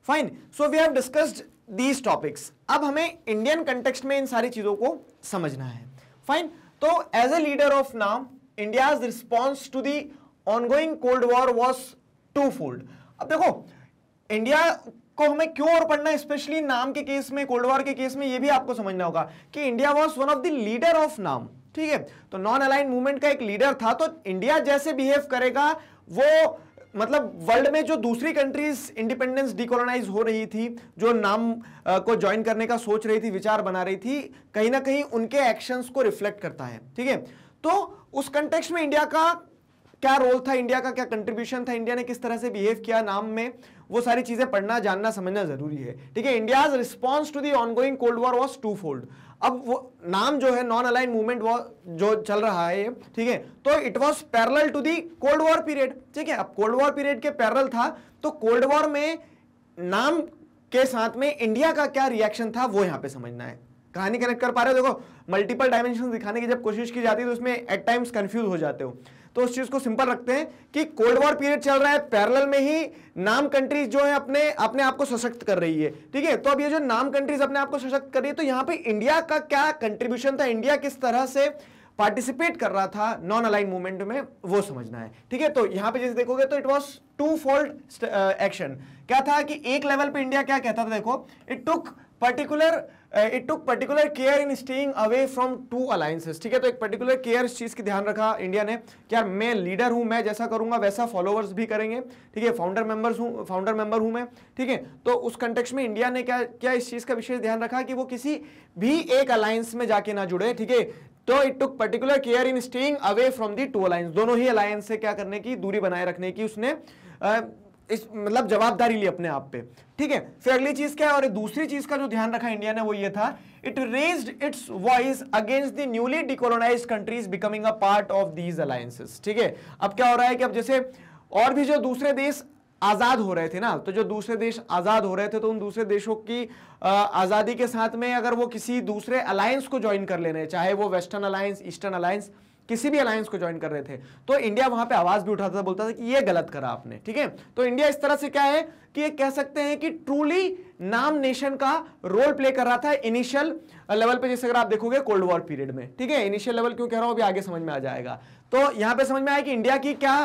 Speaker 1: fine so we have discussed these topics अब हमें इंडियन कंटेक्सट में इन सारी चीज़ों को समझना है फाइन तो as a leader of now India response to the ongoing cold war was twofold अब देखो इंडिया को हमें क्यों और पढ़ना स्पेशली नाम के केस में कोल्ड वॉर के केस में यह भी आपको समझना होगा कि India was one of the leader of NAM ठीक है तो नॉन अलाइन मूवमेंट का एक लीडर था तो इंडिया जैसे बिहेव करेगा वो मतलब वर्ल्ड में जो दूसरी कंट्रीज इंडिपेंडेंस डिकोलोनाइज हो रही थी जो नाम को ज्वाइन करने का सोच रही थी विचार बना रही थी कहीं ना कहीं उनके एक्शंस को रिफ्लेक्ट करता है ठीक है तो उस कंटेक्स्ट में इंडिया का क्या रोल था इंडिया का क्या कंट्रीब्यूशन था इंडिया ने किस तरह से बिहेव किया नाम में वो सारी चीजें पढ़ना जानना समझना जरूरी है ठीक है India's response to the ongoing cold war was twofold अब वो नाम जो है नॉन अलाइन मूवमेंट वो जो चल रहा है ठीक है तो it was parallel to the cold war period ठीक है अब कोल्ड वॉर पीरियड के पैरल था तो कोल्ड वॉर में नाम के साथ में इंडिया का क्या रिएक्शन था वो यहां पे समझना है कहानी कनेक्ट कर पा रहे हो देखो मल्टीपल डायमेंशन दिखाने की जब कोशिश की जाती है तो उसमें एट टाइम्स कंफ्यूज हो जाते हो तो उस चीज को सिंपल रखते हैं कि कोल्ड वॉर पीरियड चल रहा है पैरल में ही नाम कंट्रीज जो है अपने अपने आप को सशक्त कर रही है ठीक है तो अब ये जो नाम कंट्रीज अपने आप को सशक्त कर रही है तो यहां पे इंडिया का क्या कंट्रीब्यूशन था इंडिया किस तरह से पार्टिसिपेट कर रहा था नॉन अलाइन मूवमेंट में वो समझना है ठीक है तो यहां पे जैसे देखोगे तो it was twofold action क्या था कि एक लेवल पे इंडिया क्या कहता था देखो it took particular it took particular care in staying away from two alliances ठीक है तो एक पर्टिकुलर केयर इस चीज़ की ध्यान रखा इंडिया ने कि यार मैं लीडर हूं मैं जैसा करूंगा वैसा फॉलोअर्स भी करेंगे ठीक है फाउंडर मेंबर्स हूं फाउंडर मेंबर हूं मैं ठीक है तो उस कंटेक्स में इंडिया ने क्या क्या इस चीज़ का विशेष ध्यान रखा कि वो किसी भी एक अलायंस में जाके ना जुड़े ठीक है तो it took particular care in staying away from the two alliance दोनों ही अलायंस से क्या करने की दूरी बनाए रखने की उसने uh, इस मतलब जवाबदारी ली अपने आप पे ठीक है फिर अगली चीज क्या है और दूसरी चीज का जो ध्यान रखा इंडिया ने वो ये था it raise its voice against the newly decolonise countries becoming a part of these alliances ठीक है अब क्या हो रहा है कि अब जैसे और भी जो दूसरे देश आज़ाद हो रहे थे ना तो जो दूसरे देश आज़ाद हो रहे थे तो उन दूसरे देशों की आज़ादी के साथ में अगर वो किसी दूसरे अलायंस को ज्वाइन कर ले रहे हैं चाहे वो वेस्टर्न अलायंस ईस्टर्न अलायंस किसी भी अलायंस को ज्वाइन कर रहे थे तो इंडिया वहां पे आवाज भी उठाता था बोलता था कि ये गलत करा आपने ठीक है तो इंडिया इस तरह से क्या है कि ये कह सकते हैं कि ट्रूली नाम नेशन का रोल प्ले कर रहा था इनिशियल लेवल पे जैसे अगर आप देखोगे कोल्ड वॉर पीरियड में ठीक है इनिशियल लेवल क्यों कह रहा हूं अभी आगे समझ में आ जाएगा तो यहां पे समझ में आया कि इंडिया की क्या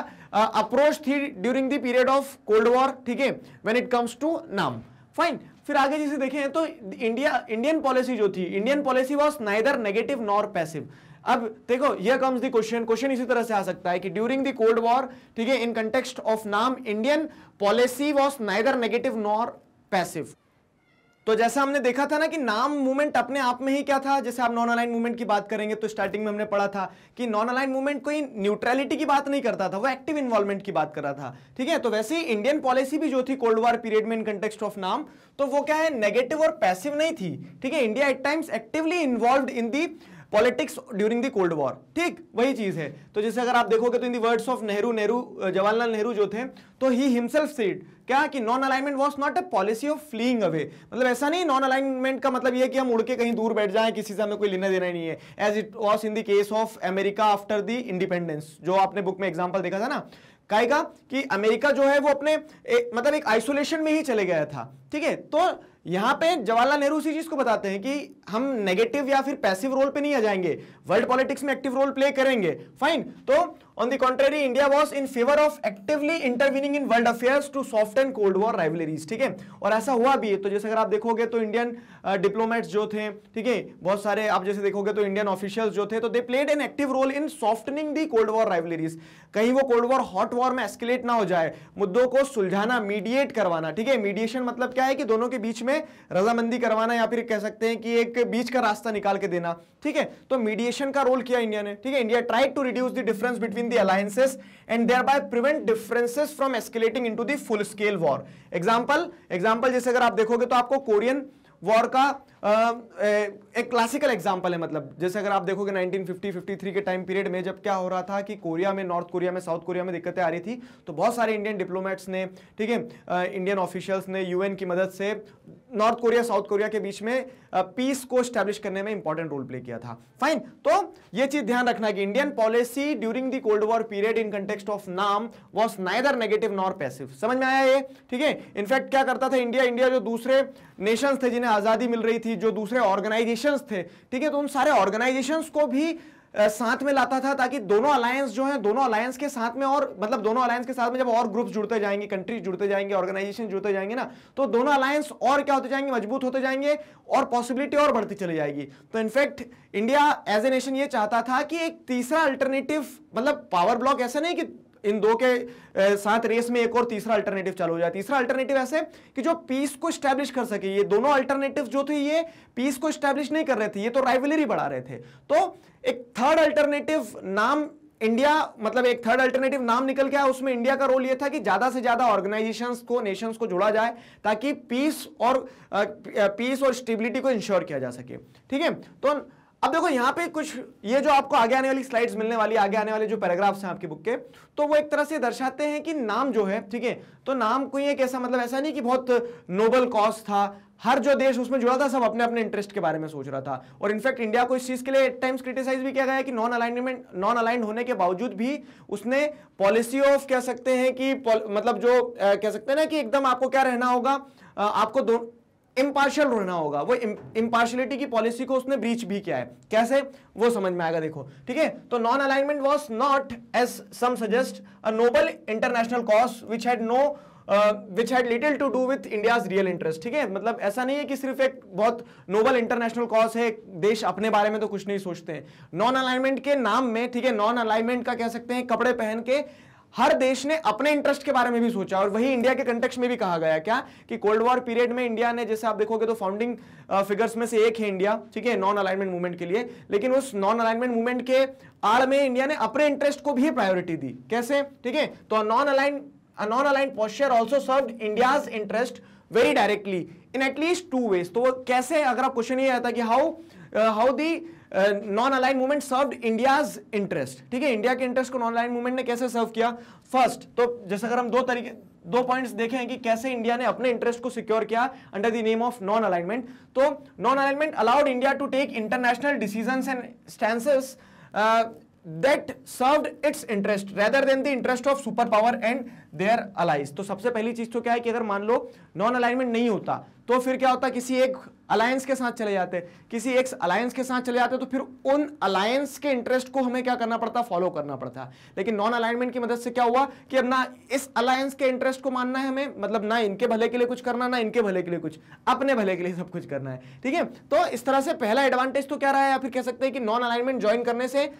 Speaker 1: अप्रोच थी during the period of cold war ठीक है when it comes to NAM fine फिर आगे जैसे देखें तो इंडिया इंडियन पॉलिसी जो थी Indian policy was neither negative nor passive अब देखो यह कम्स दी क्वेश्चन क्वेश्चन इसी तरह से आ सकता है कि ड्यूरिंग द कोल्ड वॉर ठीक है in context of NAM Indian policy was neither negative nor passive तो जैसा हमने देखा था ना कि नाम मूवमेंट अपने आप में ही क्या था जैसे आप नॉन अलाइन मूवमेंट की बात करेंगे तो स्टार्टिंग में हमने पढ़ा था कि नॉन अलाइन मूवमेंट कोई न्यूट्रलिटी की बात नहीं करता था वो एक्टिव इन्वॉल्वमेंट की बात कर रहा था ठीक है तो वैसे ही इंडियन पॉलिसी भी जो थी कोल्ड वॉर पीरियड में इन कंटेक्सट ऑफ नाम तो वो क्या है नेगेटिव और पैसिव नहीं थी ठीक है India at times actively involve in the politics during the cold war ठीक वही चीज है तो जैसे अगर आप देखोगे तो in the words of Nehru Nehru Jawaharlal Nehru जो थे तो ही हिमसेल्फ सीड क्या कि non alignment was not a policy of fleeing away मतलब ऐसा नहीं नॉन अलाइनमेंट का मतलब यह कि हम उड़के कहीं दूर बैठ जाए किसी से हमें कोई लेना देना नहीं है as it was in the case of America after the independence जो आपने बुक में एग्जाम्पल देखा था ना कहेगा कि अमेरिका जो है वो अपने ए, मतलब एक आइसोलेशन में ही चले गया था ठीक है तो यहां पे जवाहरलाल नेहरू इसी चीज को बताते हैं कि हम नेगेटिव या फिर पैसिव रोल पे नहीं आ जाएंगे वर्ल्ड पॉलिटिक्स में एक्टिव रोल प्ले करेंगे फाइन तो on the contrary India was in favour of actively intervening in world affairs to soft and cold war rivalries ठीक है और ऐसा हुआ भी है तो जैसे अगर आप देखोगे तो इंडियन डिप्लोमेट्स जो थे ठीक है बहुत सारे आप जैसे देखोगे तो इंडियन ऑफिशियल्स जो थे तो they played an active role in softening the cold war rivalries कहीं वो कोल्ड वॉर हॉट वॉर में एस्केलेट ना हो जाए मुद्दों को सुलझाना मीडिएट करवाना ठीक है मीडिएशन मतलब क्या है कि दोनों के बीच में रजामंदी करवाना या फिर कह सकते हैं कि एक बीच का रास्ता निकाल के देना ठीक है तो मीडिएशन का रोल किया इंडिया ने ठीक है India tried to reduce the difference between the alliances and thereby prevent differences from escalating into the full scale war example example जैसे अगर आप देखोगे तो आपको कोरियन वॉर का एक क्लासिकल एग्जाम्पल है मतलब जैसे अगर आप देखोगे 1950 53 के टाइम पीरियड में जब क्या हो रहा था कि कोरिया में नॉर्थ कोरिया में साउथ कोरिया में दिक्कतें आ रही थी तो बहुत सारे इंडियन डिप्लोमेट्स ने ठीक है इंडियन ऑफिशियल्स ने यूएन की मदद से नॉर्थ कोरिया साउथ कोरिया के बीच में पीस को स्टैब्लिश करने में इंपॉर्टेंट रोल प्ले किया था फाइन तो यह चीज ध्यान रखना कि Indian policy during the cold war period in context of NAM was neither negative nor passive समझ में आया ये ठीक है इनफैक्ट क्या करता था इंडिया इंडिया जो दूसरे नेशन थे जिन्हें आजादी मिल रही थी थी जो दूसरे ऑर्गेनाइजेशंस थे ठीक है तो उन सारे ऑर्गेनाइजेशंस को भी साथ में लाता था ताकि दोनों अलायंस जो है दोनों अलायंस के साथ में और मतलब दोनों अलायंस के साथ में जब और ग्रुप्स जुड़ते जाएंगे कंट्रीज जुड़ते जाएंगे ऑर्गेनाइजेशन जुड़ते जाएंगे ना तो दोनों अलायंस और क्या होते जाएंगे मजबूत होते जाएंगे और पॉसिबिलिटी और बढ़ती चली जाएगी तो in fact India as a nation ये चाहता था कि एक तीसरा अल्टरनेटिव मतलब पावर ब्लॉक ऐसा नहीं कि इन दो के साथ रेस में एक और तीसरा अल्टरनेटिव चालू हो जाए तीसरा अल्टरनेटिव ऐसे कि जो पीस को स्टैब्लिश कर सके ये दोनों अल्टरनेटिव जो थे ये पीस को स्टैब्लिश नहीं कर रहे थे ये तो राइवलरी बढ़ा रहे थे तो एक थर्ड अल्टरनेटिव नाम इंडिया मतलब एक थर्ड अल्टरनेटिव नाम निकल के आया उसमें इंडिया का रोल ये था कि ज्यादा से ज्यादा ऑर्गेनाइजेशंस को नेशंस को जोड़ा जाए ताकि पीस और पीस और स्टेबिलिटी को इंश्योर किया जा सके ठीक है तो अब देखो यहां पे कुछ ये जो आपको आगे आने वाली स्लाइड्स मिलने वाली आगे आने वाले जो पैराग्राफ्स हैं आपकी बुक के तो वो एक तरह से दर्शाते हैं कि नाम जो है ठीक है तो नाम कोई एक ऐसा मतलब ऐसा नहीं कि बहुत नोबल कॉज था हर जो देश उसमें जुड़ा था सब अपने अपने इंटरेस्ट के बारे में सोच रहा था और इनफैक्ट इंडिया को इस चीज़ के लिए टाइम्स क्रिटिसाइज भी किया गया कि नॉन अलाइनमेंट नॉन अलाइंड होने के बावजूद भी उसने पॉलिसी ऑफ कह सकते हैं कि मतलब जो कह सकते हैं ना कि एकदम आपको क्या रहना होगा आपको दो इम्पार्शल रहना होगा वो इम्पार्शलिटी की पॉलिसी को उसने ब्रीच भी किया है कैसे वो समझ में आएगा देखो ठीक है तो non alignment was not as समस्ट noble international cause which had no which had little to do with India real interest ठीक है मतलब ऐसा नहीं है कि सिर्फ एक बहुत नोबल इंटरनेशनल कॉज है देश अपने बारे में तो कुछ नहीं सोचते हैं नॉन अलाइनमेंट के नाम में ठीक है नॉन अलाइनमेंट का कह सकते हैं कपड़े पहन के हर देश ने अपने इंटरेस्ट के बारे में भी सोचा और वही इंडिया के कंटेक्स में भी कहा गया क्या कि कोल्ड वॉर पीरियड में इंडिया ने जैसे आप देखोगे तो फाउंडिंग फिगर्स uh, में से एक है इंडिया ठीक है नॉन अलाइनमेंट मूवमेंट के लिए लेकिन उस नॉन अलाइनमेंट मूवमेंट के आड़ में इंडिया ने अपने इंटरेस्ट को भी प्रायोरिटी दी कैसे ठीक है तो non align non align posture also serve India interest very directly in at least two ways तो वो कैसे अगर आप क्वेश्चन ये आता कि how how the non align movement serve India's interest ठीक है इंडिया के इंटरेस्ट को नॉन अलाइन मूवमेंट ने कैसे सर्व किया फर्स्ट तो जैसे अगर हम दो तरीके दो पॉइंट्स देखे हैं कि कैसे इंडिया ने अपने इंटरेस्ट को सिक्योर किया under the name of non alignment तो non alignment allowed India to take international decision and stand that served its interest rather than the interest of super power and their allies तो सबसे पहली चीज तो क्या है कि अगर मान लो नॉन अलाइनमेंट नहीं होता तो फिर क्या होता किसी एक अलायंस के साथ चले जाते किसी एक अलायंस के साथ चले जाते तो फिर उन अलायंस के इंटरेस्ट को हमें क्या करना पड़ता फॉलो करना पड़ता लेकिन नॉन अलाइनमेंट की मदद से क्या हुआ कि अब ना इस अलायंस के इंटरेस्ट को मानना है हमें मतलब ना इनके भले के लिए कुछ करना ना इनके भले के लिए कुछ अपने भले के लिए सब कुछ करना है ठीक है तो इस तरह से पहला एडवांटेज तो क्या रहा है या फिर कह सकते हैं कि नॉन अलाइनमेंट ज्वाइन करने से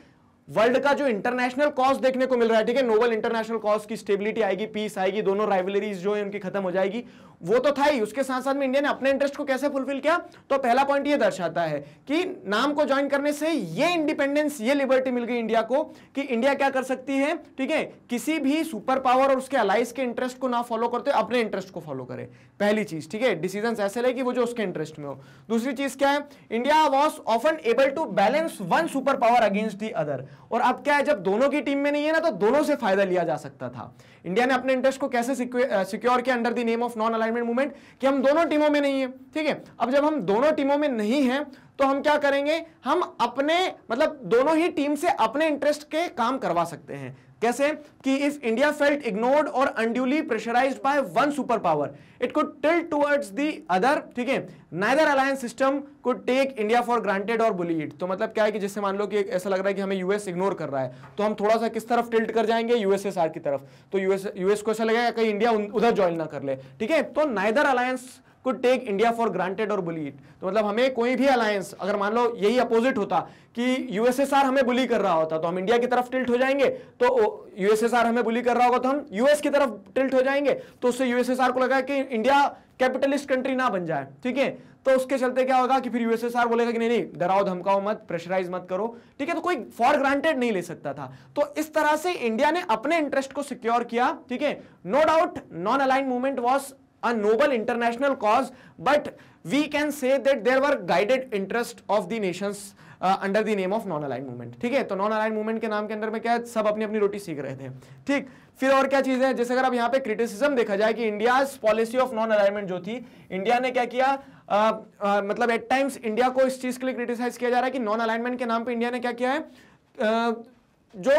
Speaker 1: वर्ल्ड का जो इंटरनेशनल कॉस्ट देखने को मिल रहा है ठीक है नोबल इंटरनेशनल कॉस्ट की स्टेबिलिटी आएगी पीस आएगी दोनों राइवलरीज जो है उनकी खत्म हो जाएगी वो तो था ही उसके साथ साथ में इंडिया ने अपने इंटरेस्ट को कैसे फुलफिल किया तो पहला पॉइंट ये दर्शाता है कि नाम को ज्वाइन करने से ये इंडिपेंडेंस ये लिबर्टी मिल गई इंडिया को कि इंडिया क्या कर सकती है ठीक है किसी भी सुपर पावर और उसके अलाइज के इंटरेस्ट को ना फॉलो करते अपने इंटरेस्ट को फॉलो करे पहली चीज ठीक है डिसीजन ऐसे ले कि वो जो उसके इंटरेस्ट में हो दूसरी चीज क्या है India was often able to balance one super power against the other और अब क्या है जब दोनों की टीम में नहीं है ना तो दोनों से फायदा लिया जा सकता था इंडिया ने अपने इंटरेस्ट को कैसे सिक्योर किया under the name of non alignment movement कि हम दोनों टीमों में नहीं है ठीक है अब जब हम दोनों टीमों में नहीं है तो हम क्या करेंगे हम अपने मतलब दोनों ही टीम से अपने इंटरेस्ट के काम करवा सकते हैं कैसे कि इफ इंडिया फेल्ट इग्नोर्ड और unduly pressurise by one super power it could tilt towards the other ठीक है neither alliance system could take India for granted और बुलीड तो मतलब क्या है कि जैसे मान लो कि ऐसा लग रहा है कि हमें यूएस इग्नोर कर रहा है तो हम थोड़ा सा किस तरफ टिल्ट कर जाएंगे यूएसएसआर की तरफ तो यूएस यूएस को ऐसा लगेगा कहीं इंडिया उधर ज्वाइन ना कर ले ठीक है तो neither alliance could take India for granted और बुली इट तो मतलब हमें कोई भी अलायंस अगर मान लो यही अपोजिट होता कि यूएसएसआर हमें बुली कर रहा होता तो हम इंडिया की तरफ टिल्ट हो जाएंगे तो यूएसएसआर हमें बुली कर रहा होगा तो हम यूएस की तरफ टिल्ट हो जाएंगे तो उससे यूएसएसआर को लगा कि इंडिया कैपिटलिस्ट कंट्री ना बन जाए ठीक है तो उसके चलते क्या होगा कि फिर यूएसएसआर बोलेगा कि नहीं नहीं डराओ धमकाओ मत प्रेशराइज मत करो ठीक है तो कोई फॉर ग्रांटेड नहीं ले सकता था तो इस तरह से इंडिया ने अपने इंटरेस्ट को सिक्योर किया ठीक है no doubt non align movement was a noble international cause but we can say that there were guided interest of the nations under the name of non align movement ठीक है तो नॉन अलाइन मूवमेंट के नाम के अंदर में क्या है सब अपनी अपनी रोटी सीख रहे थे ठीक फिर और क्या चीज़ें हैं जैसे अगर आप यहाँ पे क्रिटिसिज्म देखा जाए कि India policy of non alignment जो थी इंडिया ने क्या किया आ, आ, मतलब एट टाइम्स इंडिया को इस चीज़ के लिए क्रिटिसाइज किया जा रहा है कि नॉन अलाइनमेंट के नाम पर इंडिया ने क्या किया है आ, जो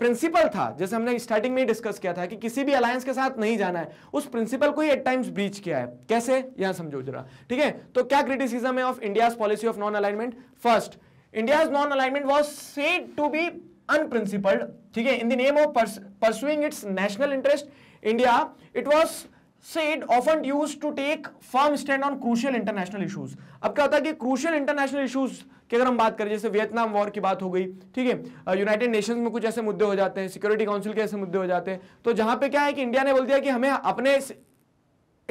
Speaker 1: प्रिंसिपल था जैसे हमने स्टार्टिंग में ही डिस्कस किया था कि किसी भी अलायंस के साथ नहीं जाना है उस प्रिंसिपल को ही एट टाइम्स ब्रीच किया है कैसे यहां समझो जरा ठीक है तो क्या क्रिटिसिज्म है of India policy of non alignment first India non alignment was said to be unprincipled ठीक है in the name of pursuing its national interest India it was said often use to take firm stand on crucial international issues अब क्या होता है कि क्रूशियल इंटरनेशनल इशूज की अगर हम बात करें जैसे वियतनाम वॉर की बात हो गई ठीक है यूनाइटेड नेशन में कुछ ऐसे मुद्दे हो जाते हैं सिक्योरिटी काउंसिल के ऐसे मुद्दे हो जाते हैं तो जहां पे क्या है कि इंडिया ने बोल दिया कि हमें अपने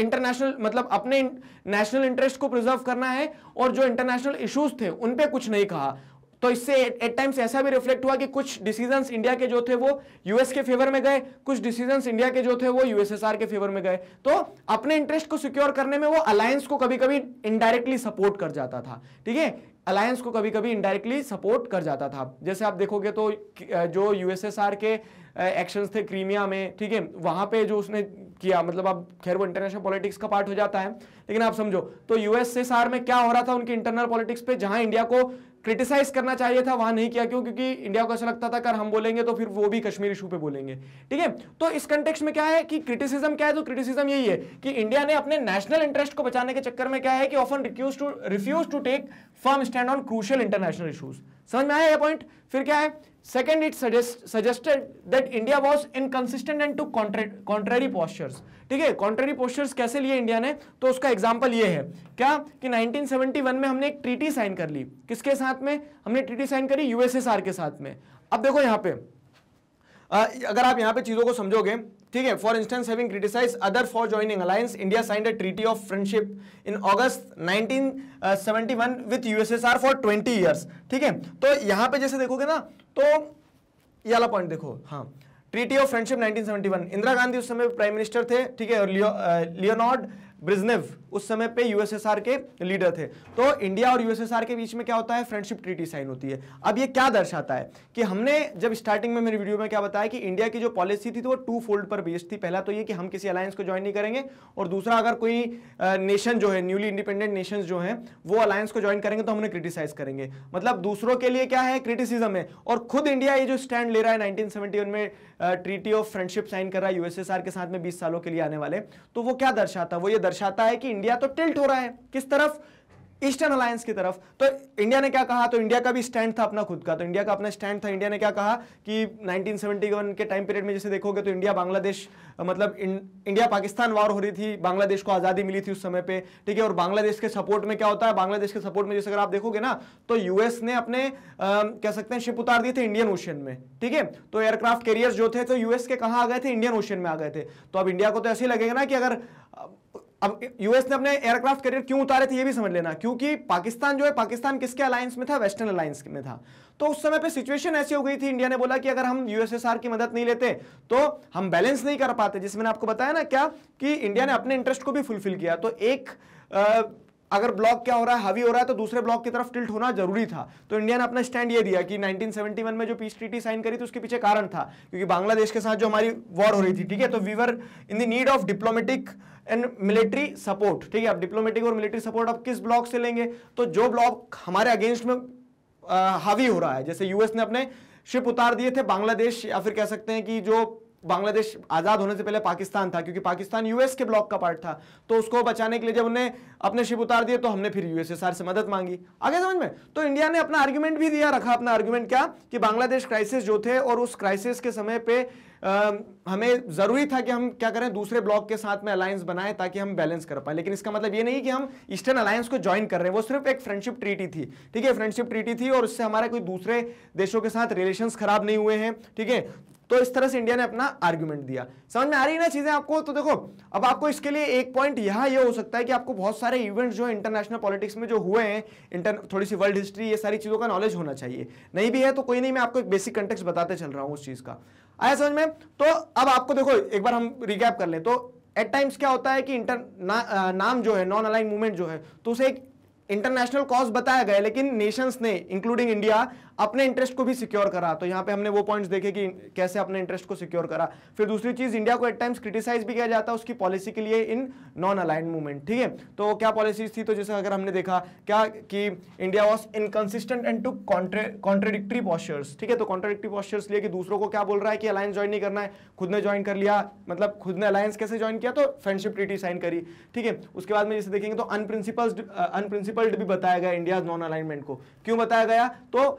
Speaker 1: इंटरनेशनल मतलब अपने नेशनल इंटरेस्ट को प्रिजर्व करना है और जो इंटरनेशनल इश्यूज थे उन पर कुछ नहीं कहा तो इससे एट टाइम्स ऐसा भी रिफ्लेक्ट हुआ कि कुछ डिसीजंस इंडिया के जो थे वो यूएस के फेवर में गए कुछ डिसीजंस इंडिया के जो थे वो यूएसएसआर के फेवर में गए तो अपने इंटरेस्ट को सिक्योर करने में वो अलायंस को कभी कभी इनडायरेक्टली सपोर्ट कर जाता था ठीक है अलायंस को कभी कभी इनडायरेक्टली सपोर्ट कर जाता था जैसे आप देखोगे तो जो यूएसएसआर के एक्शन थे क्रीमिया में ठीक है वहां पे जो उसने किया मतलब अब खैर वो इंटरनेशनल पॉलिटिक्स का पार्ट हो जाता है लेकिन आप समझो तो यूएसएसआर में क्या हो रहा था उनकी इंटरनल पॉलिटिक्स पे जहां इंडिया को क्रिटिसाइज करना चाहिए था वहां नहीं किया क्यों क्योंकि इंडिया को ऐसा लगता था कर हम बोलेंगे तो फिर वो भी कश्मीर इशू पे बोलेंगे ठीक है तो इस कंटेक्स में क्या है कि क्रिटिसिज्म क्या है तो क्रिटिसिज्म यही है कि इंडिया ने अपने नेशनल इंटरेस्ट को बचाने के चक्कर में क्या है कि often recuse to refuse to take firm stand on crucial international issues समझ में आया पॉइंट फिर क्या है second it suggested that India was inconsistent and to contrary postures ठीक है कॉन्ट्ररी पोस्टर्स कैसे लिए इंडिया ने तो उसका एग्जाम्पल ये है क्या कि 1971 में हमने एक ट्रीटी साइन कर ली किसके साथ में हमने ट्रीटी साइन करी यूएसएसआर के साथ में अब देखो यहां पे आ, अगर आप यहां पे चीज़ों को समझोगे ठीक है for instance having criticise other for joining alliance India signed a treaty of friendship in August 1971 with USSR for 20 years ठीक है तो यहां पे जैसे देखोगे ना तो ये वाला पॉइंट देखो हाँ treaty of friendship 1971 Indira Gandhi उस समय प्राइम मिनिस्टर थे ठीक है और लियोनार्ड ब्रिजनेव उस समय पे यूएसएसआर के लीडर थे तो इंडिया और यूएसएसआर के बीच में क्या होता है फ्रेंडशिप ट्रीटी साइन होती है अब ये क्या दर्शाता है कि हमने जब स्टार्टिंग में मेरे वीडियो में क्या बताया कि इंडिया की जो पॉलिसी थी तो वो टू फोल्ड पर बेस्ड थी पहला तो ये कि हम किसी अलायंस को ज्वाइन नहीं करेंगे और दूसरा अगर कोई नेशन जो है न्यूली इंडिपेंडेंट नेशन जो है वो अलायंस को ज्वाइन करेंगे तो हमने क्रिटिसाइज करेंगे मतलब दूसरों के लिए क्या है क्रिटिसिज्म है और खुद इंडिया ये जो स्टैंड ले रहा है नाइनटीन में ट्रीटी ऑफ फ्रेंडशिप साइन कर रहा है यूएसएसआर के साथ में बीस सालों के लिए आने वाले तो वो क्या दर्शाता है वो ये दर्शाता है कि इंडिया तो टिल्ट हो रहा है किस तरफ ईस्टर्न अलायंस की तरफ तो इंडिया ने क्या कहा तो इंडिया का भी स्टैंड था अपना खुद का तो इंडिया का अपना स्टैंड था इंडिया ने क्या कहा कि 1971 के टाइम पीरियड में जैसे देखोगे तो इंडिया बांग्लादेश मतलब इंडिया पाकिस्तान वॉर हो रही थी बांग्लादेश को आज़ादी मिली थी उस समय पे ठीक है और बांग्लादेश के सपोर्ट में क्या होता है बांग्लादेश के सपोर्ट में जैसे अगर आप देखोगे ना तो यूएस ने अपने आ, कह सकते हैं शिप उतार दिए थे इंडियन ओशन में ठीक है तो एयरक्राफ्ट कैरियर जो थे तो यूएस के कहा आ गए थे इंडियन ओशन में आ गए थे तो अब इंडिया को तो ऐसे ही लगेगा ना कि अगर अब यूएस ने अपने एयरक्राफ्ट कैरियर क्यों उतारे थे ये भी समझ लेना क्योंकि पाकिस्तान जो है पाकिस्तान किसके अलायंस में था वेस्टर्न अलायंस में था तो उस समय पे सिचुएशन ऐसी हो गई थी इंडिया ने बोला कि अगर हम यूएसएसआर की मदद नहीं लेते तो हम बैलेंस नहीं कर पाते जिसमें आपको बताया ना क्या कि इंडिया ने अपने इंटरेस्ट को भी फुलफिल किया तो एक अगर ब्लॉक क्या हो रहा है हावी हो रहा है तो दूसरे ब्लॉक की तरफ टिल्ट होना जरूरी था तो इंडिया ने अपना स्टैंड ये दिया कि 1971 में जो पीस ट्रीटी साइन करी थी उसके पीछे कारण था क्योंकि बांग्लादेश के साथ जो हमारी वॉर हो रही थी ठीक है तो we were in the need of diplomatic and military support ठीक है अब डिप्लोमेटिक और मिलिट्री सपोर्ट आप किस ब्लॉक से लेंगे तो जो ब्लॉक हमारे अगेंस्ट में हावी हो रहा है जैसे यूएस ने अपने शिप उतार दिए थे बांग्लादेश या फिर कह सकते हैं कि जो बांग्लादेश आज़ाद होने से पहले पाकिस्तान था क्योंकि पाकिस्तान यूएस के ब्लॉक का पार्ट था तो उसको बचाने के लिए जब उन्हें अपने शिप उतार दिए तो हमने फिर यूएसएसआर से मदद मांगी आगे समझ में तो इंडिया ने अपना आर्ग्यूमेंट भी दिया रखा अपना आर्ग्यूमेंट क्या कि बांग्लादेश क्राइसिस जो थे और उस क्राइसिस के समय पर हमें ज़रूरी था कि हम क्या करें दूसरे ब्लॉक के साथ में अलायंस बनाए ताकि हम बैलेंस कर पाएं लेकिन इसका मतलब ये नहीं कि हम ईस्टर्न अलायंस को ज्वाइन कर रहे हैं वो सिर्फ एक फ्रेंडशिप ट्रीटी थी ठीक है फ्रेंडशिप ट्रीटी थी और उससे हमारे कोई दूसरे देशों के साथ रिलेशन खराब नहीं हुए हैं ठीक है तो इस तरह से इंडिया ने अपना आर्ग्यूमेंट दिया समझ में आ रही है ना चीजें आपको तो देखो अब आपको इसके लिए एक पॉइंट यहां ये यह हो सकता है कि आपको बहुत सारे इवेंट्स जो इंटरनेशनल पॉलिटिक्स में जो हुए हैं इंटर थोड़ी सी वर्ल्ड हिस्ट्री ये सारी चीज़ों का नॉलेज होना चाहिए नहीं भी है तो कोई नहीं मैं आपको एक बेसिक कंटेक्स बताते चल रहा हूँ उस चीज़ का आया समझ में तो अब आपको देखो एक बार हम रिकैप कर ले तो एट टाइम्स क्या होता है कि इंटर ना, नाम जो है नॉन अलाइन मूवमेंट जो है तो उसे एक इंटरनेशनल कॉज बताया गया लेकिन नेशंस ने इंक्लूडिंग इंडिया अपने इंटरेस्ट को भी सिक्योर करा तो यहाँ पे हमने वो पॉइंट्स देखे कि कैसे अपने इंटरेस्ट को सिक्योर करा फिर दूसरी चीज इंडिया को एट टाइम्स क्रिटिसाइज भी किया जाता है उसकी पॉलिसी के लिए इन नॉन अलाइन मूवमेंट ठीक है तो क्या पॉलिसीज थी तो जैसे अगर हमने देखा क्या कि India was inconsistent and to contradictory postures ठीक है तो कॉन्ट्रेडिक्ट्री पॉस्चर्स लिए कि दूसरों को क्या बोल रहा है कि अलायंस ज्वाइन नहीं करना है खुद ने ज्वाइन कर लिया मतलब खुद ने अलायंस कैसे ज्वाइन किया तो फ्रेंडशिप ट्रीटी साइन करी ठीक है उसके बाद में जैसे देखेंगे तो अनप्रिंसिपल्ड अनप्रिंसिपल्ड भी बताया गया इंडिया नॉन अलाइनमेंट को क्यों बताया गया तो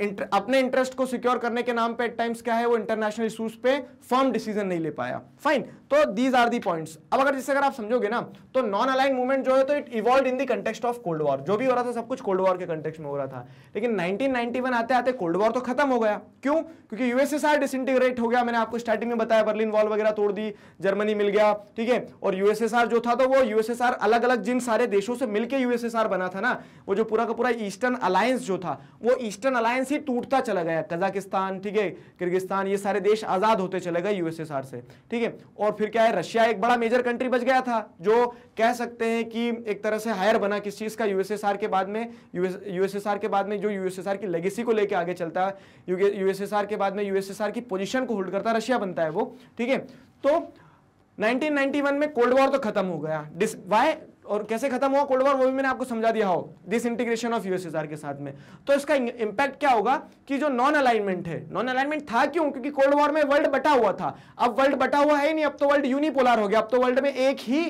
Speaker 1: इंटर, अपने इंटरेस्ट को सिक्योर करने के नाम पे एट टाइम्स क्या है वो इंटरनेशनल इशूज पे फर्म डिसीजन नहीं ले पाया फाइन तो दीज आर दी पॉइंट्स अब अगर जिससे अगर आप समझोगे ना तो नॉन अलाइन मूवमेंट जो है तो it evolve in the context of cold war जो भी हो रहा था सब कुछ कोल्ड वॉर के कंटेक्स्ट में हो रहा था लेकिन 1991 आते आते कोल्ड वॉर तो खत्म हो गया क्यों क्योंकि यूएसएसआर डिसइंटीग्रेट हो गया मैंने आपको स्टार्टिंग में बताया बर्लिन वॉल वगैरह तोड़ दी जर्मनी मिल गया ठीक है और यूएसएसआर जो था तो वो यूएसएसआर अलग अलग जिन सारे देशों से मिलकर यूएसएसआर बना था ना वो जो पूरा का पूरा ईस्टर्न अलायंस जो था वो ईस्टर्न अलायंस ही टूटता चला गया कजाकिस्तान ठीक है किर्गिस्तान ये सारे देश आजाद होते चले गए यूएसएसआर से ठीक है और फिर क्या है रशिया एक बड़ा मेजर कंट्री बच गया था जो कह सकते हैं कि एक तरह से हायर बना किस चीज़ का यूएसएसआर के बाद में यूएसएसआर के बाद में जो यूएसएसआर की लेगेसी को लेकर आगे चलता है यूएसएसआर के बाद में यूएसएसआर की पोजीशन को होल्ड करता रशिया बनता है वो ठीक है तो 1991 में कोल्ड वॉर तो खत्म हो गया वाई और कैसे खत्म हुआ कोल्ड वॉर वो भी मैंने आपको समझा दिया हो दिस इंटीग्रेशन ऑफ यूएसएसआर के साथ में तो इसका इंपैक्ट क्या होगा कि जो नॉन अलाइनमेंट है नॉन अलाइनमेंट था क्यों क्योंकि कोल्ड वॉर में वर्ल्ड बटा हुआ था अब वर्ल्ड बटा हुआ है नहीं अब तो वर्ल्ड यूनिपोलर हो गया अब तो वर्ल्ड में एक ही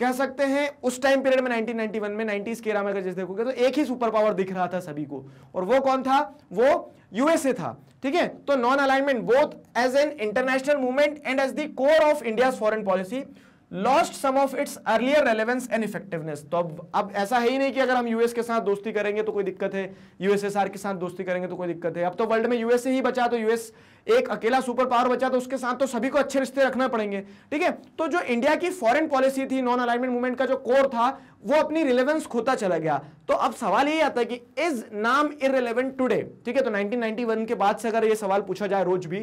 Speaker 1: कह सकते हैं उस टाइम पीरियड में 1991 में 90s के रामा जैसे देखोगे तो एक ही सुपर पावर दिख रहा था सभी को और वो कौन था वो यूएसए था ठीक है तो non alignment both as an international movement and as the core of India foreign policy lost some of its earlier relevance and effectiveness तो अब अब ऐसा है ही नहीं कि अगर हम यूएस के साथ दोस्ती करेंगे तो कोई दिक्कत है यूएसएसआर के साथ दोस्ती करेंगे तो कोई दिक्कत है अब तो वर्ल्ड में यूएस ही बचा तो यूएस एक अकेला सुपर पावर बचा तो उसके साथ तो सभी को अच्छे रिश्ते रखना पड़ेंगे ठीक है तो जो इंडिया की फॉरन पॉलिसी थी नॉन अलाइनमेंट मूवमेंट का जो कोर था वो अपनी रिलेवेंस खोता चला गया तो अब सवाल यही आता है कि इज नाम इरेलीवेंट टूडे ठीक है तो वन के बाद से अगर ये सवाल पूछा जाए रोज भी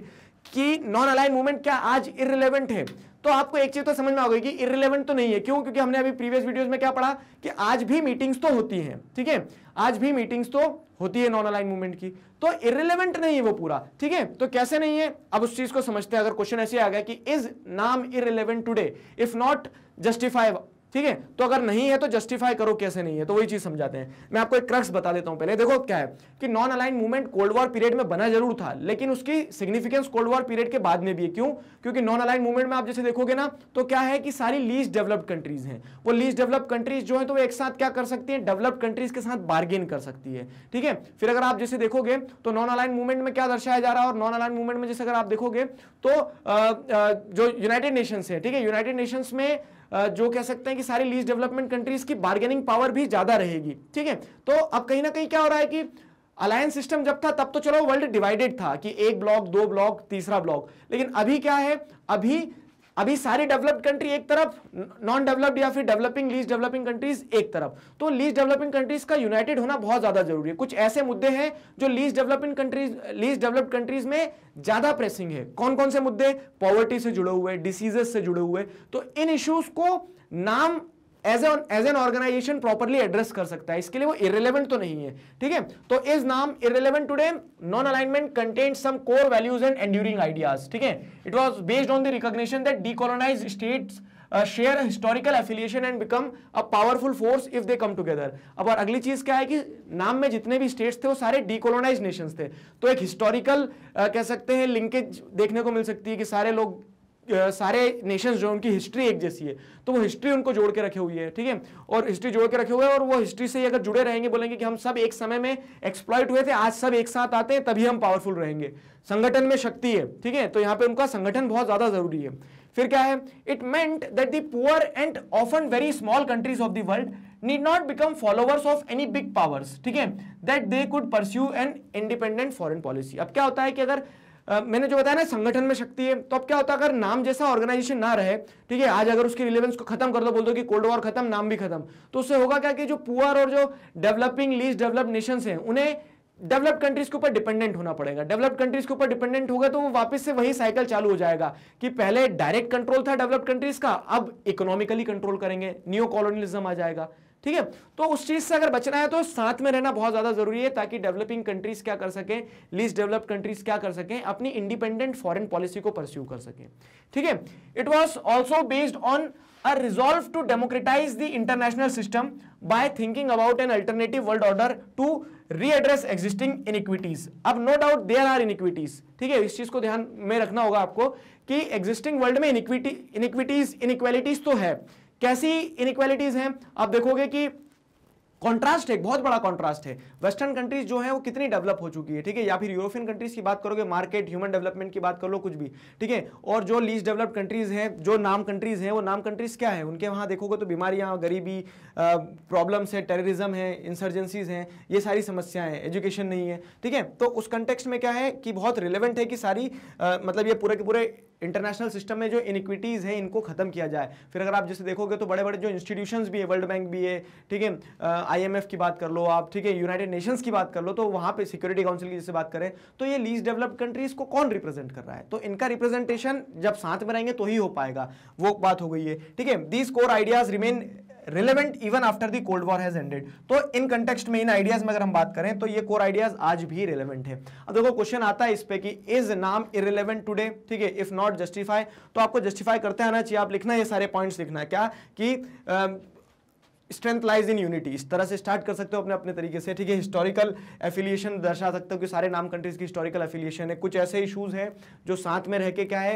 Speaker 1: कि नॉन अलाइन मूवमेंट क्या आज इरेलीवेंट है तो आपको एक चीज तो समझ में आ गई कि इरिलेवेंट तो नहीं है क्यों क्योंकि हमने अभी प्रीवियस वीडियोस में क्या पढ़ा कि आज भी मीटिंग्स तो होती हैं ठीक है आज भी मीटिंग्स तो होती है नॉन अलाइन मूवमेंट की तो इरिलेवेंट नहीं है वो पूरा ठीक है तो कैसे नहीं है अब उस चीज को समझते हैं अगर क्वेश्चन ऐसे आ गया कि is NAM irrelevant today if not justified ठीक है तो अगर नहीं है तो जस्टिफाई करो कैसे नहीं है तो वही चीज समझाते हैं मैं आपको एक क्रक्स बता देता हूं पहले देखो क्या है कि non align movement cold war period में बना जरूर था लेकिन उसकी सिग्निफिकेंस कोल्ड वॉर पीरियड के बाद में भी है क्यों क्योंकि नॉन अलाइन मूवमेंट में आप जैसे देखोगे ना तो क्या है कि सारी लीस्ट डेवलप्ड कंट्रीज है वो लीज डेवलप्ड कंट्रीज जो है तो वो एक साथ क्या कर सकती है डेवलप्ड कंट्रीज के साथ बार्गेन कर सकती है ठीक है फिर अगर आप जैसे देखोगे तो नॉन अलाइन मूवमेंट में क्या दर्शाया जा रहा है और नॉन अलाइन मूवमेंट में जैसे अगर आप देखोगे तो जो यूनाइटेड नेशन है ठीक है यूनाइटेड नेशन में जो कह सकते हैं कि सारी लीज डेवलपमेंट कंट्रीज की बार्गेनिंग पावर भी ज़्यादा रहेगी ठीक है तो अब कहीं ना कहीं क्या हो रहा है कि अलायंस सिस्टम जब था तब तो चलो वर्ल्ड डिवाइडेड था कि एक ब्लॉक दो ब्लॉक तीसरा ब्लॉक लेकिन अभी क्या है अभी अभी सारी डेवलप्ड कंट्री एक तरफ नॉन डेवलप्ड या फिर डेवलपिंग लीज डेवलपिंग कंट्रीज एक तरफ तो लीज डेवलपिंग कंट्रीज का यूनाइटेड होना बहुत ज्यादा जरूरी है कुछ ऐसे मुद्दे हैं जो least developing countries least developed countries में ज्यादा प्रेसिंग है कौन कौन से मुद्दे पॉवर्टी से जुड़े हुए डिसीजेस से जुड़े हुए तो इन इश्यूज को NAM as an as an organization properly address कर सकता है इसके लिए वो इरेलीवेंट तो नहीं है ठीक है तो is NAM irrelevant today non alignment content some core values and enduring ideas ठीक है it was based on the recognition that decolonise state share historical affiliation and become a powerful force if they come together अब और अगली चीज क्या है कि नाम में जितने भी स्टेट्स थे वो सारे डीकोलोनाइज नेशंस थे तो एक हिस्टोरिकल uh, कह सकते हैं लिंकेज देखने को मिल सकती है कि सारे लोग सारे नेशंस जो उनकी हिस्ट्री एक जैसी है तो वो हिस्ट्री उनको जोड़ के रखे हुई है ठीक है और हिस्ट्री जोड़ के रखे हुए हैं और वो हिस्ट्री से अगर जुड़े रहेंगे बोलेंगे कि हम सब एक समय में एक्सप्लॉयट हुए थे आज सब एक साथ आते हैं तभी हम पावरफुल रहेंगे संगठन में शक्ति है ठीक है तो यहाँ पे उनका संगठन बहुत ज़्यादा जरूरी है फिर क्या है it meant that the poor and often very small countries of the world need not become followers of any big powers ठीक है that they could pursue an independent foreign policy अब क्या होता है कि अगर मैंने जो बताया ना संगठन में शक्ति है तो अब क्या होता है अगर नाम जैसा ऑर्गेनाइजेशन ना रहे ठीक है आज अगर उसकी रिलेवेंस को खत्म कर दो बोल दो कि कोल्ड वॉर खत्म नाम भी खत्म तो उससे होगा क्या कि जो पुअर और जो डेवलपिंग लीस्ट डेवलप्ड नेशन है उन्हें डेवलप्ड कंट्रीज के ऊपर डिपेंडेंट होना पड़ेगा डेवलप्ड कंट्रीज के ऊपर डिपेंडेंट होगा तो वो वापस से वही साइकिल चालू हो जाएगा कि पहले डायरेक्ट कंट्रोल था डेवलप्ड कंट्रीज का अब इकोनॉमिकली कंट्रोल करेंगे न्यू कॉलोनियलिज्म आ जाएगा ठीक है तो उस चीज से अगर बचना है तो साथ में रहना बहुत ज्यादा जरूरी है ताकि डेवलपिंग कंट्रीज क्या कर सके लीज डेवलप कंट्रीज क्या कर सके अपनी इंडिपेंडेंट फॉरन पॉलिसी को परस्यू कर सके ठीक है it was also based on a resolve to democratise the international system by thinking about an alternative world order to redress existing inequities अब no doubt there are inequities ठीक है इस चीज को ध्यान में रखना होगा आपको कि एग्जिस्टिंग वर्ल्ड में इनइक्विटी इनइक्विटीज इनइक्वालिटीज तो है कैसी इनक्वालिटीज हैं आप देखोगे कि कॉन्ट्रास्ट है बहुत बड़ा कॉन्ट्रास्ट है वेस्टर्न कंट्रीज जो है वो कितनी डेवलप हो चुकी है ठीक है या फिर यूरोपियन कंट्रीज की बात करोगे मार्केट ह्यूमन डेवलपमेंट की बात कर लो कुछ भी ठीक है और जो लीस्ट डेवलप्ड कंट्रीज हैं जो नाम कंट्रीज हैं वो नाम कंट्रीज क्या है उनके वहां देखोगे तो बीमारियां गरीबी प्रॉब्लम्स है टेररिज्म है इंसर्जेंसीज हैं ये सारी समस्याएं हैं एजुकेशन नहीं है ठीक है तो उस कंटेक्स में क्या है कि बहुत रिलेवेंट है कि सारी आ, मतलब ये पूरे के पूरे इंटरनेशनल सिस्टम में जो इनिक्विटीज़ है इनको ख़त्म किया जाए फिर अगर आप जैसे देखोगे तो बड़े बड़े जो इंस्टीट्यूशन भी है वर्ल्ड बैंक भी है ठीक है आईएमएफ की बात कर लो आप ठीक है यूनाइटेड नेशंस की बात कर लो तो वहां पे सिक्योरिटी काउंसिल की जैसे बात करें तो ये लीज डेवलप्ड कंट्रीज़ को कौन रिप्रेजेंट कर रहा है तो इनका रिप्रेजेंटेशन जब साथ में रहेंगे तो ही हो पाएगा वो बात हो गई है ठीक है these core ideas remain relevant even after the cold war has ended तो इन कंटेक्स्ट में इन आइडियाज में अगर हम बात करें तो ये कोर आइडियाज आज भी रिलेवेंट है अब देखो क्वेश्चन आता है इस पे कि इज नाम इरेलीवेंट टुडे ठीक है इफ नॉट जस्टिफाई तो आपको जस्टिफाई करते आना चाहिए आप लिखना ये सारे पॉइंट्स लिखना है क्या कि uh, strength lies in unity इस तरह से स्टार्ट कर सकते हो अपने अपने तरीके से ठीक है हिस्टोरिकल एफिलिएशन दर्शा सकते हो कि सारे नाम कंट्रीज की हिस्टोरिकल एफिलिएशन है कुछ ऐसे इशूज हैं जो साथ में रह के क्या है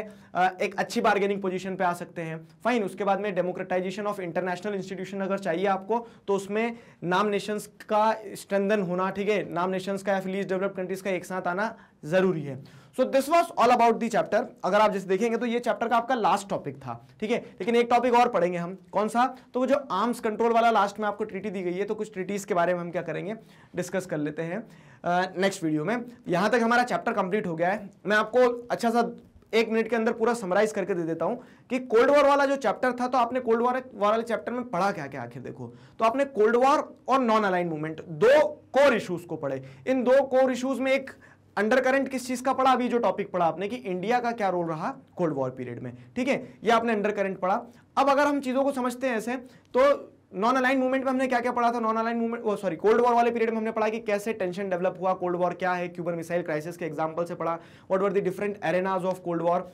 Speaker 1: एक अच्छी बार्गेनिंग पोजीशन पे आ सकते हैं फाइन उसके बाद में डेमोक्रेटाइजेशन ऑफ इंटरनेशनल इंस्टीट्यूशन अगर चाहिए आपको तो उसमें नाम नेशंस का स्ट्रेंदन होना ठीक है नाम नेशंस का एफिलियस डेवलप्ड कंट्रीज का एक साथ आना जरूरी है so this was all about the chapter अगर आप जैसे देखेंगे तो ये चैप्टर का आपका लास्ट टॉपिक था ठीक है लेकिन एक टॉपिक और पढ़ेंगे हम कौन सा तो वो जो आर्म्स कंट्रोल वाला लास्ट में आपको ट्रीटी दी गई है तो कुछ ट्रीटीज़ के बारे में हम क्या करेंगे डिस्कस कर लेते हैं नेक्स्ट uh, वीडियो में यहाँ तक हमारा चैप्टर कंप्लीट हो गया है मैं आपको अच्छा सा एक मिनट के अंदर पूरा समराइज करके दे देता हूँ कि कोल्ड वॉर वाला जो चैप्टर था तो आपने कोल्ड वॉर वाले चैप्टर में पढ़ा क्या क्या आखिर देखो तो आपने कोल्ड वॉर और नॉन अलाइन मूवमेंट दो कोर इशूज को पढ़े इन दो कोर इशूज में एक अंडर किस चीज का पड़ा अभी जो टॉपिक पढ़ा आपने कि इंडिया का क्या रोल रहा कोल्ड वॉर पीरियड में ठीक है ये आपने अंडर करंट पढ़ा अब अगर हम चीजों को समझते हैं ऐसे तो नॉन अलाइन मूवमेंट में हमने क्या क्या पढ़ा था नॉन अलाइन मूवमेंट वो सॉरी कोल्ड वॉर वाले पीरियड में हमने पढ़ा कि कैसे टेंशन डेवलप हुआ कोल्ड वॉर क्या है क्यूबन मिसाइल क्राइसिस के एग्जाम्पल से पढ़ा what were the different arenas of cold war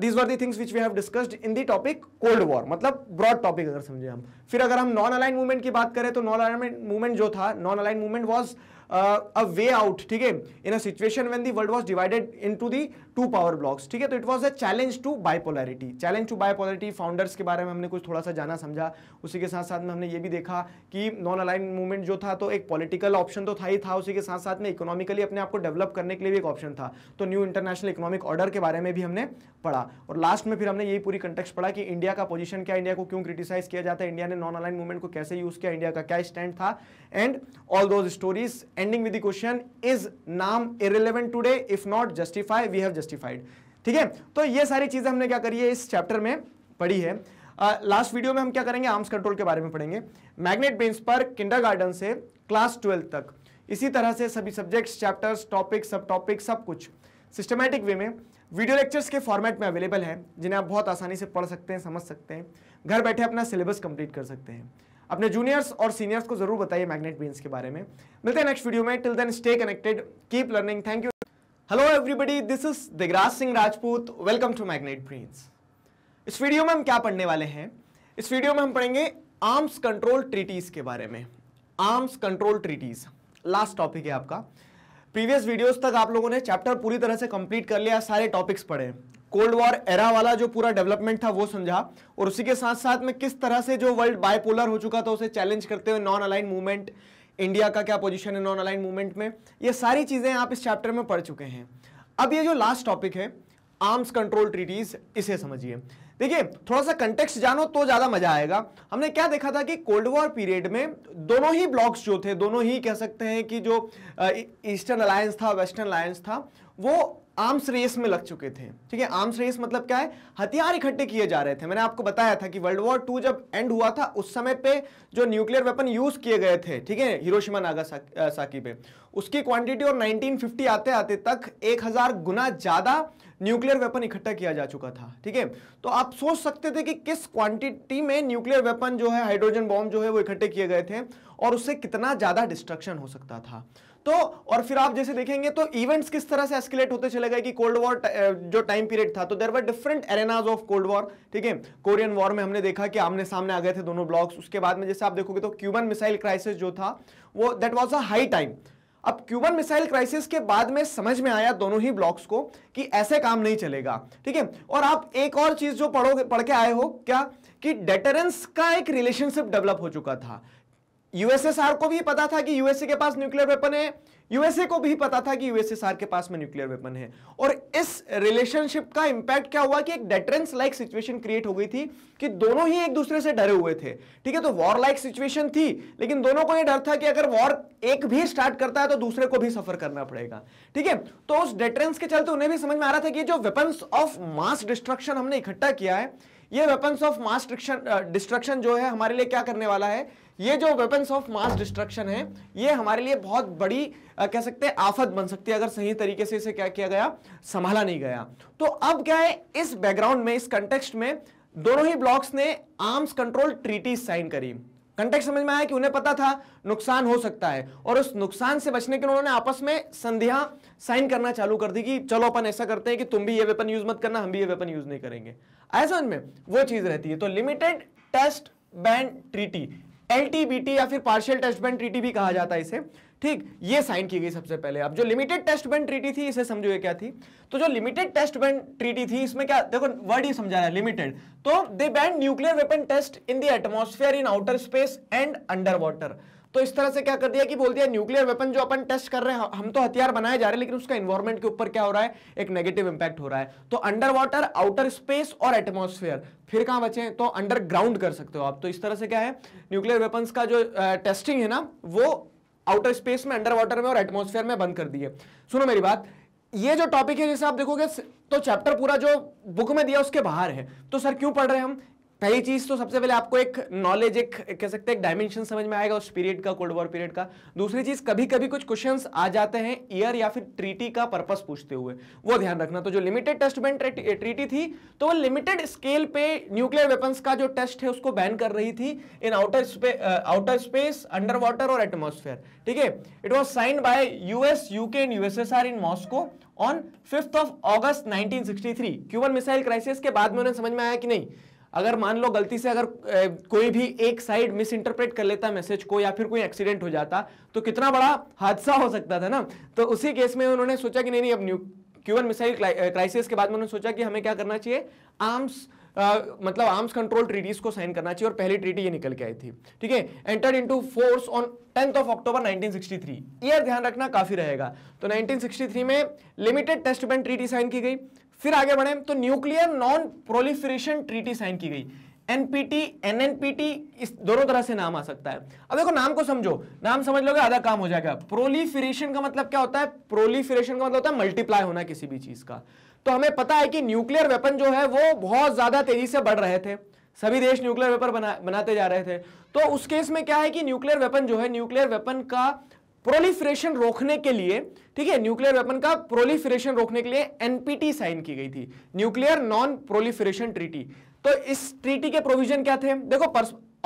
Speaker 1: these were the things which we have discussed in the topic cold war मतलब ब्रॉड टॉपिक अगर समझे हम फिर अगर हम नॉन अलाइन मूवमेंट की बात करें तो नॉन अलाइन मूवमेंट जो था non align movement was Uh, a way out okay? in a situation when the world was divided into the two power blocks ठीक है तो it was a challenge to bipolarity challenge to bipolarity founders के बारे में हमने कुछ थोड़ा सा जाना समझा उसी के साथ साथ में हमने ये भी देखा कि नॉन अलाइन मूवमेंट जो था तो एक पॉलिटिकल ऑप्शन तो था ही था उसी के साथ साथ में इकोनॉमिकली अपने आप को डेवलप करने के लिए भी एक ऑप्शन था तो न्यू इंटरनेशनल इकोनॉमिक ऑर्डर के बारे में भी हमने पढ़ा और लास्ट में फिर हमने यही पूरी कंटेक्स पढ़ा कि इंडिया का पोजिशन क्या इंडिया को क्यों क्रिटिसाइज किया जाता है इंडिया ने नॉन अलाइन मूवमेंट को कैसे यूज किया इंडिया का क्या स्टैंड था and all those stories ending with the question is NAM irrelevant today if not justify we have justified ठीक है तो ये सारी चीज़ें हमने क्या करी है इस चैप्टर में पढ़ी है लास्ट uh, वीडियो में हम क्या करेंगे आर्म्स कंट्रोल के बारे में पढ़ेंगे मैग्नेट बेंस पर किंडरगार्टन से क्लास ट्वेल्थ तक इसी तरह से सभी सब्जेक्ट्स चैप्टर्स टॉपिक सब टॉपिक सब कुछ सिस्टमैटिक वे में वीडियो लेक्चर्स के फॉर्मेट में अवेलेबल है जिन्हें आप बहुत आसानी से पढ़ सकते हैं समझ सकते हैं घर बैठे अपना सिलेबस कंप्लीट कर सकते हैं अपने जूनियर्स और सीनियर्स को जरूर बताइए मैग्नेट बीन्स के बारे में मिलते हैं नेक्स्ट वीडियो में till then stay connected keep learning thank you hello everybody this is Digraj Singh Rajput welcome to Magnet Brains इस वीडियो में हम क्या पढ़ने वाले हैं इस वीडियो में हम पढ़ेंगे आर्म्स कंट्रोल ट्रीटीज़ के बारे में arms control treaties last topic है आपका प्रीवियस वीडियोस तक आप लोगों ने चैप्टर पूरी तरह से कंप्लीट कर लिया सारे टॉपिक्स पढ़े कोल्ड वॉर एरा वाला जो पूरा डेवलपमेंट था वो समझा और उसी के साथ साथ में किस तरह से जो वर्ल्ड बायपोलर हो चुका था उसे चैलेंज करते हुए नॉन अलाइन मूवमेंट इंडिया का क्या पोजीशन है नॉन अलाइन मूवमेंट में ये सारी चीज़ें आप इस चैप्टर में पढ़ चुके हैं अब ये जो लास्ट टॉपिक है आर्म्स कंट्रोल ट्रीटीज इसे समझिए देखिए थोड़ा सा कंटेक्स्ट जानो तो ज़्यादा मजा आएगा हमने क्या देखा था कि कोल्ड वॉर पीरियड में दोनों ही ब्लॉक्स जो थे दोनों ही कह सकते हैं कि जो ईस्टर्न अलायंस था वेस्टर्न अलायंस था वो आर्म्स रेस में लग चुके थे ठीक है आर्म्स रेस मतलब क्या है हथियार इकट्ठे किए जा रहे थे मैंने आपको बताया था कि वर्ल्ड वॉर टू जब एंड हुआ था उस समय पे जो न्यूक्लियर वेपन यूज किए गए थे ठीक है हिरोशिमा नागा साकी पे उसकी क्वांटिटी और 1950 आते आते तक 1000 गुना ज्यादा न्यूक्लियर वेपन इकट्ठा किया जा चुका था ठीक है तो आप सोच सकते थे कि किस क्वांटिटी में न्यूक्लियर वेपन जो है हाइड्रोजन बॉम्ब जो है वो इकट्ठे किए गए थे और उससे कितना ज्यादा डिस्ट्रक्शन हो सकता था तो और फिर आप जैसे देखेंगे तो इवेंट्स किस तरह से एस्केलेट होते चले गए कि कोल्ड वॉर जो टाइम पीरियड था तो there were different arenas of cold war ठीक है कोरियन वॉर में हमने देखा कि आमने सामने आ गए थे दोनों ब्लॉक्स उसके बाद में जैसे आप देखोगे तो क्यूबन मिसाइल क्राइसिस जो था वो that was a high time अब क्यूबन मिसाइल क्राइसिस के बाद में समझ में आया दोनों ही ब्लॉक्स को कि ऐसे काम नहीं चलेगा ठीक है और आप एक और चीज जो पढ़ोगे पढ़ के आए हो क्या कि डेटरेंस का एक रिलेशनशिप डेवलप हो चुका था यूएसएसआर को भी पता था कि यूएसए के पास न्यूक्लियर वेपन है यूएसए को भी पता था कि यूएसएसआर के पास में न्यूक्लियर वेपन है और इस रिलेशनशिप का इंपैक्ट क्या हुआ कि एक डेटरेंस लाइक सिचुएशन क्रिएट हो गई थी कि दोनों ही एक दूसरे से डरे हुए थे ठीक है तो वॉर लाइक सिचुएशन थी लेकिन दोनों को यह डर था कि अगर वॉर एक भी स्टार्ट करता है तो दूसरे को भी सफर करना पड़ेगा ठीक है तो उस डेटरेंस के चलते उन्हें भी समझ में आ रहा था कि जो वेपन ऑफ मास डिस्ट्रक्शन हमने इकट्ठा किया है ये वेपन्स ऑफ मास डिस्ट्रक्शन जो है हमारे लिए क्या करने वाला है ये जो वेपन्स ऑफ मास डिस्ट्रक्शन है ये हमारे लिए बहुत बड़ी आ, uh, कह सकते हैं आफत बन सकती है अगर सही तरीके से इसे क्या किया गया संभाला नहीं गया तो अब क्या है इस बैकग्राउंड में इस कंटेक्स्ट में दोनों ही ब्लॉक्स ने आर्म्स कंट्रोल ट्रीटी साइन करी कंटेक्ट समझ में आया कि उन्हें पता था नुकसान हो सकता है और उस नुकसान से बचने के लिए उन्होंने आपस में संध्या साइन करना चालू कर दी कि चलो अपन ऐसा करते हैं कि तुम भी ये वेपन यूज मत करना हम भी ये वेपन यूज नहीं करेंगे ऐसा उनमें वो चीज रहती है तो limited test ban treaty L या फिर पार्शियल टेस्ट बैंड ट्रीटी भी कहा जाता है इसे ठीक ये साइन की गई सबसे पहले अब जो लिमिटेड टेस्ट बैंड ट्रीटी थी इसे समझो क्या थी तो जो लिमिटेड टेस्ट बैंड ट्रीटी थी इसमें क्या देखो वर्ड ही समझा रहा है लिमिटेड तो they ban nuclear weapon test in the atmosphere in outer space and under water तो इस तरह से क्या कर दिया कि बोल दिया न्यूक्लियर वेपन जो अपन टेस्ट कर रहे हैं हम तो हथियार बनाए जा रहे हैं लेकिन उसका इन्वायरमेंट के ऊपर क्या हो रहा है एक नेगेटिव इंपैक्ट हो रहा है तो अंडर वाटर आउटर स्पेस और एटमॉस्फेयर फिर कहां बचे तो अंडरग्राउंड कर सकते हो आप तो इस तरह से क्या है न्यूक्लियर वेपन का जो आ, टेस्टिंग है ना वो आउटर स्पेस में अंडर वाटर में और एटमोसफेयर में बंद कर दिए सुनो मेरी बात ये जो टॉपिक है जैसे आप देखोगे तो चैप्टर पूरा जो बुक में दिया उसके बाहर है तो सर क्यों पढ़ रहे हैं हम पहली चीज तो सबसे पहले आपको एक नॉलेज एक कह सकते हैं एक डायमेंशन समझ में आएगा उस पीरियड का कोल्ड वॉर पीरियड का दूसरी चीज कभी कभी कुछ क्वेश्चंस आ जाते हैं ईयर या फिर ट्रीटी का पर्पस पूछते हुए वो ध्यान रखना तो जो लिमिटेड टेस्ट बैन ट्रीटी थी तो वो लिमिटेड स्केल पे न्यूक्लियर वेपन्स का जो टेस्ट है उसको बैन कर रही थी इन आउटर स्पे, आउटर स्पेस अंडर वाटर और एटमोस्फेयर ठीक है it was sign by US UK and USSR in Moscow on fifth of August nineteen Cuban missile crisis के बाद में उन्हें समझ में आया कि नहीं अगर मान लो गलती से अगर ए, कोई भी एक साइड मिस इंटरप्रेट कर लेता मैसेज को या फिर कोई एक्सीडेंट हो जाता तो कितना बड़ा हादसा हो सकता था ना तो उसी केस में उन्होंने सोचा कि नहीं नहीं अब न्यू क्यूबन मिसाइल क्राइसिस के बाद में उन्होंने सोचा कि हमें क्या करना चाहिए आर्म्स Uh, मतलब आर्म्स कंट्रोल ट्रीटीज को साइन करना चाहिए और पहली ट्रीटी ये निकल के आई थी ठीक है entered into force on tenth of October 1963 ये ध्यान रखना काफी रहेगा तो 1963 में limited test ban treaty sign की गई फिर आगे बढ़े तो nuclear non proliferation treaty sign की गई एनपीटी एनएनपीटी इस दोनों तरह से नाम आ सकता है अब देखो नाम को समझो नाम समझ लोगे आधा काम हो जाएगा प्रोलिफरेशन का मतलब क्या होता है प्रोलिफरेशन का मतलब होता है मल्टीप्लाई होना किसी भी चीज का तो हमें पता है कि न्यूक्लियर वेपन जो है वो बहुत ज्यादा तेजी से बढ़ रहे थे सभी देश न्यूक्लियर वेपन बना, बनाते जा रहे थे तो उस केस में क्या है कि न्यूक्लियर वेपन जो है न्यूक्लियर वेपन का प्रोलिफरेशन रोकने के लिए ठीक है न्यूक्लियर वेपन का प्रोलिफरेशन रोकने के लिए एनपीटी साइन की गई थी न्यूक्लियर नॉन प्रोलिफरेशन ट्रीटी तो इस ट्रीटी के प्रोविजन क्या थे देखो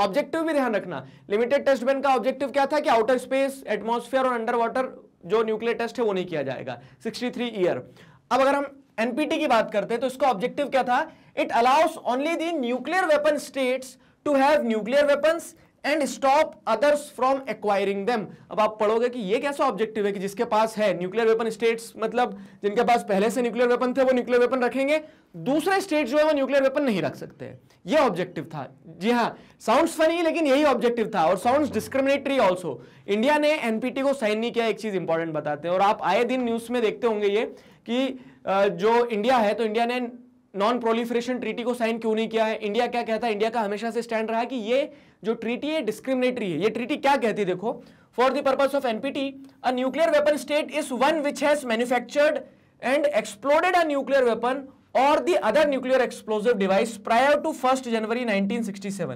Speaker 1: ऑब्जेक्टिव भी ध्यान रखना लिमिटेड टेस्ट बैन का ऑब्जेक्टिव क्या था कि आउटर स्पेस एटमॉस्फेयर और अंडर वाटर जो न्यूक्लियर टेस्ट है वो नहीं किया जाएगा 63 ईयर अब अगर हम एनपीटी की बात करते हैं तो इसका ऑब्जेक्टिव क्या था it allows only the nuclear weapon states to have nuclear weapons and stop others from acquiring them अब आप पढ़ोगे कि ये कैसा ऑब्जेक्टिव है कि जिसके पास है न्यूक्लियर वेपन स्टेट्स मतलब जिनके पास पहले से न्यूक्लियर वेपन थे वो न्यूक्लियर वेपन रखेंगे दूसरे स्टेट जो है वो न्यूक्लियर वेपन नहीं रख सकते ये ऑब्जेक्टिव था जी हाँ साउंड्स फनी लेकिन यही ऑब्जेक्टिव था और साउंड्स डिस्क्रिमिनेटरी ऑल्सो इंडिया ने एनपीटी को साइन नहीं किया एक चीज इंपॉर्टेंट बताते हैं और आप आए दिन न्यूज में देखते होंगे ये कि जो इंडिया है तो इंडिया ने नॉन प्रोलिफरेशन ट्रीटी को साइन क्यों नहीं किया है इंडिया क्या कहता है इंडिया का हमेशा से स्टैंड रहा है कि ये जो ट्रीटी है डिस्क्रिमिनेटरी है ये ट्रीटी क्या कहती है देखो for the purpose of NPT a nuclear weapon state is one which has manufactured and exploded a nuclear weapon और the other nuclear explosive device prior to first January 1967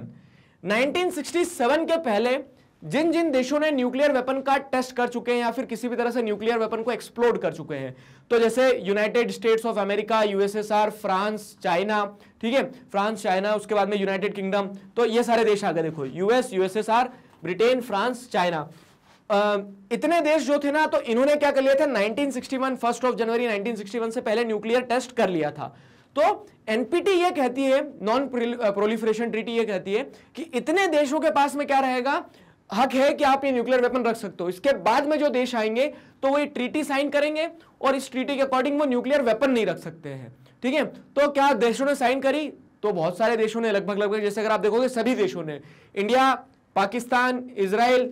Speaker 1: 1967 के पहले जिन जिन देशों ने न्यूक्लियर वेपन का टेस्ट कर चुके हैं या फिर किसी भी तरह से न्यूक्लियर वेपन को एक्सप्लोड कर चुके हैं तो जैसे United States of America USSR France China ठीक है फ्रांस चाइना उसके बाद में यूनाइटेड किंगडम तो ये सारे देश आ गए देखो US USSR Britain France China इतने देश जो थे ना तो इन्होंने क्या कर लिया था 1961 फर्स्ट ऑफ जनवरी 1961 से पहले न्यूक्लियर टेस्ट कर लिया था तो एनपीटी ये कहती है नॉन प्रोलिफरेशन ट्रीटी ये कहती है कि इतने देशों के पास में क्या रहेगा हक है कि आप ये न्यूक्लियर वेपन रख सकते हो इसके बाद में जो देश आएंगे तो वो ये ट्रीटी साइन करेंगे और इस ट्रीटी के अकॉर्डिंग वो न्यूक्लियर वेपन नहीं रख सकते हैं ठीक है तो क्या देशों ने साइन करी तो बहुत सारे देशों ने लगभग लगभग जैसे अगर आप देखोगे सभी देशों ने India Pakistan Israel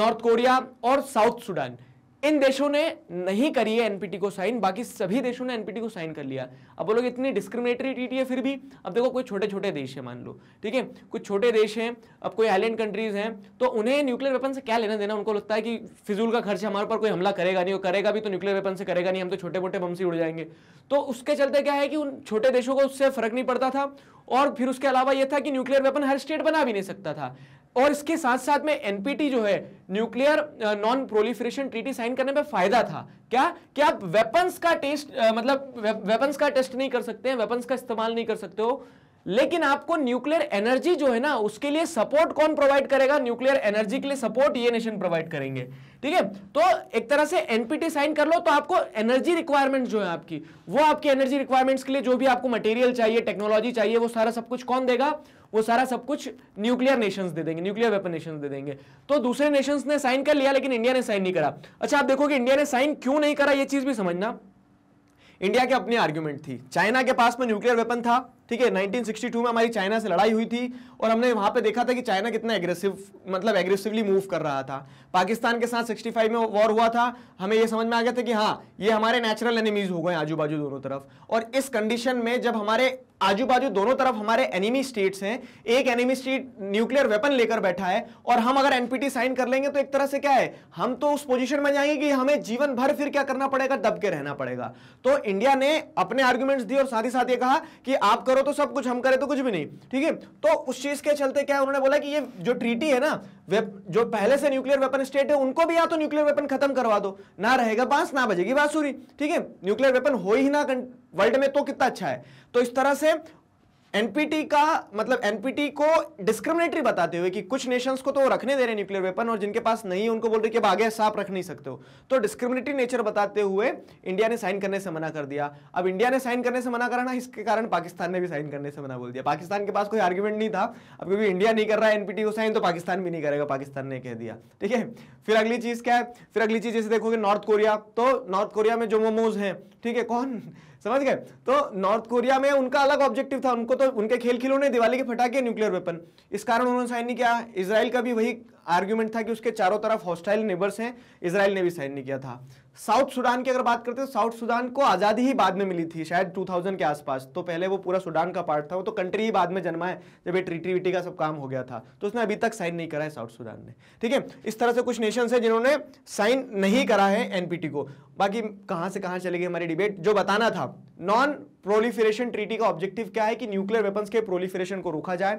Speaker 1: North Korea और साउथ सूडान इन देशों ने नहीं करी है एनपीटी को साइन बाकी सभी देशों ने एनपीटी को साइन कर लिया अब वो लोग इतनी डिस्क्रिमिनेटरी ट्रीटी है फिर भी अब देखो कोई छोटे छोटे देश है मान लो ठीक है कुछ छोटे देश हैं अब कोई आइलैंड कंट्रीज हैं तो उन्हें न्यूक्लियर वेपन से क्या लेना देना उनको लगता है कि फिजूल का खर्च हमारे पर कोई हमला करेगा नहीं और करेगा भी तो न्यूक्लियर वेपन से करेगा नहीं हम तो छोटे मोटे बम से उड़ जाएंगे तो उसके चलते क्या है कि उन छोटे देशों को उससे फर्क नहीं पड़ता था और फिर उसके अलावा यह था कि न्यूक्लियर वेपन हर स्टेट बना भी नहीं सकता था और इसके साथ साथ में एनपीटी जो है nuclear non proliferation treaty sign करने में फायदा था क्या कि आप वेपन्स का टेस्ट uh, मतलब वेपन्स का टेस्ट नहीं कर सकते हैं वेपन्स का इस्तेमाल नहीं कर सकते हो लेकिन आपको न्यूक्लियर एनर्जी जो है ना उसके लिए सपोर्ट कौन प्रोवाइड करेगा न्यूक्लियर एनर्जी के लिए सपोर्ट ये नेशन प्रोवाइड करेंगे ठीक है तो एक तरह से एनपीटी साइन कर लो तो आपको एनर्जी रिक्वायरमेंट जो है आपकी वो आपकी एनर्जी रिक्वायरमेंट्स के लिए जो भी आपको मटेरियल चाहिए टेक्नोलॉजी चाहिए वो सारा सब कुछ कौन देगा वो सारा सब कुछ न्यूक्लियर नेशंस दे देंगे न्यूक्लियर वेपन नेशंस दे देंगे तो दूसरे नेशंस ने साइन कर लिया लेकिन इंडिया ने साइन नहीं करा अच्छा आप देखोगे इंडिया ने साइन क्यों नहीं करा ये चीज भी समझना इंडिया के अपने आर्ग्यूमेंट थी चाइना के पास में न्यूक्लियर वेपन था ठीक है 1962 में हमारी चाइना से लड़ाई हुई थी और हमने वहां पे देखा था कि चाइना कितना एग्रेसिव मतलब एग्रेसिवली मूव कर रहा था पाकिस्तान के साथ 65 में वॉर हुआ था हमें यह समझ में आ गया था कि हाँ ये हमारे नेचुरल एनिमीज हो गए आजू बाजू दोनों तरफ और इस कंडीशन में जब हमारे आजू बाजू दोनों तरफ हमारे एनिमी स्टेट्स हैं एक एनिमी स्टेट न्यूक्लियर वेपन लेकर बैठा है और हम अगर एनपीटी साइन कर लेंगे तो एक तरह से क्या है हम तो उस पोजीशन में जाएंगे कि हमें जीवन भर फिर क्या करना पड़ेगा दब के रहना पड़ेगा तो इंडिया ने अपने आर्ग्यूमेंट्स दिए और साथ ही साथ ये कहा कि आप करो तो सब कुछ हम करें तो कुछ भी नहीं ठीक है तो उस चीज के चलते क्या उन्होंने बोला कि ये जो ट्रीटी है ना जो पहले से न्यूक्लियर वेपन स्टेट है उनको भी या तो न्यूक्लियर वेपन खत्म करवा दो ना रहेगा बांस ना बजेगी बांसुरी ठीक है न्यूक्लियर वेपन हो ही ना वर्ल्ड में तो कितना अच्छा है तो इस तरह से एनपीटी का मतलब एनपीटी को डिस्क्रिमिनेटरी बताते हुए कि कुछ नेशंस को तो रखने दे रहे न्यूक्लियर वेपन और जिनके पास नहीं है उनको बोल रहे कि आगे साफ रख नहीं सकते हो तो डिस्क्रिमिनेटरी नेचर बताते हुए इंडिया ने साइन करने से मना कर दिया अब इंडिया ने साइन करने से मना ना इसके कारण पाकिस्तान ने भी साइन करने से मना बोल दिया पाकिस्तान के पास कोई आर्ग्यूमेंट नहीं था अब क्योंकि इंडिया नहीं कर रहा है एनपीटी को साइन तो पाकिस्तान भी नहीं करेगा पाकिस्तान ने कह दिया ठीक है फिर अगली चीज़ क्या है फिर अगली चीज़ जैसे देखोगे नॉर्थ कोरिया तो नॉर्थ कोरिया में जो मोमोज है ठीक है कौन समझ गए तो नॉर्थ कोरिया में उनका अलग ऑब्जेक्टिव था उनको तो उनके खेल खिलौने दिवाली के फटाके न्यूक्लियर वेपन इस कारण उन्होंने साइन नहीं किया इसराइल का भी वही आर्ग्यूमेंट था कि उसके चारों तरफ हॉस्टाइल नेबर्स हैं इसराइल ने भी साइन नहीं किया था साउथ सुडान की अगर बात करते हैं तो साउथ सुडान को आज़ादी ही बाद में मिली थी शायद 2000 के आसपास तो पहले वो पूरा सूडान का पार्ट था वो तो कंट्री ही बाद में जन्मा है जब ये ट्रीटी का सब काम हो गया था तो उसने अभी तक साइन नहीं करा है साउथ सुडान ने ठीक है इस तरह से कुछ नेशंस है जिन्होंने साइन नहीं करा है एनपीटी को बाकी कहां से कहां चलेगी हमारी डिबेट जो बताना था नॉन प्रोलिफरेशन ट्रीटी का ऑब्जेक्टिव क्या है कि न्यूक्लियर वेपन्स के प्रोलिफरेशन को रोका जाए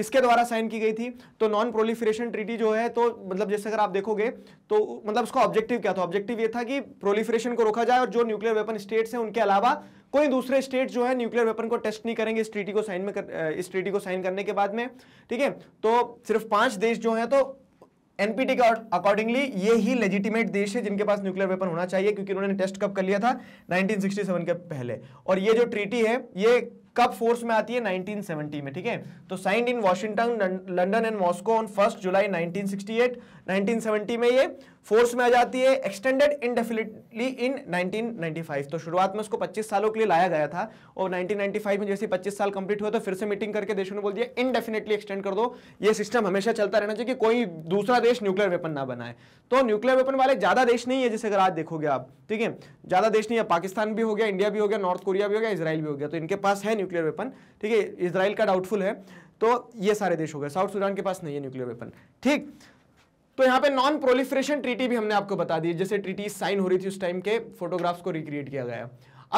Speaker 1: किसके द्वारा साइन की गई थी तो नॉन प्रोलिफरेशन ट्रीटी जो है तो मतलब जैसे अगर आप देखोगे तो मतलब उसका ऑब्जेक्टिव क्या था ऑब्जेक्टिव ये था कि प्रोलिफरेशन को रोका जाए और जो न्यूक्लियर वेपन स्टेट्स हैं उनके अलावा कोई दूसरे स्टेट जो है न्यूक्लियर वेपन को टेस्ट नहीं करेंगे इस ट्रीटी को साइन में कर, इस ट्रीटी को साइन करने के बाद में ठीक है तो सिर्फ पांच देश जो है तो एनपीटी के अकॉर्डिंगली ये ही लेजिटिमेट देश है जिनके पास न्यूक्लियर वेपन होना चाहिए क्योंकि उन्होंने टेस्ट कब कर लिया था 1967 के पहले और ये जो ट्रीटी है ये कब फोर्स में आती है 1970 में ठीक है तो signed in Washington London and Moscow on first July 1968 1970 में ये फोर्स में आ जाती है एक्सटेंडेड इनडेफिनेटली इन 1995 तो शुरुआत में उसको 25 सालों के लिए लाया गया था और 1995 में जैसे 25 साल कंप्लीट हुआ तो फिर से मीटिंग करके देशों ने बोल दिया इनडेफिनेटली एक्सटेंड कर दो ये सिस्टम हमेशा चलता रहना चाहिए कि कोई दूसरा देश न्यूक्लियर वेपन ना बनाए तो न्यूक्लियर वेपन वाले ज़्यादा देश नहीं है जैसे अगर आज देखोगे आप ठीक है ज़्यादा देश नहीं है पाकिस्तान भी हो गया इंडिया भी हो गया नॉर्थ कोरिया भी हो गया इसराइल भी हो गया तो इनके पास है न्यूक्लियर वेपन ठीक है इसराइल का डाउटफुल है तो ये सारे देश हो गए साउथ सूडान के पास नहीं है न्यूक्लियर वेपन ठीक तो यहाँ पे नॉन प्रोलिफ्रेशन ट्रीटी भी हमने आपको बता दी जैसे ट्रीटी साइन हो रही थी उस टाइम के फोटोग्राफ्स को रिक्रिएट किया गया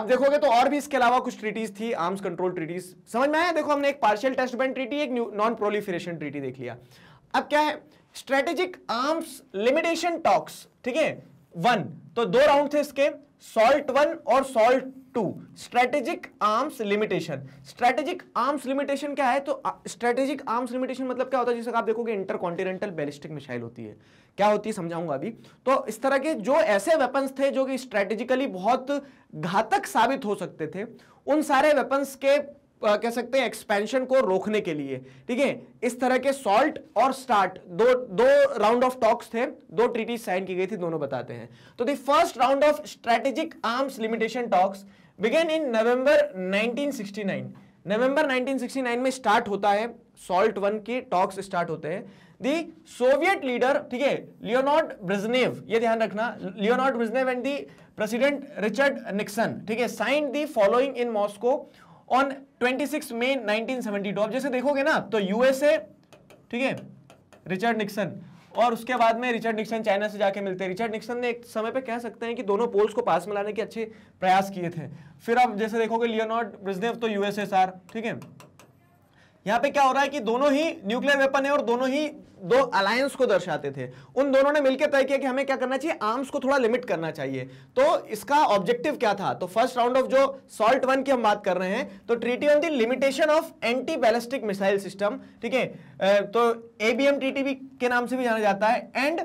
Speaker 1: अब देखोगे तो और भी इसके अलावा कुछ ट्रीटीज थी आर्म्स कंट्रोल ट्रीटीज समझ में आया देखो हमने एक पार्शियल टेस्ट बैंड ट्रीटी एक नॉन प्रोलिफरेशन ट्रीटी देख लिया अब क्या है स्ट्रेटेजिक आर्म्स लिमिटेशन टॉक्स ठीक है वन तो दो राउंड थे इसके सॉल्ट वन और SALT two strategic arms limitation strategic arms limitation क्या है तो स्ट्रेटेजिक आर्म्स लिमिटेशन मतलब क्या होता है जैसे आप देखोगे इंटर कॉन्टिनेंटल बैलिस्टिक मिसाइल होती है क्या होती है समझाऊंगा अभी तो इस तरह के जो ऐसे वेपन्स थे जो कि स्ट्रेटेजिकली बहुत घातक साबित हो सकते थे उन सारे वेपन्स के कह सकते हैं एक्सपेंशन को रोकने के लिए ठीक है इस तरह के सॉल्ट और स्टार्ट दो दो राउंड ऑफ टॉक्स थे दो ट्रीटी साइन की गई थी दोनों बताते हैं तो the first round of strategic arms limitation talks began in November 1969 नवंबर 1969 में स्टार्ट होता है सॉल्ट वन के टॉक्स स्टार्ट होते हैं दी सोवियत लीडर ठीक है लियोनॉर्ड ब्रिजनेव ये ध्यान रखना Leonard Brezhnev and the president Richard Nixon ठीक है sign the following in Moscow on 26 May 1972 आप जैसे देखोगे ना तो यूएसए ठीक है रिचर्ड निक्सन और उसके बाद में रिचर्ड निक्सन चाइना से जाके मिलते हैं रिचर्ड निक्सन ने एक समय पे कह सकते हैं कि दोनों पोल्स को पास में लाने के अच्छे प्रयास किए थे फिर आप जैसे देखोगे लियोनार्ड ब्रिजनेव तो यूएसएसआर ठीक है यहां पे क्या हो रहा है कि दोनों ही न्यूक्लियर वेपन है और दोनों ही दो अलायंस को दर्शाते थे उन दोनों ने मिलकर तय किया कि हमें क्या करना चाहिए आर्म्स को थोड़ा लिमिट करना चाहिए तो इसका ऑब्जेक्टिव क्या था तो फर्स्ट राउंड ऑफ जो सॉल्ट वन की हम बात कर रहे हैं तो treaty on the limitation of anti ballistic missile system ठीक है तो एबीएम टीटीबी के नाम से भी जाना जाता है एंड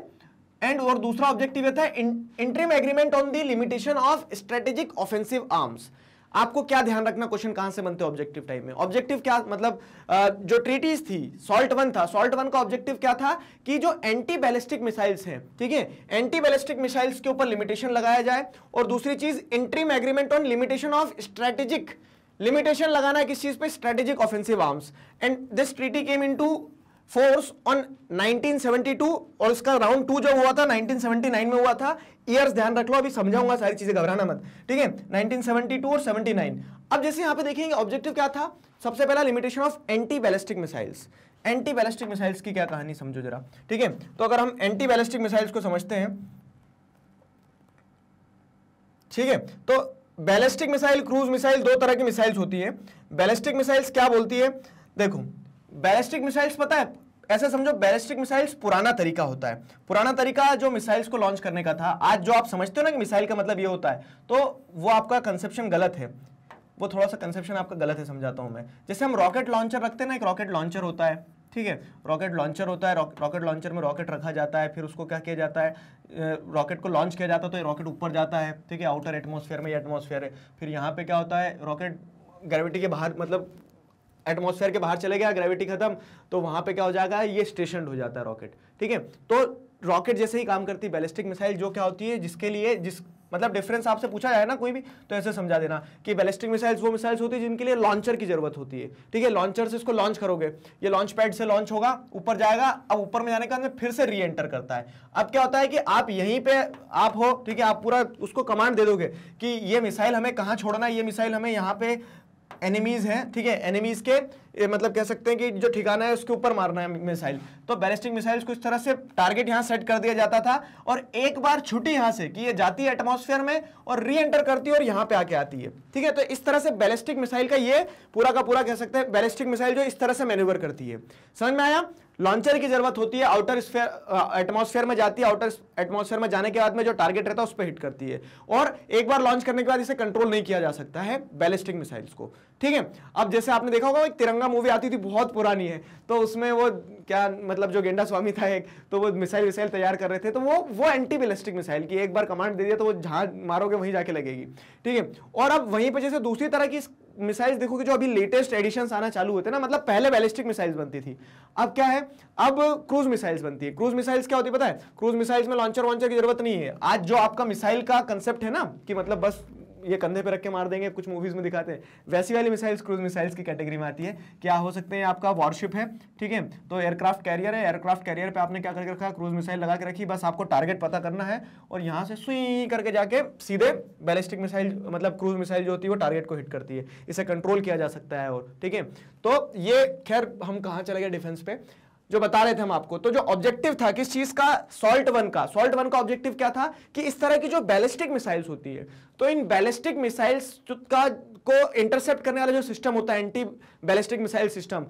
Speaker 1: एंड और दूसरा ऑब्जेक्टिव था interim agreement on the limitation of strategic offensive arms आपको क्या ध्यान रखना क्वेश्चन कहां से बनते ऑब्जेक्टिव टाइप में ऑब्जेक्टिव क्या मतलब जो ट्रीटीज थी सॉल्ट वन था सॉल्ट वन का ऑब्जेक्टिव क्या था कि जो एंटी बैलिस्टिक मिसाइल्स हैं ठीक है एंटी बैलिस्टिक मिसाइल्स के ऊपर लिमिटेशन लगाया जाए और दूसरी चीज interim agreement on limitation of strategic limitation लगाना है किस चीज पे strategic offensive arms and this treaty came into force on 1972 और उसका राउंड टू जो हुआ था 1979 में हुआ था ईयर्स ध्यान रख लो अभी समझाऊंगा सारी चीजें घबराना मत ठीक है 1972 और 79 अब जैसे यहां पे देखेंगे ऑब्जेक्टिव क्या था सबसे पहला limitation of anti ballistic missiles anti ballistic missiles की क्या कहानी समझो जरा ठीक है तो अगर हम एंटी बैलिस्टिक मिसाइल्स को समझते हैं ठीक है तो बैलिस्टिक मिसाइल क्रूज मिसाइल दो तरह की मिसाइल्स होती है बैलिस्टिक मिसाइल्स क्या बोलती है देखो बैलिस्टिक मिसाइल्स पता है ऐसा समझो बैलिस्टिक मिसाइल्स पुराना तरीका होता है पुराना तरीका जो मिसाइल्स को लॉन्च करने का था आज जो आप समझते हो ना कि मिसाइल का मतलब ये होता है तो वो आपका कंसेप्शन गलत है वो थोड़ा सा कंसेप्शन आपका गलत है समझाता हूँ मैं जैसे हम रॉकेट लॉन्चर रखते हैं ना एक रॉकेट लॉन्चर होता है ठीक है रॉकेट लॉन्चर होता है रॉकेट लॉन्चर में रॉकेट रखा जाता है फिर उसको क्या किया जाता है रॉकेट को लॉन्च किया जाता है तो रॉकेट ऊपर जाता है ठीक है आउटर एटमोसफेयर में एटमोसफेयर है फिर यहाँ पर क्या होता है रॉकेट ग्रेविटी के बाहर मतलब एटमोसफेयर के बाहर चले गया ग्रेविटी खत्म तो वहां पर क्या हो जाएगा ये स्टेशन हो जाता है रॉकेट ठीक है तो रॉकेट जैसे ही काम करती है बैलिस्टिक मिसाइल जो क्या होती है जिसके लिए जिस मतलब डिफरेंस आपसे पूछा जाए ना कोई भी तो ऐसे समझा देना कि बैलिस्टिक मिसाइल्स वो मिसाइल्स होती है जिनके लिए लॉन्चर की जरूरत होती है ठीक है लॉन्चर से इसको लॉन्च करोगे ये लॉन्च पैड से लॉन्च होगा ऊपर जाएगा अब ऊपर में जाने के बाद फिर से री एंटर करता है अब क्या होता है कि आप यहीं पर आप हो ठीक है आप पूरा उसको कमांड दे दोगे कि ये मिसाइल हमें कहाँ छोड़ना है ये मिसाइल हमें यहाँ पे एनिमीज हैं ठीक है एनिमीज के मतलब कह सकते हैं कि जो ठिकाना है उसके ऊपर मारना है मिसाइल तो बैलिस्टिक मिसाइल्स को इस तरह से टारगेट यहाँ सेट कर दिया जाता था और एक बार छुट्टी यहाँ से कि ये जाती है एटमोसफेयर में और री एंटर करती है और यहाँ पे आके आती है ठीक है तो इस तरह से बैलिस्टिक मिसाइल का ये पूरा का पूरा कह सकते हैं बैलिस्टिक मिसाइल जो इस तरह से मैन्यूवर करती है समझ में आया लॉन्चर की जरूरत होती है आउटर स्फेयर एटमॉस्फेयर में जाती है आउटर एटमॉस्फेयर में जाने के बाद में जो टारगेट रहता है उस पर हिट करती है और एक बार लॉन्च करने के बाद इसे कंट्रोल नहीं किया जा सकता है बैलिस्टिक मिसाइल्स को ठीक है अब जैसे आपने देखा होगा एक तिरंगा मूवी आती थी बहुत पुरानी है तो उसमें वो क्या मतलब जो गेंडा स्वामी था एक तो वो मिसाइल विसाइल तैयार कर रहे थे तो वो वो एंटी बेलिस्टिक मिसाइल की एक बार कमांड दे दिया तो वो जहाँ मारोगे वहीं जाके लगेगी ठीक है और अब वहीं पर जैसे दूसरी तरह की मिसाइल्स देखोगे जो अभी लेटेस्ट एडिशंस आना चालू होते हैं ना मतलब पहले बैलिस्टिक मिसाइल्स बनती थी अब क्या है अब क्रूज मिसाइल्स बनती है क्रूज मिसाइल्स क्या होती है पता है क्रूज मिसाइल्स में लॉन्चर वॉन्चर की जरूरत नहीं है आज जो आपका मिसाइल का कंसेप्ट है ना कि मतलब बस ये कंधे पे रख के मार देंगे कुछ मूवीज में दिखाते हैं वैसी वाली मिसाइल्स क्रूज मिसाइल्स की कैटेगरी में आती है क्या हो सकते हैं आपका वॉरशिप है ठीक है तो एयरक्राफ्ट कैरियर है एयरक्राफ्ट कैरियर पर आपने क्या करके रखा क्रूज मिसाइल लगा के रखी बस आपको टारगेट पता करना है और यहाँ से सुई करके जाके सीधे बैलिस्टिक मिसाइल मतलब क्रूज मिसाइल जो होती है वो टारगेट को हिट करती है इसे कंट्रोल किया जा सकता है और ठीक है तो ये खैर हम कहाँ चले गए डिफेंस पे जो बता रहे थे हम आपको तो जो ऑब्जेक्टिव था किस चीज का सॉल्ट वन का सॉल्ट वन का ऑब्जेक्टिव क्या था कि इस तरह की जो बैलिस्टिक मिसाइल्स होती है तो इन बैलिस्टिक मिसाइल्स का को इंटरसेप्ट करने वाला जो सिस्टम होता है एंटी बैलिस्टिक मिसाइल सिस्टम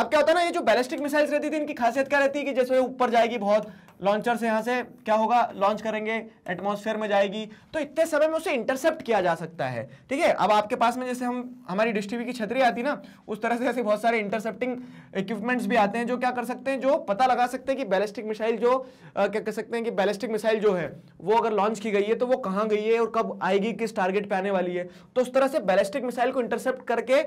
Speaker 1: अब क्या होता है ना ये जो बैलिस्टिक मिसाइल्स रहती थी इनकी खासियत क्या रहती है कि जैसे ऊपर जाएगी बहुत लॉन्चर से यहाँ से क्या होगा लॉन्च करेंगे एटमॉस्फेयर में जाएगी तो इतने समय में उसे इंटरसेप्ट किया जा सकता है ठीक है अब आपके पास में जैसे हम हमारी डिश की छतरी आती ना उस तरह से ऐसे बहुत सारे इंटरसेप्टिंग इक्विपमेंट्स भी आते हैं जो क्या कर सकते हैं जो पता लगा सकते हैं कि बैलिस्टिक मिसाइल जो आ, क्या कर सकते हैं कि बैलिस्टिक मिसाइल जो है वो अगर लॉन्च की गई है तो वो कहाँ गई है और कब आएगी किस टारगेट पर आने वाली है तो उस तरह से बैलिस्टिक मिसाइल को इंटरसेप्ट करके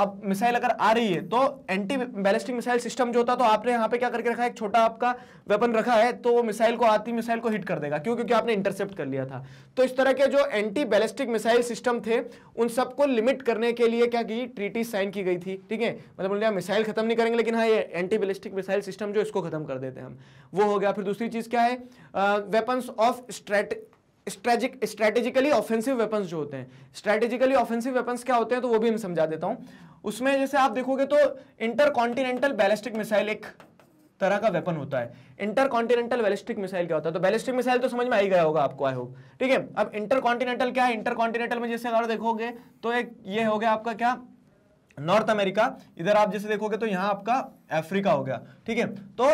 Speaker 1: अब मिसाइल अगर आ रही है तो एंटी बैलिस्टिक मिसाइल सिस्टम जो होता है तो आपने यहां पे क्या करके रखा है एक छोटा आपका वेपन रखा है तो वो मिसाइल को आती मिसाइल को हिट कर देगा क्यों क्योंकि आपने इंटरसेप्ट कर लिया था तो इस तरह के जो एंटी बैलिस्टिक मिसाइल सिस्टम थे उन सबको लिमिट करने के लिए क्या की ट्रीटी साइन की गई थी ठीक है मतलब मिसाइल खत्म नहीं करेंगे लेकिन हाँ ये एंटी बैलिस्टिक मिसाइल सिस्टम जो इसको खत्म कर देते हैं हम वो हो गया फिर दूसरी चीज क्या है weapon of strat strategic strategically offensive weapons जो होते हैं स्ट्रेटेजिकली ऑफेंसिव वेपन्स क्या होते हैं तो वो भी मैं समझा देता हूँ उसमें जैसे आप देखोगे तो इंटर कॉन्टिनेंटल बैलिस्टिक मिसाइल एक तरह का वेपन होता है इंटर कॉन्टिनेंटल बैलिस्टिक मिसाइल क्या होता है तो बैलिस्टिक मिसाइल तो समझ में आ ही गया होगा आपको आई होप ठीक है अब इंटर कॉन्टिनेंटल क्या है इंटर कॉन्टिनेंटल में जैसे अगर देखोगे तो एक ये हो गया आपका क्या नॉर्थ अमेरिका इधर आप जैसे देखोगे तो यहाँ आपका अफ्रीका हो गया ठीक है तो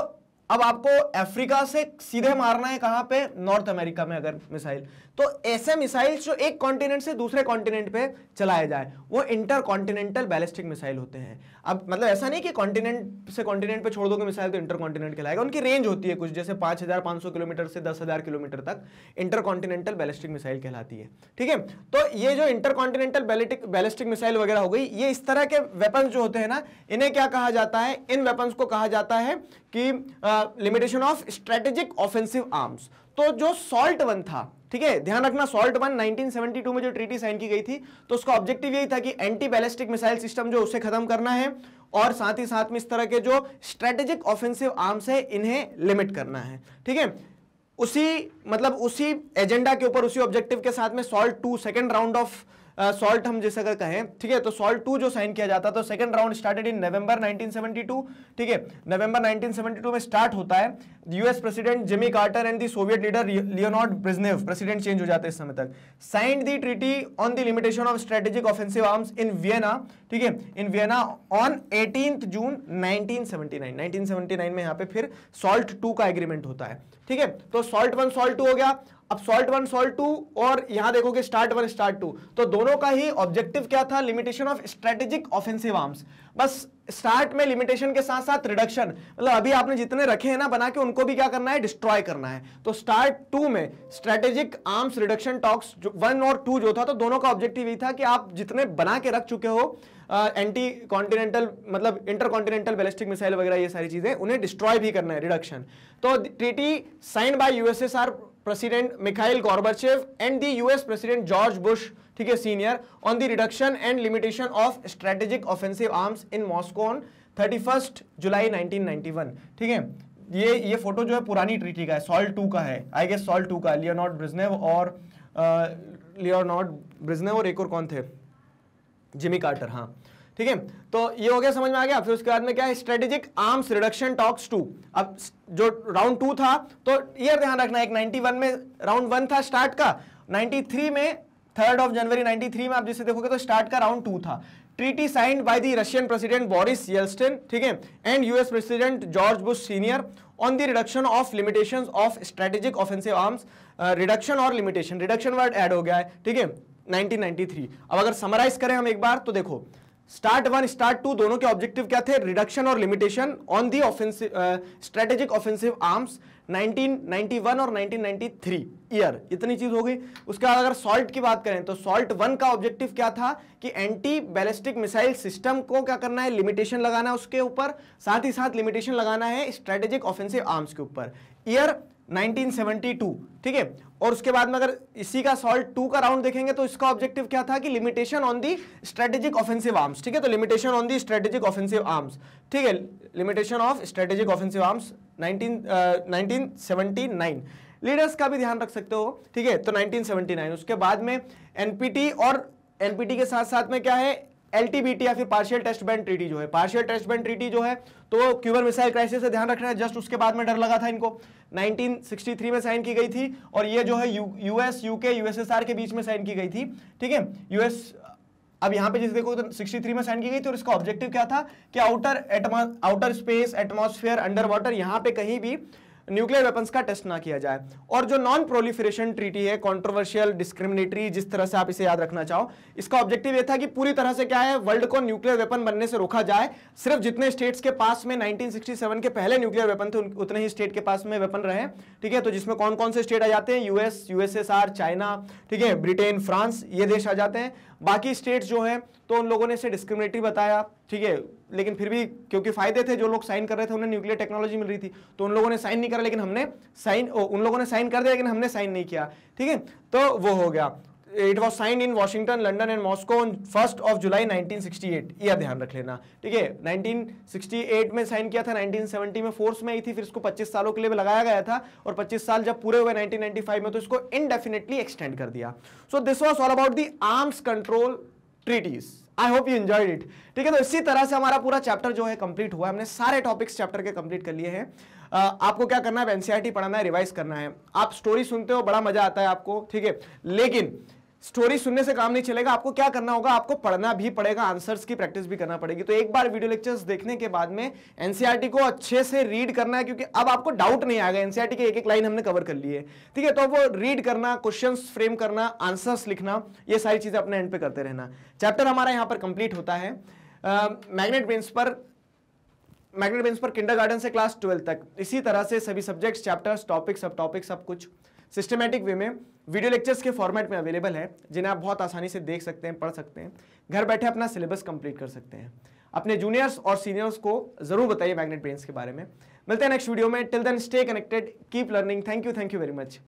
Speaker 1: अब आपको अफ्रीका से सीधे मारना है कहां पे नॉर्थ अमेरिका में अगर मिसाइल तो ऐसे मिसाइल जो एक कॉन्टिनेंट से दूसरे कॉन्टिनेंट पे चलाए जाए वो इंटर कॉन्टिनेंटल बैलिस्टिक मिसाइल होते हैं अब मतलब ऐसा नहीं कि कॉन्टिनेंट से कॉन्टिनेंट पे छोड़ दोगे मिसाइल तो इंटर कॉन्टिनेंट कहलाएगा उनकी रेंज होती है कुछ जैसे पाँच हज़ार पाँच सौ किलोमीटर से दस हज़ार किलोमीटर तक इंटर कॉन्टिनेंटल बैलिस्टिक मिसाइल कहलाती है ठीक है तो ये जो इंटर कॉन्टिनेंटल बैलिस्टिक मिसाइल वगैरह हो गई ये इस तरह के वेपन्स जो होते हैं ना इन्हें क्या कहा जाता है इन वेपन्स को कहा जाता है कि limitation of strategic offensive arms तो जो सॉल्ट वन था ठीक है ध्यान रखना सॉल्ट वन 1972 में जो ट्रीटी साइन की गई थी तो उसका ऑब्जेक्टिव यही था कि एंटी बैलिस्टिक मिसाइल सिस्टम जो उसे खत्म करना है और साथ ही साथ में इस तरह के जो स्ट्रेटेजिक ऑफेंसिव आर्म्स है इन्हें लिमिट करना है ठीक है उसी मतलब उसी एजेंडा के ऊपर उसी ऑब्जेक्टिव के साथ में SALT two second round of SALT uh, हम जैसे अगर कहें ठीक है तो सॉल्ट टू जो साइन किया जाता तो second round started in November 1972 ठीक है नवंबर 1972 में स्टार्ट होता है US president Jimmy Carter and the Soviet leader Leonard Brezhnev president change हो जाते हैं इस समय तक signed the treaty on the limitation of strategic offensive arms in Vienna ठीक है in Vienna on eighteen June 1979 1979 में यहां पे फिर सॉल्ट टू का एग्रीमेंट होता है ठीक है तो सॉल्ट वन सॉल्ट टू हो गया अब सॉल्ट वन सॉल्ट टू और यहां देखोगे स्टार्ट वन स्टार्ट टू तो दोनों का ही ऑब्जेक्टिव क्या था limitation of strategic offensive arms बस स्टार्ट में लिमिटेशन के साथ साथ रिडक्शन मतलब अभी आपने जितने रखे हैं ना बना के उनको भी क्या करना है डिस्ट्रॉय करना है तो स्टार्ट टू में strategic arms reduction talks one और टू जो था तो दोनों का ऑब्जेक्टिव ये था कि आप जितने बना के रख चुके हो एंटी कॉन्टिनेंटल मतलब इंटर कॉन्टिनेंटल बैलिस्टिक मिसाइल वगैरह ये सारी चीज़ें उन्हें डिस्ट्रॉय भी करना है रिडक्शन तो treaty sign by USSR president Mikhail Gorbachev and the US president George Bush ठीक है senior on the reduction and limitation of strategic offensive arms in Moscow on thirty first July 1991 ठीक है ये ये फोटो जो है पुरानी ट्रीटी का है सॉल्ट टू का है आई गेस सॉल्ट टू का लियोनॉर्ड ब्रिजनेव और लियोनॉर्ड uh, ब्रिजनेव और एक और कौन थे जिमी कार्टर हाँ ठीक है तो ये हो गया समझ में आ गया फिर उसके बाद में क्या है strategic arms reduction talks two अब जो राउंड टू था तो ये ध्यान रखना एक 91 में राउंड वन था स्टार्ट का 93 में थर्ड ऑफ जनवरी 93 में आप जैसे देखोगे तो स्टार्ट का राउंड टू था treaty signed by the Russian president Boris Yeltsin ठीक है and US president George Bush senior on the reduction of limitation of strategic offensive arms reduction और लिमिटेशन रिडक्शन वर्ड एड हो गया है ठीक है 1993 अब अगर समराइज करें हम एक बार तो देखो स्टार्ट वन स्टार्ट टू दोनों के ऑब्जेक्टिव क्या थे रिडक्शन और limitation on the offensive strategic offensive arms 1991 और 1993 ईयर इतनी चीज हो गई उसके बाद अगर सॉल्ट की बात करें तो सॉल्ट वन का ऑब्जेक्टिव क्या था कि एंटी बैलिस्टिक मिसाइल सिस्टम को क्या करना है लिमिटेशन लगाना है उसके ऊपर साथ ही साथ लिमिटेशन लगाना है स्ट्रेटेजिक ऑफेंसिव आर्म्स के ऊपर ईयर 1972 ठीक है और उसके बाद में अगर इसी का सॉल्ट टू का राउंड देखेंगे तो इसका ऑब्जेक्टिव क्या था कि limitation on the strategic offensive arms ठीक है तो limitation on the strategic offensive arms ठीक है limitation of strategic offensive arms nineteen nineteen leaders का भी ध्यान रख सकते हो ठीक है तो 1979 उसके बाद में एनपीटी और एनपीटी के साथ साथ में क्या है एलटीबीटी या फिर पार्शियल टेस्ट बैंड ट्रीटी जो है पार्शियल टेस्ट बैंड ट्रीटी जो है तो क्यूबर मिसाइल क्राइसिस से ध्यान रखना है जस्ट उसके बाद में डर लगा था इनको 1963 में साइन की गई थी और ये जो है यूएस यूके यूएसएसआर के बीच में साइन की गई थी ठीक है यूएस अब यहां पे जिस देखो तो 63 में सेंड की गई थी और इसका ऑब्जेक्टिव क्या था कि outer outer space atmosphere under water यहां पे कहीं भी न्यूक्लियर वेपन्स का टेस्ट ना किया जाए और जो नॉन प्रोलिफरेशन ट्रीटी है कंट्रोवर्शियल डिस्क्रिमिनेटरी जिस तरह से आप इसे याद रखना चाहो इसका ऑब्जेक्टिव यह था कि पूरी तरह से क्या है वर्ल्ड को न्यूक्लियर वेपन बनने से रोका जाए सिर्फ जितने स्टेट्स के पास में 1967 के पहले न्यूक्लियर वेपन थे उतने ही स्टेट के पास में वेपन रहे ठीक है तो जिसमें कौन कौन से स्टेट आ जाते हैं यूएस यूएसएसआर चाइना ठीक है ब्रिटेन फ्रांस ये देश आ जाते हैं बाकी स्टेट्स जो हैं तो उन लोगों ने इसे डिस्क्रिमिनेटरी बताया ठीक है लेकिन फिर भी क्योंकि फायदे थे जो लोग साइन कर रहे थे उन्हें न्यूक्लियर टेक्नोलॉजी मिल रही थी तो उन लोगों ने साइन नहीं करा लेकिन हमने साइन उन लोगों ने साइन कर दिया लेकिन हमने साइन नहीं किया ठीक है तो वो हो गया it was signed in Washington London and Moscow on first of July 1968 यह ध्यान रख लेना ठीक है 1968 में साइन किया था 1970 में फोर्स में आई थी फिर इसको 25 सालों के लिए भी लगाया गया था और 25 साल जब पूरे हुए 1995 में तो इसको इनडेफिनेटली एक्सटेंड कर दिया so this was all about the arms control treaties I hope you enjoyed it ठीक है तो इसी तरह से हमारा पूरा चैप्टर जो है कंप्लीट हुआ हमने सारे टॉपिक्स चैप्टर के कंप्लीट कर लिए हैं Uh, आपको क्या करना है एनसीआरटी e पढ़ना है रिवाइज करना है आप स्टोरी सुनते हो बड़ा मजा आता है आपको ठीक है लेकिन स्टोरी सुनने से काम नहीं चलेगा आपको क्या करना होगा आपको पढ़ना भी पड़ेगा आंसर्स की प्रैक्टिस भी करना पड़ेगी तो एक बार वीडियो लेक्चर्स देखने के बाद में एनसीईआरटी को अच्छे से रीड करना है क्योंकि अब आपको डाउट नहीं आएगा एनसीईआरटी के एक एक लाइन हमने कवर कर ली है ठीक है तो वो रीड करना क्वेश्चन फ्रेम करना आंसर्स लिखना ये सारी चीज़ें अपने एंड पे करते रहना चैप्टर हमारा यहाँ पर कंप्लीट होता है मैग्नेट बेंस पर मैग्नेट बेंस पर किंडर से क्लास ट्वेल्व तक इसी तरह से सभी सब्जेक्ट्स चैप्टर्स टॉपिक सब टॉपिक सब कुछ सिस्टमेटिक वे में वीडियो लेक्चर्स के फॉर्मेट में अवेलेबल है जिन्हें आप बहुत आसानी से देख सकते हैं पढ़ सकते हैं घर बैठे अपना सिलेबस कंप्लीट कर सकते हैं अपने जूनियर्स और सीनियर्स को जरूर बताइए मैग्नेट ब्रेन्स के बारे में मिलते हैं नेक्स्ट वीडियो में till then stay connected keep learning thank you thank you very much